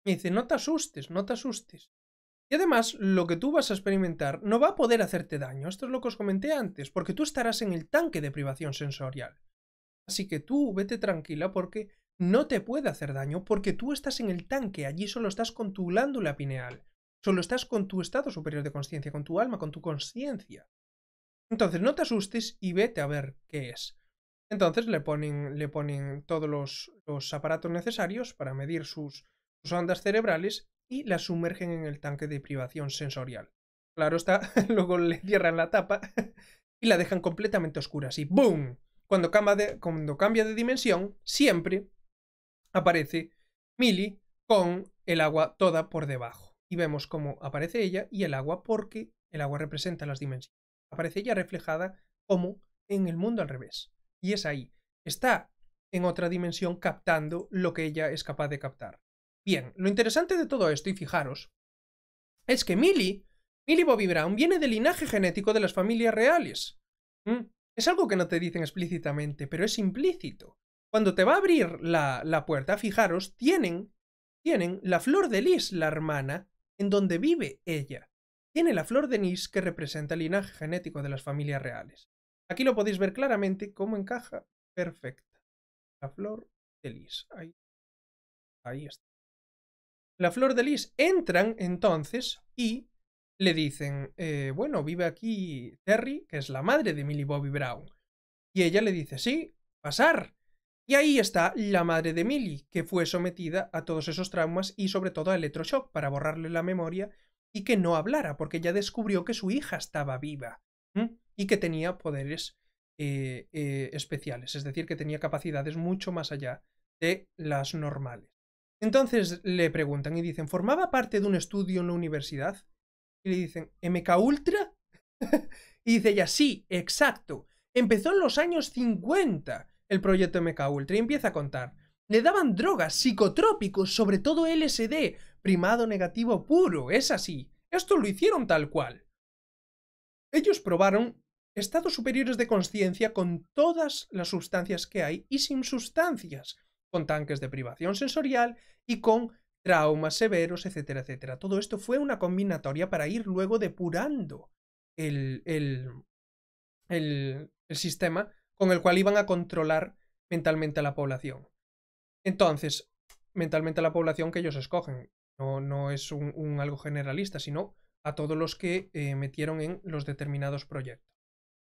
me dice, no te asustes, no te asustes. Y además, lo que tú vas a experimentar no va a poder hacerte daño, esto es lo que os comenté antes, porque tú estarás en el tanque de privación sensorial. Así que tú vete tranquila porque no te puede hacer daño, porque tú estás en el tanque, allí solo estás con tu glándula pineal, solo estás con tu estado superior de conciencia, con tu alma, con tu conciencia. Entonces no te asustes y vete a ver qué es. Entonces le ponen, le ponen todos los, aparatos necesarios para medir sus, sus ondas cerebrales y la sumergen en el tanque de privación sensorial. Claro está, luego le cierran la tapa y la dejan completamente oscura, así ¡boom! Cuando cambia de, cuando cambia de dimensión, siempre aparece Millie con el agua toda por debajo. Y vemos cómo aparece ella y el agua porque el agua representa las dimensiones. Aparece ella reflejada como en el mundo al revés. Y es ahí. Está en otra dimensión captando lo que ella es capaz de captar. Bien, lo interesante de todo esto, y fijaros, es que Milly, Milly Bobby Brown, viene del linaje genético de las familias reales. ¿Mm? Es algo que no te dicen explícitamente, pero es implícito. Cuando te va a abrir la, puerta, fijaros, tienen, tienen la flor de Lis, la hermana, en donde vive ella. Tiene la flor de Lis que representa el linaje genético de las familias reales. Aquí lo podéis ver claramente cómo encaja perfecta. La flor de Lis. ahí está. La flor de lis entran entonces y le dicen, eh, bueno, vive aquí Terry, que es la madre de Millie Bobby Brown. Y ella le dice, sí, pasar. Y ahí está la madre de Millie, que fue sometida a todos esos traumas y sobre todo a electroshock para borrarle la memoria y que no hablara, porque ya descubrió que su hija estaba viva y que tenía poderes eh, eh, especiales, es decir, que tenía capacidades mucho más allá de las normales. Entonces le preguntan y dicen, ¿formaba parte de un estudio en la universidad? Y le dicen, ¿MK Ultra? y dice ya sí, exacto. Empezó en los años 50 el proyecto MK Ultra y empieza a contar. Le daban drogas, psicotrópicos, sobre todo LSD, primado negativo puro, es así. Esto lo hicieron tal cual. Ellos probaron estados superiores de conciencia con todas las sustancias que hay y sin sustancias con tanques de privación sensorial y con traumas severos, etcétera, etcétera. Todo esto fue una combinatoria para ir luego depurando el, el, el, sistema con el cual iban a controlar mentalmente a la población. Entonces, mentalmente a la población que ellos escogen. No, no es un, algo generalista, sino a todos los que eh, metieron en los determinados proyectos.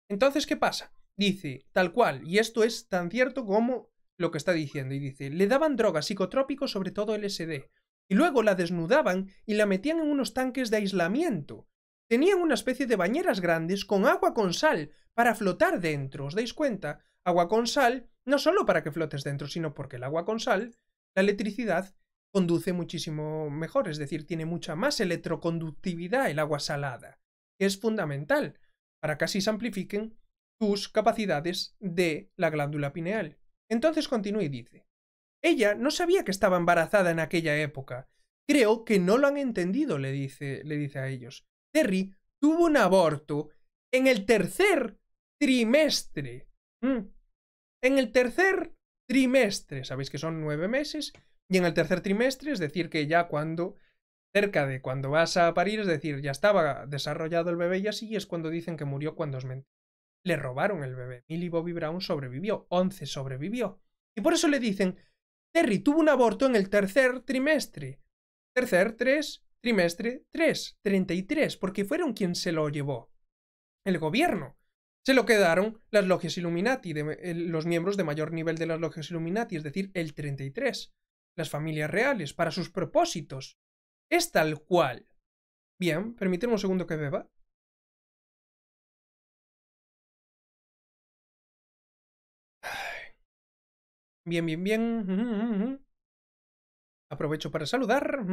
Entonces, ¿qué pasa? Dice, tal cual, y esto es tan cierto como lo que está diciendo y dice, le daban drogas psicotrópicos, sobre todo LSD, y luego la desnudaban y la metían en unos tanques de aislamiento. Tenían una especie de bañeras grandes con agua con sal para flotar dentro, ¿os dais cuenta? Agua con sal, no solo para que flotes dentro, sino porque el agua con sal, la electricidad, conduce muchísimo mejor, es decir, tiene mucha más electroconductividad el agua salada, que es fundamental para que así se amplifiquen tus capacidades de la glándula pineal. Entonces continúa y dice, ella no sabía que estaba embarazada en aquella época. Creo que no lo han entendido, le dice, le dice a ellos. Terry tuvo un aborto en el tercer trimestre. Mm. En el tercer trimestre, sabéis que son nueve meses, y en el tercer trimestre, es decir, que ya cuando, cerca de cuando vas a parir, es decir, ya estaba desarrollado el bebé y así, es cuando dicen que murió cuando os le robaron el bebé. Millie Bobby Brown sobrevivió, 11 sobrevivió. Y por eso le dicen, Terry tuvo un aborto en el tercer trimestre. Tercer tres, trimestre tres. 33, porque fueron quien se lo llevó. El gobierno. Se lo quedaron las logias Illuminati, los miembros de mayor nivel de las logias Illuminati, es decir, el 33. Las familias reales, para sus propósitos. Es tal cual. Bien, permíteme un segundo que beba. Bien, bien, bien. Aprovecho para saludar.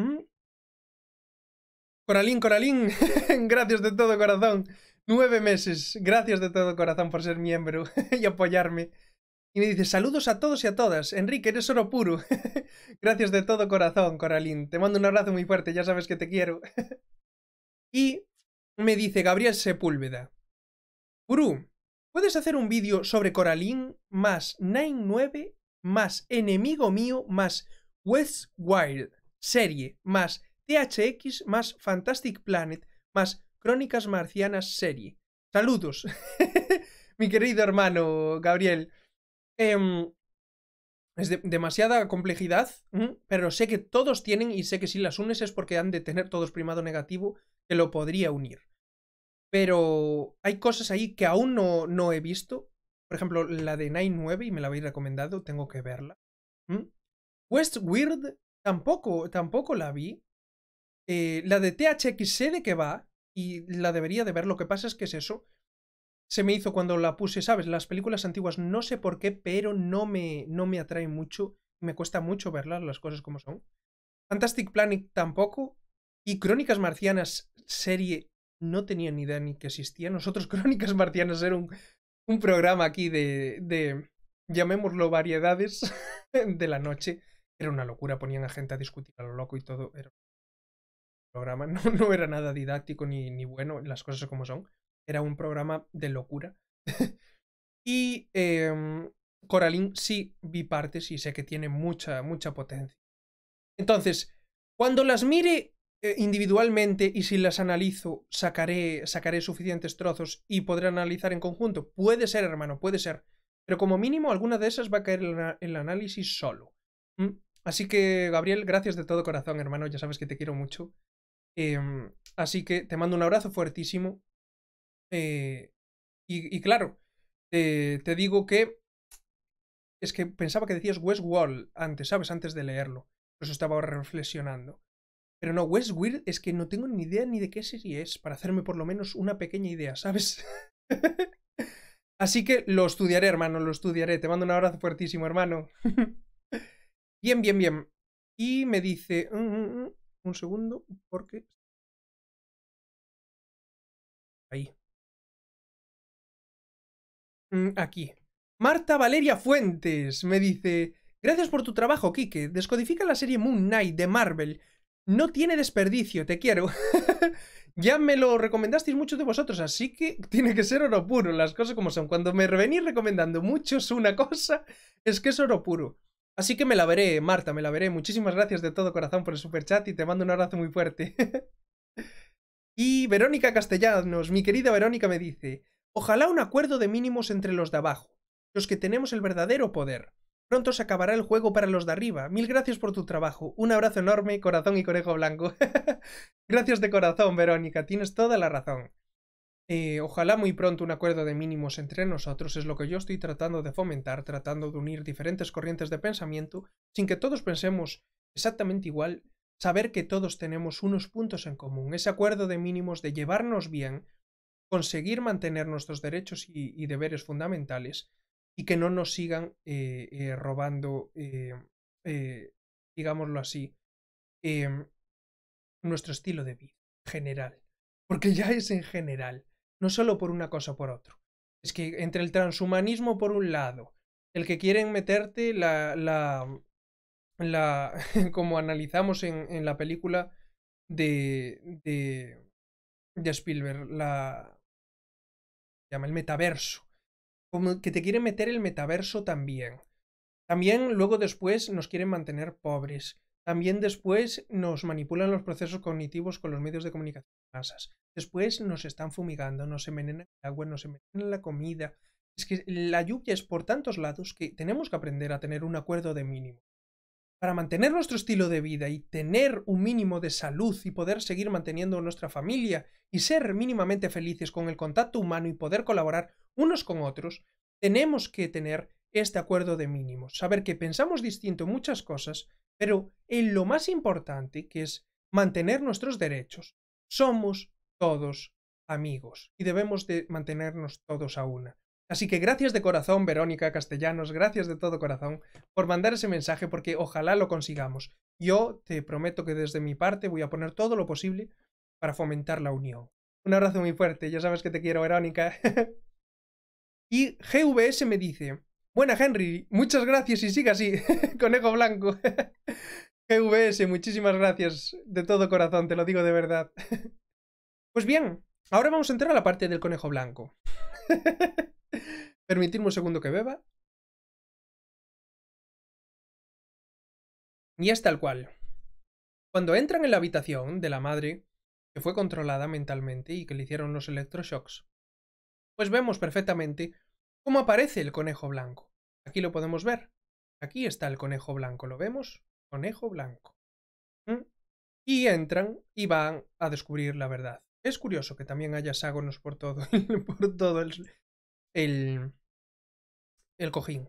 Coralín, Coralín, gracias de todo corazón. Nueve meses, gracias de todo corazón por ser miembro y apoyarme. Y me dice, saludos a todos y a todas. Enrique, eres oro puro. gracias de todo corazón, Coralín. Te mando un abrazo muy fuerte, ya sabes que te quiero. y me dice Gabriel Sepúlveda. Guru ¿puedes hacer un vídeo sobre Coralín más 99 más Enemigo Mío más West Wild serie más THX más Fantastic Planet más Crónicas Marcianas serie. Saludos, mi querido hermano Gabriel. Em, es demasiada complejidad, pero sé que todos tienen y sé que si las unes es porque han de tener todos primado negativo que lo podría unir. Pero hay cosas ahí que aún no, no he visto por ejemplo, la de nine 9, y me la habéis recomendado, tengo que verla. ¿Mm? West Weird tampoco, tampoco la vi. Eh, la de THX sé de qué va y la debería de ver. Lo que pasa es que es eso. Se me hizo cuando la puse, ¿sabes? Las películas antiguas no sé por qué, pero no me, no me atrae mucho. Me cuesta mucho verlas, las cosas como son. Fantastic Planet tampoco. Y Crónicas Marcianas, serie, no tenía ni idea ni que existía. Nosotros Crónicas Marcianas era un un programa aquí de, de, llamémoslo, variedades de la noche. Era una locura, ponían a gente a discutir a lo loco y todo. Era un programa, no, era nada didáctico ni, ni bueno, las cosas como son. Era un programa de locura. y eh, em, Coraline sí vi partes y sé que tiene mucha, mucha potencia. Entonces, cuando las mire, eh, individualmente y si las analizo sacaré, sacaré suficientes trozos y podré analizar en conjunto. Puede ser, hermano, puede ser. Pero como mínimo alguna de esas va a caer en el análisis solo. ¿Mm? Así que, Gabriel, gracias de todo corazón, hermano. Ya sabes que te quiero mucho. Em, así que te mando un abrazo fuertísimo. Eh, y, claro, te digo que... Es que pensaba que decías West Wall antes, ¿sabes? Antes de leerlo. pues estaba reflexionando. Pero no, West Weird es que no tengo ni idea ni de qué serie es, para hacerme por lo menos una pequeña idea, ¿sabes? Así que lo estudiaré, hermano, lo estudiaré. Te mando un abrazo fuertísimo, hermano. bien, bien, bien. Y me dice... Mm, mm, mm, un segundo, porque... Ahí. Aquí. Marta Valeria Fuentes me dice... Gracias por tu trabajo, Kike. Descodifica la serie Moon Knight de Marvel no tiene desperdicio, te quiero. ya me lo recomendasteis muchos de vosotros, así que tiene que ser oro puro, las cosas como son. Cuando me venís recomendando muchos una cosa, es que es oro puro. Así que me la veré, Marta, me la veré. Muchísimas gracias de todo corazón por el super chat y te mando un abrazo muy fuerte. y Verónica Castellanos, mi querida Verónica, me dice: Ojalá un acuerdo de mínimos entre los de abajo, los que tenemos el verdadero poder. Pronto se acabará el juego para los de arriba. Mil gracias por tu trabajo. Un abrazo enorme, corazón y conejo blanco. gracias de corazón, Verónica. Tienes toda la razón. Eh, ojalá muy pronto un acuerdo de mínimos entre nosotros es lo que yo estoy tratando de fomentar, tratando de unir diferentes corrientes de pensamiento, sin que todos pensemos exactamente igual, saber que todos tenemos unos puntos en común, ese acuerdo de mínimos de llevarnos bien, conseguir mantener nuestros derechos y deberes fundamentales, y que no nos sigan eh, eh, robando, eh, digámoslo así, em, nuestro estilo de vida general. Porque ya es en general, no solo por una cosa o por otro. Es que entre el transhumanismo por un lado, el que quieren meterte la... la, la como analizamos en, la película de, de, de Spielberg, la... llama el metaverso que te quieren meter el metaverso también. También luego después nos quieren mantener pobres. También después nos manipulan los procesos cognitivos con los medios de comunicación masas. Después nos están fumigando, nos envenenan el agua, nos envenenan la comida. Es que la lluvia es por tantos lados que tenemos que aprender a tener un acuerdo de mínimo. Para mantener nuestro estilo de vida y tener un mínimo de salud y poder seguir manteniendo nuestra familia y ser mínimamente felices con el contacto humano y poder colaborar unos con otros, tenemos que tener este acuerdo de mínimos, saber que pensamos distinto en muchas cosas, pero en lo más importante, que es mantener nuestros derechos, somos todos amigos y debemos de mantenernos todos a una. Así que gracias de corazón, Verónica Castellanos, gracias de todo corazón por mandar ese mensaje porque ojalá lo consigamos. Yo te prometo que desde mi parte voy a poner todo lo posible para fomentar la unión. Un abrazo muy fuerte, ya sabes que te quiero, Verónica. Y GVS me dice, buena Henry, muchas gracias y siga así, conejo blanco. GVS, muchísimas gracias de todo corazón, te lo digo de verdad. pues bien, ahora vamos a entrar a la parte del conejo blanco. Permitirme un segundo que beba. Y es tal cual. Cuando entran en la habitación de la madre, que fue controlada mentalmente y que le hicieron los electroshocks, pues vemos perfectamente ¿Cómo aparece el conejo blanco? Aquí lo podemos ver. Aquí está el conejo blanco, ¿lo vemos? Conejo blanco. ¿Mm? Y entran y van a descubrir la verdad. Es curioso que también haya ságonos por todo, por todo el, el, el, cojín.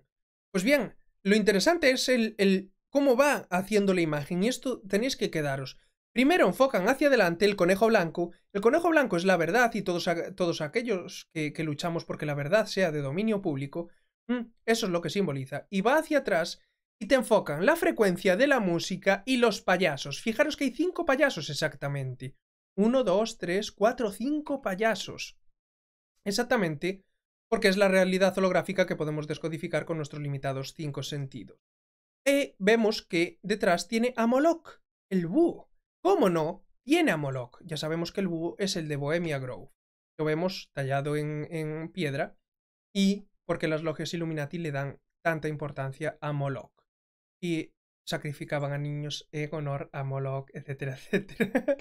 Pues bien, lo interesante es el cómo va haciendo la imagen. Y esto tenéis que quedaros. Primero enfocan hacia adelante el conejo blanco. El conejo blanco es la verdad y todos, aquellos que, luchamos porque la verdad sea de dominio público, mm, eso es lo que simboliza. Y va hacia atrás y te enfocan la frecuencia de la música y los payasos. Fijaros que hay cinco payasos exactamente. Uno, dos, tres, cuatro, cinco payasos. Exactamente, porque es la realidad holográfica que podemos descodificar con nuestros limitados cinco sentidos. Y e vemos que detrás tiene a el búho. ¿Cómo no? Tiene a Moloch. Ya sabemos que el búho es el de Bohemia Grove. Lo vemos tallado en, piedra y porque las logias Illuminati le dan tanta importancia a Moloch. Y sacrificaban a niños en honor a Moloch, etcétera, etcétera.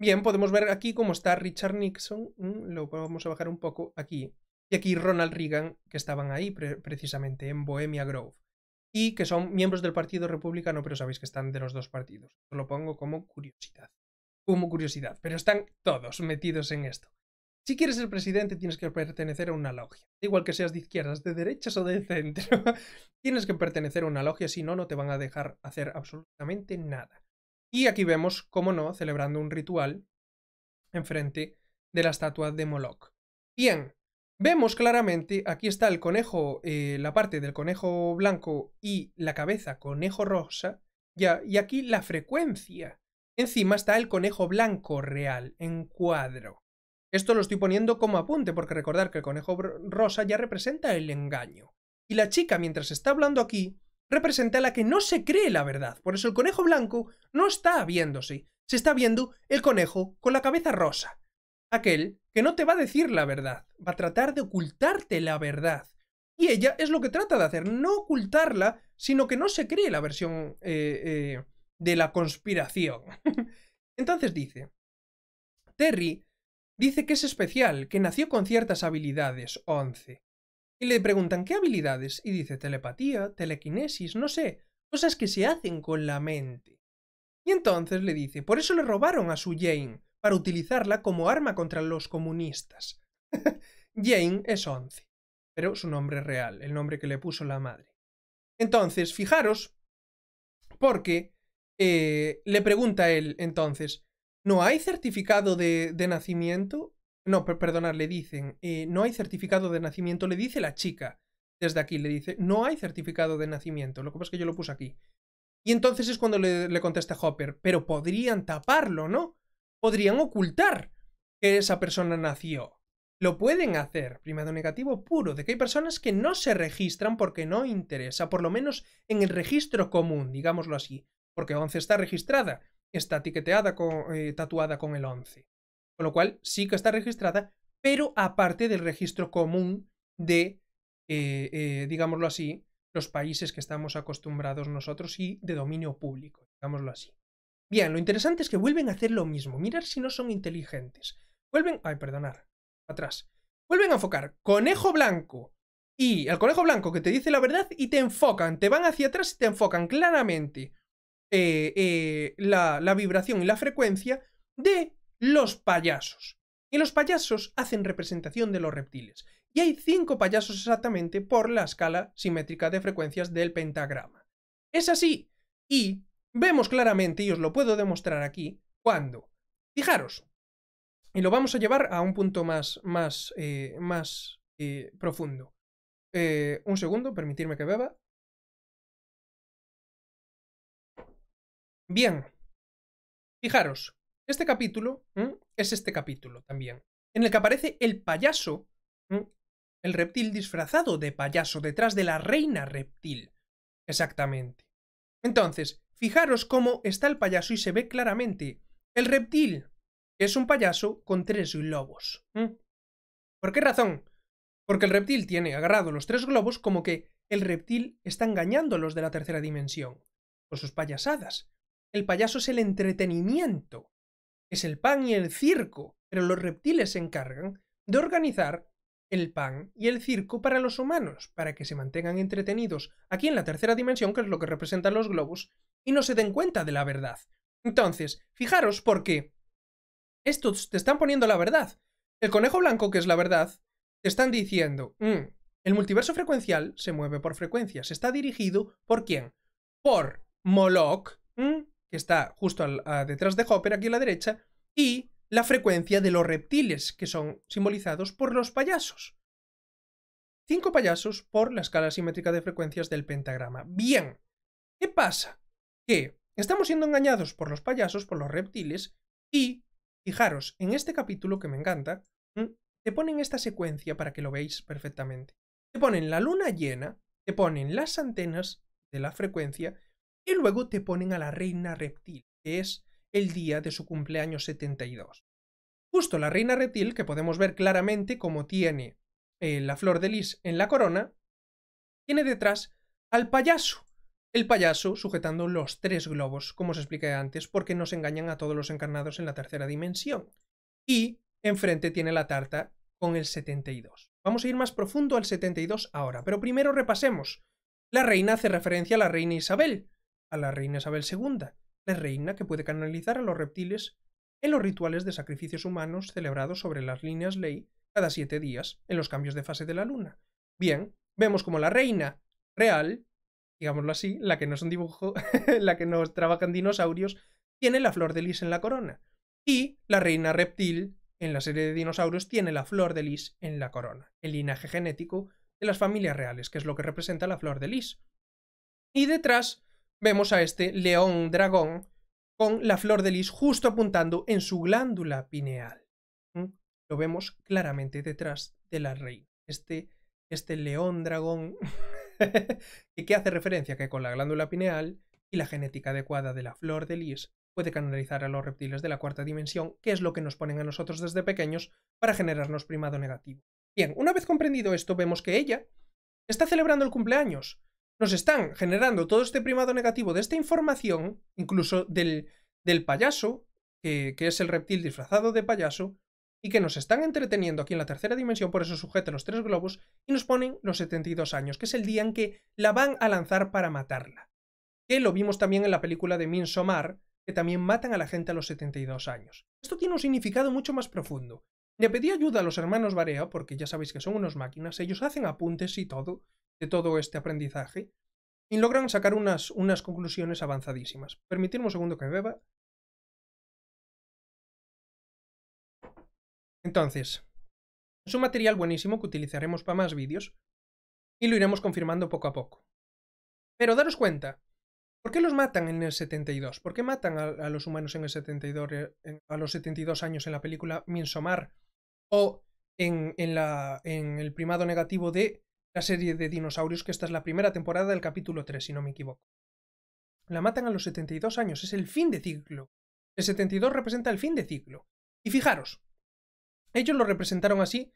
Bien, podemos ver aquí cómo está Richard Nixon. Lo vamos a bajar un poco aquí. Y aquí Ronald Reagan, que estaban ahí precisamente en Bohemia Grove y que son miembros del Partido Republicano, pero sabéis que están de los dos partidos. Os lo pongo como curiosidad. Como curiosidad, pero están todos metidos en esto. Si quieres ser presidente, tienes que pertenecer a una logia. Igual que seas de izquierdas, de derechas o de centro, tienes que pertenecer a una logia, si no, no te van a dejar hacer absolutamente nada. Y aquí vemos, como no, celebrando un ritual enfrente de la estatua de Moloch. Bien, Vemos claramente, aquí está el conejo, eh, la parte del conejo blanco y la cabeza conejo rosa, ya, y aquí la frecuencia. Encima está el conejo blanco real, en cuadro. Esto lo estoy poniendo como apunte, porque recordar que el conejo rosa ya representa el engaño. Y la chica, mientras está hablando aquí, representa la que no se cree la verdad. Por eso el conejo blanco no está viéndose, se está viendo el conejo con la cabeza rosa aquel que no te va a decir la verdad, va a tratar de ocultarte la verdad. Y ella es lo que trata de hacer, no ocultarla, sino que no se cree la versión eh, eh, de la conspiración. Entonces dice, Terry dice que es especial, que nació con ciertas habilidades, 11. Y le preguntan, ¿qué habilidades? Y dice, telepatía, telequinesis, no sé, cosas que se hacen con la mente. Y entonces le dice, por eso le robaron a su Jane, para utilizarla como arma contra los comunistas. Jane es Once, pero su nombre real, el nombre que le puso la madre. Entonces, fijaros, porque eh, le pregunta él entonces, ¿no hay certificado de, nacimiento? No, per perdonad, le dicen, eh, no hay certificado de nacimiento, le dice la chica. Desde aquí le dice, no hay certificado de nacimiento, lo que pasa es que yo lo puse aquí. Y entonces es cuando le, le contesta Hopper, pero podrían taparlo, ¿no? podrían ocultar que esa persona nació. Lo pueden hacer, primado negativo puro, de que hay personas que no se registran porque no interesa, por lo menos en el registro común, digámoslo así, porque 11 está registrada, está tiqueteada, con, eh, tatuada con el 11. Con lo cual sí que está registrada, pero aparte del registro común de, eh, eh, digámoslo así, los países que estamos acostumbrados nosotros y de dominio público, digámoslo así. Bien, lo interesante es que vuelven a hacer lo mismo. Mirar si no son inteligentes. Vuelven... Ay, perdonar. Atrás. Vuelven a enfocar. Conejo blanco. Y el conejo blanco que te dice la verdad y te enfocan. Te van hacia atrás y te enfocan claramente eh, eh, la, la vibración y la frecuencia de los payasos. Y los payasos hacen representación de los reptiles. Y hay cinco payasos exactamente por la escala simétrica de frecuencias del pentagrama. Es así. Y vemos claramente, y os lo puedo demostrar aquí, cuando, fijaros, y lo vamos a llevar a un punto más, más, eh, más eh, profundo. Eh, un segundo, permitirme que beba. Bien, fijaros, este capítulo es este capítulo también, en el que aparece el payaso, el reptil disfrazado de payaso detrás de la reina reptil. Exactamente. Entonces, Fijaros cómo está el payaso y se ve claramente. El reptil es un payaso con tres globos. ¿Mm? ¿Por qué razón? Porque el reptil tiene agarrado los tres globos como que el reptil está engañando a los de la tercera dimensión. Con sus payasadas. El payaso es el entretenimiento. Es el pan y el circo. Pero los reptiles se encargan de organizar el pan y el circo para los humanos, para que se mantengan entretenidos aquí en la tercera dimensión, que es lo que representan los globos, y no se den cuenta de la verdad. Entonces, fijaros ¿por qué estos te están poniendo la verdad. El conejo blanco, que es la verdad, te están diciendo, mm, el multiverso frecuencial se mueve por frecuencias, está dirigido por quién? Por Moloch, que está justo detrás de Hopper, aquí a la derecha, y la frecuencia de los reptiles, que son simbolizados por los payasos. Cinco payasos por la escala simétrica de frecuencias del pentagrama. Bien, ¿qué pasa? Que estamos siendo engañados por los payasos, por los reptiles, y, fijaros, en este capítulo que me encanta, mm, te ponen esta secuencia para que lo veáis perfectamente. Te ponen la luna llena, te ponen las antenas de la frecuencia, y luego te ponen a la reina reptil, que es el día de su cumpleaños 72. Justo la reina reptil, que podemos ver claramente como tiene eh, la flor de lis en la corona, tiene detrás al payaso. El payaso sujetando los tres globos, como os expliqué antes, porque nos engañan a todos los encarnados en la tercera dimensión. Y enfrente tiene la tarta con el 72. Vamos a ir más profundo al 72 ahora, pero primero repasemos. La reina hace referencia a la reina Isabel, a la reina Isabel II, reina que puede canalizar a los reptiles en los rituales de sacrificios humanos celebrados sobre las líneas ley cada siete días en los cambios de fase de la luna. Bien, vemos como la reina real, digámoslo así, la que no es un dibujo, la que nos trabajan dinosaurios, tiene la flor de lis en la corona. Y la reina reptil, en la serie de dinosaurios, tiene la flor de lis en la corona, el linaje genético de las familias reales, que es lo que representa la flor de lis. Y detrás vemos a este león dragón con la flor de lis justo apuntando en su glándula pineal. Lo vemos claramente detrás de la reina. Este, este león dragón y que hace referencia que con la glándula pineal y la genética adecuada de la flor de lis puede canalizar a los reptiles de la cuarta dimensión, que es lo que nos ponen a nosotros desde pequeños para generarnos primado negativo. Bien, una vez comprendido esto, vemos que ella está celebrando el cumpleaños, nos están generando todo este primado negativo de esta información, incluso del, del payaso, que, es el reptil disfrazado de payaso, y que nos están entreteniendo aquí en la tercera dimensión, por eso sujeta los tres globos, y nos ponen los 72 años, que es el día en que la van a lanzar para matarla. Que lo vimos también en la película de Min Somar, que también matan a la gente a los 72 años. Esto tiene un significado mucho más profundo. Le pedí ayuda a los hermanos Barea, porque ya sabéis que son unos máquinas, ellos hacen apuntes y todo, de todo este aprendizaje y logran sacar unas, unas conclusiones avanzadísimas. Permitirme un segundo que beba. Entonces, es un material buenísimo que utilizaremos para más vídeos y lo iremos confirmando poco a poco. Pero daros cuenta, ¿por qué los matan en el 72? ¿Por qué matan a, los humanos en el 72, eh, a los 72 años en la película somar O en, la, en el primado negativo de serie de dinosaurios, que esta es la primera temporada del capítulo 3, si no me equivoco. La matan a los 72 años, es el fin de ciclo. El 72 representa el fin de ciclo. Y fijaros, ellos lo representaron así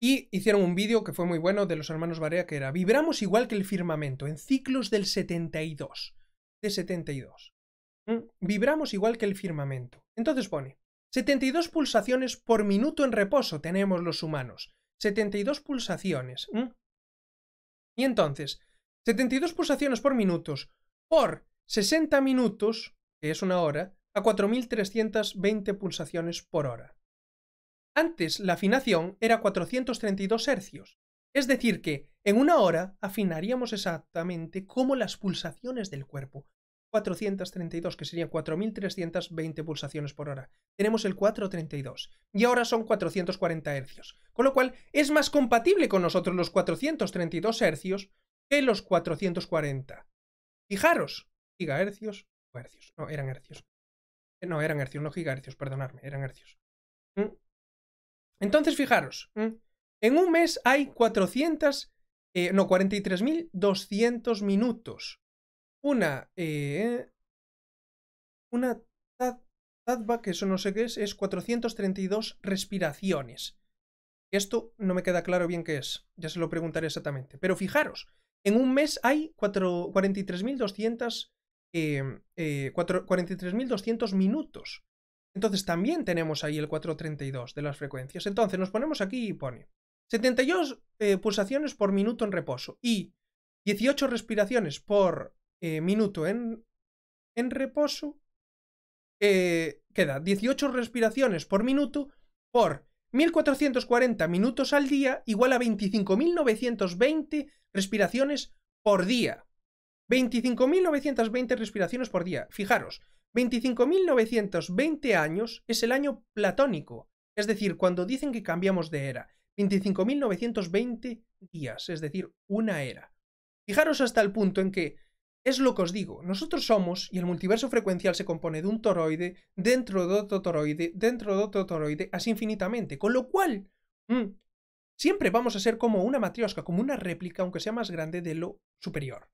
y hicieron un vídeo que fue muy bueno de los hermanos Barea que era Vibramos igual que el firmamento, en ciclos del 72. De 72. ¿Mm? Vibramos igual que el firmamento. Entonces pone, 72 pulsaciones por minuto en reposo tenemos los humanos. 72 pulsaciones. ¿Mm? Y entonces, 72 pulsaciones por minutos por 60 minutos, que es una hora, a 4.320 pulsaciones por hora. Antes la afinación era 432 hercios, es decir que en una hora afinaríamos exactamente como las pulsaciones del cuerpo, 432, que serían 4.320 pulsaciones por hora. Tenemos el 432 y ahora son 440 hercios, con lo cual es más compatible con nosotros los 432 hercios que los 440. Fijaros, gigahercios, hercios, no, eran hercios. Eh, no, eran hercios, no gigahercios, perdonadme, eran hercios. ¿Mm? Entonces, fijaros, en un mes hay 400, eh, no, 43.200 minutos una, eh, una Tadba, que eso no sé qué es, es 432 respiraciones. Esto no me queda claro bien qué es, ya se lo preguntaré exactamente. Pero fijaros, en un mes hay 43.200 43.200 em, eh, minutos. Entonces también tenemos ahí el 432 de las frecuencias. Entonces nos ponemos aquí y pone 72 eh, pulsaciones por minuto en reposo y 18 respiraciones por eh, minuto en, reposo eh, queda 18 respiraciones por minuto por 1440 minutos al día igual a 25.920 respiraciones por día. 25.920 respiraciones por día. Fijaros, 25.920 años es el año platónico, es decir, cuando dicen que cambiamos de era. 25.920 días, es decir, una era. Fijaros hasta el punto en que es lo que os digo, nosotros somos, y el multiverso frecuencial se compone de un toroide, dentro de otro toroide, dentro de otro toroide, así infinitamente, con lo cual mm, siempre vamos a ser como una matriosca, como una réplica, aunque sea más grande de lo superior.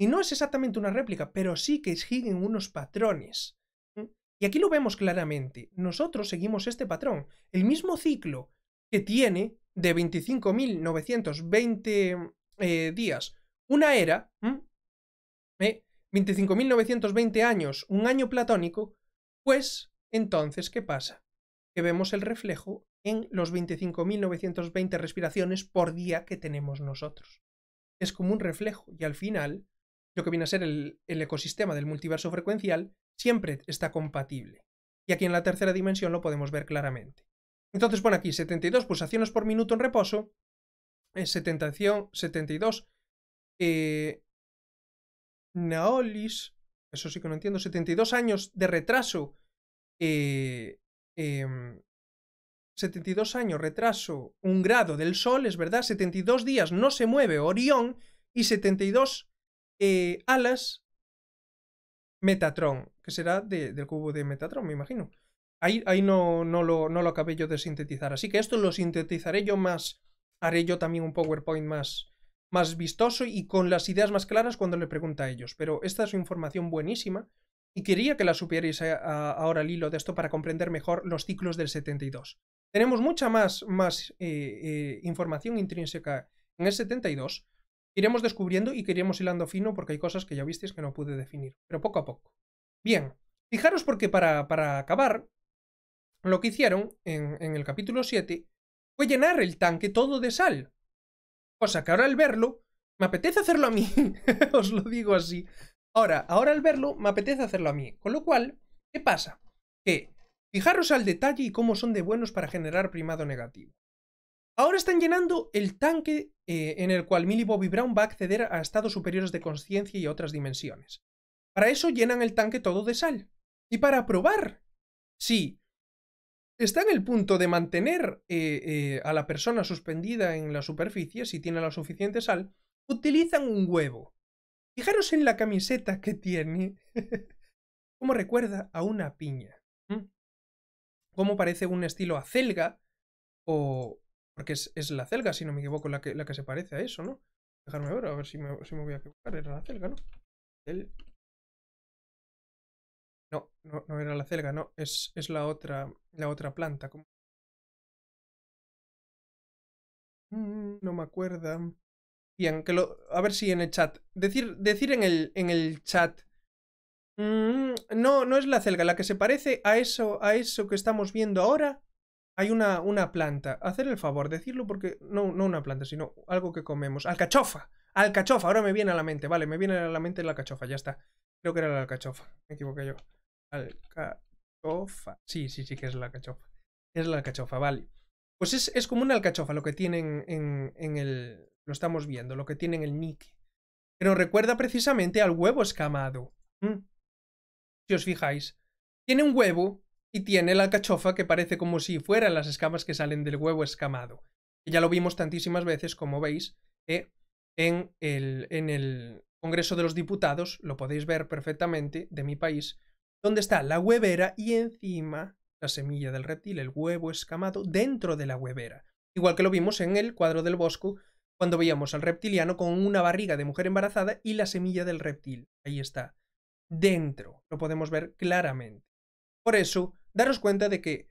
Y no es exactamente una réplica, pero sí que siguen unos patrones. Mm. Y aquí lo vemos claramente, nosotros seguimos este patrón, el mismo ciclo que tiene de 25.920 eh, días una era, mm, 25.920 ¿Eh? años, un año platónico, pues entonces, ¿qué pasa? Que vemos el reflejo en los 25.920 respiraciones por día que tenemos nosotros. Es como un reflejo y al final, lo que viene a ser el, ecosistema del multiverso frecuencial siempre está compatible. Y aquí en la tercera dimensión lo podemos ver claramente. Entonces bueno, aquí 72 pulsaciones por minuto en reposo, 70, 72 eh, Naolis, eso sí que no entiendo, 72 años de retraso. 72 eh, em, años retraso, un grado del Sol, es verdad, 72 días no se mueve Orión y 72 eh, alas Metatron, que será del cubo de Metatron, me imagino. Ahí, ahí no, no, lo, no lo acabé yo de sintetizar, así que esto lo sintetizaré yo más, haré yo también un PowerPoint más, más vistoso y con las ideas más claras cuando le pregunta a ellos. Pero esta es información buenísima y quería que la supierais ahora al hilo de esto para comprender mejor los ciclos del 72. Tenemos mucha más, más eh, eh, información intrínseca en el 72. Iremos descubriendo y queríamos hilando fino porque hay cosas que ya visteis que no pude definir, pero poco a poco. Bien, fijaros porque para, para acabar, lo que hicieron en, en el capítulo 7 fue llenar el tanque todo de sal, Cosa que ahora al verlo, me apetece hacerlo a mí. Os lo digo así. Ahora, ahora al verlo, me apetece hacerlo a mí. Con lo cual, ¿qué pasa? Que fijaros al detalle y cómo son de buenos para generar primado negativo. Ahora están llenando el tanque eh, en el cual Millie Bobby Brown va a acceder a estados superiores de conciencia y otras dimensiones. Para eso llenan el tanque todo de sal. Y para probar si está en el punto de mantener eh, eh, a la persona suspendida en la superficie, si tiene la suficiente sal, utilizan un huevo. Fijaros en la camiseta que tiene, como recuerda a una piña. ¿Mm? ¿Cómo Como parece un estilo acelga, o... porque es, la celga, si no me equivoco, la que, la que se parece a eso, ¿no? Dejarme ver, a ver si me, voy a equivocar, era la celga, ¿no? El... No, no, no era la celga, no, es, es la otra, la otra planta. Mm, no me acuerdo. Bien, que lo, a ver si en el chat. Decir, decir en el, en el chat. Mm, no, no es la celga, la que se parece a eso, a eso que estamos viendo ahora. Hay una, una planta. Hacer el favor, decirlo porque. No, no una planta, sino algo que comemos. ¡Alcachofa! ¡Alcachofa! Ahora me viene a la mente. Vale, me viene a la mente la alcachofa, ya está. Creo que era la alcachofa. Me equivoqué yo. Alcachofa. Sí, sí, sí que es la alcachofa. Es la alcachofa, vale. Pues es, como una alcachofa lo que tienen en, el... Lo estamos viendo, lo que tienen en el nick. pero recuerda precisamente al huevo escamado. Si os fijáis. Tiene un huevo y tiene la alcachofa que parece como si fueran las escamas que salen del huevo escamado. Ya lo vimos tantísimas veces, como veis, en, el, en el Congreso de los Diputados, lo podéis ver perfectamente, de mi país, donde está la huevera y encima la semilla del reptil, el huevo escamado, dentro de la huevera. Igual que lo vimos en el cuadro del bosco, cuando veíamos al reptiliano con una barriga de mujer embarazada y la semilla del reptil. Ahí está. Dentro. Lo podemos ver claramente. Por eso, daros cuenta de que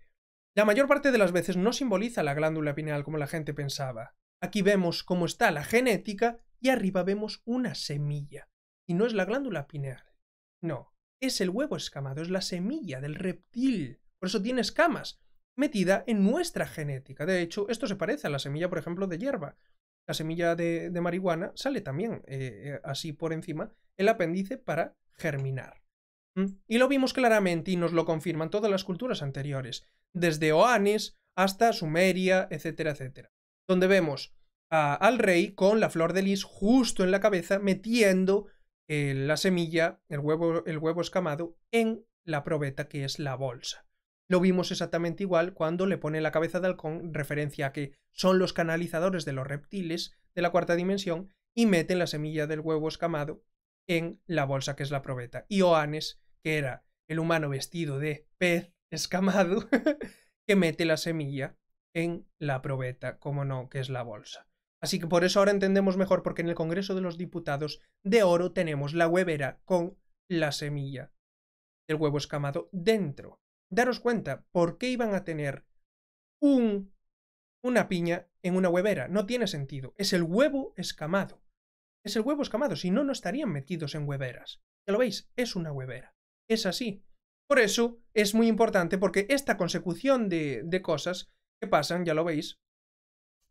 la mayor parte de las veces no simboliza la glándula pineal como la gente pensaba. Aquí vemos cómo está la genética y arriba vemos una semilla. Y no es la glándula pineal. No, es el huevo escamado, es la semilla del reptil. Por eso tiene escamas, metida en nuestra genética. De hecho, esto se parece a la semilla, por ejemplo, de hierba. La semilla de, marihuana sale también eh, eh, así por encima el apéndice para germinar. ¿Mm? Y lo vimos claramente y nos lo confirman todas las culturas anteriores, desde Oanes hasta Sumeria, etcétera, etcétera. Donde vemos al rey con la flor de lis justo en la cabeza metiendo eh, la semilla, el huevo, el huevo escamado, en la probeta que es la bolsa. Lo vimos exactamente igual cuando le pone la cabeza de halcón referencia a que son los canalizadores de los reptiles de la cuarta dimensión y meten la semilla del huevo escamado en la bolsa que es la probeta. Y Oanes, que era el humano vestido de pez escamado, que mete la semilla en la probeta, como no, que es la bolsa. Así que por eso ahora entendemos mejor porque en el Congreso de los Diputados de Oro tenemos la huevera con la semilla del huevo escamado dentro. Daros cuenta, ¿por qué iban a tener un, una piña en una huevera? No tiene sentido. Es el huevo escamado. Es el huevo escamado, si no, no estarían metidos en hueveras. ¿Ya lo veis? Es una huevera. Es así. Por eso es muy importante porque esta consecución de, de cosas que pasan, ya lo veis,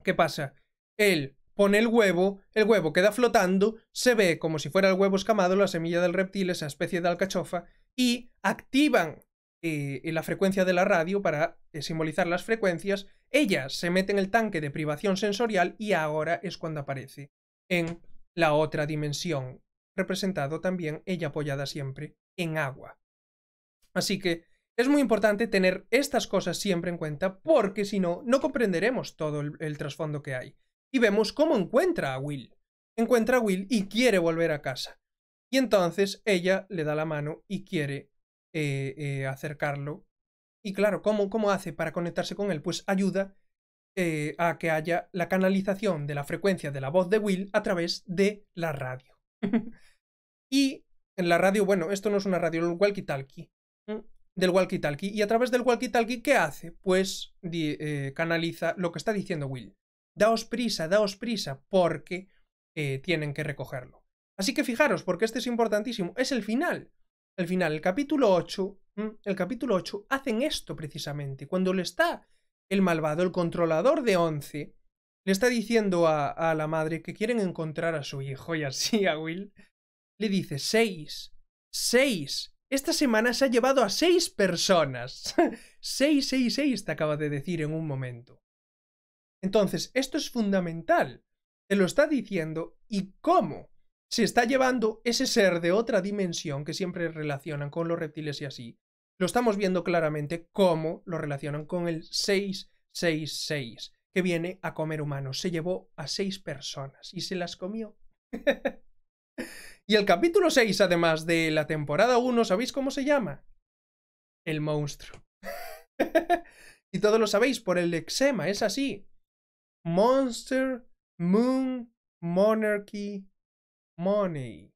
¿qué pasa? él pone el huevo, el huevo queda flotando, se ve como si fuera el huevo escamado, la semilla del reptil, esa especie de alcachofa, y activan eh, la frecuencia de la radio para eh, simbolizar las frecuencias. Ella se mete en el tanque de privación sensorial y ahora es cuando aparece en la otra dimensión, representado también ella apoyada siempre en agua. Así que es muy importante tener estas cosas siempre en cuenta porque si no, no comprenderemos todo el trasfondo que hay y vemos cómo encuentra a Will. Encuentra a Will y quiere volver a casa. Y entonces ella le da la mano y quiere eh, eh, acercarlo. Y claro, ¿cómo, ¿cómo hace para conectarse con él? Pues ayuda eh, a que haya la canalización de la frecuencia de la voz de Will a través de la radio. y en la radio, bueno, esto no es una radio, el walkie-talkie. Mm. Del walkie-talkie. Y a través del walkie-talkie, ¿qué hace? Pues canaliza lo que está diciendo Will daos prisa, daos prisa, porque eh, tienen que recogerlo. Así que fijaros, porque este es importantísimo, es el final. El final, el capítulo 8, mm, el capítulo 8, hacen esto precisamente. Cuando le está el malvado, el controlador de 11 le está diciendo a, la madre que quieren encontrar a su hijo y así a Will, le dice, seis, seis, esta semana se ha llevado a seis personas. 666 te acaba de decir en un momento. Entonces, esto es fundamental. Te lo está diciendo y cómo se está llevando ese ser de otra dimensión que siempre relacionan con los reptiles y así. Lo estamos viendo claramente cómo lo relacionan con el 666, que viene a comer humanos. Se llevó a seis personas y se las comió. y el capítulo 6, además de la temporada 1, ¿sabéis cómo se llama? El monstruo. y todos lo sabéis por el eczema, es así. Monster, Moon, Monarchy, Money.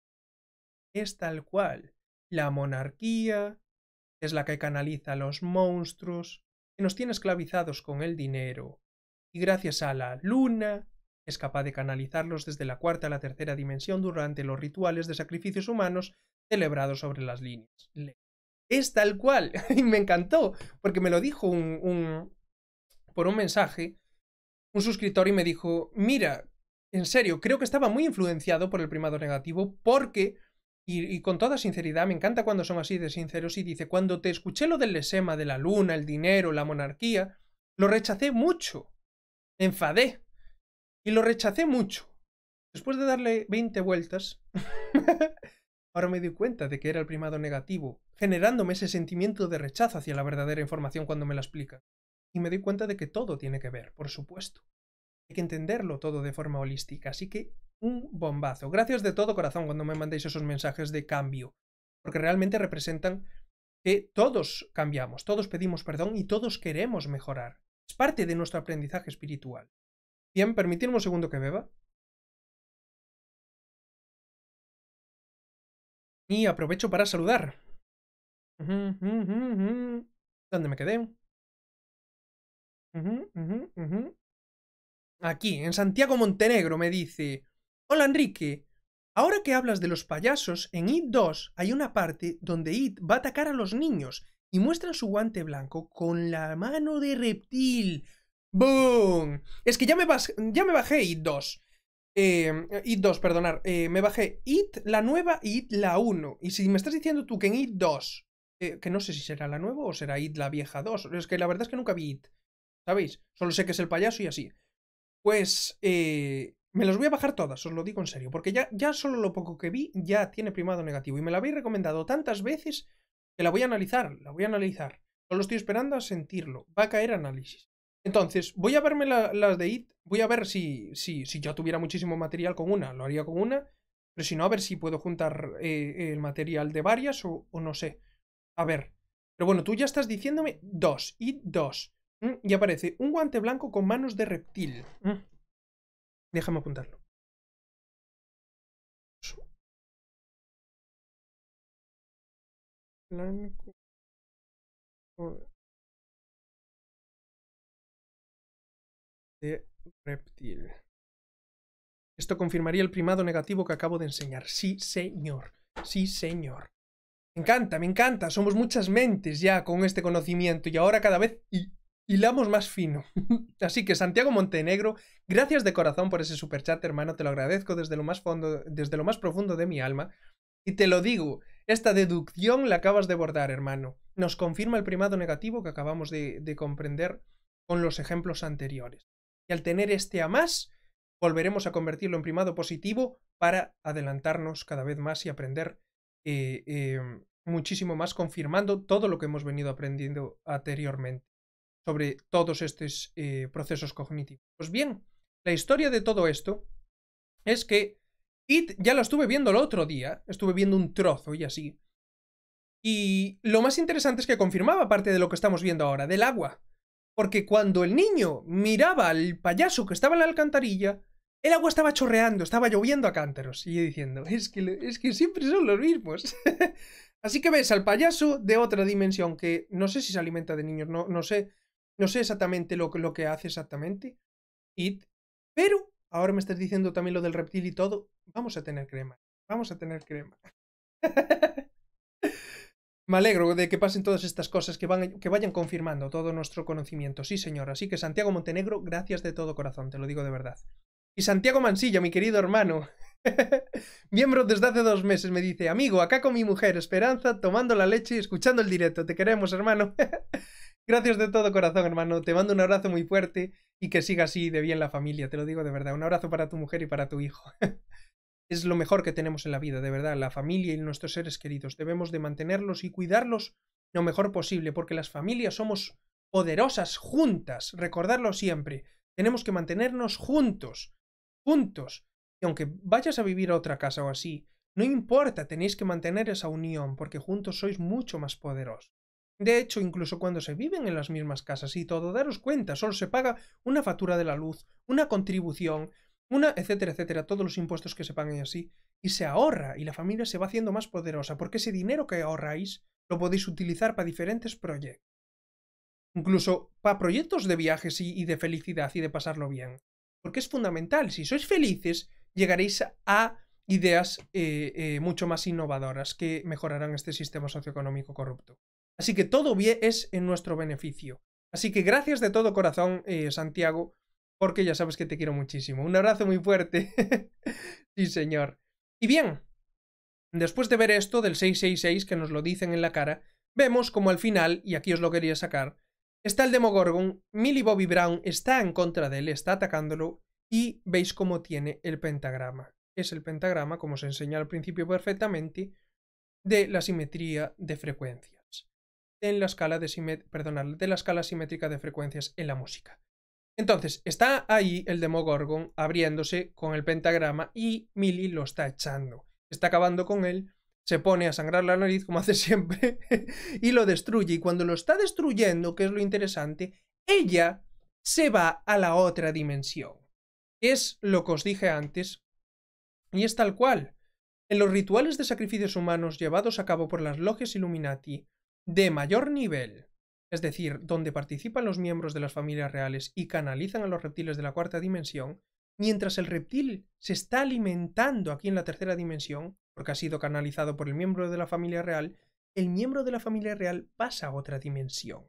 Es tal cual. La monarquía es la que canaliza los monstruos, que nos tiene esclavizados con el dinero, y gracias a la luna es capaz de canalizarlos desde la cuarta a la tercera dimensión durante los rituales de sacrificios humanos celebrados sobre las líneas. Es tal cual, y me encantó, porque me lo dijo un, un, por un mensaje un suscriptor y me dijo, mira, en serio, creo que estaba muy influenciado por el primado negativo porque, y, con toda sinceridad, me encanta cuando son así de sinceros y dice, cuando te escuché lo del lesema, de la luna, el dinero, la monarquía, lo rechacé mucho, enfadé y lo rechacé mucho. Después de darle 20 vueltas, ahora me di cuenta de que era el primado negativo, generándome ese sentimiento de rechazo hacia la verdadera información cuando me la explica y me doy cuenta de que todo tiene que ver, por supuesto. Hay que entenderlo todo de forma holística, así que un bombazo. Gracias de todo corazón cuando me mandéis esos mensajes de cambio, porque realmente representan que todos cambiamos, todos pedimos perdón y todos queremos mejorar. Es parte de nuestro aprendizaje espiritual. Bien, permitidme un segundo que beba. Y aprovecho para saludar. ¿Dónde me quedé? Aquí, en Santiago Montenegro, me dice... Hola, Enrique. Ahora que hablas de los payasos, en It 2 hay una parte donde It va a atacar a los niños y muestra su guante blanco con la mano de reptil. ¡Boom! Es que ya me, ya me bajé It 2. Em, eh, It 2, perdonar. Eh, me bajé It la nueva y It la 1. Y si me estás diciendo tú que en It 2, eh, que no sé si será la nueva o será It la vieja 2, es que la verdad es que nunca vi It. ¿Sabéis? Solo sé que es el payaso y así. Pues eh, me las voy a bajar todas, os lo digo en serio, porque ya, ya solo lo poco que vi ya tiene primado negativo y me la habéis recomendado tantas veces que la voy a analizar, la voy a analizar. Solo estoy esperando a sentirlo, va a caer análisis. Entonces, voy a verme las de IT, voy a ver si, si, si yo tuviera muchísimo material con una, lo haría con una, pero si no, a ver si puedo juntar eh, el material de varias o, no sé. A ver. Pero bueno, tú ya estás diciéndome dos, IT dos. Mm, y aparece un guante blanco con manos de reptil. Mm. Déjame apuntarlo. Blanco. De reptil. Esto confirmaría el primado negativo que acabo de enseñar. Sí, señor. Sí, señor. Me encanta, me encanta. Somos muchas mentes ya con este conocimiento y ahora cada vez hilamos más fino. Así que Santiago Montenegro, gracias de corazón por ese chat hermano, te lo agradezco desde lo más fondo, desde lo más profundo de mi alma. Y te lo digo, esta deducción la acabas de bordar, hermano. Nos confirma el primado negativo que acabamos de, comprender con los ejemplos anteriores. Y al tener este a más, volveremos a convertirlo en primado positivo para adelantarnos cada vez más y aprender eh, eh, muchísimo más, confirmando todo lo que hemos venido aprendiendo anteriormente sobre todos estos eh, procesos cognitivos. Pues bien, la historia de todo esto es que ya lo estuve viendo el otro día, estuve viendo un trozo y así. Y lo más interesante es que confirmaba parte de lo que estamos viendo ahora, del agua. Porque cuando el niño miraba al payaso que estaba en la alcantarilla, el agua estaba chorreando, estaba lloviendo a cántaros. Y diciendo, es que, es que siempre son los mismos. Así que ves al payaso de otra dimensión que no sé si se alimenta de niños, no, no sé. No sé exactamente lo, lo que hace exactamente It, pero ahora me estás diciendo también lo del reptil y todo. Vamos a tener crema. Vamos a tener crema. me alegro de que pasen todas estas cosas, que, van, que vayan confirmando todo nuestro conocimiento. Sí, señor. Así que Santiago Montenegro, gracias de todo corazón, te lo digo de verdad. Y Santiago Mansilla, mi querido hermano. Miembro desde hace dos meses me dice, amigo, acá con mi mujer Esperanza, tomando la leche y escuchando el directo. Te queremos, hermano. Gracias de todo corazón, hermano. Te mando un abrazo muy fuerte y que siga así de bien la familia, te lo digo de verdad. Un abrazo para tu mujer y para tu hijo. es lo mejor que tenemos en la vida, de verdad, la familia y nuestros seres queridos. Debemos de mantenerlos y cuidarlos lo mejor posible, porque las familias somos poderosas juntas, recordarlo siempre. Tenemos que mantenernos juntos, juntos. Y aunque vayas a vivir a otra casa o así, no importa, tenéis que mantener esa unión, porque juntos sois mucho más poderosos. De hecho, incluso cuando se viven en las mismas casas y todo, daros cuenta, solo se paga una factura de la luz, una contribución, una, etcétera, etcétera, todos los impuestos que se pagan así, y se ahorra y la familia se va haciendo más poderosa porque ese dinero que ahorráis lo podéis utilizar para diferentes proyectos. Incluso para proyectos de viajes y, de felicidad y de pasarlo bien. Porque es fundamental, si sois felices, llegaréis a ideas eh, eh, mucho más innovadoras que mejorarán este sistema socioeconómico corrupto. Así que todo bien es en nuestro beneficio. Así que gracias de todo corazón, eh, Santiago, porque ya sabes que te quiero muchísimo. Un abrazo muy fuerte. sí, señor. Y bien, después de ver esto del 666 que nos lo dicen en la cara, vemos como al final, y aquí os lo quería sacar, está el Demogorgon, Millie Bobby Brown está en contra de él, está atacándolo, y veis cómo tiene el pentagrama. Es el pentagrama, como se enseña al principio perfectamente, de la simetría de frecuencia en la escala de, de la escala simétrica de frecuencias en la música. Entonces, está ahí el Demogorgon abriéndose con el pentagrama y Milly lo está echando. Está acabando con él, se pone a sangrar la nariz como hace siempre y lo destruye. Y cuando lo está destruyendo, que es lo interesante, ella se va a la otra dimensión. Es lo que os dije antes y es tal cual. En los rituales de sacrificios humanos llevados a cabo por las logias Illuminati, de mayor nivel, es decir, donde participan los miembros de las familias reales y canalizan a los reptiles de la cuarta dimensión, mientras el reptil se está alimentando aquí en la tercera dimensión, porque ha sido canalizado por el miembro de la familia real, el miembro de la familia real pasa a otra dimensión.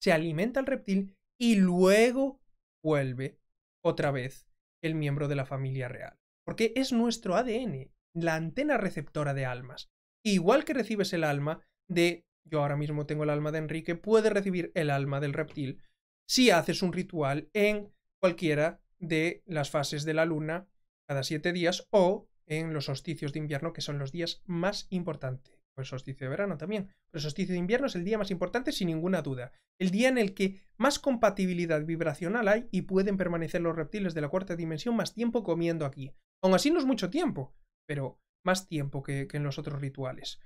Se alimenta el reptil y luego vuelve otra vez el miembro de la familia real. Porque es nuestro ADN, la antena receptora de almas. Igual que recibes el alma de yo ahora mismo tengo el alma de Enrique, puede recibir el alma del reptil si haces un ritual en cualquiera de las fases de la luna cada siete días o en los solsticios de invierno, que son los días más importantes. O el solsticio de verano también. el solsticio de invierno es el día más importante sin ninguna duda. El día en el que más compatibilidad vibracional hay y pueden permanecer los reptiles de la cuarta dimensión más tiempo comiendo aquí. Aún así no es mucho tiempo, pero más tiempo que, que en los otros rituales.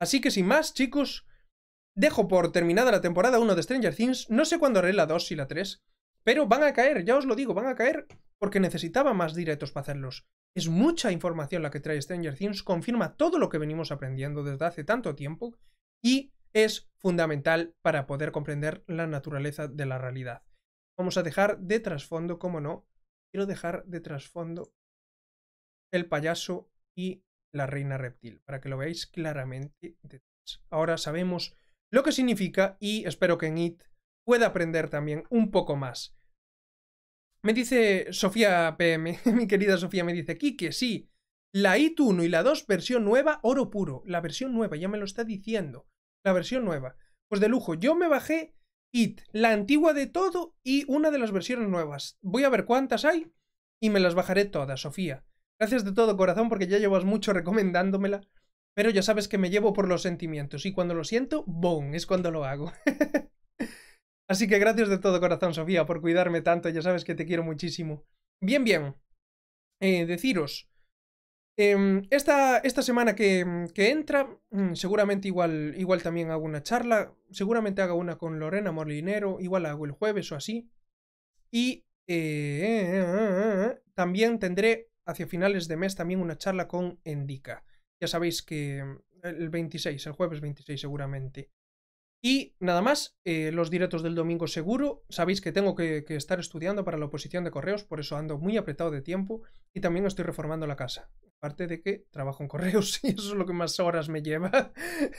Así que sin más, chicos, Dejo por terminada la temporada 1 de Stranger Things, no sé cuándo haré la 2 y la 3, pero van a caer, ya os lo digo, van a caer porque necesitaba más directos para hacerlos. Es mucha información la que trae Stranger Things, confirma todo lo que venimos aprendiendo desde hace tanto tiempo y es fundamental para poder comprender la naturaleza de la realidad. Vamos a dejar de trasfondo, como no, quiero dejar de trasfondo el payaso y la reina reptil, para que lo veáis claramente. Ahora sabemos lo que significa, y espero que en IT pueda aprender también un poco más. Me dice Sofía PM, mi querida Sofía, me dice, Kike, sí, la IT 1 y la 2 versión nueva, oro puro, la versión nueva, ya me lo está diciendo, la versión nueva. Pues de lujo, yo me bajé IT, la antigua de todo y una de las versiones nuevas. Voy a ver cuántas hay y me las bajaré todas, Sofía. Gracias de todo corazón porque ya llevas mucho recomendándomela pero ya sabes que me llevo por los sentimientos y cuando lo siento, ¡boom! Es cuando lo hago. Así que gracias de todo corazón, Sofía, por cuidarme tanto. Ya sabes que te quiero muchísimo. Bien, bien. Eh, deciros. Em, esta, esta, semana que, entra, mm, seguramente igual, igual también hago una charla. Seguramente haga una con Lorena Morlinero. Igual hago el jueves o así. Y eh, eh, también tendré hacia finales de mes también una charla con Endica. Ya sabéis que mm, el 26, el jueves 26 seguramente. Y nada más, eh, los directos del domingo seguro. Sabéis que tengo que, estar estudiando para la oposición de correos, por eso ando muy apretado de tiempo y también estoy reformando la casa. Aparte de que trabajo en correos y eso es lo que más horas me lleva.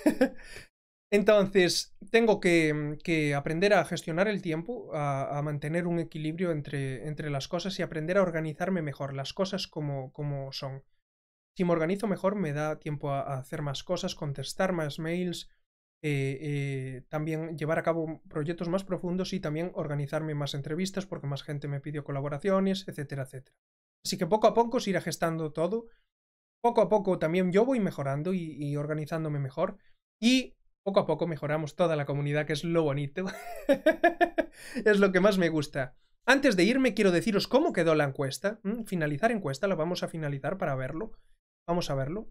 Entonces, tengo mm, que, aprender a gestionar el tiempo, a, a mantener un equilibrio entre, entre, las cosas y aprender a organizarme mejor las cosas como, como son si me organizo mejor me da tiempo a, hacer más cosas, contestar más mails, eh, eh, también llevar a cabo proyectos más profundos y también organizarme más entrevistas porque más gente me pidió colaboraciones, etcétera, etcétera. Así que poco a poco se irá gestando todo. Poco a poco también yo voy mejorando y, y organizándome mejor. Y poco a poco mejoramos toda la comunidad, que es lo bonito. es lo que más me gusta. Antes de irme, quiero deciros cómo quedó la encuesta. Finalizar encuesta, la vamos a finalizar para verlo. Vamos a verlo.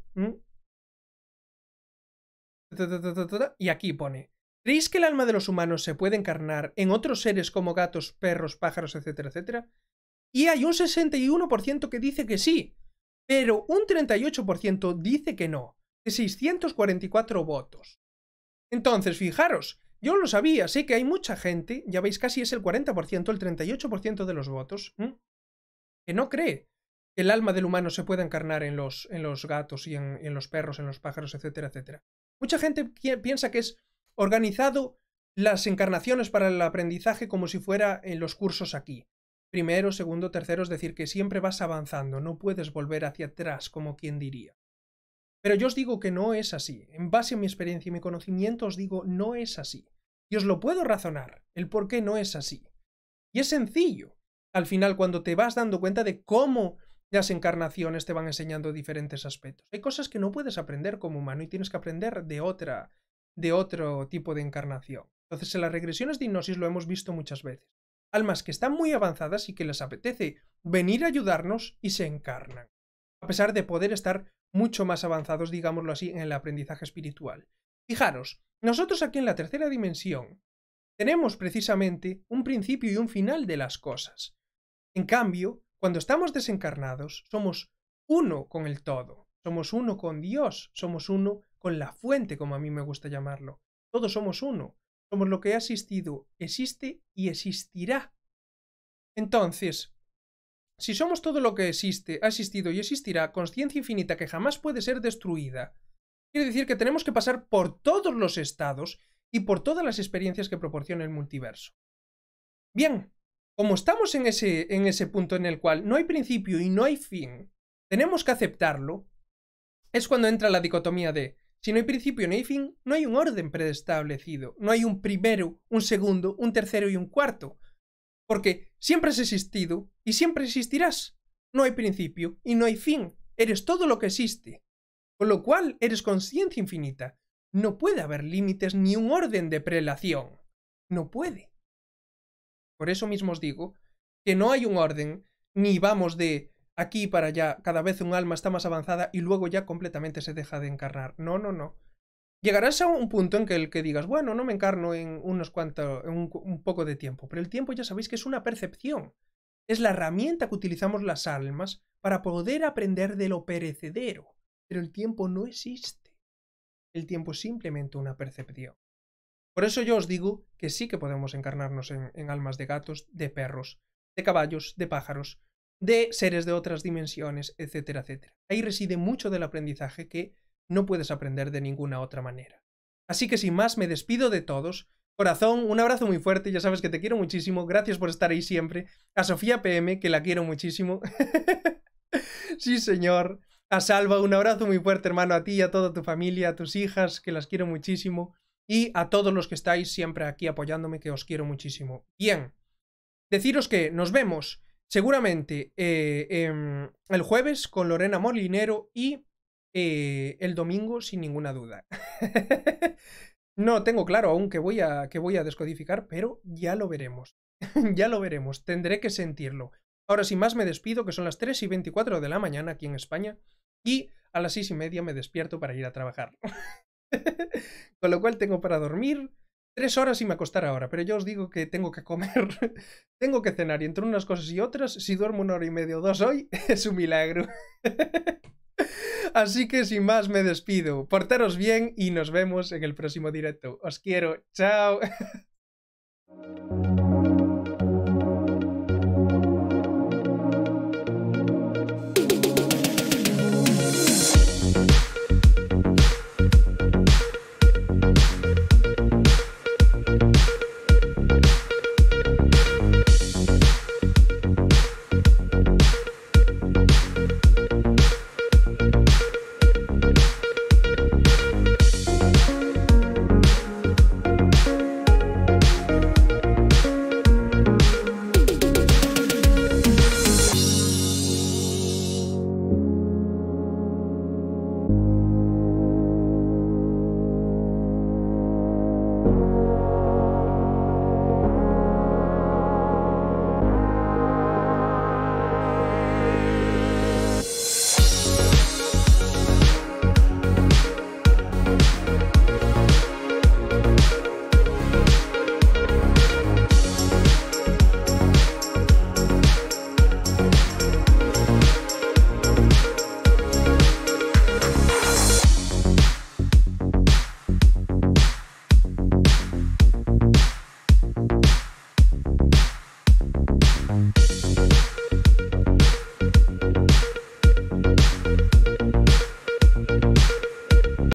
Y aquí pone, ¿creéis que el alma de los humanos se puede encarnar en otros seres como gatos, perros, pájaros, etcétera, etcétera? Y hay un 61% que dice que sí, pero un 38% dice que no, de 644 votos. Entonces, fijaros, yo lo sabía, sé que hay mucha gente, ya veis, casi es el 40%, el 38% de los votos, que no cree el alma del humano se puede encarnar en los, en los gatos y en, en, los perros, en los pájaros, etcétera, etcétera. Mucha gente piensa que es organizado las encarnaciones para el aprendizaje como si fuera en los cursos aquí. Primero, segundo, tercero, es decir, que siempre vas avanzando, no puedes volver hacia atrás, como quien diría. Pero yo os digo que no es así. En base a mi experiencia y mi conocimiento os digo, no es así. Y os lo puedo razonar, el por qué no es así. Y es sencillo. Al final, cuando te vas dando cuenta de cómo las encarnaciones te van enseñando diferentes aspectos. Hay cosas que no puedes aprender como humano y tienes que aprender de otra, de otro tipo de encarnación. Entonces, en las regresiones de hipnosis lo hemos visto muchas veces. Almas que están muy avanzadas y que les apetece venir a ayudarnos y se encarnan. A pesar de poder estar mucho más avanzados, digámoslo así, en el aprendizaje espiritual. Fijaros, nosotros aquí en la tercera dimensión tenemos precisamente un principio y un final de las cosas. En cambio, cuando estamos desencarnados, somos uno con el todo, somos uno con Dios, somos uno con la fuente, como a mí me gusta llamarlo. Todos somos uno, somos lo que ha existido, existe y existirá. Entonces, si somos todo lo que existe, ha existido y existirá, conciencia infinita que jamás puede ser destruida, quiere decir que tenemos que pasar por todos los estados y por todas las experiencias que proporciona el multiverso. Bien, como estamos en ese, en ese punto en el cual no hay principio y no hay fin, tenemos que aceptarlo, es cuando entra la dicotomía de si no hay principio, ni hay fin, no hay un orden preestablecido, no hay un primero, un segundo, un tercero y un cuarto, porque siempre has existido y siempre existirás. No hay principio y no hay fin, eres todo lo que existe, con lo cual eres conciencia infinita. No puede haber límites ni un orden de prelación. No puede. Por eso mismo os digo que no hay un orden, ni vamos de aquí para allá, cada vez un alma está más avanzada y luego ya completamente se deja de encarnar. No, no, no. Llegarás a un punto en que el que digas, bueno, no me encarno en unos cuantos, en un, un poco de tiempo, pero el tiempo ya sabéis que es una percepción. Es la herramienta que utilizamos las almas para poder aprender de lo perecedero. Pero el tiempo no existe. El tiempo es simplemente una percepción. Por eso yo os digo que sí que podemos encarnarnos en, almas de gatos, de perros, de caballos, de pájaros, de seres de otras dimensiones, etcétera, etcétera. Ahí reside mucho del aprendizaje que no puedes aprender de ninguna otra manera. Así que sin más, me despido de todos. Corazón, un abrazo muy fuerte, ya sabes que te quiero muchísimo, gracias por estar ahí siempre. A Sofía PM, que la quiero muchísimo. sí, señor. A Salva, un abrazo muy fuerte, hermano, a ti, a toda tu familia, a tus hijas, que las quiero muchísimo y a todos los que estáis siempre aquí apoyándome, que os quiero muchísimo. Bien, deciros que nos vemos seguramente eh, el jueves con Lorena Molinero y eh, el domingo sin ninguna duda. no tengo claro aún que voy a, que voy a descodificar, pero ya lo veremos. ya lo veremos, tendré que sentirlo. Ahora sin más me despido, que son las 3 y 24 de la mañana aquí en España, y a las 6 y media me despierto para ir a trabajar. Con lo cual tengo para dormir tres horas y me acostar ahora, pero yo os digo que tengo que comer, tengo que cenar y entre unas cosas y otras, si duermo una hora y media o dos hoy, es un milagro. Así que sin más me despido. Portaros bien y nos vemos en el próximo directo. Os quiero. Chao.